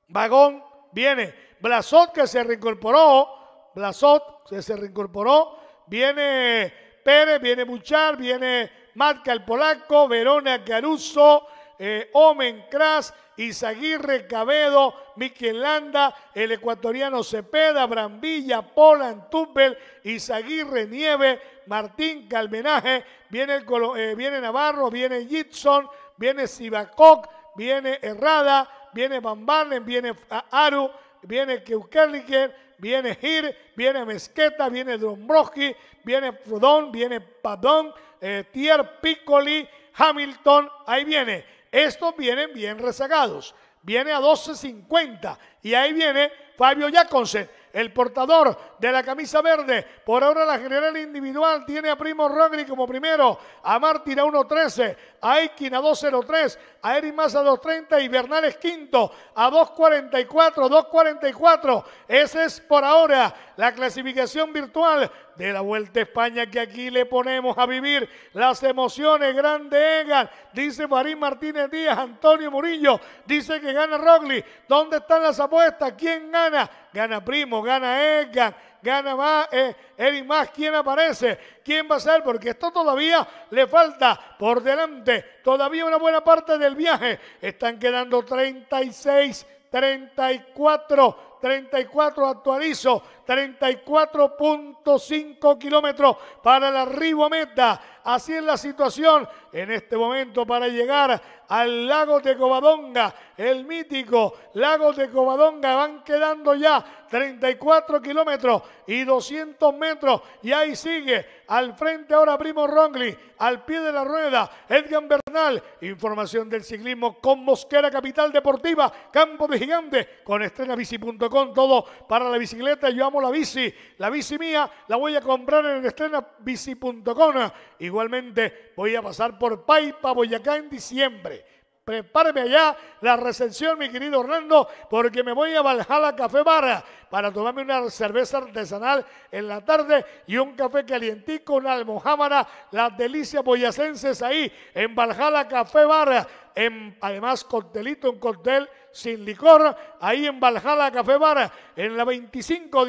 vagón viene Blasot, que se reincorporó. Blasot, que se reincorporó. Viene Pérez, viene Muchar, viene Marca el polaco, Verona, Caruso, eh, Omen Kras, Izaguirre Cabedo, Miquelanda, el ecuatoriano Cepeda, Brambilla, Polan, Tupel, Izaguirre Nieve, Martín Calmenaje, viene, eh, viene Navarro, viene Gibson, viene Sibacoc, viene Herrada, viene Van viene Aru, viene Keukerliker, viene Gir, viene Mezqueta, viene Dombroski, viene Prudón, viene Padón, eh, Tier Piccoli, Hamilton, ahí viene. Estos vienen bien rezagados. Viene a 12.50 y ahí viene Fabio Yaconse el portador de la camisa verde. Por ahora la general individual tiene a Primo Rogli como primero, a Martín a 1.13, a Aikin a 2.03, a Eric Massa a 2.30 y Bernal es quinto a 2.44, 2.44. Esa es por ahora la clasificación virtual de la Vuelta a España que aquí le ponemos a vivir las emociones. Grande Egan, dice Marín Martínez Díaz, Antonio Murillo, dice que gana Rogli. ¿Dónde están las apuestas? ¿Quién gana? gana Primo, gana Edgar, gana más, eh, Eric más, ¿quién aparece? ¿Quién va a ser? Porque esto todavía le falta por delante, todavía una buena parte del viaje. Están quedando 36, 34, 34 actualizo 34.5 kilómetros para la arribo meta. Así es la situación en este momento para llegar al lago de Covadonga, el mítico lago de Covadonga. Van quedando ya 34 kilómetros y 200 metros. Y ahí sigue al frente ahora Primo Rongli, al pie de la rueda, Edgar Bernal. Información del ciclismo con Mosquera Capital Deportiva, Campo de Gigante, con estrenabici.com. Todo para la bicicleta. Yo la bici, la bici mía, la voy a comprar en estrenabici.com. Igualmente voy a pasar por Paipa, Boyacá en diciembre. Prepáreme allá la recepción, mi querido Hernando porque me voy a Valhalla Café Barra para tomarme una cerveza artesanal en la tarde y un café calientico, una almohámara las delicias boyacenses ahí en Valhalla Café Barra. En, además, coctelito, un cóctel sin licor, ahí en Valhalla Café Bar, en la 25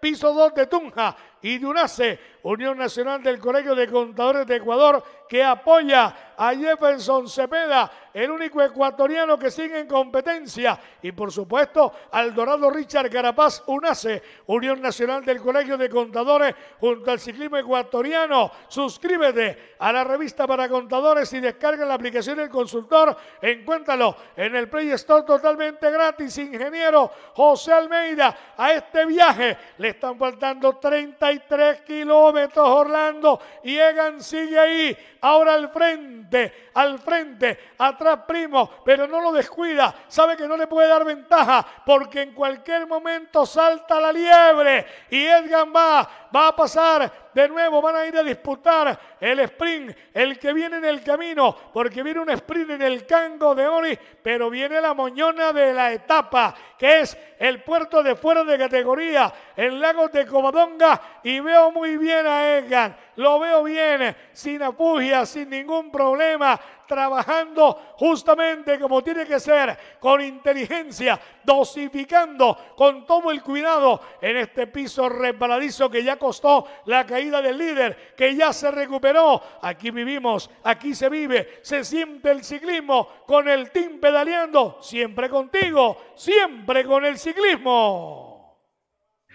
piso 2 de Tunja y UNACE, Unión Nacional del Colegio de Contadores de Ecuador, que apoya a Jefferson Cepeda, el único ecuatoriano que sigue en competencia, y por supuesto al Dorado Richard Carapaz UNACE, Unión Nacional del Colegio de Contadores, junto al ciclismo ecuatoriano. Suscríbete a la revista para contadores y descarga la aplicación del Consultor. Encuéntralo en el Play Store totalmente gratis, ingeniero José Almeida. A este viaje le están faltando 30 tres kilómetros, Orlando. Llegan, sigue ahí. Ahora al frente, al frente, atrás primo, pero no lo descuida. Sabe que no le puede dar ventaja porque en cualquier momento salta la liebre y Edgan va va a pasar de nuevo, van a ir a disputar el sprint, el que viene en el camino, porque viene un sprint en el cango de Ori, pero viene la moñona de la etapa, que es el puerto de fuera de categoría, el lago de Covadonga, y veo muy bien a Egan, lo veo bien, sin apugia, sin ningún problema, trabajando justamente como tiene que ser, con inteligencia, dosificando con todo el cuidado en este piso resbaladizo que ya costó la caída del líder, que ya se recuperó. Aquí vivimos, aquí se vive, se siente el ciclismo con el team pedaleando, siempre contigo, siempre con el ciclismo.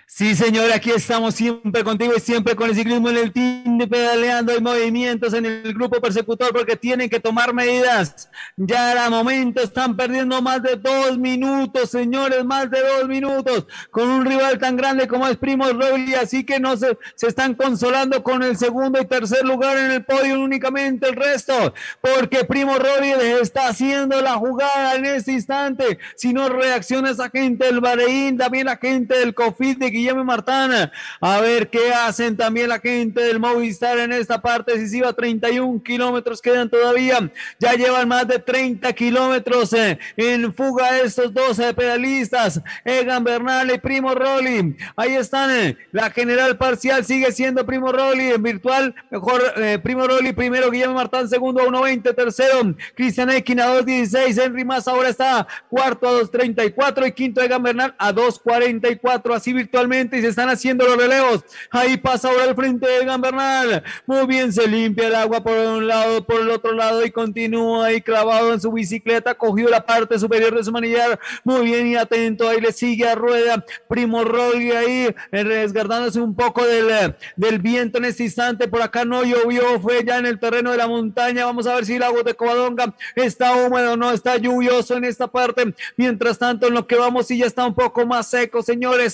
Sí, señor, aquí estamos siempre contigo y siempre con el ciclismo en el team, pedaleando hay movimientos en el grupo persecutor porque tienen que tomar medidas. Ya era momento, están perdiendo más de dos minutos, señores, más de dos minutos con un rival tan grande como es Primo Roglic, así que no se, se están consolando con el segundo y tercer lugar en el podio únicamente el resto, porque Primo Roglic está haciendo la jugada en este instante. Si no reacciona esa gente del Bahrein, también la gente del Cofit Guillermo Martán. A ver qué hacen también la gente del Movistar en esta parte decisiva. 31 kilómetros quedan todavía. Ya llevan más de 30 kilómetros eh, en fuga estos 12 eh, pedalistas. Egan Bernal y Primo Rolli. Ahí están. Eh, la general parcial sigue siendo Primo Rolli en virtual. Mejor Primo Rolli primero, Guillermo Martán segundo a 1.20. Tercero, Cristian Ekin a 2.16. Henry Más ahora está cuarto a 2.34 y quinto Egan Bernal a 2.44. Así virtual y se están haciendo los relevos. Ahí pasa ahora el frente de Bernal Muy bien, se limpia el agua por un lado, por el otro lado y continúa ahí clavado en su bicicleta. Cogió la parte superior de su manillar. Muy bien y atento. Ahí le sigue a rueda. Primo Rodri ahí eh, resguardándose un poco del, eh, del viento en este instante. Por acá no llovió, fue ya en el terreno de la montaña. Vamos a ver si el agua de Covadonga está húmedo o no, está lluvioso en esta parte. Mientras tanto, en lo que vamos, si ya está un poco más seco, señores.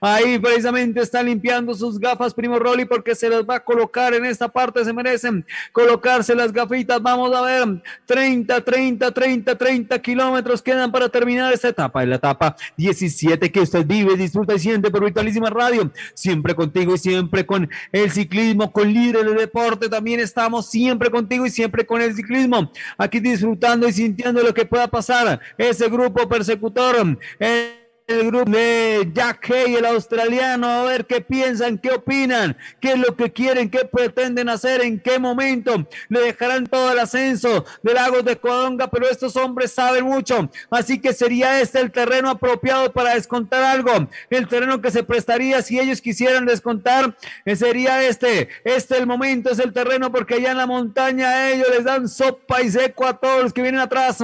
A Ahí precisamente está limpiando sus gafas, primo Rolly, porque se las va a colocar en esta parte. Se merecen colocarse las gafitas. Vamos a ver, 30, 30, 30, 30 kilómetros quedan para terminar esta etapa. En la etapa 17 que usted vive, disfruta y siente por Vitalísima Radio. Siempre contigo y siempre con el ciclismo, con líderes de deporte. También estamos siempre contigo y siempre con el ciclismo. Aquí disfrutando y sintiendo lo que pueda pasar. Ese grupo persecutor. Eh, el grupo de Jack Hay, el australiano, a ver qué piensan, qué opinan, qué es lo que quieren, qué pretenden hacer, en qué momento le dejarán todo el ascenso de Lagos de Codonga, pero estos hombres saben mucho, así que sería este el terreno apropiado para descontar algo, el terreno que se prestaría si ellos quisieran descontar, eh, sería este, este el momento, es el terreno porque allá en la montaña ellos les dan sopa y seco a todos los que vienen atrás,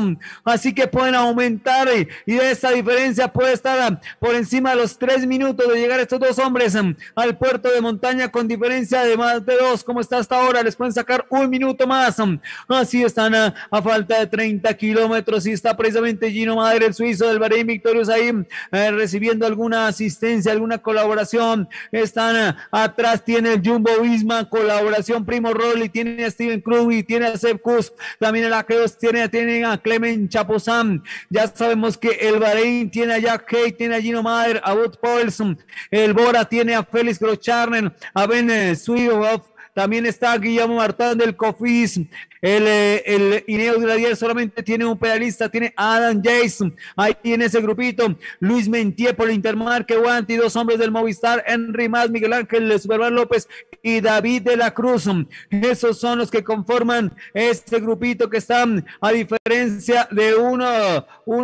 así que pueden aumentar y, de esa diferencia puede estar por encima de los tres minutos de llegar estos dos hombres em, al puerto de montaña con diferencia de más de dos, como está hasta ahora, les pueden sacar un minuto más. Em. Así están eh, a, falta de 30 kilómetros y está precisamente Gino Madre, el suizo del Bahrein Victorious ahí eh, recibiendo alguna asistencia, alguna colaboración. Están eh, atrás, tiene el Jumbo Visma, colaboración Primo y tiene a Steven Krug y tiene a Seb Kuss, también el que tiene, tienen a Clemen Chapozán, Ya sabemos que el Bahrein tiene a Jack tiene a Gino Mayer a Wood Paulson, el Bora tiene a Félix Grocharnen, a Ben eh, Suidov, también está Guillermo Martán del COFIS, el, eh, Ineo Gladier solamente tiene un pedalista, tiene Adam Jason. Ahí en ese grupito, Luis Mentier por Intermarque Guanti, dos hombres del Movistar, Henry Más, Miguel Ángel Superman López y David de la Cruz. Esos son los que conforman este grupito que están a diferencia de uno,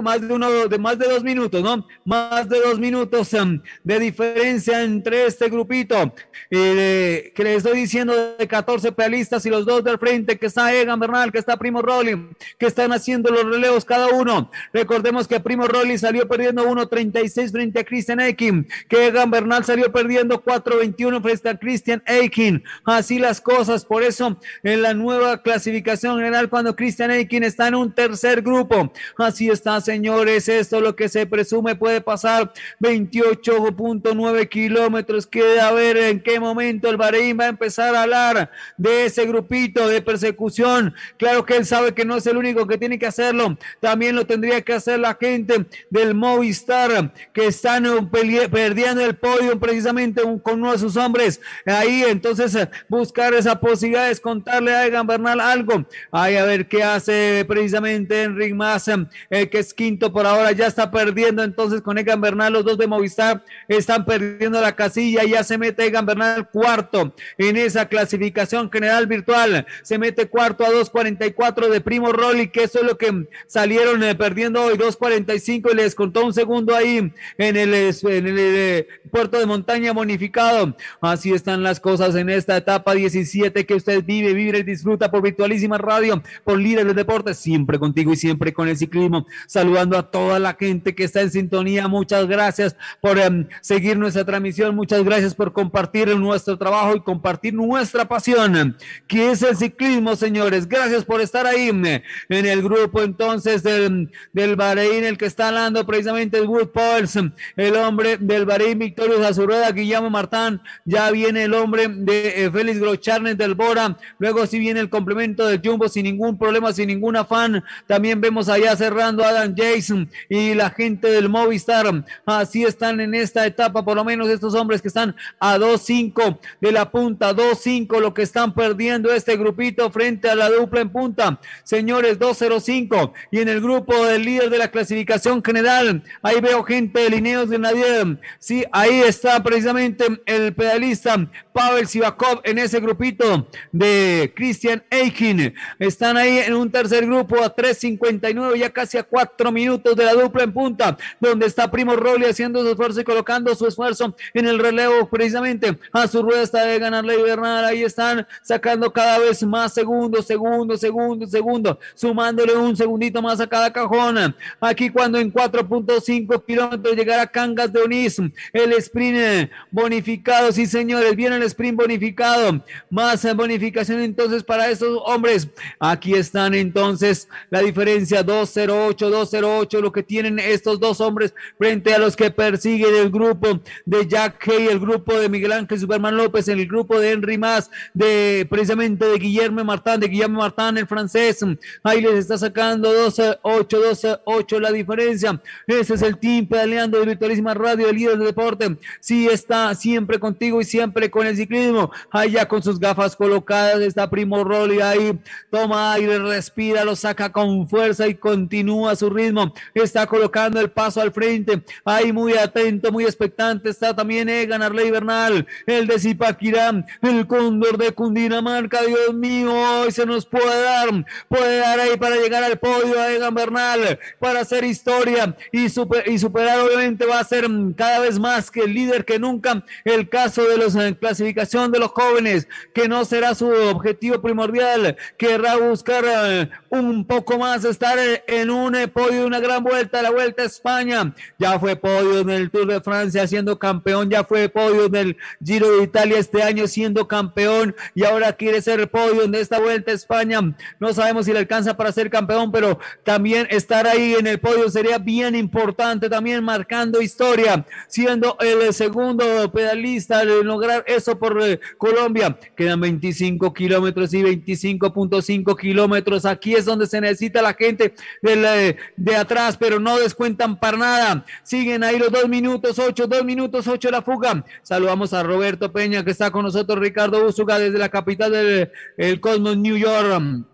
más de uno, de más de dos minutos, ¿no? Más de dos minutos em, de diferencia entre este grupito eh, que les estoy diciendo de 14 pedalistas y los dos del frente que está Egan que está Primo Rolling, que están haciendo los relevos cada uno. Recordemos que Primo Rolling salió perdiendo 1.36 frente a Christian Akin. que Egan Bernal salió perdiendo 4.21 frente a Christian Akin. Así las cosas, por eso en la nueva clasificación general, cuando Christian Eikin está en un tercer grupo, así está, señores, esto lo que se presume puede pasar. 28.9 kilómetros, queda a ver en qué momento el Bahrein va a empezar a hablar de ese grupito de persecución Claro que él sabe que no es el único que tiene que hacerlo. También lo tendría que hacer la gente del Movistar que están eh, perdiendo el podio precisamente con uno de sus hombres. Ahí entonces eh, buscar esa posibilidad es contarle a Egan Bernal algo. Ahí a ver qué hace precisamente Enric Mas, eh, que es quinto por ahora. Ya está perdiendo entonces con Egan Bernal. Los dos de Movistar están perdiendo la casilla. Ya se mete Egan Bernal cuarto en esa clasificación general virtual. Se mete cuarto a 2.44 de Primo Rolly, que eso es lo que salieron eh, perdiendo hoy, 2.45 y les contó un segundo ahí en el, eh, puerto de montaña bonificado. Así están las cosas en esta etapa 17 que usted vive, vive y disfruta por Virtualísima Radio, por Líderes de deportes siempre contigo y siempre con el ciclismo. Saludando a toda la gente que está en sintonía, muchas gracias por em, seguir nuestra transmisión, muchas gracias por compartir nuestro trabajo y compartir nuestra pasión, que es el ciclismo, señores Gracias por estar ahí en el grupo entonces del, Bahrein, el que está hablando precisamente es Wood Powers el hombre del Bahrein, Victorio Azureda, Guillermo Martán, ya viene el hombre de eh, Félix Grocharnes del Bora, luego si viene el complemento de Jumbo sin ningún problema, sin ningún afán, también vemos allá cerrando a Adam Jason y la gente del Movistar, así están en esta etapa, por lo menos estos hombres que están a 2-5 de la punta, 2-5 lo que están perdiendo este grupito frente a la la dupla en punta. Señores, 205. Y en el grupo del líder de la clasificación general, ahí veo gente de Lineos nadie, Sí, ahí está precisamente el pedalista Pavel Sivakov en ese grupito de Christian Eichin Están ahí en un tercer grupo a 3.59, ya casi a cuatro minutos de la dupla en punta, donde está Primo Rolle haciendo su esfuerzo y colocando su esfuerzo en el relevo precisamente a su rueda de ganarle Bernal. Ahí están sacando cada vez más segundos segundo, segundo, segundo, sumándole un segundito más a cada cajona Aquí cuando en 4.5 kilómetros llegará Cangas de Onís, el sprint bonificado, sí señores, viene el sprint bonificado, más bonificación entonces para estos hombres. Aquí están entonces la diferencia 208, 208, lo que tienen estos dos hombres frente a los que persiguen el grupo de Jack Hay, el grupo de Miguel Ángel Superman López, el grupo de Henry Más, de precisamente de Guillermo Martán, de Guillermo Martán, el francés. Ahí les está sacando 12, 8, 12, 8 la diferencia. Ese es el team pedaleando de Virtualísima Radio, el líder del deporte. Sí está siempre contigo y siempre con el ciclismo. ya con sus gafas colocadas está Primo Rolli ahí. Toma aire, respira, lo saca con fuerza y continúa su ritmo. Está colocando el paso al frente. Ahí muy atento, muy expectante está también Egan Arley Bernal, el de Zipaquirá, el cóndor de Cundinamarca. Dios mío, hoy se nos nos puede dar, puede dar ahí para llegar al podio a Egan Bernal, para hacer historia y, super, y superar obviamente va a ser cada vez más que el líder que nunca el caso de los en eh, clasificación de los jóvenes, que no será su objetivo primordial, querrá buscar eh, un poco más estar eh, en un podio, una gran vuelta, la vuelta a España, ya fue podio en el Tour de Francia siendo campeón, ya fue podio en el Giro de Italia este año siendo campeón y ahora quiere ser podio en esta vuelta a España. No sabemos si le alcanza para ser campeón, pero también estar ahí en el podio sería bien importante, también marcando historia, siendo el segundo pedalista de lograr eso por eh, Colombia. Quedan 25 kilómetros y 25.5 kilómetros. Aquí es donde se necesita la gente eh, de, atrás, pero no descuentan para nada. Siguen ahí los dos minutos ocho, dos minutos ocho la fuga. Saludamos a Roberto Peña que está con nosotros, Ricardo Busuga desde la capital del eh, el Cosmos New York. Um,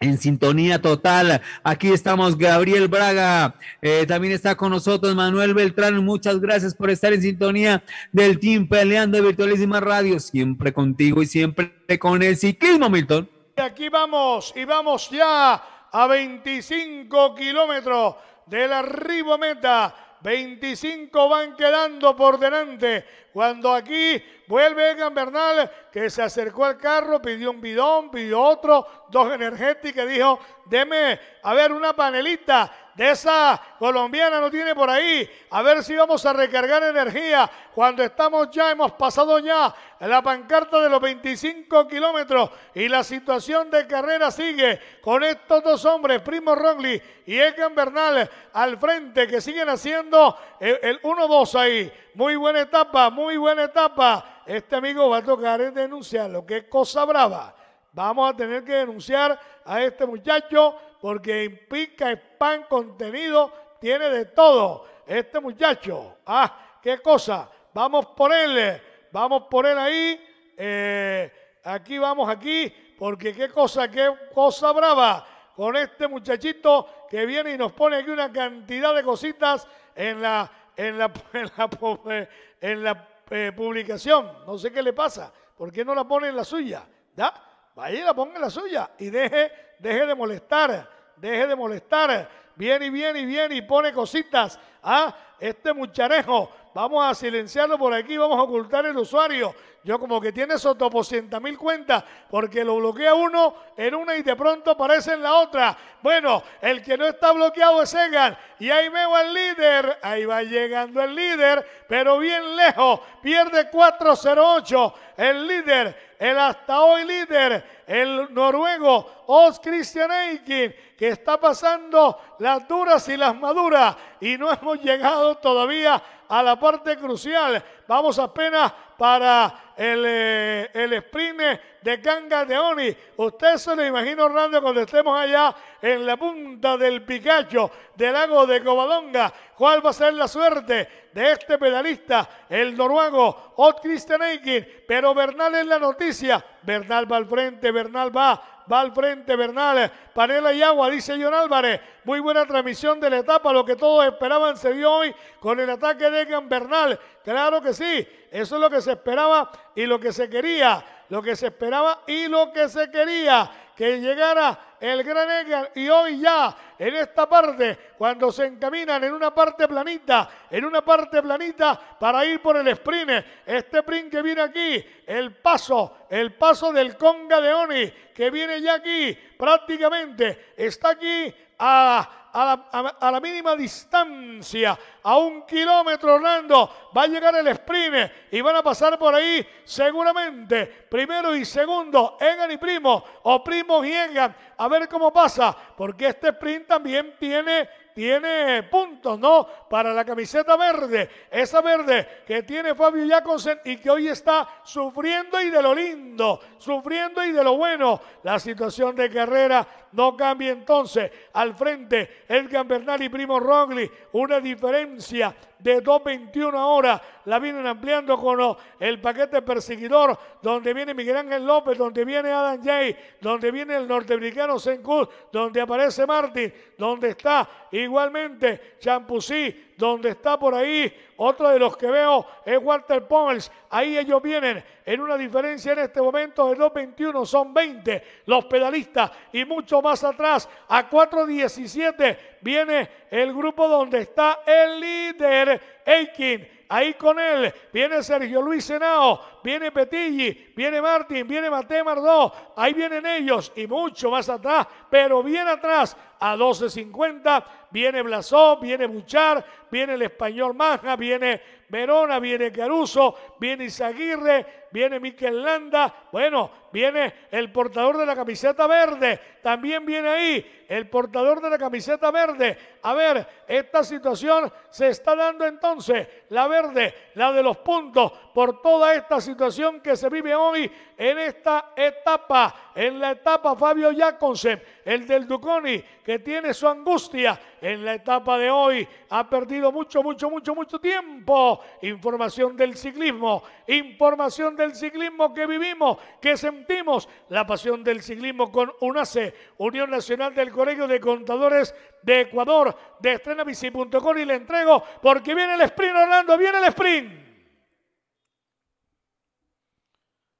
en sintonía total, aquí estamos Gabriel Braga, eh, también está con nosotros Manuel Beltrán, muchas gracias por estar en sintonía del Team Peleando Virtualísima Radio, siempre contigo y siempre con el ciclismo, Milton. Aquí vamos y vamos ya a 25 kilómetros del arribo meta 25 van quedando por delante. Cuando aquí vuelve Egan Bernal, que se acercó al carro, pidió un bidón, pidió otro, dos energéticas, dijo, deme, a ver, una panelita de esa colombiana no tiene por ahí. A ver si vamos a recargar energía cuando estamos ya, hemos pasado ya la pancarta de los 25 kilómetros y la situación de carrera sigue con estos dos hombres, Primo Rogli y Egan Bernal al frente que siguen haciendo el, el 1-2 ahí. Muy buena etapa, muy buena etapa. Este amigo va a tocar denunciarlo, qué cosa brava. Vamos a tener que denunciar a este muchacho porque implica spam contenido, tiene de todo. Este muchacho, ah, qué cosa, vamos por él, eh. vamos por él ahí, eh, aquí vamos aquí, porque qué cosa, qué cosa brava con este muchachito que viene y nos pone aquí una cantidad de cositas en la, en la, en la, eh, publicación. No sé qué le pasa, ¿por qué no la pone en la suya? ¿Ya? Vaya la ponga en la suya y deje deje de molestar, deje de molestar. Viene y viene y viene y pone cositas a ¿ah? este mucharejo. Vamos a silenciarlo por aquí, vamos a ocultar el usuario. Yo como que tiene sotopocienta mil cuentas, porque lo bloquea uno en una y de pronto aparece en la otra. Bueno, el que no está bloqueado es Egan. Y ahí veo al líder, ahí va llegando el líder, pero bien lejos, pierde 408. El líder, el hasta hoy líder, el noruego Os Christian Eikin, que está pasando las duras y las maduras y no hemos llegado todavía a la parte crucial. Vamos apenas para el, eh, el sprint de Ganga de Oni. Usted se lo imagina Orlando cuando estemos allá en la punta del Picacho del lago de Covadonga. ¿Cuál va a ser la suerte de este pedalista, el noruego Odd Christian Eikin? Pero Bernal es la noticia. Bernal va al frente, Bernal va va al frente Bernal, eh, Panela y Agua, dice John Álvarez, muy buena transmisión de la etapa, lo que todos esperaban se dio hoy con el ataque de Egan Bernal, claro que sí, eso es lo que se esperaba y lo que se quería, lo que se esperaba y lo que se quería que llegara el gran Edgar y hoy ya en esta parte, cuando se encaminan en una parte planita, en una parte planita para ir por el sprint, este sprint que viene aquí, el paso, el paso del Conga Oni que viene ya aquí prácticamente, está aquí a a la, mínima distancia, a un kilómetro, Orlando, va a llegar el sprint y van a pasar por ahí seguramente primero y segundo, Egan y Primo, o Primo y engan. a ver cómo pasa, porque este sprint también tiene tiene puntos, ¿no? Para la camiseta verde, esa verde que tiene Fabio Jacobsen y que hoy está sufriendo y de lo lindo, sufriendo y de lo bueno. La situación de carrera no cambia entonces. Al frente, Edgar Bernal y Primo Rogli, una diferencia de 2.21 horas. La vienen ampliando con el paquete perseguidor, donde viene Miguel Ángel López, donde viene Adam Jay, donde viene el norteamericano Senkut, donde aparece Martin, donde está igualmente Champusí, donde está por ahí otro de los que veo es Walter Pons. Ahí ellos vienen en una diferencia en este momento de 2.21, son 20 los pedalistas y mucho más atrás a 4.17 viene el grupo donde está el líder Aiken. Ahí con él viene Sergio Luis Senao, viene Petilli, viene Martín, viene Mate Mardó. Ahí vienen ellos y mucho más atrás, pero bien atrás a 12.50. Viene Blasó, viene Buchar, viene el español Maja, viene Verona, viene Caruso, viene Izaguirre, viene Miquel Landa. Bueno, viene el portador de la camiseta verde. También viene ahí el portador de la camiseta verde. A ver, esta situación se está dando entonces. La verde, la de los puntos, por toda esta situación que se vive hoy en esta etapa en la etapa Fabio Jacobsen, el del Duconi, que tiene su angustia en la etapa de hoy. Ha perdido mucho, mucho, mucho, mucho tiempo. Información del ciclismo, información del ciclismo que vivimos, que sentimos. La pasión del ciclismo con UNACE, Unión Nacional del Colegio de Contadores de Ecuador, de estrenabici.com y le entrego porque viene el sprint, Orlando, viene el sprint.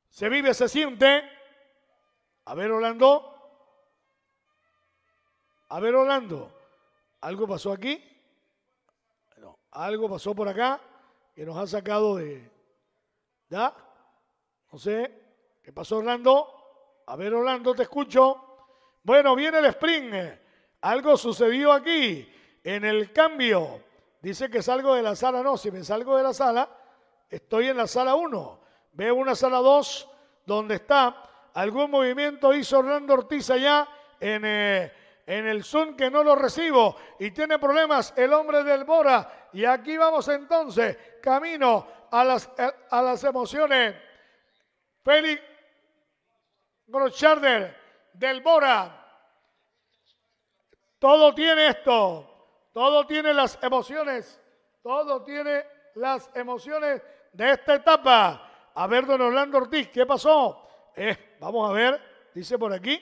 Se vive, se siente. A ver, Orlando. A ver, Orlando. ¿Algo pasó aquí? algo pasó por acá que nos ha sacado de... ¿Ya? No sé. ¿Qué pasó, Orlando? A ver, Orlando, te escucho. Bueno, viene el sprint. Algo sucedió aquí en el cambio. Dice que salgo de la sala. No, si me salgo de la sala, estoy en la sala 1. Veo una sala 2 donde está Algún movimiento hizo Orlando Ortiz allá en, eh, en el Zoom que no lo recibo y tiene problemas el hombre del Bora. Y aquí vamos entonces, camino a las, eh, a las emociones. Félix Grocharder del Bora. Todo tiene esto, todo tiene las emociones, todo tiene las emociones de esta etapa. A ver, don Orlando Ortiz, ¿qué pasó? Vamos a ver, dice por aquí,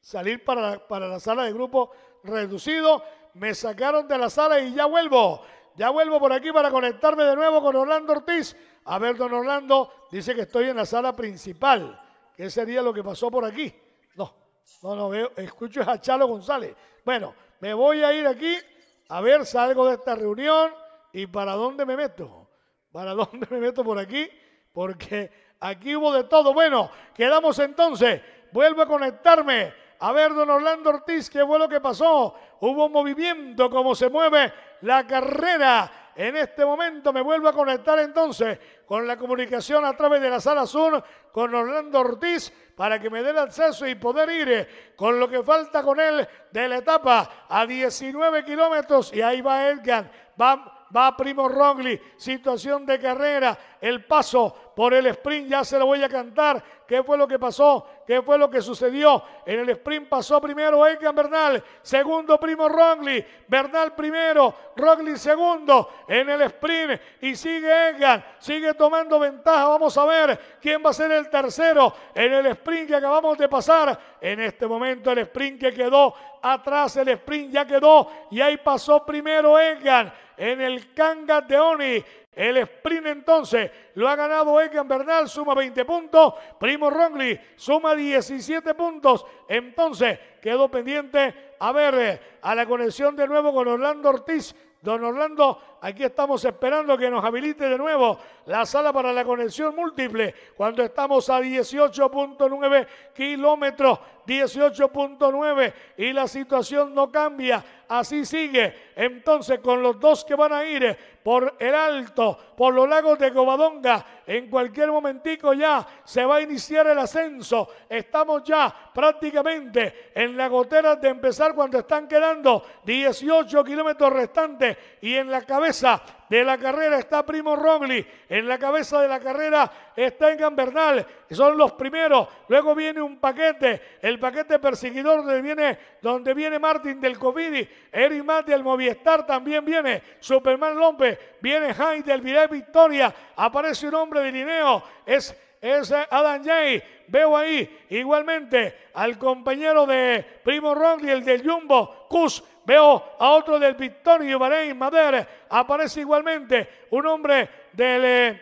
salir para la, para la sala de grupo reducido. Me sacaron de la sala y ya vuelvo. Ya vuelvo por aquí para conectarme de nuevo con Orlando Ortiz. A ver, don Orlando, dice que estoy en la sala principal. ¿Qué sería lo que pasó por aquí? No, no, no veo, escucho a Chalo González. Bueno, me voy a ir aquí, a ver, salgo de esta reunión y para dónde me meto. ¿Para dónde me meto por aquí? Porque Aquí hubo de todo. Bueno, quedamos entonces. Vuelvo a conectarme. A ver, don Orlando Ortiz, qué fue lo que pasó. Hubo un movimiento, cómo se mueve la carrera. En este momento me vuelvo a conectar entonces con la comunicación a través de la sala Zoom con Orlando Ortiz para que me dé el acceso y poder ir eh, con lo que falta con él de la etapa a 19 kilómetros. Y ahí va Edgar. Va va Primo Rongli, situación de carrera, el paso por el sprint, ya se lo voy a cantar, qué fue lo que pasó, qué fue lo que sucedió. En el sprint pasó primero Egan Bernal, segundo Primo Rongli, Bernal primero, Rongli segundo en el sprint y sigue Egan, sigue tomando ventaja, vamos a ver quién va a ser el tercero en el sprint que acabamos de pasar. En este momento el sprint que quedó atrás, el sprint ya quedó y ahí pasó primero Egan en el canga de Oni. El sprint entonces lo ha ganado Egan Bernal, suma 20 puntos. Primo Rongli suma 17 puntos. Entonces quedó pendiente a ver eh, a la conexión de nuevo con Orlando Ortiz. Don Orlando aquí estamos esperando que nos habilite de nuevo la sala para la conexión múltiple cuando estamos a 18.9 kilómetros, 18.9 y la situación no cambia. Así sigue. Entonces, con los dos que van a ir por el alto, por los lagos de Covadonga, en cualquier momentico ya se va a iniciar el ascenso. Estamos ya prácticamente en la gotera de empezar cuando están quedando 18 kilómetros restantes y en la cabeza cabeza de la carrera está Primo Rogli, en la cabeza de la carrera está Engan Bernal, son los primeros, luego viene un paquete, el paquete perseguidor donde viene, donde viene Martin del Covidi, Eric Mati del Movistar también viene, Superman Lompe viene Hyde del Viral Victoria, aparece un hombre de Lineo, es es Adam Jay. Veo ahí igualmente al compañero de Primo Rogli, el del Jumbo, Cus Veo a otro del Victorio y Madere. Aparece igualmente un hombre del eh,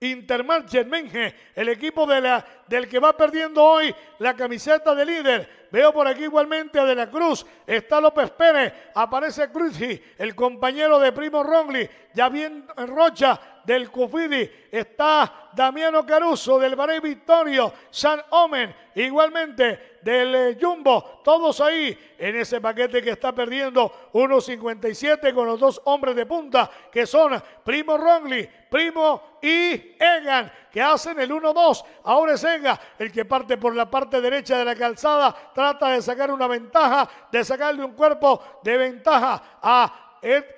Intermarché Menge, el equipo de la, del que va perdiendo hoy la camiseta de líder. Veo por aquí igualmente a De la Cruz. Está López Pérez. Aparece Cruzzi, el compañero de Primo Rongli. Ya bien Rocha del Cufidi. Está Damiano Caruso del Baré Victorio. San Omen. Igualmente del eh, Jumbo. Todos ahí en ese paquete que está perdiendo 1.57 con los dos hombres de punta que son Primo Rongli, Primo y Egan que hacen el 1-2. Ahora es Enga el que parte por la parte derecha de la calzada, trata de sacar una ventaja, de sacarle un cuerpo de ventaja a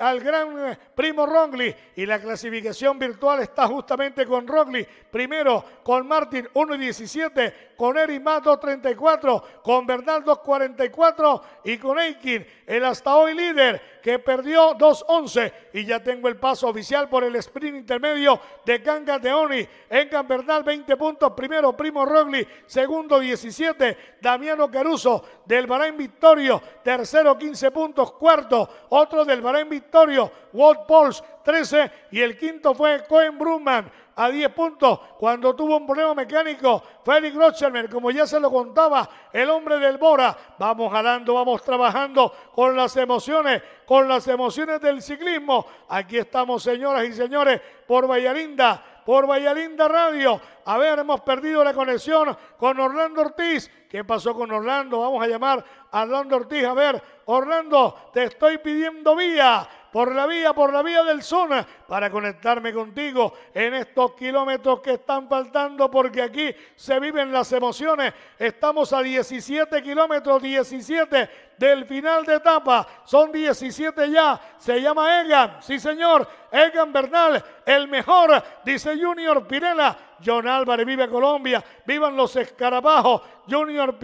al gran eh, primo Rongli y la clasificación virtual está justamente con Rongli, primero con Martin 1 17, con Eric mato 34, con Bernal 44 y con Eikin el hasta hoy líder que perdió 2-11 y ya tengo el paso oficial por el sprint intermedio de Ganga Deoni. En Campernal 20 puntos, primero Primo Rogli, segundo 17, Damiano Caruso del Bahrein Victorio, tercero 15 puntos, cuarto otro del Bahrein Victorio, Walt Pauls 13 y el quinto fue Cohen Brumman a 10 puntos. Cuando tuvo un problema mecánico, Félix Rochermer, como ya se lo contaba, el hombre del Bora. Vamos jalando, vamos trabajando con las emociones, con las emociones del ciclismo. Aquí estamos, señoras y señores, por Vallarinda por Vallalinda Radio. A ver, hemos perdido la conexión con Orlando Ortiz. ¿Qué pasó con Orlando? Vamos a llamar a Orlando Ortiz. A ver, Orlando, te estoy pidiendo vía por la vía, por la vía del zona, para conectarme contigo en estos kilómetros que están faltando, porque aquí se viven las emociones. Estamos a 17 kilómetros, 17 del final de etapa, son 17 ya, se llama Egan, sí señor, Egan Bernal, el mejor, dice Junior Pirela, John Álvarez, vive Colombia, vivan los escarabajos, Junior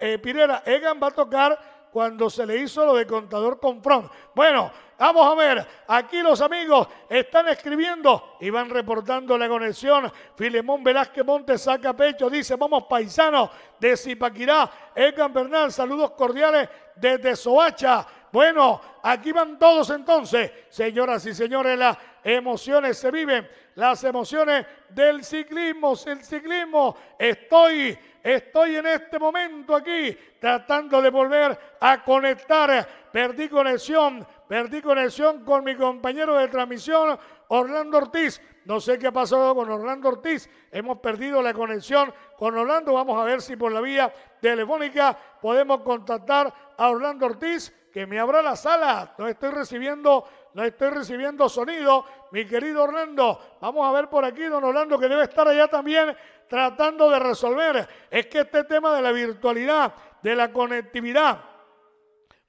eh, Pirela, Egan va a tocar cuando se le hizo lo de contador con front. Bueno, Vamos a ver, aquí los amigos están escribiendo y van reportando la conexión. Filemón Velázquez Montes saca pecho, dice, vamos paisanos de Zipaquirá. Egan Bernal, saludos cordiales desde Soacha. Bueno, aquí van todos entonces, señoras y señores, las emociones se viven, las emociones del ciclismo, el ciclismo. Estoy, estoy en este momento aquí tratando de volver a conectar, perdí conexión Perdí conexión con mi compañero de transmisión, Orlando Ortiz. No sé qué ha pasado con Orlando Ortiz. Hemos perdido la conexión con Orlando. Vamos a ver si por la vía telefónica podemos contactar a Orlando Ortiz, que me abra la sala. No estoy recibiendo, no estoy recibiendo sonido, mi querido Orlando. Vamos a ver por aquí, don Orlando, que debe estar allá también tratando de resolver. Es que este tema de la virtualidad, de la conectividad.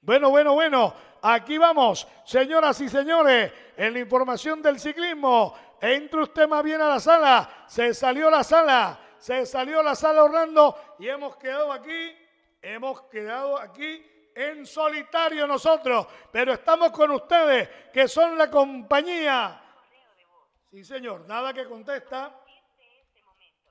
Bueno, bueno, bueno. Aquí vamos, señoras y señores, en la información del ciclismo. Entre usted más bien a la sala. Se salió la sala. Se salió la sala Orlando y hemos quedado aquí. Hemos quedado aquí en solitario nosotros. Pero estamos con ustedes, que son la compañía. Sí, señor, nada que contesta.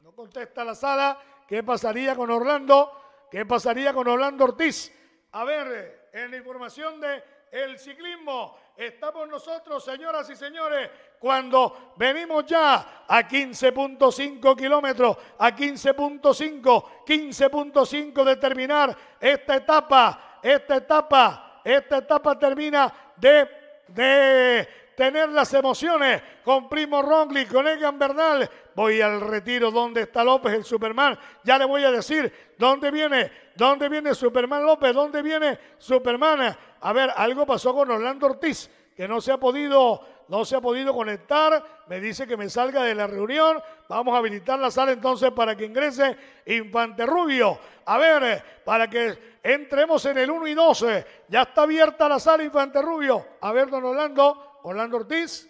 No contesta la sala. ¿Qué pasaría con Orlando? ¿Qué pasaría con Orlando Ortiz? A ver, eh, en la información de el ciclismo estamos nosotros, señoras y señores, cuando venimos ya a 15.5 kilómetros, a 15.5, 15.5 de terminar esta etapa, esta etapa, esta etapa termina de, tener las emociones con Primo Rongli, con Egan Bernal. Voy al retiro donde está López, el Superman. Ya le voy a decir dónde viene, dónde viene Superman López, dónde viene Superman. A ver, algo pasó con Orlando Ortiz, que no se ha podido, no se ha podido conectar. Me dice que me salga de la reunión. Vamos a habilitar la sala entonces para que ingrese Infante Rubio. A ver, eh, para que entremos en el 1 y 12. Eh, ya está abierta la sala Infante Rubio. A ver, don Orlando, Orlando Ortiz.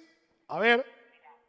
A ver,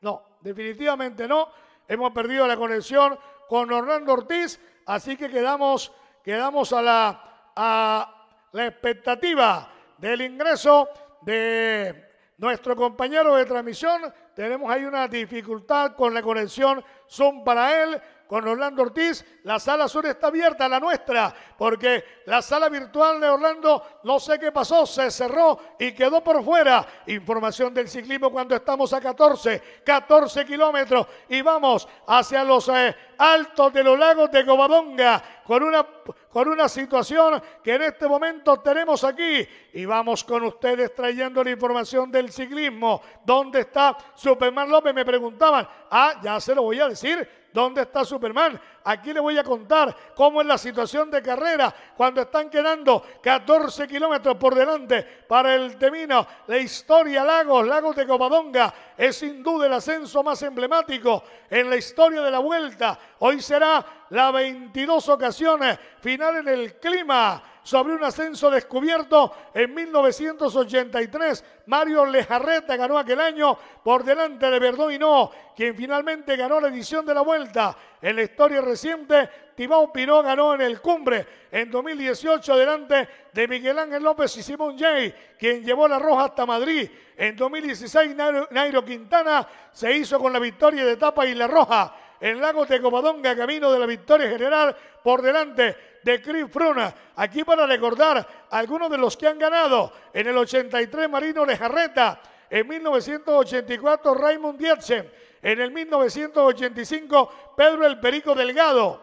no, definitivamente no. Hemos perdido la conexión con Orlando Ortiz, así que quedamos, quedamos a la, a la expectativa del ingreso de nuestro compañero de transmisión. Tenemos ahí una dificultad con la conexión Zoom para él con Orlando Ortiz. La sala sur está abierta, la nuestra, porque la sala virtual de Orlando, no sé qué pasó, se cerró y quedó por fuera. Información del ciclismo cuando estamos a 14, 14 kilómetros y vamos hacia los eh, altos de los lagos de Covadonga con una, con una situación que en este momento tenemos aquí y vamos con ustedes trayendo la información del ciclismo. ¿Dónde está Superman López? Me preguntaban. Ah, ya se lo voy a decir ¿Dónde está Superman? Aquí le voy a contar cómo es la situación de carrera cuando están quedando 14 kilómetros por delante para el Temino. La historia Lagos, Lagos de Copadonga, es sin duda el ascenso más emblemático en la historia de la vuelta. Hoy será la 22 ocasiones final en el clima sobre un ascenso descubierto en 1983. Mario Lejarreta ganó aquel año por delante de Verdón y no, quien finalmente ganó la edición de la vuelta en la historia reciente, Timón Pinó ganó en el cumbre en 2018 delante de Miguel Ángel López y Simón Jay, quien llevó la roja hasta Madrid. En 2016, Nairo, Quintana se hizo con la victoria de Tapa y la roja en Lago de camino de la victoria general por delante de Chris Fruna. Aquí para recordar algunos de los que han ganado. En el 83, Marino Lejarreta. En 1984, Raymond Dietzen. En el 1985, Pedro El Perico Delgado.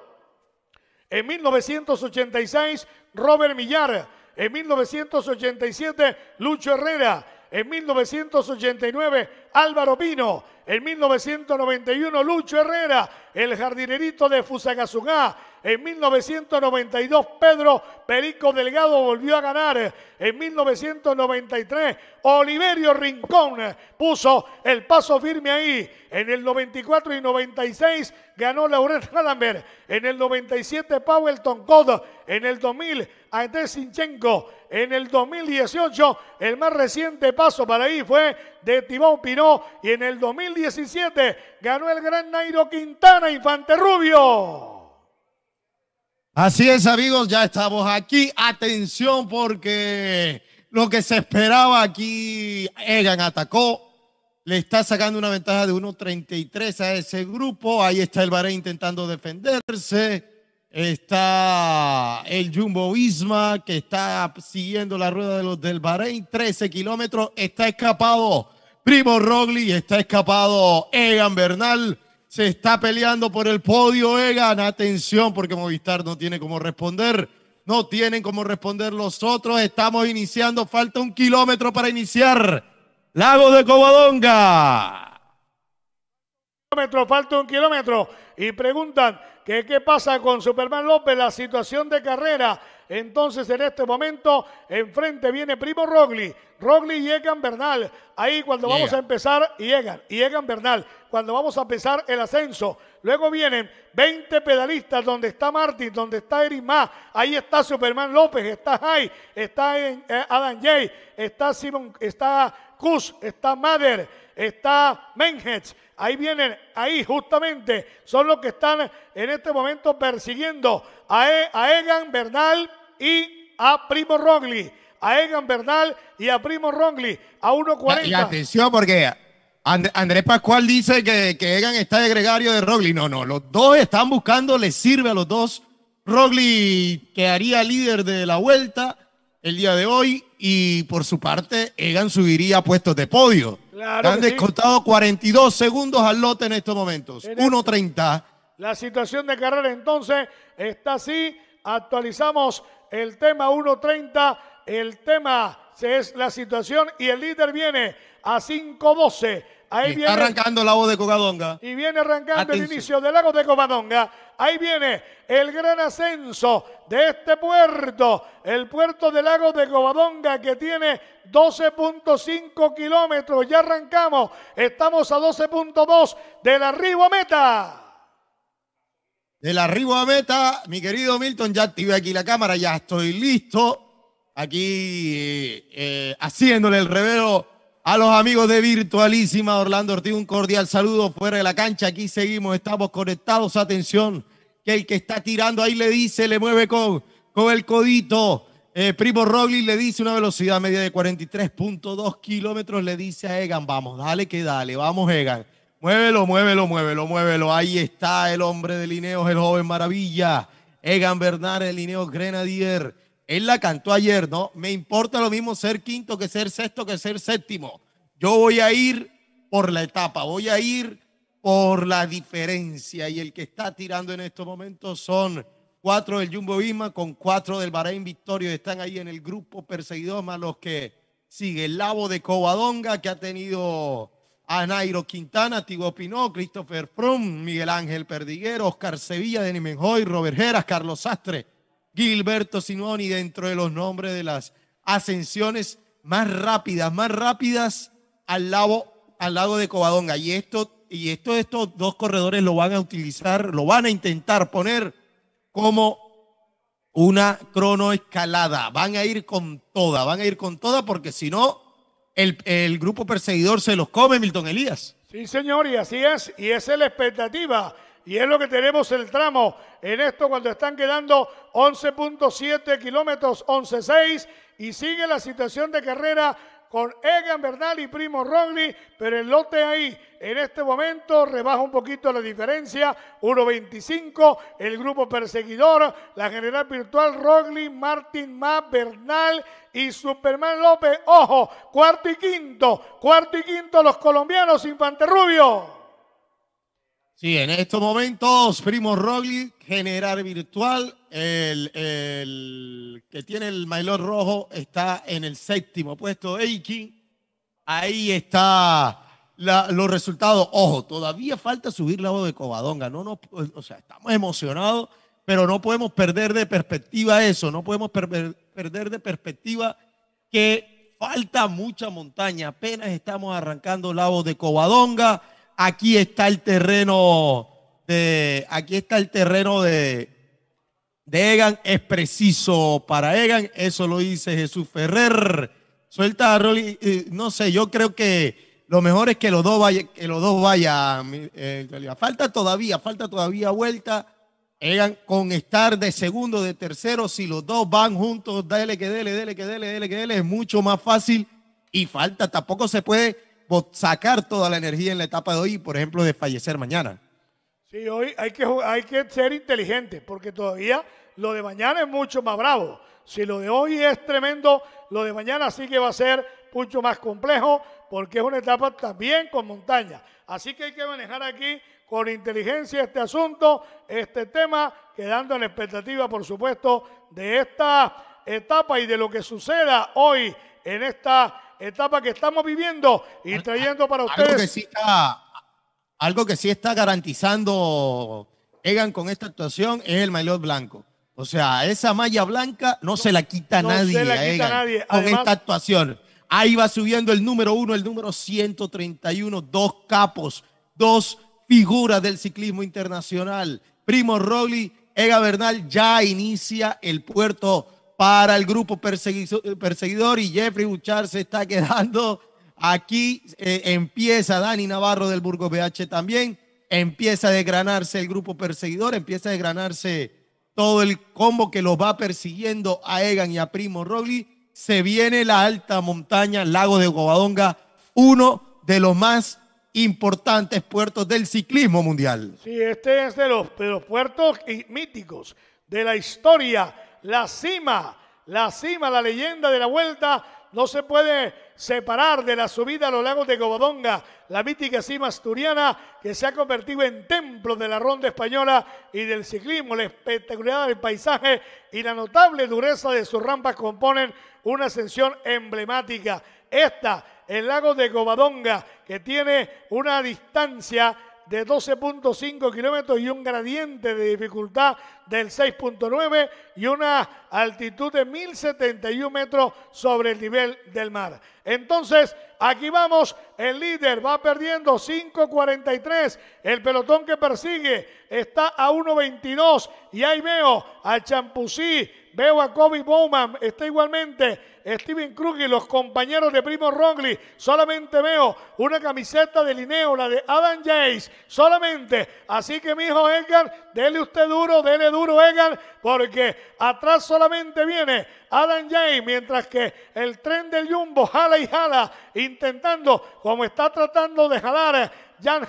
En 1986, Robert Millar. En 1987, Lucho Herrera. En 1989, Álvaro Pino. En 1991, Lucho Herrera, el jardinerito de Fusagasugá. En 1992 Pedro Perico Delgado volvió a ganar. En 1993 Oliverio Rincón puso el paso firme ahí. En el 94 y 96 ganó Laurel Ralambert. En el 97 Powell Toncod. En el 2000 Andrés Sinchenko. En el 2018 el más reciente paso para ahí fue de Tibón Pinot. Y en el 2017 ganó el gran Nairo Quintana Infante Rubio. Así es, amigos, ya estamos aquí. Atención, porque lo que se esperaba aquí, Egan atacó, le está sacando una ventaja de 1.33 a ese grupo. Ahí está el Bahrein intentando defenderse. Está el Jumbo Isma que está siguiendo la rueda de los del Bahrein, 13 kilómetros. Está escapado Primo Rogli, está escapado Egan Bernal se está peleando por el podio, Egan. Atención, porque Movistar no tiene cómo responder. No tienen cómo responder los otros. Estamos iniciando. Falta un kilómetro para iniciar. Lagos de Covadonga. Kilómetro, falta un kilómetro. Y preguntan qué pasa con Superman López, la situación de carrera. Entonces en este momento enfrente viene Primo Rogli. Rogli y Egan Bernal. Ahí cuando vamos a empezar, y Egan, y Bernal. Cuando vamos a empezar el ascenso. Luego vienen 20 pedalistas, donde está Martín, donde está Ma, ahí está Superman López, está Jai, está eh, Adam Jay, está Simon, está Kus, está Mader, está Menhetz. Ahí vienen, ahí justamente son los que están en este momento persiguiendo a e, Egan Bernal y a Primo Rogli, a Egan Bernal y a Primo Rogli, a 1.40. Y atención porque Andrés Pascual dice que, Egan está de gregario de Rogli. No, no, los dos están buscando, les sirve a los dos. Rogli quedaría líder de la vuelta el día de hoy y por su parte Egan subiría a puestos de podio. Han descontado 42 segundos al lote en estos momentos, 1.30. Este la situación de carrera entonces está así. Actualizamos el tema 1.30, el tema es la situación y el líder viene a 5.12. Ahí viene, arrancando la voz de Covadonga. Y viene arrancando el inicio del lago de Covadonga. Ahí viene el gran ascenso de este puerto, el puerto del lago de Covadonga que tiene 12.5 kilómetros. Ya arrancamos, estamos a 12.2 del arribo meta. Del arribo a meta, mi querido Milton, ya activé aquí la cámara, ya estoy listo. Aquí eh, eh, haciéndole el revero a los amigos de Virtualísima Orlando Ortiz, un cordial saludo fuera de la cancha. Aquí seguimos, estamos conectados. Atención, que el que está tirando ahí le dice, le mueve con, con el codito. Eh, Primo Roglic le dice una velocidad media de 43.2 kilómetros. Le dice a Egan, vamos, dale que dale, vamos, Egan. Muévelo, muévelo, muévelo, muévelo. Ahí está el hombre de Lineos, el joven maravilla. Egan Bernard, el Lineo, Grenadier. Él la cantó ayer, ¿no? Me importa lo mismo ser quinto que ser sexto que ser séptimo. Yo voy a ir por la etapa, voy a ir por la diferencia. Y el que está tirando en estos momentos son cuatro del Jumbo Visma con cuatro del Bahrein Victorio. Están ahí en el grupo perseguidos más los que sigue el Labo de Covadonga, que ha tenido a Nairo Quintana, Tigo Pinó, Christopher Frum, Miguel Ángel Perdiguero, Oscar Sevilla, de Menjoy, Robert Geras, Carlos Sastre, Gilberto Sinoni, dentro de los nombres de las ascensiones más rápidas, más rápidas al lado, al de Covadonga. Y esto, y estos dos corredores lo van a utilizar, lo van a intentar poner como una cronoescalada. Van a ir con toda, van a ir con toda porque si no, el, grupo perseguidor se los come, Milton Elías. Sí, señor, y así es, y esa es la expectativa. Y es lo que tenemos el tramo en esto cuando están quedando 11.7 kilómetros, 11.6 y sigue la situación de carrera con Egan Bernal y Primo Rogli, pero el lote ahí en este momento rebaja un poquito la diferencia, 1.25, el grupo perseguidor, la general virtual Rogli, Martín Más, Bernal y Superman López. Ojo, cuarto y quinto, cuarto y quinto los colombianos, Infante Rubio. Sí, en estos momentos, Primo Rogli, general virtual, el, que tiene el maillot rojo está en el séptimo puesto, Eiki. Ahí está los resultados. Ojo, todavía falta subir la voz de Covadonga. No, no, o sea, estamos emocionados, pero no podemos perder de perspectiva eso. No podemos perder, de perspectiva que falta mucha montaña. Apenas estamos arrancando la voz de Covadonga Aquí está el terreno de, aquí está el terreno de, de Egan. Es preciso para Egan. Eso lo dice Jesús Ferrer. Suelta a no sé, yo creo que lo mejor es que los dos vayan. Que los dos vayan eh, falta todavía, falta todavía vuelta. Egan con estar de segundo, de tercero, si los dos van juntos, dale que dele, dele que dele, dele que dele, es mucho más fácil y falta, tampoco se puede sacar toda la energía en la etapa de hoy por ejemplo, de fallecer mañana. Sí, hoy hay que, hay que ser inteligente porque todavía lo de mañana es mucho más bravo. Si lo de hoy es tremendo, lo de mañana sí que va a ser mucho más complejo porque es una etapa también con montaña. Así que hay que manejar aquí con inteligencia este asunto, este tema, quedando en expectativa, por supuesto, de esta etapa y de lo que suceda hoy en esta etapa que estamos viviendo y trayendo para ustedes. Algo que sí está, garantizando Egan con esta actuación es el maillot blanco. O sea, esa malla blanca no, se la quita nadie, con esta actuación. Ahí va subiendo el número uno, el número 131, dos capos, dos figuras del ciclismo internacional. Primo Rogli, Ega Bernal ya inicia el puerto para el grupo perseguidor y Jeffrey Buchar se está quedando aquí. Eh, empieza Dani Navarro del Burgos BH también. Empieza a desgranarse el grupo perseguidor, empieza a desgranarse todo el combo que los va persiguiendo a Egan y a Primo Rogli. Se viene la alta montaña, Lago de Govadonga. uno de los más importantes puertos del ciclismo mundial. Sí, este es de los, de los puertos míticos de la historia la cima, la cima, la leyenda de la vuelta no se puede separar de la subida a los lagos de Covadonga, la mítica cima asturiana que se ha convertido en templo de la ronda española y del ciclismo. La espectacularidad del paisaje y la notable dureza de sus rampas componen una ascensión emblemática. Esta, el lago de Covadonga, que tiene una distancia de 12.5 kilómetros y un gradiente de dificultad del 6.9 y una altitud de 1.071 metros sobre el nivel del mar. Entonces, aquí vamos, el líder va perdiendo 5.43, el pelotón que persigue está a 1.22 y ahí veo al Champusí, veo a Kobe Bowman, está igualmente Steven Krug y los compañeros de Primo Rongley. Solamente veo una camiseta de Lineo, la de Adam Jace, solamente. Así que mi hijo Edgar, dele usted duro, dele duro Edgar, porque atrás solamente viene Adam Jace, mientras que el tren del Jumbo jala y jala, intentando, como está tratando de jalar Jan,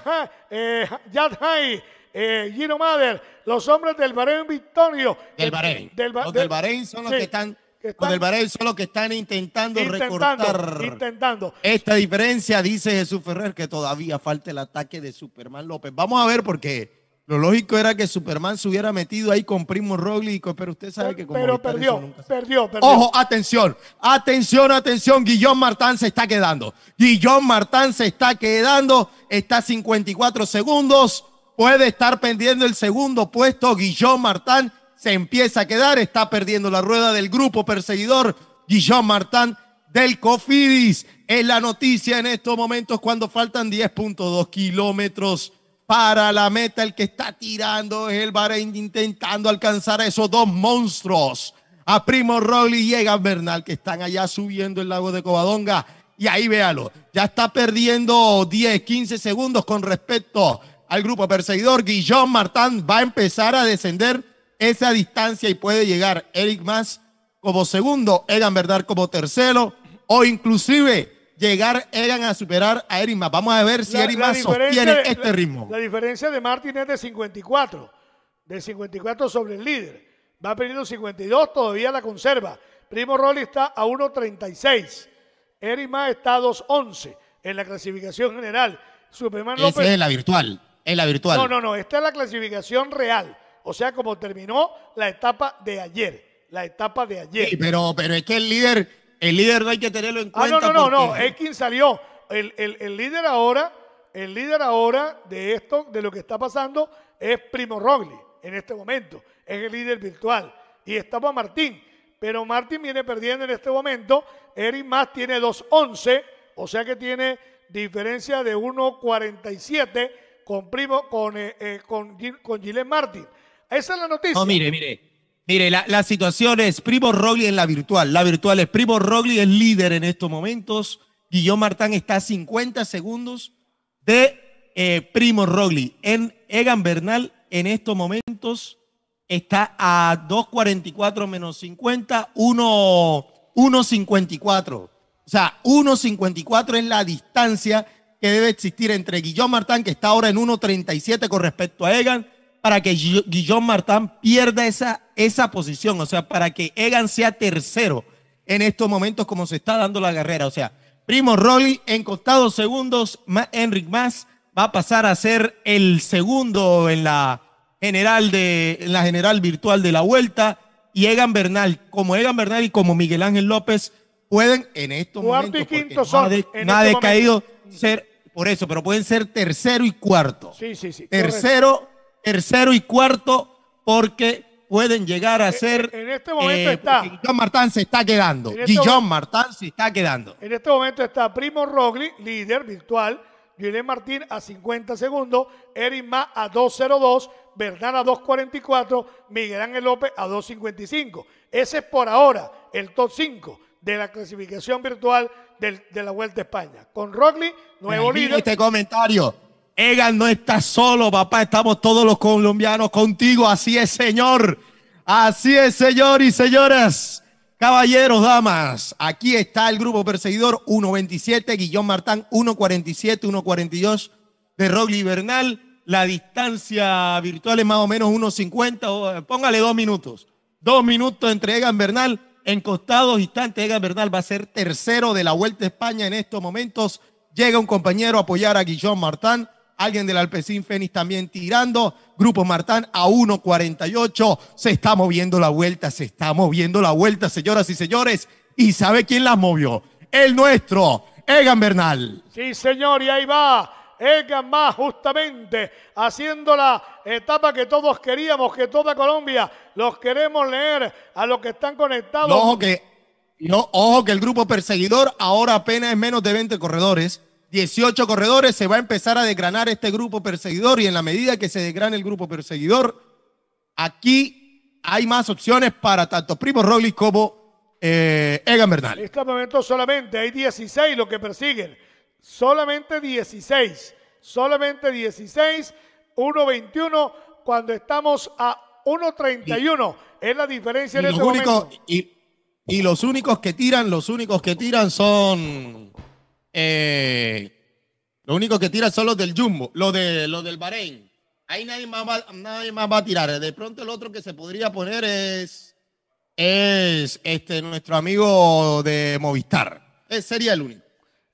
eh, Jan eh, Gino Mader, los hombres del Bahrein Victorio. Del Bahrein. Del, los del Bahrein son los que están. son que están intentando, recortar intentando. esta diferencia, dice Jesús Ferrer, que todavía falta el ataque de Superman López. Vamos a ver porque Lo lógico era que Superman se hubiera metido ahí con Primo Roglic, pero usted sabe que como Pero perdió, perdió, perdió. Ojo, atención, atención, atención, Guillón Martán se está quedando. Guillón Martán se está quedando, está 54 segundos puede estar perdiendo el segundo puesto. Guillón Martán se empieza a quedar, está perdiendo la rueda del grupo perseguidor. Guillón Martán del Cofidis es la noticia en estos momentos cuando faltan 10.2 kilómetros para la meta. El que está tirando es el Bahrein intentando alcanzar a esos dos monstruos. A Primo Rogli y Egan Bernal que están allá subiendo el lago de Covadonga. Y ahí véalo, ya está perdiendo 10, 15 segundos con respecto al grupo perseguidor. Guillón Martán va a empezar a descender esa distancia y puede llegar Eric más como segundo, Egan Verdad como tercero o inclusive llegar Egan a superar a Eric Mas. Vamos a ver si Eric Mas sostiene este ritmo. La, diferencia de Martín es de 54, de 54 sobre el líder. Va perdiendo 52, todavía la conserva. Primo Rolli está a 1.36. Eric más está a 2.11 en la clasificación general. Superman Esa es la virtual. En la virtual. No, no, no. Esta es la clasificación real. O sea, como terminó la etapa de ayer. La etapa de ayer. pero, pero es que el líder, el líder no hay que tenerlo en cuenta. Ah, no, no, no, no. Es quien salió. El, líder ahora, el líder ahora de esto, de lo que está pasando, es Primo Rogli en este momento. Es el líder virtual. Y estaba Martín. Pero Martín viene perdiendo en este momento. Eric Más tiene 2.11, o sea que tiene diferencia de 1.47 con Primo, con, eh, eh, con, Gilles Martin. Esa es la noticia. No, mire, mire. Mire, la, situación es Primo Rogli en la virtual. La virtual es Primo Rogli es líder en estos momentos. Guillón Martán está a 50 segundos de eh, Primo Rogli. En Egan Bernal en estos momentos está a 2.44 menos 50, 1.54. O sea, 1.54 en la distancia que debe existir entre Guillón Martán, que está ahora en 1.37 con respecto a Egan, para que Guillón Martán pierda esa, esa posición, o sea, para que Egan sea tercero en estos momentos como se está dando la carrera. O sea, Primo Rolly en costados segundos, Enric Más va a pasar a ser el segundo en la general, de, en la general virtual de la vuelta. Y Egan Bernal, como Egan Bernal y como Miguel Ángel López, pueden en estos momentos, y ha, de, este ser por eso, pero pueden ser tercero y cuarto. Sí, sí, sí. Tercero, tercero y cuarto, porque pueden llegar a eh, ser. Eh, en, este momento eh, está. Guillón Martán se está quedando. Y este Guillón Martán se está quedando. En este momento está Primo Rogli, líder virtual. Julián Martín a 50 segundos. Erin Ma a 202. Bernal a 244. Miguel Ángel López a 255. Ese es por ahora el top 5 de la clasificación virtual de la Vuelta a España. Con Rogli nuevo líder. Este comentario. Egan no está solo, papá. Estamos todos los colombianos contigo. Así es, señor. Así es, señor y señoras. Caballeros, damas, aquí está el grupo perseguidor 127, Guillón Martán 147, 142 de Rogli Bernal. La distancia virtual es más o menos 1.50, eh, póngale dos minutos. Dos minutos entre Egan Bernal en costados instantes, Egan Bernal va a ser tercero de la Vuelta a España en estos momentos. Llega un compañero a apoyar a Guillón Martán. Alguien del Alpecín Fénix también tirando. Grupo Martán a 1.48. Se está moviendo la vuelta, se está moviendo la vuelta, señoras y señores. ¿Y sabe quién la movió? El nuestro, Egan Bernal. Sí, señor, y ahí va Egan más, justamente haciendo la etapa que todos queríamos, que toda Colombia los queremos leer a los que están conectados. ojo que, ojo que el grupo perseguidor ahora apenas es menos de 20 corredores. 18 corredores, se va a empezar a desgranar este grupo perseguidor y en la medida que se desgrane el grupo perseguidor, aquí hay más opciones para tanto Primo Roglic como eh, Egan Bernal. En este momento solamente hay 16 los que persiguen solamente 16, solamente 16, 1.21 cuando estamos a 1.31. Es la diferencia de los Y, los únicos que tiran, los únicos que tiran son... Eh, los únicos que tiran son del Jumbo, los, de, del Bahrein. Ahí nadie más, va, más va a tirar. De pronto el otro que se podría poner es, es este, nuestro amigo de Movistar. Ese sería el único.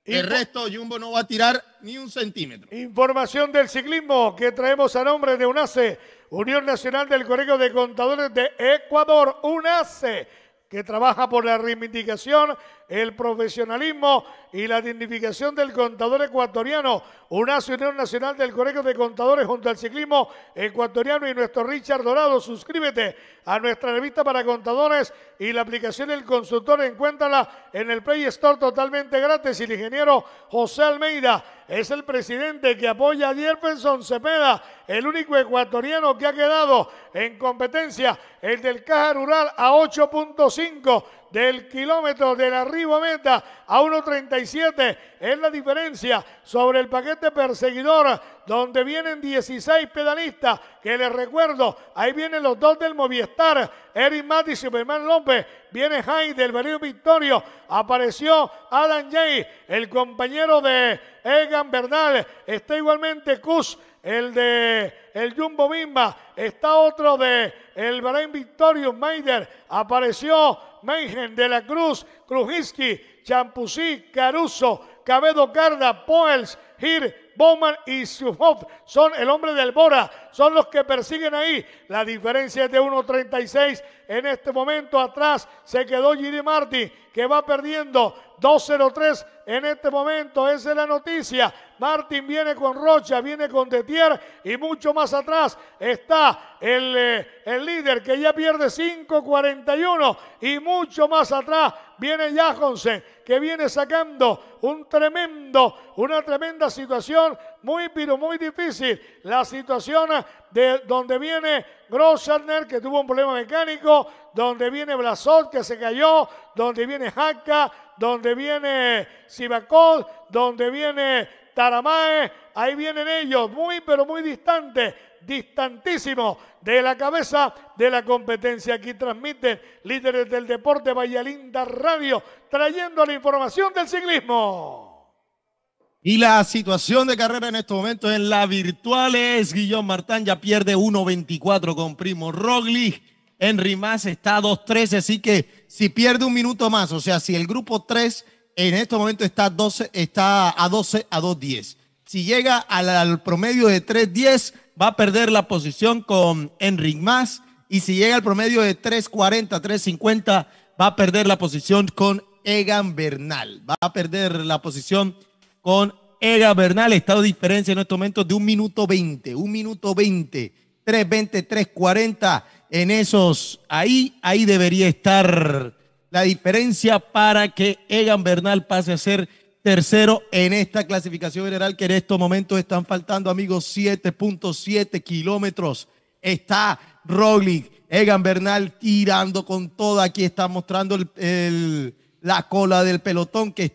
El resto, Jumbo no va a tirar ni un centímetro. Información del ciclismo que traemos a nombre de UNACE, Unión Nacional del Colegio de Contadores de Ecuador, UNACE, que trabaja por la reivindicación el profesionalismo y la dignificación del contador ecuatoriano. Una unión nacional del Colegio de Contadores junto al ciclismo ecuatoriano y nuestro Richard Dorado. Suscríbete a nuestra revista para contadores y la aplicación del consultor. Encuéntrala en el Play Store totalmente gratis. Y el ingeniero José Almeida es el presidente que apoya a Jefferson Cepeda, el único ecuatoriano que ha quedado en competencia, el del Caja Rural a 8.5 del kilómetro del arribo meta a 1.37 es la diferencia sobre el paquete perseguidor donde vienen 16 pedalistas que les recuerdo, ahí vienen los dos del Movistar, Eric y Superman López, viene Hyde del Berlín Victorio, apareció alan Jay, el compañero de Egan Bernal, está igualmente kuz el de el Jumbo Bimba, está otro de el Victorio Victorio Maider, apareció Mengen, De la Cruz, Krujinski, Champusí, Caruso, Cabedo Carda Poels, Gir, Bowman y Sufov son el hombre del Bora, son los que persiguen ahí. La diferencia es de 1.36. En este momento atrás se quedó Giri Martí, que va perdiendo 2.03. En este momento, esa es la noticia. Martín viene con Rocha, viene con Detier y mucho más atrás está el, eh, el líder que ya pierde 5.41 y mucho más atrás viene Jaconsen, que viene sacando un tremendo, una tremenda situación muy pero muy difícil. La situación de donde viene Grosschartner que tuvo un problema mecánico, donde viene Blasot que se cayó, donde viene Haka, donde viene Sibakov, donde viene Taramae, ahí vienen ellos, muy pero muy distante, distantísimo de la cabeza de la competencia. Aquí transmiten líderes del deporte Vallalinda Radio, trayendo la información del ciclismo. Y la situación de carrera en estos momentos en la virtual es Guillón Martán ya pierde 1.24 con Primo Rogli, Henry Más está a 2.13, así que si pierde un minuto más, o sea, si el grupo 3 en este momento está, 12, está a 12 a 2.10. Si llega al, promedio de 3.10, va a perder la posición con Enric Más. Y si llega al promedio de 3.40, 3.50, va a perder la posición con Egan Bernal. Va a perder la posición con Egan Bernal. Estado de diferencia en este momento de un minuto 20, un minuto 20, 3.20, 3.40. En esos, ahí, ahí debería estar la diferencia para que Egan Bernal pase a ser tercero en esta clasificación general que en estos momentos están faltando, amigos, 7.7 kilómetros. Está Roglic, Egan Bernal tirando con toda. Aquí está mostrando el, la cola del pelotón que,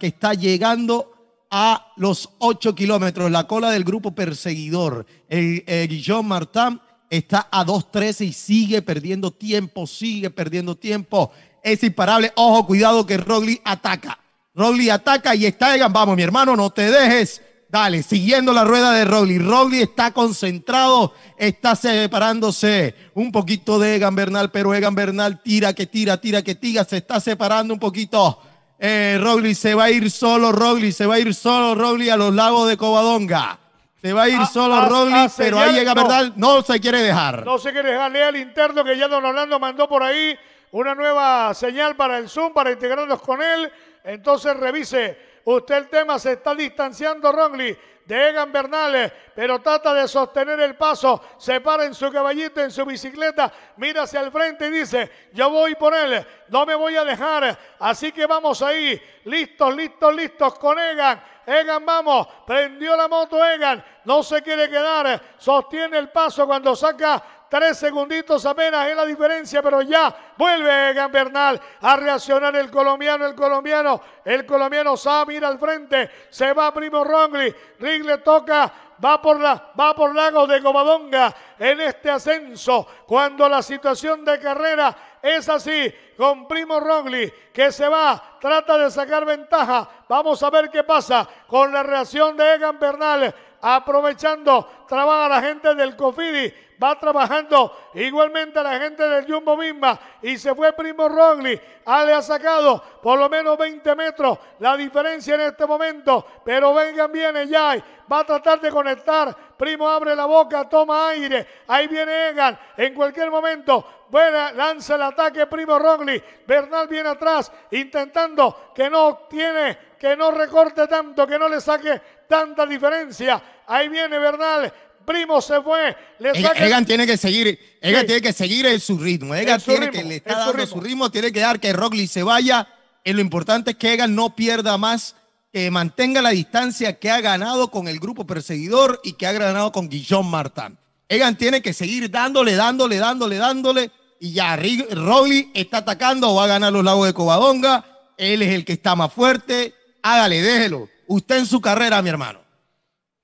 está llegando a los 8 kilómetros. La cola del grupo perseguidor. El, el Guillaume Martin está a 2.13 y sigue perdiendo tiempo, sigue perdiendo tiempo es imparable. Ojo, cuidado que Rogli ataca. Rogli ataca y está Egan. Vamos, mi hermano, no te dejes. Dale, siguiendo la rueda de Rogli. Rogli está concentrado, está separándose un poquito de Egan Bernal, pero Egan Bernal tira, que tira, tira, que tira. Se está separando un poquito. Eh, se va a ir solo, Rogli. se va a ir solo, Rogli, a los lagos de Covadonga. Se va a ir ah, solo ah, ah, Rogli. pero ahí Egan Bernal no se quiere dejar. No se quiere dejar. Lea el interno que ya Don Orlando mandó por ahí una nueva señal para el Zoom, para integrarnos con él. Entonces revise usted el tema, se está distanciando Ronly, de Egan Bernales, eh, pero trata de sostener el paso, se para en su caballito, en su bicicleta, mira hacia el frente y dice, yo voy por él, no me voy a dejar, así que vamos ahí, listos, listos, listos con Egan, Egan vamos, prendió la moto Egan, no se quiere quedar, sostiene el paso cuando saca Tres segunditos apenas es la diferencia, pero ya vuelve Egan Bernal a reaccionar el colombiano, el colombiano, el colombiano sabe ir al frente. Se va Primo Rongli. le toca va por, la, va por lago de Gobadonga en este ascenso, cuando la situación de carrera es así, con Primo Rongli que se va, trata de sacar ventaja. Vamos a ver qué pasa con la reacción de Egan Bernal aprovechando, trabaja la gente del Cofidi va trabajando igualmente la gente del Jumbo Misma y se fue Primo Rogli. Ale ha sacado por lo menos 20 metros la diferencia en este momento, pero vengan viene, Yay. va a tratar de conectar. Primo abre la boca, toma aire. Ahí viene Egan. En cualquier momento Buena, lanza el ataque Primo Rogli. Bernal viene atrás intentando que no tiene, que no recorte tanto, que no le saque tanta diferencia. Ahí viene Bernal Primo se fue. Egan tiene que seguir, Egan tiene que seguir en su ritmo. Egan tiene que le su ritmo. tiene que dar que Rockley se vaya. Eh, lo importante es que Egan no pierda más, que mantenga la distancia que ha ganado con el grupo perseguidor y que ha ganado con Guillón Martán. Egan tiene que seguir dándole, dándole, dándole, dándole. Y ya Rockley está atacando, va a ganar los lagos de Covadonga. Él es el que está más fuerte. Hágale, déjelo. Usted en su carrera, mi hermano.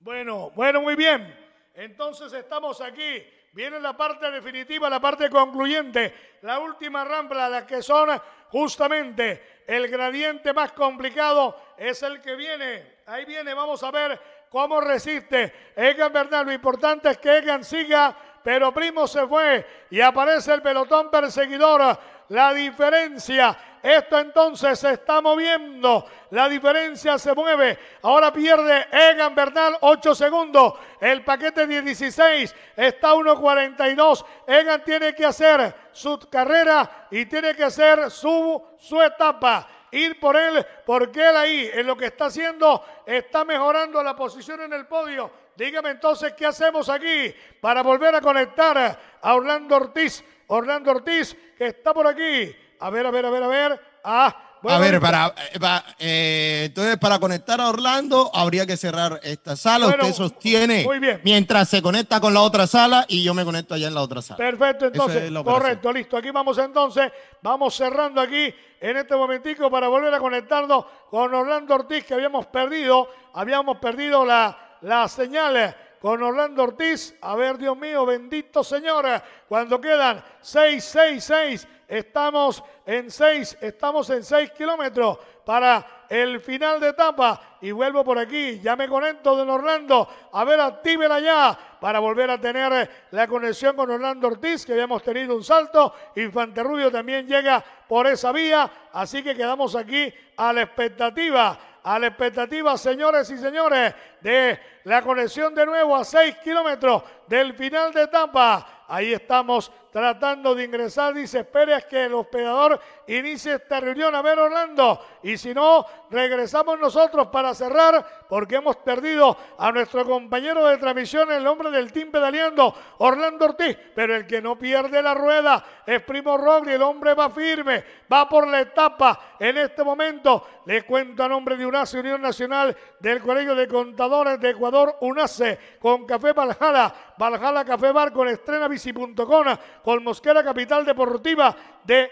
Bueno, bueno, muy bien. Entonces estamos aquí. Viene la parte definitiva, la parte concluyente, la última rampa, la que son justamente el gradiente más complicado es el que viene. Ahí viene, vamos a ver cómo resiste Egan Bernal. Lo importante es que Egan siga, pero Primo se fue y aparece el pelotón perseguidor. La diferencia esto entonces se está moviendo. La diferencia se mueve. Ahora pierde Egan Bernal 8 segundos. El paquete 16 está 1.42. Egan tiene que hacer su carrera y tiene que hacer su, su etapa ir por él, porque él ahí, en lo que está haciendo, está mejorando la posición en el podio. Dígame entonces, ¿qué hacemos aquí para volver a conectar a Orlando Ortiz? Orlando Ortiz, que está por aquí, a ver, a ver, a ver, a ver. Ah, bueno, a ver, para, eh, eh, entonces para conectar a Orlando habría que cerrar esta sala. Usted sostiene muy bien. mientras se conecta con la otra sala y yo me conecto allá en la otra sala. Perfecto, entonces, correcto, listo. Aquí vamos entonces, vamos cerrando aquí en este momentico para volver a conectarnos con Orlando Ortiz que habíamos perdido, habíamos perdido la, las señales con Orlando Ortiz. A ver, Dios mío, bendito Señor, cuando quedan 6, 6, 6, estamos en 6, estamos en 6 kilómetros para el final de etapa. Y vuelvo por aquí, ya me conecto de Orlando. A ver, actívela ya para volver a tener la conexión con Orlando Ortiz, que habíamos tenido un salto. Infante Rubio también llega por esa vía, así que quedamos aquí a la expectativa a la expectativa, señores y señores, de la conexión de nuevo a 6 kilómetros del final de etapa. Ahí estamos tratando de ingresar. Dice, espere que el hospedador inicie esta reunión. A ver, Orlando. Y si no, regresamos nosotros para cerrar, porque hemos perdido a nuestro compañero de transmisión, el hombre del team pedaleando, Orlando Ortiz. Pero el que no pierde la rueda es Primo Rogli. El hombre va firme, va por la etapa. En este momento, le cuento a nombre de UNACE, Unión Nacional del Colegio de Contadores de Ecuador, UNACE, con Café Valhalla, Valhalla Café Bar, con Estrena Bici.com con Mosquera Capital Deportiva de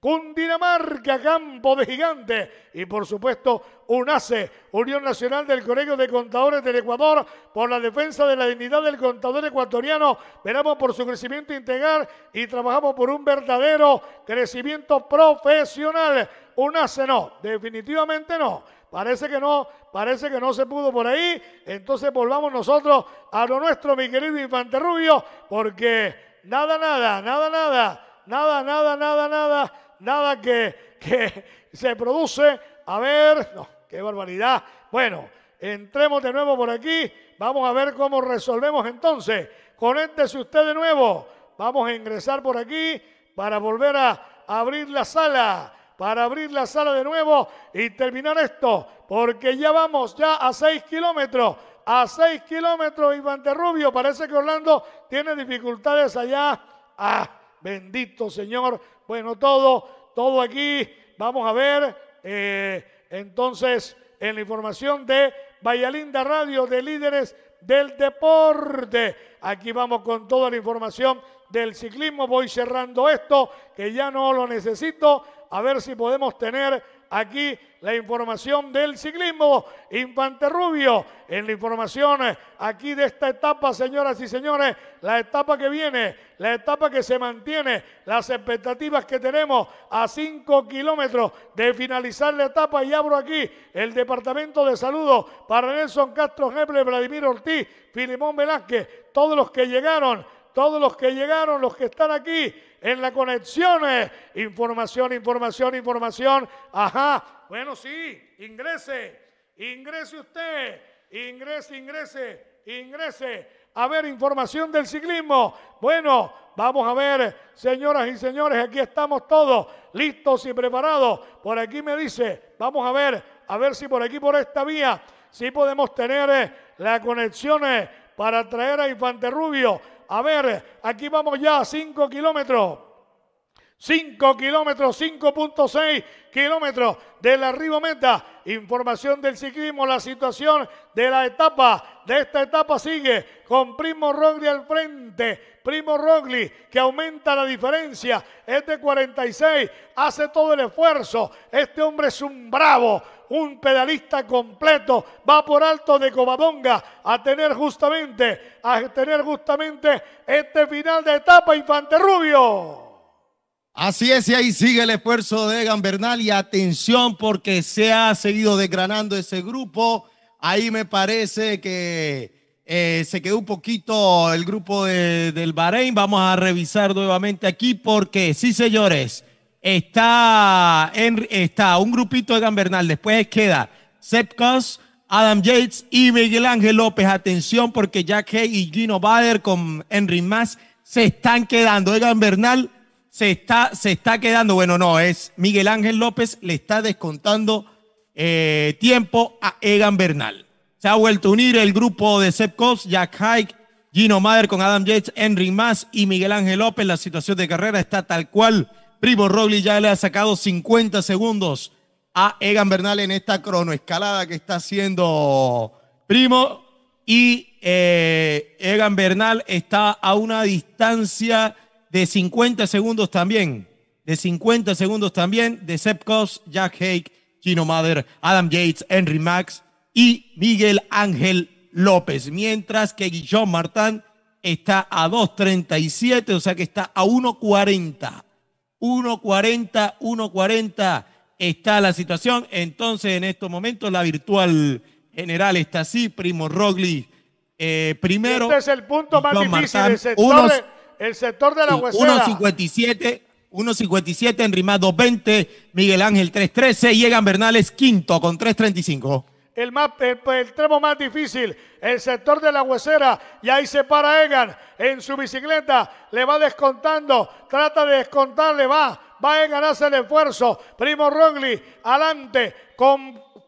Cundinamarca, Campo de gigante. Y por supuesto, UNACE, Unión Nacional del Colegio de Contadores del Ecuador, por la defensa de la dignidad del contador ecuatoriano. Esperamos por su crecimiento integral y trabajamos por un verdadero crecimiento profesional. UNACE no, definitivamente no. Parece que no, parece que no se pudo por ahí. Entonces volvamos nosotros a lo nuestro, mi querido Infante Rubio, porque nada, nada, nada, nada, nada, nada, nada, nada, nada que, que se produce. A ver, no, qué barbaridad. Bueno, entremos de nuevo por aquí. Vamos a ver cómo resolvemos entonces. Conéctese usted de nuevo. Vamos a ingresar por aquí para volver a abrir la sala, para abrir la sala de nuevo y terminar esto, porque ya vamos ya a seis kilómetros a seis kilómetros Iván Rubio. Parece que Orlando tiene dificultades allá. Ah, bendito Señor. Bueno, todo, todo aquí. Vamos a ver eh, entonces en la información de Vallalinda Radio de Líderes del Deporte. Aquí vamos con toda la información del ciclismo. Voy cerrando esto, que ya no lo necesito. A ver si podemos tener aquí la información del ciclismo. Infante Rubio, en la información eh, aquí de esta etapa, señoras y señores, la etapa que viene, la etapa que se mantiene, las expectativas que tenemos a 5 kilómetros de finalizar la etapa. Y abro aquí el departamento de saludos para Nelson Castro Vladimir Ortiz, Filimón Velázquez, todos los que llegaron todos los que llegaron, los que están aquí en la conexión. Información, información, información. Ajá. Bueno, sí, ingrese, ingrese usted, ingrese, ingrese, ingrese. A ver, información del ciclismo. Bueno, vamos a ver, señoras y señores, aquí estamos todos listos y preparados. Por aquí me dice, vamos a ver, a ver si por aquí, por esta vía, si podemos tener la eh, las conexiones para traer a Infante Rubio a ver, aquí vamos ya, 5 kilómetros. 5 kilómetros, 5.6 kilómetros del arribo Meta. Información del ciclismo, la situación de la etapa, de esta etapa sigue con Primo Rogli al frente. Primo Rogli que aumenta la diferencia, Este 46, hace todo el esfuerzo. Este hombre es un bravo, un pedalista completo, va por alto de Covadonga a tener justamente, a tener justamente este final de etapa Infante Rubio. Así es, y ahí sigue el esfuerzo de Egan Bernal y atención porque se ha seguido desgranando ese grupo. Ahí me parece que eh, se quedó un poquito el grupo del Bahrein. Vamos a revisar nuevamente aquí porque, sí señores, está, en, está un grupito de Bernal. Después queda Sepp Adam Yates y Miguel Ángel López. Atención porque Jack Hay y Gino Bader con Henry Mas se están quedando. Egan Bernal se está, se está quedando. Bueno, no, es Miguel Ángel López le está descontando eh, tiempo a Egan Bernal. Se ha vuelto a unir el grupo de Sepp Jack Haig, Gino Mader con Adam Yates, Henry Mas y Miguel Ángel López. La situación de carrera está tal cual Primo Roglic ya le ha sacado 50 segundos a Egan Bernal en esta cronoescalada que está haciendo Primo. Y eh, Egan Bernal está a una distancia de 50 segundos también. De 50 segundos también de Sepkos, Jack Hake, Gino Mader, Adam Yates, Henry Max y Miguel Ángel López. Mientras que Guillaume Martán está a 2.37, o sea que está a 1.40 1.40, 1.40 está la situación. Entonces, en estos momentos, la virtual general está así, Primo Rogli eh, primero. Este es el punto más difícil, del el, sector de, la huesera. 1.57, 1.57, en rimado, 20, Miguel Ángel 3.13 llegan Egan Bernales quinto con 3.35. Pues, el, tramo más difícil, el sector de la huesera, y ahí se para Egan en su bicicleta, le va descontando, trata de descontarle, va, va Egan, hace el esfuerzo, Primo Rogli, adelante,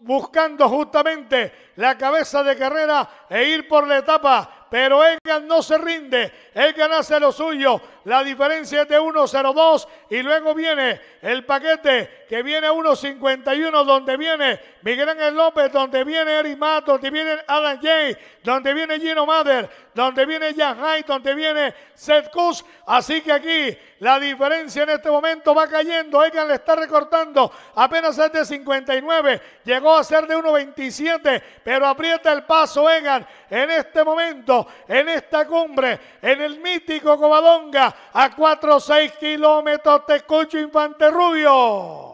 buscando justamente la cabeza de carrera e ir por la etapa, pero Egan no se rinde, Egan hace lo suyo, la diferencia es de 1.02 y luego viene el paquete que viene 1.51 donde viene Miguel Ángel López, donde viene Eric Mato, donde viene Alan Jay, donde viene Gino Mader, donde viene Yahai, donde viene Seth Kuss. Así que aquí la diferencia en este momento va cayendo. Egan le está recortando. Apenas es de 59. Llegó a ser de 1.27. Pero aprieta el paso Egan en este momento, en esta cumbre, en el mítico Covadonga a 4 o kilómetros, te escucho, Infante Rubio.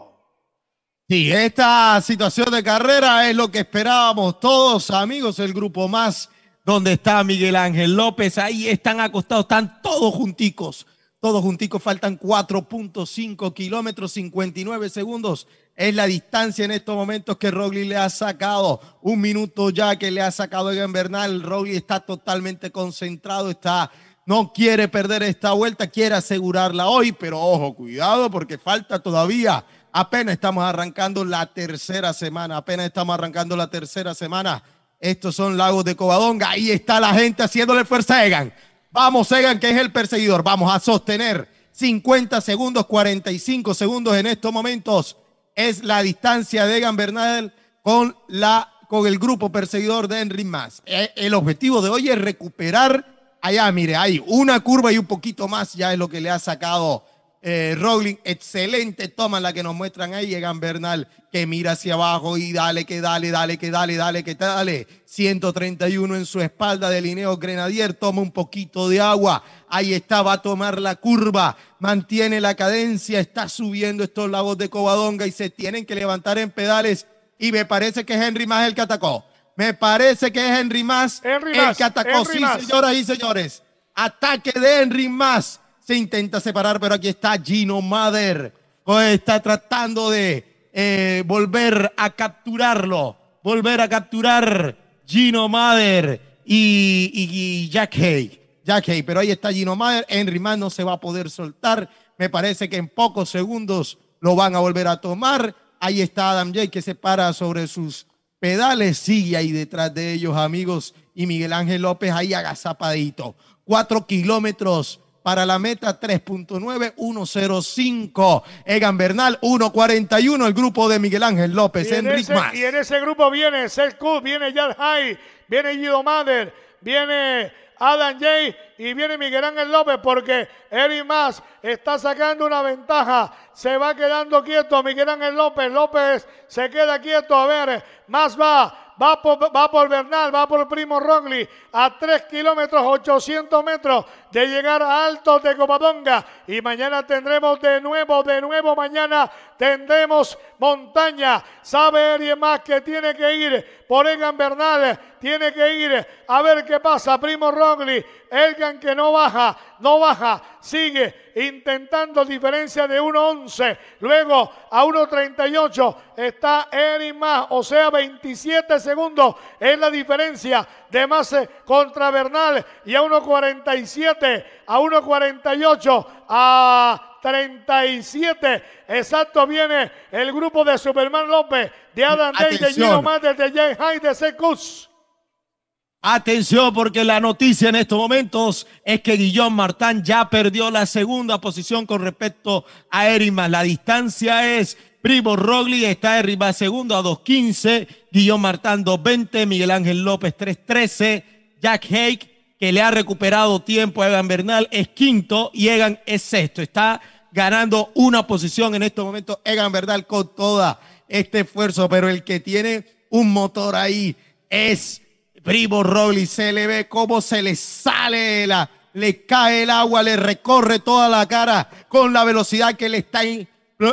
y esta situación de carrera es lo que esperábamos todos, amigos, el grupo más donde está Miguel Ángel López, ahí están acostados, están todos junticos, todos junticos, faltan 4.5 kilómetros, 59 segundos, es la distancia en estos momentos que Rogli le ha sacado, un minuto ya que le ha sacado Egan Bernal, Rogli está totalmente concentrado, está no quiere perder esta vuelta, quiere asegurarla hoy, pero ojo, cuidado porque falta todavía. Apenas estamos arrancando la tercera semana, apenas estamos arrancando la tercera semana. Estos son Lagos de Covadonga. Ahí está la gente haciéndole fuerza a Egan. Vamos, Egan, que es el perseguidor. Vamos a sostener 50 segundos, 45 segundos en estos momentos. Es la distancia de Egan Bernal con, la, con el grupo perseguidor de Henry Mas. Eh, el objetivo de hoy es recuperar Allá, mire, hay una curva y un poquito más, ya es lo que le ha sacado eh, Rowling. Excelente toma la que nos muestran ahí. Llegan Bernal, que mira hacia abajo y dale, que dale, dale, que dale, dale, que dale. 131 en su espalda de Lineo Grenadier. Toma un poquito de agua. Ahí está, va a tomar la curva. Mantiene la cadencia. Está subiendo estos lagos de Covadonga y se tienen que levantar en pedales. Y me parece que Henry más el que atacó. Me parece que es Henry Más el que atacó. sí, señoras y señores. Ataque de Henry Más. Se intenta separar, pero aquí está Gino Mader. Pues está tratando de eh, volver a capturarlo. Volver a capturar Gino Mader y, Jack Hay. Jack Hay, pero ahí está Gino Mader. Henry Más no se va a poder soltar. Me parece que en pocos segundos lo van a volver a tomar. Ahí está Adam Jay que se para sobre sus Pedales sigue ahí detrás de ellos, amigos. Y Miguel Ángel López ahí agazapadito. Cuatro kilómetros para la meta 3.9105. Egan Bernal 1.41, el grupo de Miguel Ángel López, Y en ese grupo viene el viene Yalhai, viene Guido Mader, viene Adam Jay y viene Miguel Ángel López porque Eric Más está sacando una ventaja. Se va quedando quieto Miguel Ángel López. López se queda quieto. A ver, Más va. Va por, va por Bernal, va por Primo Rogli a 3 kilómetros 800 metros de llegar a Alto de Copaponga. Y mañana tendremos de nuevo, de nuevo, mañana tendremos montaña. Sabe alguien más que tiene que ir por Egan Bernal. Tiene que ir a ver qué pasa. Primo Rogli, Elgan que no baja, no baja, sigue intentando diferencia de 1.11. Luego a 1.38 está Erin más, o sea 27 segundos es la diferencia de más contra Bernal y a 1.47, a 1.48 a 37. Exacto, viene el grupo de Superman López, de Adam Day, de Gino Mates, de Jane Hyde, de Secus. Atención, porque la noticia en estos momentos es que Guillón Martán ya perdió la segunda posición con respecto a Erimas. La distancia es Primo Rogli, está Erimas segundo a 2.15, Guillón Martán 2.20, Miguel Ángel López 3.13, Jack Hake que le ha recuperado tiempo a Egan Bernal, es quinto y Egan es sexto. Está ganando una posición en este momento Egan Bernal con todo este esfuerzo, pero el que tiene un motor ahí es Primo Roglic. Se le ve como se le sale la, le cae el agua, le recorre toda la cara con la velocidad que le está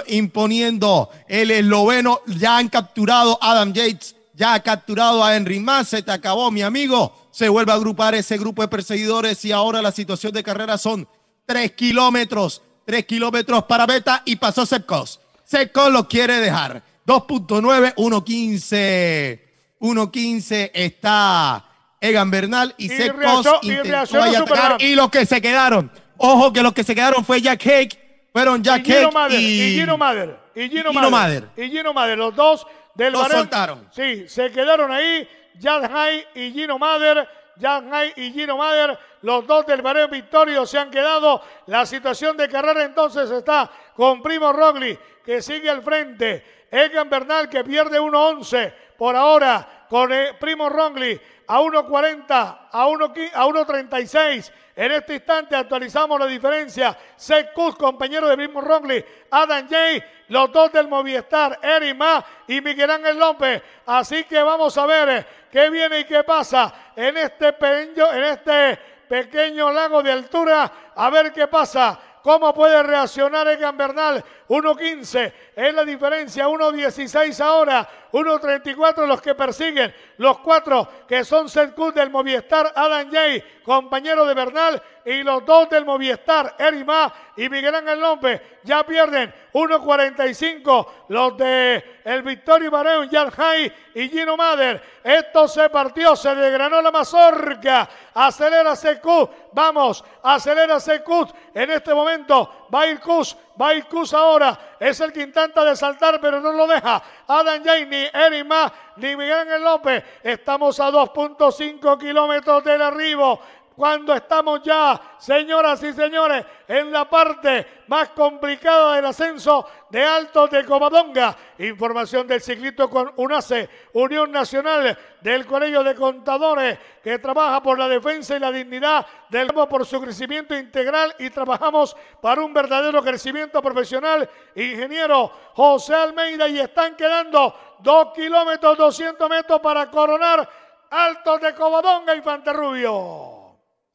imponiendo el esloveno. Ya han capturado a Adam Yates, ya ha capturado a Henry Mas, se te acabó mi amigo se vuelve a agrupar ese grupo de perseguidores y ahora la situación de carrera son 3 kilómetros, 3 kilómetros para Beta y pasó Sepcos. Sepcos lo quiere dejar. 2.9, 1.15. 1.15 está Egan Bernal y, y Sepcos intentó y Y los que se quedaron, ojo que los que se quedaron fue Jack Hake, fueron Jack y Hake y, Gino Mader. Y Gino, Mader, Y Gino Mader, los dos del Los soltaron. Sí, se quedaron ahí Jan Hay y Gino Mader. Jan Hay y Gino Mader, los dos del Barrio Victorio se han quedado. La situación de carrera entonces está con Primo Rogli, que sigue al frente. Egan Bernal, que pierde 1.11 por ahora con eh, Primo Rogli a 1.40, a 1.36. En este instante actualizamos la diferencia. Seth compañero de mismo Rongley, Adam Jay, los dos del Movistar, Eric Ma y Miguel Ángel López. Así que vamos a ver eh, qué viene y qué pasa en este pequeño, en este pequeño lago de altura. A ver qué pasa. ¿Cómo puede reaccionar Egan Bernal 1.15 es la diferencia, 1.16 ahora, 1.34 los que persiguen, los cuatro que son Seth del Movistar, Alan Jay, compañero de Bernal, y los dos del Movistar, Erima y Miguel Ángel López, ya pierden 1.45 los de el Victorio Barón, Jai y Gino Mader. Esto se partió, se desgranó la mazorca, acelera Zekut, vamos, acelera Zekut en este momento Va a ahora. Es el que intenta de saltar, pero no lo deja. Adam Jay, ni Eric Más, ni Miguel López. Estamos a 2.5 kilómetros del arribo cuando estamos ya, señoras y señores, en la parte más complicada del ascenso de Alto de Covadonga. Información del ciclito con UNACE, Unión Nacional del Colegio de Contadores, que trabaja por la defensa y la dignidad del por su crecimiento integral y trabajamos para un verdadero crecimiento profesional. Ingeniero José Almeida y están quedando 2 kilómetros 200 metros para coronar Alto de Covadonga y Rubio.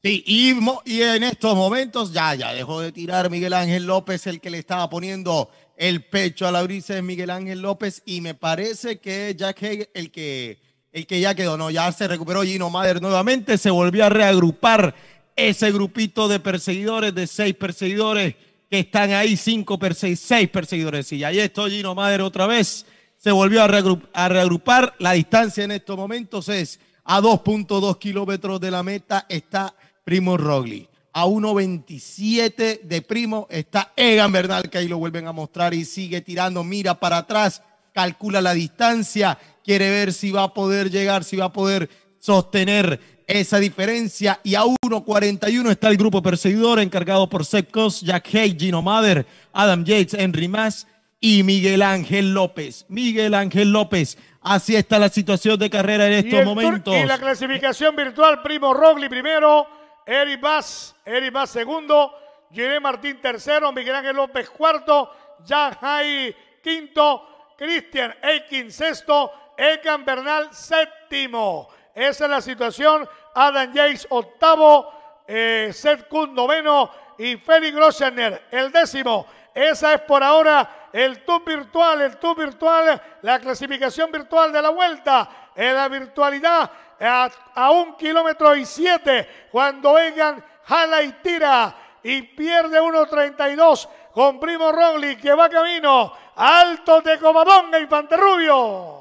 Sí, y, en estos momentos ya, ya dejó de tirar Miguel Ángel López, el que le estaba poniendo el pecho a la brisa es Miguel Ángel López, y me parece que Jack Hague, el que, el que ya quedó, no, ya se recuperó Gino Mader nuevamente, se volvió a reagrupar ese grupito de perseguidores, de seis perseguidores que están ahí, cinco perseguidores, seis perseguidores, y ahí está Gino Mader otra vez, se volvió a, a reagrupar, la distancia en estos momentos es a 2.2 kilómetros de la meta, está Primo Rogli. A 1.27 de primo está Egan Bernal, que ahí lo vuelven a mostrar y sigue tirando, mira para atrás, calcula la distancia, quiere ver si va a poder llegar, si va a poder sostener esa diferencia. Y a 1.41 está el grupo perseguidor encargado por Sepcos, Jack Hay, Gino Mader, Adam Yates, Henry Mas y Miguel Ángel López. Miguel Ángel López. Así está la situación de carrera en estos momentos. Y la clasificación virtual, Primo Rogli primero. Eric Bass, Eric Bass segundo, Jiré Martín tercero, Miguel Ángel López cuarto, Jan Hay, quinto, Christian Eikin sexto, Egan Bernal séptimo. Esa es la situación. Adam Jace octavo, eh, Seth noveno y Felix Grosjener el décimo. Esa es por ahora el tour virtual, el tour virtual, la clasificación virtual de la vuelta, en la virtualidad a, un kilómetro y siete, cuando vengan, jala y tira y pierde 1.32 con Primo Roglic que va camino. Alto de comadón y Panterrubio.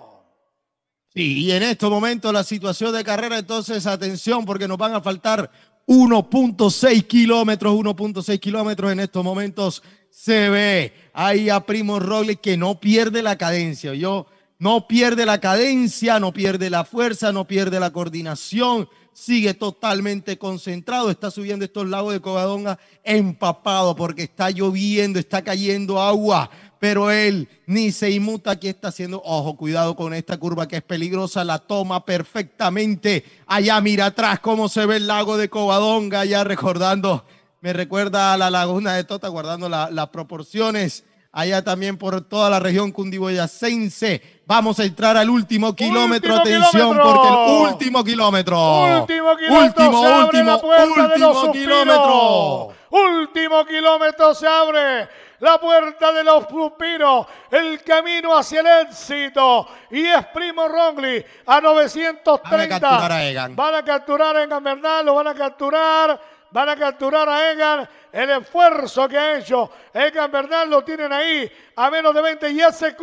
Sí, y en estos momentos la situación de carrera, entonces atención porque nos van a faltar 1.6 kilómetros, 1.6 kilómetros en estos momentos se ve ahí a Primo Roglic que no pierde la cadencia. Yo no pierde la cadencia, no pierde la fuerza, no pierde la coordinación, sigue totalmente concentrado, está subiendo estos lagos de Covadonga empapado porque está lloviendo, está cayendo agua, pero él ni se inmuta, aquí está haciendo, ojo, cuidado con esta curva que es peligrosa, la toma perfectamente, allá mira atrás cómo se ve el lago de Covadonga, allá recordando, me recuerda a la laguna de Tota guardando las proporciones allá también por toda la región cundiboyacense. Vamos a entrar al último kilómetro, atención, porque el último kilómetro. Último kilómetro. Último, último, último kilómetro. Último kilómetro se abre la puerta de los suspiros, el camino hacia el éxito. Y es Primo Rongli a 930. Van a capturar a Egan. Van a capturar a Egan Bernal, lo van a capturar van a capturar a Egan. El esfuerzo que ha hecho Egan Bernal lo tienen ahí a menos de 20. Y ese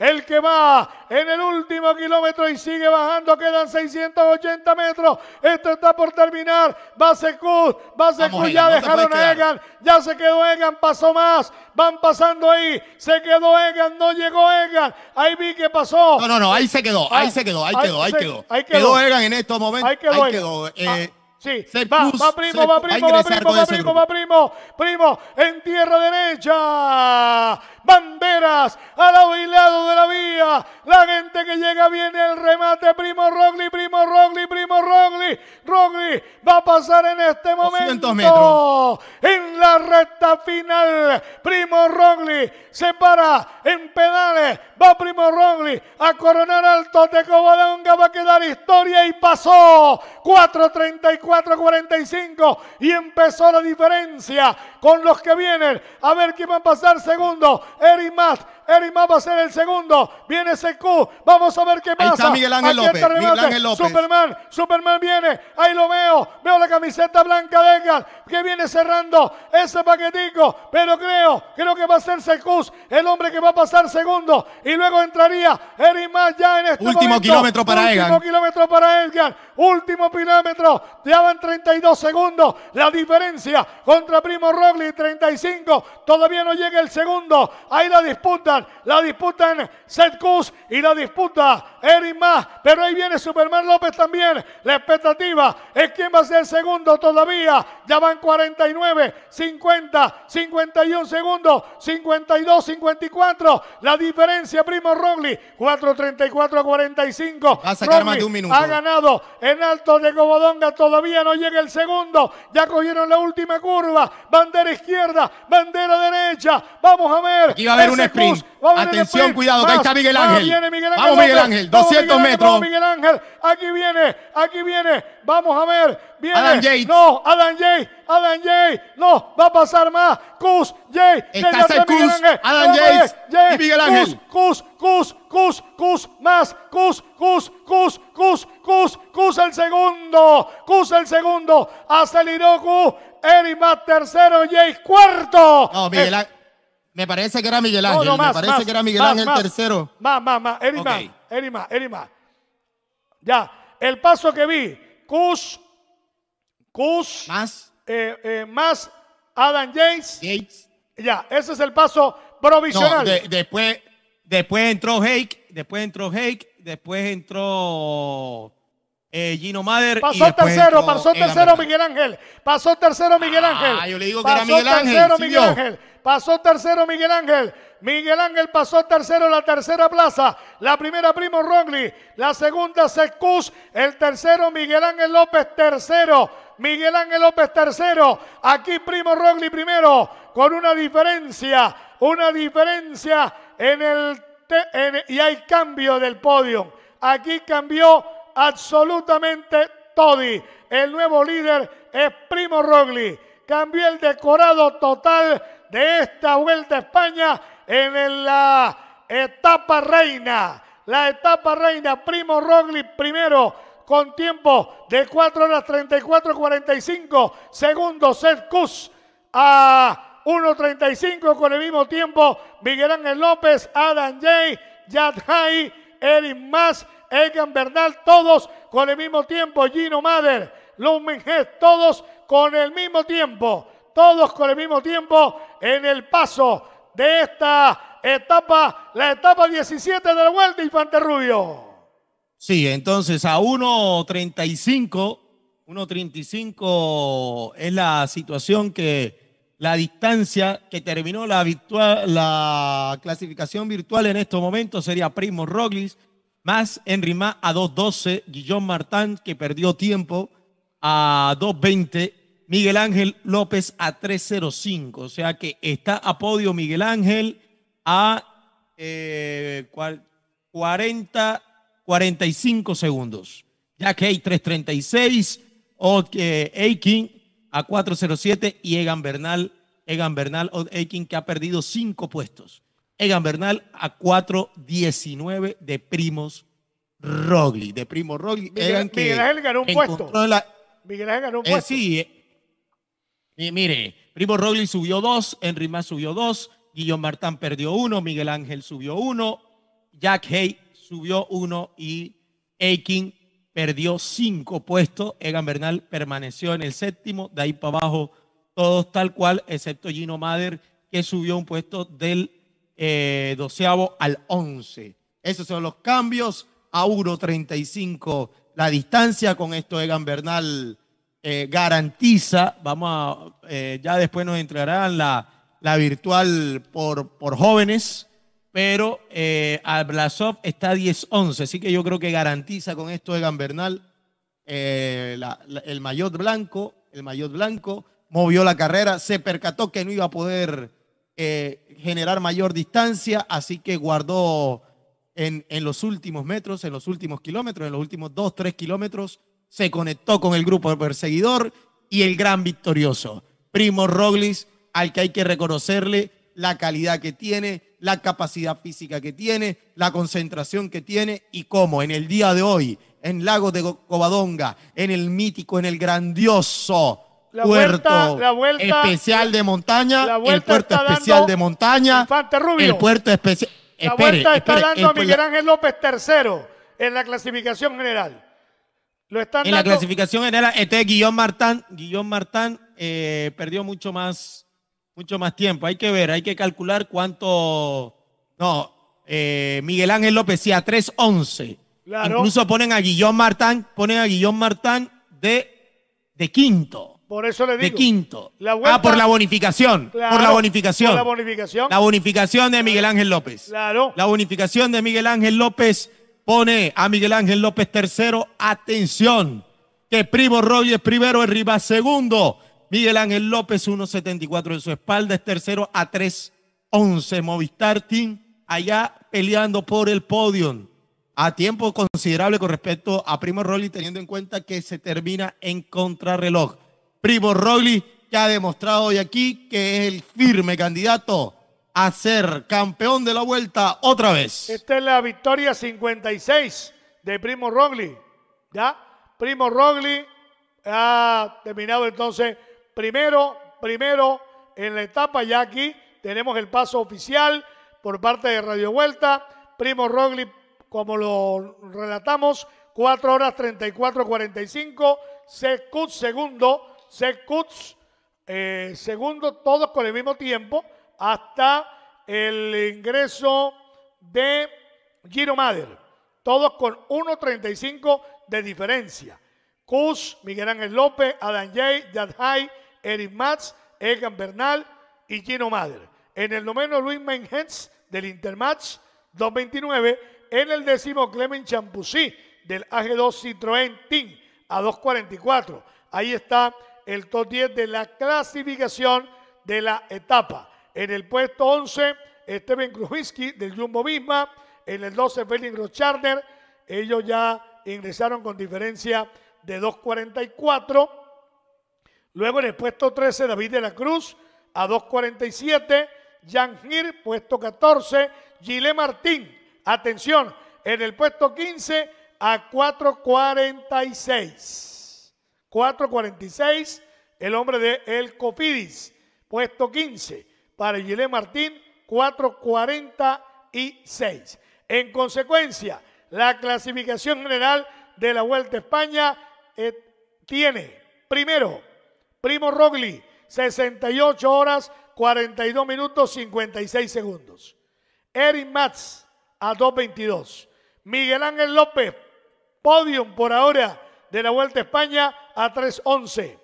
el que va en el último kilómetro y sigue bajando. Quedan 680 metros. Esto está por terminar. Va Secus, va Secus. Ya dejaron a Egan. Ya se quedó Egan. Pasó más. Van pasando ahí. Se quedó Egan. No llegó Egan. Ahí vi que pasó. No, no, no. Ahí se quedó. Ahí ah, se quedó. Ahí, quedó. ahí quedó. Ahí quedó. Egan en estos momentos. Ahí quedó. Sí, va, va primo, va primo, va primo, va primo, va primo, primo, en tierra derecha banderas al lado de la vía. La gente que llega viene el remate. Primo Rogli, primo Rogli, primo Rogli. Rogli va a pasar en este momento. En la recta final. Primo Rogli se para en pedales. Va Primo Rogli a coronar al Balonga... Va a quedar historia y pasó. 4.34-45. Y empezó la diferencia con los que vienen. A ver qué va a pasar segundo. Eri Math. Eric Más va a ser el segundo. Viene Secu. Vamos a ver qué pasa. Ahí está Miguel López. Superman. Superman viene. Ahí lo veo. Veo la camiseta blanca de Edgar que viene cerrando ese paquetico. Pero creo, creo que va a ser Secus el hombre que va a pasar segundo. Y luego entraría Eric Más ya en este Último kilómetro para Último Último kilómetro para Edgar. Último kilómetro. Ya van 32 segundos. La diferencia contra Primo Rogli 35. Todavía no llega el segundo. Ahí la disputa. La disputan Seth y la disputa Eric más. Pero ahí viene Superman López también. La expectativa es quién va a ser el segundo todavía. Ya van 49, 50, 51 segundos, 52, 54. La diferencia, primo Rogli, 4.34 a 45. Ha ganado en alto de Cobodonga Todavía no llega el segundo. Ya cogieron la última curva. Bandera izquierda, bandera derecha. Vamos a ver. Aquí va a haber un sprint. Atención, cuidado, que ahí está Miguel Ángel. Vamos, Miguel Ángel. 200 metros. Miguel Ángel, aquí viene, aquí viene. Vamos a ver. Viene. Yates. No, Adam Yates, Adam Yates. No, va a pasar más. Cus, Yates. Está el Cus, Adam Yates, y Miguel Ángel. Cus, Cus, Cus, Cus, más. Cus, Cus, Cus, Cus, Cus, Cus el segundo. Cus el segundo. Aceleró Cus. Eric más tercero, Yates cuarto. No, Miguel eh. Ángel. Me parece que era Miguel Ángel. No, más, me parece que era Miguel más, Ángel tercero. Más, más, más. Eric okay. Erima, Erima. Ya, el paso que vi, Cus, Cus, más, eh, eh, más Adam James. Ya, ese es el paso provisional. después, después entró Hake, después entró Hake, después entró eh, Gino Mader. Pasó tercero, pasó tercero Miguel Ángel. Pasó tercero Miguel ah, Ángel. pasó era Miguel Ángel. Tercero, Miguel Ángel. Pasó tercero Miguel Ángel. Miguel Ángel pasó tercero la tercera plaza. La primera Primo Rogli La segunda Secus. El tercero Miguel Ángel López tercero. Miguel Ángel López tercero. Aquí Primo Rogli primero. Con una diferencia. Una diferencia en el... y hay cambio del podio. Aquí cambió absolutamente todi. El nuevo líder es Primo Rogli. Cambió el decorado total de esta Vuelta a España en la etapa reina. La etapa reina, Primo Rogli primero con tiempo de 4 horas 34-45. Segundo, Seth Kuz a 1.35 con el mismo tiempo. Miguel Ángel López, Adam Jay, Yadhai, Eric Mas Egan Bernal, todos con el mismo tiempo, Gino Mader, Lumenhead, todos con el mismo tiempo, todos con el mismo tiempo en el paso de esta etapa, la etapa 17 de la Vuelta Infante Rubio. Sí, entonces a 1.35, 1.35 es la situación que la distancia que terminó la, virtual, la clasificación virtual en estos momentos sería Primo Roglis más en Rima a 2.12, Guillón Martán, que perdió tiempo, a 2.20, Miguel Ángel López a 3.05. O sea que está a podio Miguel Ángel a eh, 40, 45 segundos. Ya que Hay 3.36, Akin eh, a 4.07 y Egan Bernal, Egan Bernal, Akin que ha perdido cinco puestos. Egan Bernal a 4-19 de Primos Rogli. De Primo Rogli. Miguel, Ángel ganó un puesto. Eh, Miguel Ángel ganó un puesto. sí. Eh. mire, Primo Rogli subió dos, Henry Más subió dos, Guillaume Martán perdió uno, Miguel Ángel subió uno, Jack Hay subió uno y Akin perdió cinco puestos. Egan Bernal permaneció en el séptimo, de ahí para abajo todos tal cual, excepto Gino Mader, que subió un puesto del eh, al 11. Esos son los cambios. A 1.35 la distancia. Con esto Egan Bernal eh, garantiza. Vamos a, eh, ya después nos entrarán la, la virtual por, por jóvenes. Pero eh, Blasov está 10-11, así que yo creo que garantiza con esto Egan Bernal eh, el mayor blanco. El mayor blanco movió la carrera, se percató que no iba a poder generar mayor distancia, así que guardó en, en, los últimos metros, en los últimos kilómetros, en los últimos dos, tres kilómetros, se conectó con el grupo perseguidor y el gran victorioso, Primo Roglic, al que hay que reconocerle la calidad que tiene, la capacidad física que tiene, la concentración que tiene y cómo en el día de hoy, en Lago de Covadonga, en el mítico, en el grandioso la puerto especial de montaña, el puerto especial de montaña, el puerto especial. La vuelta está dando a Miguel Ángel López tercero en la clasificación general. Lo están en la clasificación general, este Guillón Martán, Guillón Martán eh, perdió mucho más, mucho más tiempo. Hay que ver, hay que calcular cuánto. No, eh, Miguel Ángel López sí a 3.11. Claro. Incluso ponen a Guillón Martán, ponen a Guillón Martán de quinto. Por eso le digo. De quinto. ah, por la bonificación. por la bonificación. la bonificación. La bonificación de Miguel Ángel López. Claro. La bonificación de Miguel Ángel López pone a Miguel Ángel López tercero. Atención, que Primo es primero, el segundo. Miguel Ángel López 1.74 en su espalda, es tercero a 3.11. Movistar Team allá peleando por el podio a tiempo considerable con respecto a Primo Rolli teniendo en cuenta que se termina en contrarreloj. Primo Rogli, que ha demostrado hoy aquí que es el firme candidato a ser campeón de la vuelta otra vez. Esta es la victoria 56 de Primo Rogli, ¿Ya? Primo Rogli ha terminado entonces primero, primero en la etapa. Ya aquí tenemos el paso oficial por parte de Radio Vuelta. Primo Rogli, como lo relatamos, 4 horas 34.45. 45 segundo, Seth eh, segundo todos con el mismo tiempo, hasta el ingreso de Giro Mader, todos con 1.35 de diferencia. Cus, Miguel Ángel López, Adam Jay, Yadhai, Eric Mats, Egan Bernal y Gino Mader. En el noveno, Luis Mengens del Intermatch 229. En el décimo, Clement Champusí del AG2 Citroën Team a 244. Ahí está el top 10 de la clasificación de la etapa. En el puesto 11, Esteban Krujinski del Jumbo Visma. En el 12, Felix Rocharder. Ellos ya ingresaron con diferencia de 2.44. Luego en el puesto 13, David de la Cruz a 2.47. Jan Gir, puesto 14. Gile Martín, atención, en el puesto 15 a 4.46. 4.46, el hombre de El Cofidis. Puesto 15 para Gile Martín, 4.46. En consecuencia, la clasificación general de la Vuelta a España eh, tiene, primero, Primo Rogli, 68 horas, 42 minutos, 56 segundos. Erin Matz, a 2.22. Miguel Ángel López, podium por ahora de la Vuelta a España, a 3.11.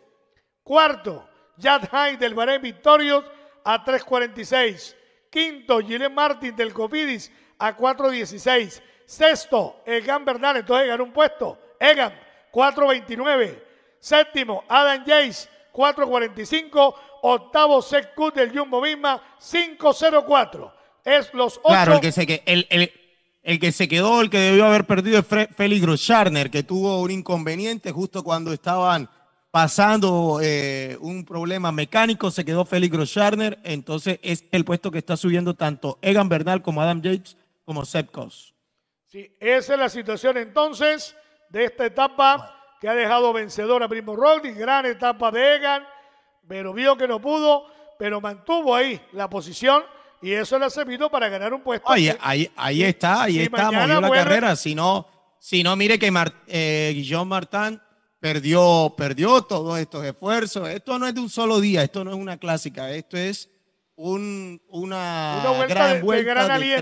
Cuarto, Jad High del Bahrein Victorios a 3.46. Quinto, Gilles Martin del Covidis a 4.16. Sexto, Egan Bernal, entonces ganó un puesto. Egan, 4.29. Séptimo, Adam Jace, 4.45. Octavo, Seth del Jumbo Visma, 5.04. Es los ocho. Claro, que sé que el el que se quedó, el que debió haber perdido es Félix Groscharner, que tuvo un inconveniente justo cuando estaban pasando eh, un problema mecánico, se quedó Félix Groscharner, entonces es el puesto que está subiendo tanto Egan Bernal como Adam Yates como Seth Sí, esa es la situación entonces de esta etapa que ha dejado vencedor a Primo Roldi. gran etapa de Egan, pero vio que no pudo, pero mantuvo ahí la posición y eso le ha servido para ganar un puesto. ahí, está, ahí si está, la carrera. Si no, mire que eh, Guillón Martán perdió, perdió todos estos esfuerzos. Esto no es de un solo día, esto no es una clásica, esto es un, una, gran vuelta de,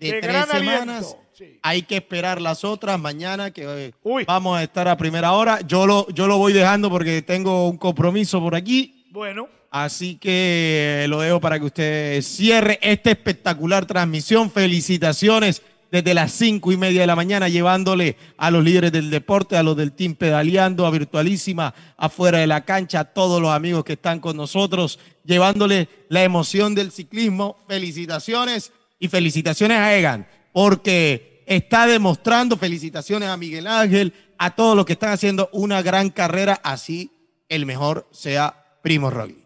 tres semanas. Hay que esperar las otras mañana que eh, vamos a estar a primera hora. Yo lo, yo lo voy dejando porque tengo un compromiso por aquí. Bueno. Así que eh, lo dejo para que usted cierre esta espectacular transmisión. Felicitaciones desde las cinco y media de la mañana, llevándole a los líderes del deporte, a los del Team Pedaleando, a Virtualísima, afuera de la cancha, a todos los amigos que están con nosotros, llevándole la emoción del ciclismo. Felicitaciones y felicitaciones a Egan, porque está demostrando, felicitaciones a Miguel Ángel, a todos los que están haciendo una gran carrera, así el mejor sea Primo Rodríguez.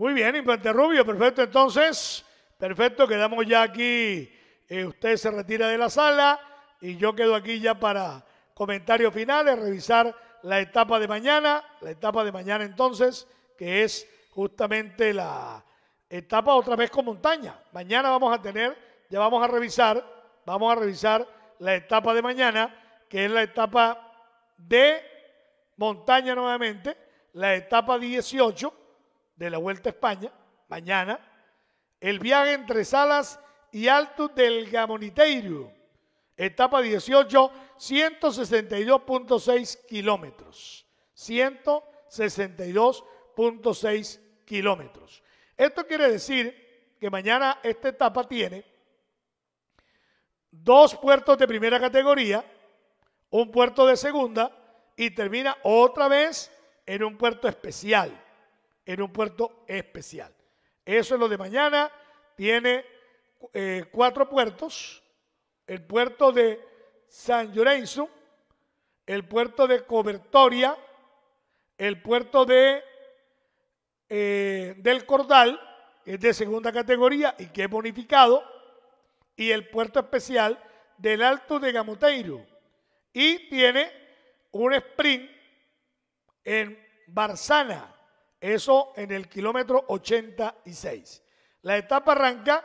Muy bien, Infante rubio, perfecto. Entonces, perfecto, quedamos ya aquí. Eh, usted se retira de la sala y yo quedo aquí ya para comentarios finales, revisar la etapa de mañana, la etapa de mañana entonces, que es justamente la etapa otra vez con montaña. Mañana vamos a tener, ya vamos a revisar, vamos a revisar la etapa de mañana, que es la etapa de montaña nuevamente, la etapa 18 de la Vuelta a España, mañana, el viaje entre Salas y Alto del Gamoniteiro, etapa 18, 162.6 kilómetros. 162.6 kilómetros. Esto quiere decir que mañana esta etapa tiene dos puertos de primera categoría, un puerto de segunda y termina otra vez en un puerto especial en un puerto especial. Eso es lo de mañana. Tiene eh, cuatro puertos. El puerto de San Llorenzo, el puerto de Cobertoria, el puerto de eh, del Cordal, que es de segunda categoría y que es bonificado, y el puerto especial del Alto de Gamoteiro. Y tiene un sprint en Barzana, eso en el kilómetro 86. La etapa arranca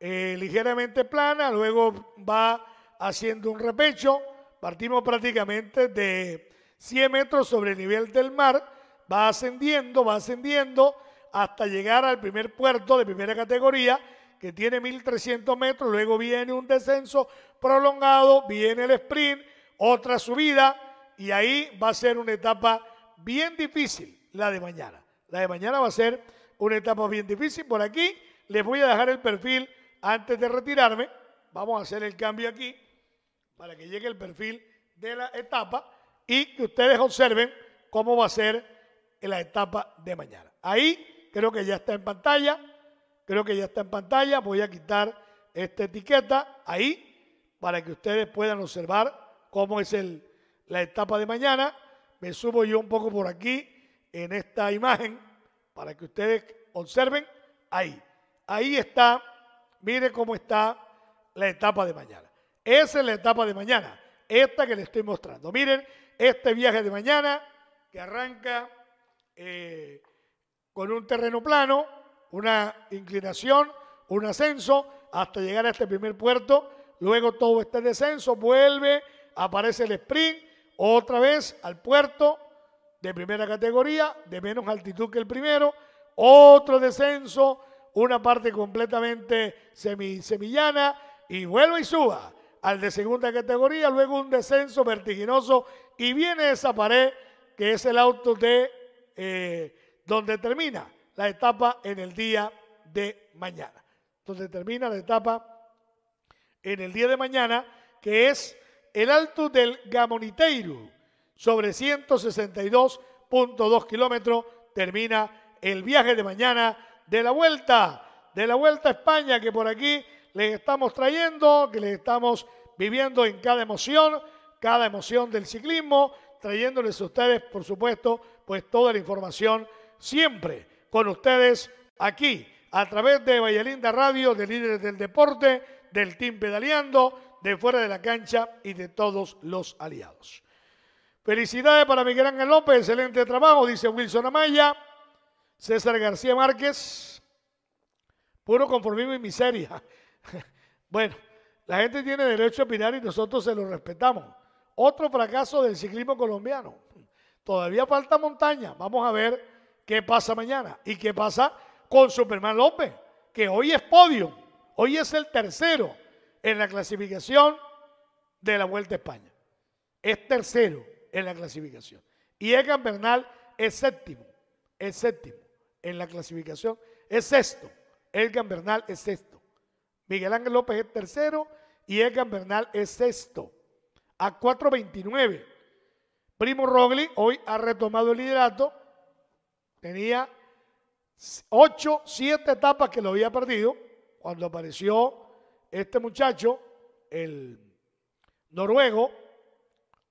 eh, ligeramente plana, luego va haciendo un repecho. Partimos prácticamente de 100 metros sobre el nivel del mar. Va ascendiendo, va ascendiendo hasta llegar al primer puerto de primera categoría que tiene 1300 metros. Luego viene un descenso prolongado, viene el sprint, otra subida y ahí va a ser una etapa bien difícil la de mañana. La de mañana va a ser una etapa bien difícil. Por aquí les voy a dejar el perfil antes de retirarme. Vamos a hacer el cambio aquí para que llegue el perfil de la etapa y que ustedes observen cómo va a ser la etapa de mañana. Ahí creo que ya está en pantalla. Creo que ya está en pantalla. Voy a quitar esta etiqueta ahí para que ustedes puedan observar cómo es el, la etapa de mañana. Me subo yo un poco por aquí en esta imagen para que ustedes observen ahí. Ahí está, miren cómo está la etapa de mañana. Esa es la etapa de mañana, esta que les estoy mostrando. Miren este viaje de mañana que arranca eh, con un terreno plano, una inclinación, un ascenso hasta llegar a este primer puerto. Luego todo este descenso vuelve, aparece el sprint, otra vez al puerto, de primera categoría, de menos altitud que el primero, otro descenso, una parte completamente semi, semillana y vuelve y suba al de segunda categoría, luego un descenso vertiginoso y viene esa pared que es el auto de eh, donde termina la etapa en el día de mañana, donde termina la etapa en el día de mañana, que es el alto del Gamoniteiro sobre 162.2 kilómetros termina el viaje de mañana de la vuelta, de la vuelta a España que por aquí les estamos trayendo, que les estamos viviendo en cada emoción, cada emoción del ciclismo, trayéndoles a ustedes, por supuesto, pues toda la información siempre con ustedes aquí a través de Linda Radio, de Líderes del Deporte, del Team Pedaleando, de Fuera de la Cancha y de todos los aliados. Felicidades para Miguel Ángel López, excelente trabajo, dice Wilson Amaya. César García Márquez, puro conformismo y miseria. bueno, la gente tiene derecho a opinar y nosotros se lo respetamos. Otro fracaso del ciclismo colombiano. Todavía falta montaña. Vamos a ver qué pasa mañana y qué pasa con Superman López, que hoy es podio, hoy es el tercero en la clasificación de la Vuelta a España. Es tercero en la clasificación. Y Egan Bernal es séptimo, es séptimo en la clasificación, es sexto. Egan Bernal es sexto. Miguel Ángel López es tercero y Egan Bernal es sexto. A 4.29. Primo Rogli hoy ha retomado el liderato. Tenía ocho, siete etapas que lo había perdido cuando apareció este muchacho, el noruego,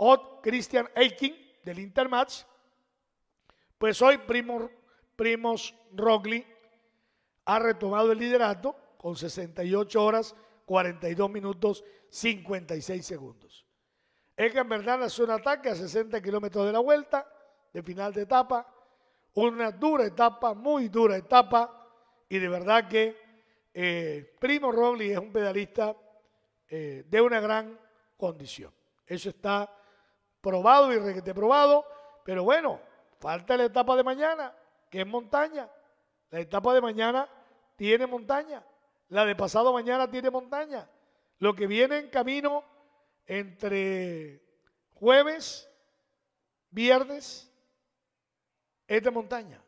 Od Christian Eiking del Intermatch, pues hoy Primo, Primos Rogli ha retomado el liderato con 68 horas 42 minutos 56 segundos. en Bernal hace un ataque a 60 kilómetros de la vuelta, de final de etapa, una dura etapa, muy dura etapa, y de verdad que eh, Primo Rogli es un pedalista eh, de una gran condición. Eso está probado y requete probado, pero bueno, falta la etapa de mañana, que es montaña. La etapa de mañana tiene montaña, la de pasado mañana tiene montaña. Lo que viene en camino entre jueves, viernes, es de montaña.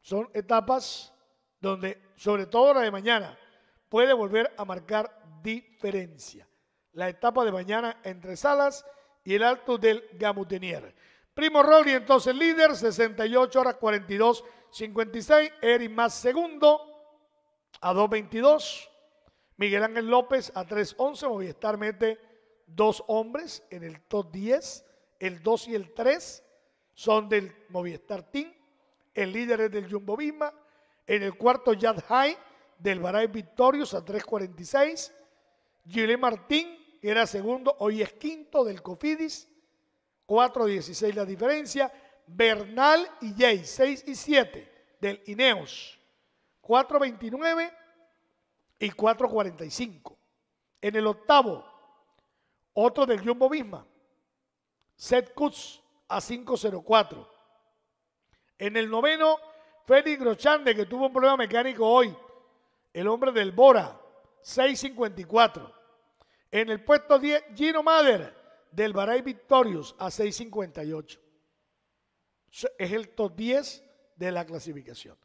Son etapas donde, sobre todo la de mañana, puede volver a marcar diferencia. La etapa de mañana entre salas y el alto del Gamutenier. Primo Rory, entonces líder, 68 horas 42, 56. Eric más segundo a 2.22. Miguel Ángel López a 3.11. Movistar mete dos hombres en el top 10. El 2 y el 3 son del Movistar Team. El líder es del Jumbo Visma. En el cuarto, Yad High del Baray Victorious a 3.46. Gile Martín era segundo, hoy es quinto del Cofidis, 4'16 la diferencia. Bernal y Jay, 6 y 7 del Ineos, 4'29 y 4'45. En el octavo, otro del Jumbo Visma, Seth Kutz a 5 En el noveno, Félix Grochande, que tuvo un problema mecánico hoy, el hombre del Bora, 654. En el puesto 10, Gino Mader del Baray Victorious a 6.58. Es el top 10 de la clasificación.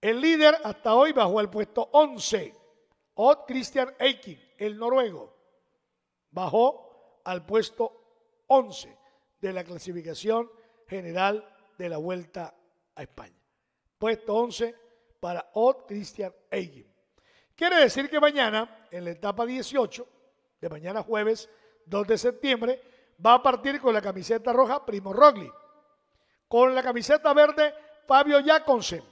El líder hasta hoy bajó al puesto 11. Odd Christian Eikin, el noruego, bajó al puesto 11 de la clasificación general de la Vuelta a España. Puesto 11 para Odd Christian Eikin. Quiere decir que mañana, en la etapa 18, de mañana jueves 2 de septiembre, va a partir con la camiseta roja Primo Rogli, con la camiseta verde Fabio Jaconsen,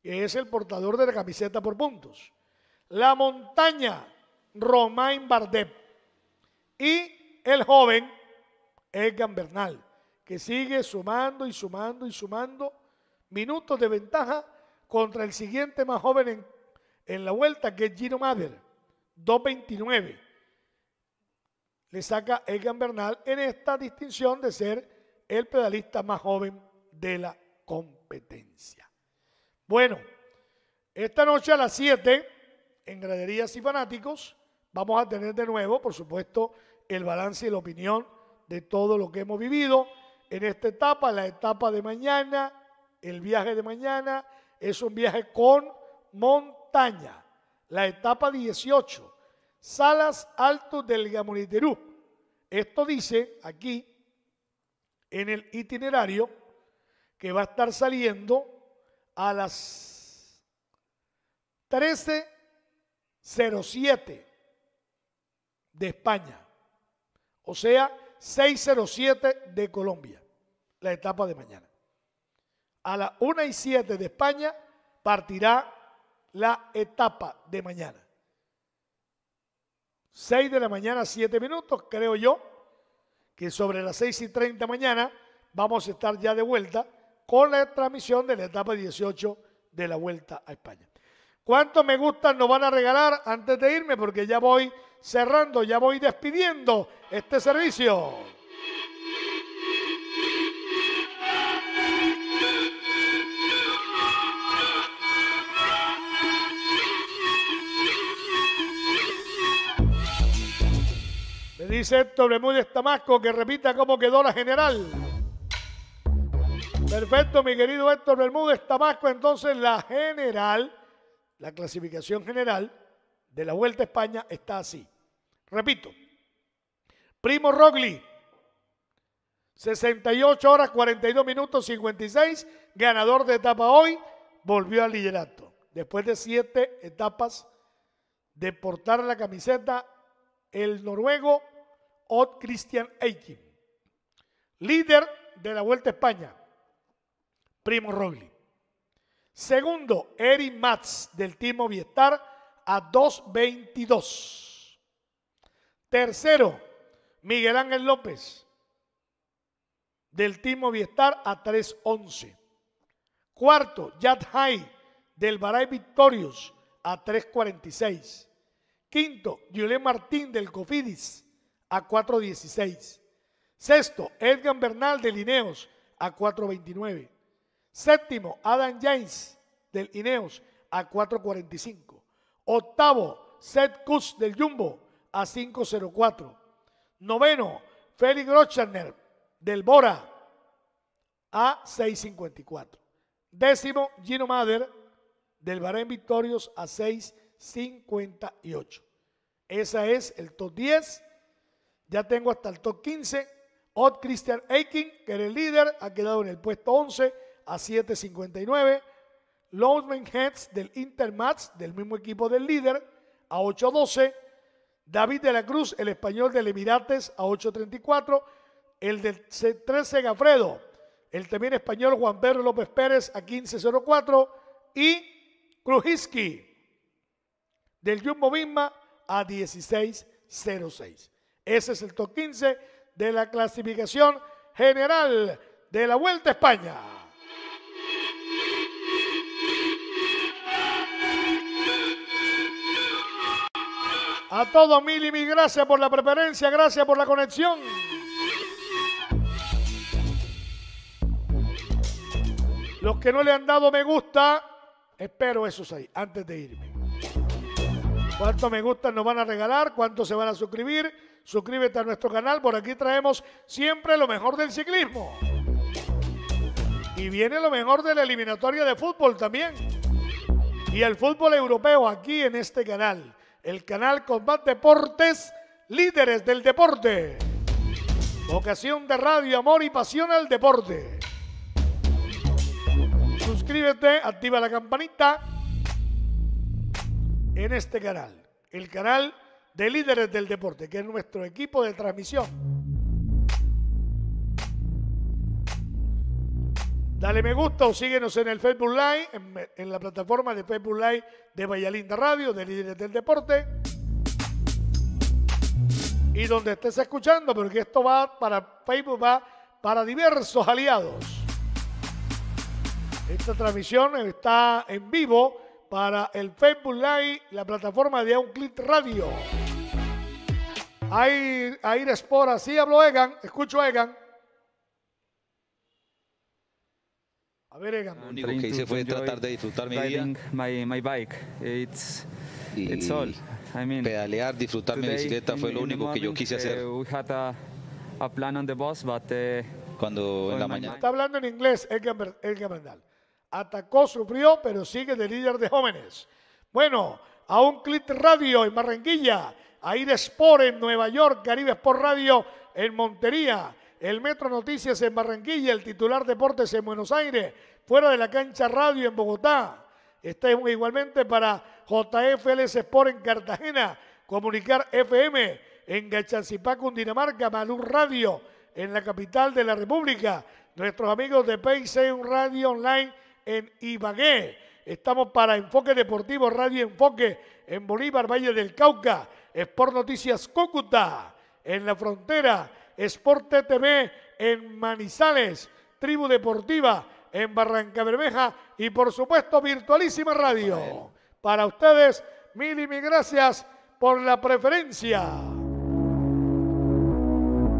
que es el portador de la camiseta por puntos, la montaña Romain Bardet y el joven Edgar Bernal, que sigue sumando y sumando y sumando minutos de ventaja contra el siguiente más joven en, en la vuelta, que es Gino Mader. 2.29. Le saca Egan Bernal en esta distinción de ser el pedalista más joven de la competencia. Bueno, esta noche a las 7, en Graderías y Fanáticos, vamos a tener de nuevo, por supuesto, el balance y la opinión de todo lo que hemos vivido en esta etapa, la etapa de mañana, el viaje de mañana, es un viaje con montaña la etapa 18, Salas Altos del Gamoniterú. Esto dice aquí en el itinerario que va a estar saliendo a las 13.07 de España, o sea, 6.07 de Colombia, la etapa de mañana. A las 1 y 7 de España partirá la etapa de mañana. 6 de la mañana, 7 minutos, creo yo, que sobre las 6 y 30 mañana vamos a estar ya de vuelta con la transmisión de la etapa 18 de la Vuelta a España. ¿Cuántos me gustan nos van a regalar antes de irme? Porque ya voy cerrando, ya voy despidiendo este servicio. dice Héctor Bermúdez Tamasco que repita cómo quedó la general. Perfecto, mi querido Héctor Bermúdez Tamasco. Entonces, la general, la clasificación general de la Vuelta a España está así. Repito, Primo Rogli, 68 horas 42 minutos 56, ganador de etapa hoy, volvió al liderato. Después de siete etapas de portar la camiseta, el noruego Odd Christian Aikin, líder de la Vuelta a España, Primo Rogli. Segundo, Eric Matz del Timo Movistar a 2.22. Tercero, Miguel Ángel López del Timo Movistar a 3.11. Cuarto, Yad Hai del Baray Victorious a 3.46. Quinto, Julián Martín del Cofidis a 4.16. Sexto, Edgar Bernal de Lineos a 4.29. Séptimo, Adam James del Ineos a 4.45. Octavo, Seth Kuss, del Jumbo a 5.04. Noveno, Felix Rochner del Bora a 6.54. Décimo, Gino Mader del Bahrein Victorios a 6.58. Esa es el top 10 ya tengo hasta el top 15. Odd Christian Aiking, que era el líder, ha quedado en el puesto 11 a 7.59. Lowman Heads del Intermats, del mismo equipo del líder, a 8.12. David de la Cruz, el español del Emirates, a 8.34. El del 13 Gafredo, el también español Juan Pedro López Pérez, a 15.04. Y Krujiski, del Jumbo Visma, a 16.06. Ese es el top 15 de la clasificación general de la Vuelta a España. A todos mil y mil gracias por la preferencia, gracias por la conexión. Los que no le han dado me gusta, espero esos ahí, antes de irme. ¿Cuántos me gustan nos van a regalar? ¿Cuántos se van a suscribir? suscríbete a nuestro canal, por aquí traemos siempre lo mejor del ciclismo. Y viene lo mejor de la eliminatoria de fútbol también. Y el fútbol europeo aquí en este canal, el canal Combat Deportes, líderes del deporte. Ocasión de radio, amor y pasión al deporte. Suscríbete, activa la campanita en este canal, el canal de Líderes del Deporte, que es nuestro equipo de transmisión. Dale me gusta o síguenos en el Facebook Live, en, la plataforma de Facebook Live de Valladolid Radio, de Líderes del Deporte. Y donde estés escuchando, porque esto va para Facebook, va para diversos aliados. Esta transmisión está en vivo para el Facebook Live, la plataforma de Un Radio. Hay, hay sport Sí, hablo Egan. Escucho Egan. A ver, Egan. Lo único que hice fue tratar de disfrutar mi vida. My, my bike. It's, it's all. I mean, pedalear, disfrutar mi bicicleta fue lo único que yo quise hacer. Cuando en la mañana. Está hablando en inglés, Egan Egan Atacó, sufrió, pero sigue de líder de jóvenes. Bueno, a un clip radio en Barranquilla. Aire Sport en Nueva York, Caribe Sport Radio en Montería, el Metro Noticias en Barranquilla, el titular Deportes en Buenos Aires, fuera de la cancha radio en Bogotá. Está igualmente para JFLS Sport en Cartagena, Comunicar FM en Gachancipá, Dinamarca, Malú Radio en la capital de la República. Nuestros amigos de un Radio Online en Ibagué. Estamos para Enfoque Deportivo, Radio Enfoque en Bolívar, Valle del Cauca. Sport Noticias Cúcuta en la frontera, Sport TV en Manizales, Tribu Deportiva en Barranca Bermeja y por supuesto Virtualísima Radio. Para ustedes, mil y mil gracias por la preferencia.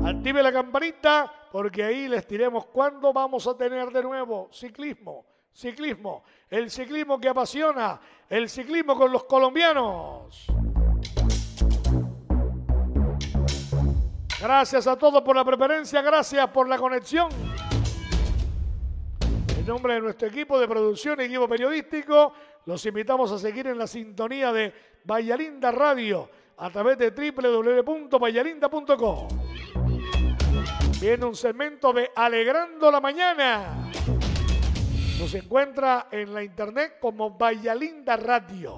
Active la campanita porque ahí les diremos cuándo vamos a tener de nuevo ciclismo, ciclismo, el ciclismo que apasiona, el ciclismo con los colombianos. Gracias a todos por la preferencia, gracias por la conexión. En nombre de nuestro equipo de producción y equipo periodístico, los invitamos a seguir en la sintonía de Vallalinda Radio a través de www.vallalinda.com. Viene un segmento de Alegrando la Mañana. Nos encuentra en la internet como Vallalinda Radio.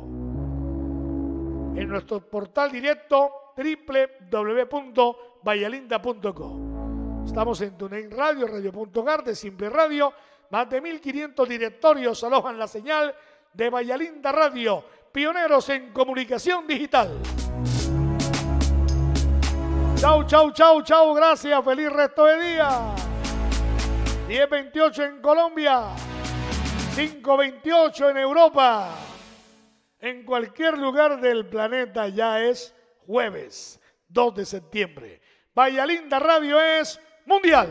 En nuestro portal directo www vallalinda.com. Estamos en TuneIn Radio, Radio.gar, de Simple Radio. Más de 1.500 directorios alojan la señal de Vallalinda Radio, pioneros en comunicación digital. Chau, chau, chau, chau, gracias, feliz resto de día. 10.28 en Colombia, 5.28 en Europa. En cualquier lugar del planeta ya es jueves 2 de septiembre. Bahía Linda Radio es mundial.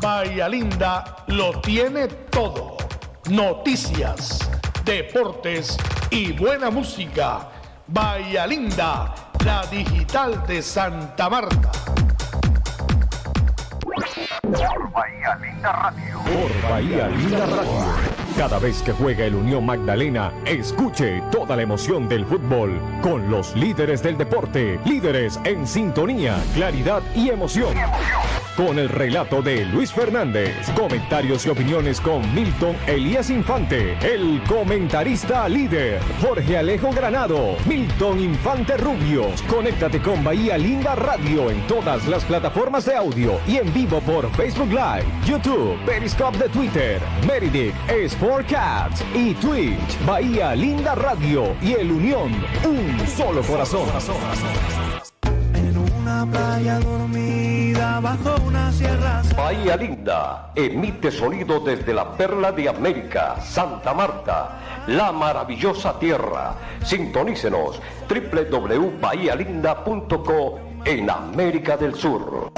Bahía Linda lo tiene todo. Noticias, deportes, y buena música. Bahía Linda, la digital de Santa Marta. Por Bahía Linda Radio. Por Bahía Linda Radio. Cada vez que juega el Unión Magdalena, escuche toda la emoción del fútbol con los líderes del deporte, líderes en sintonía, claridad y emoción. Y emoción con el relato de Luis Fernández, comentarios y opiniones con Milton Elías Infante, el comentarista líder, Jorge Alejo Granado, Milton Infante Rubio Conéctate con Bahía Linda Radio en todas las plataformas de audio y en vivo por Facebook Live, YouTube, Periscope de Twitter, Meridic, S4Cats y Twitch, Bahía Linda Radio y El Unión, un solo corazón. En una playa sierra. Bahía Linda emite sonido desde la perla de América, Santa Marta, la maravillosa tierra. Sintonícenos www.bahialinda.co en América del Sur.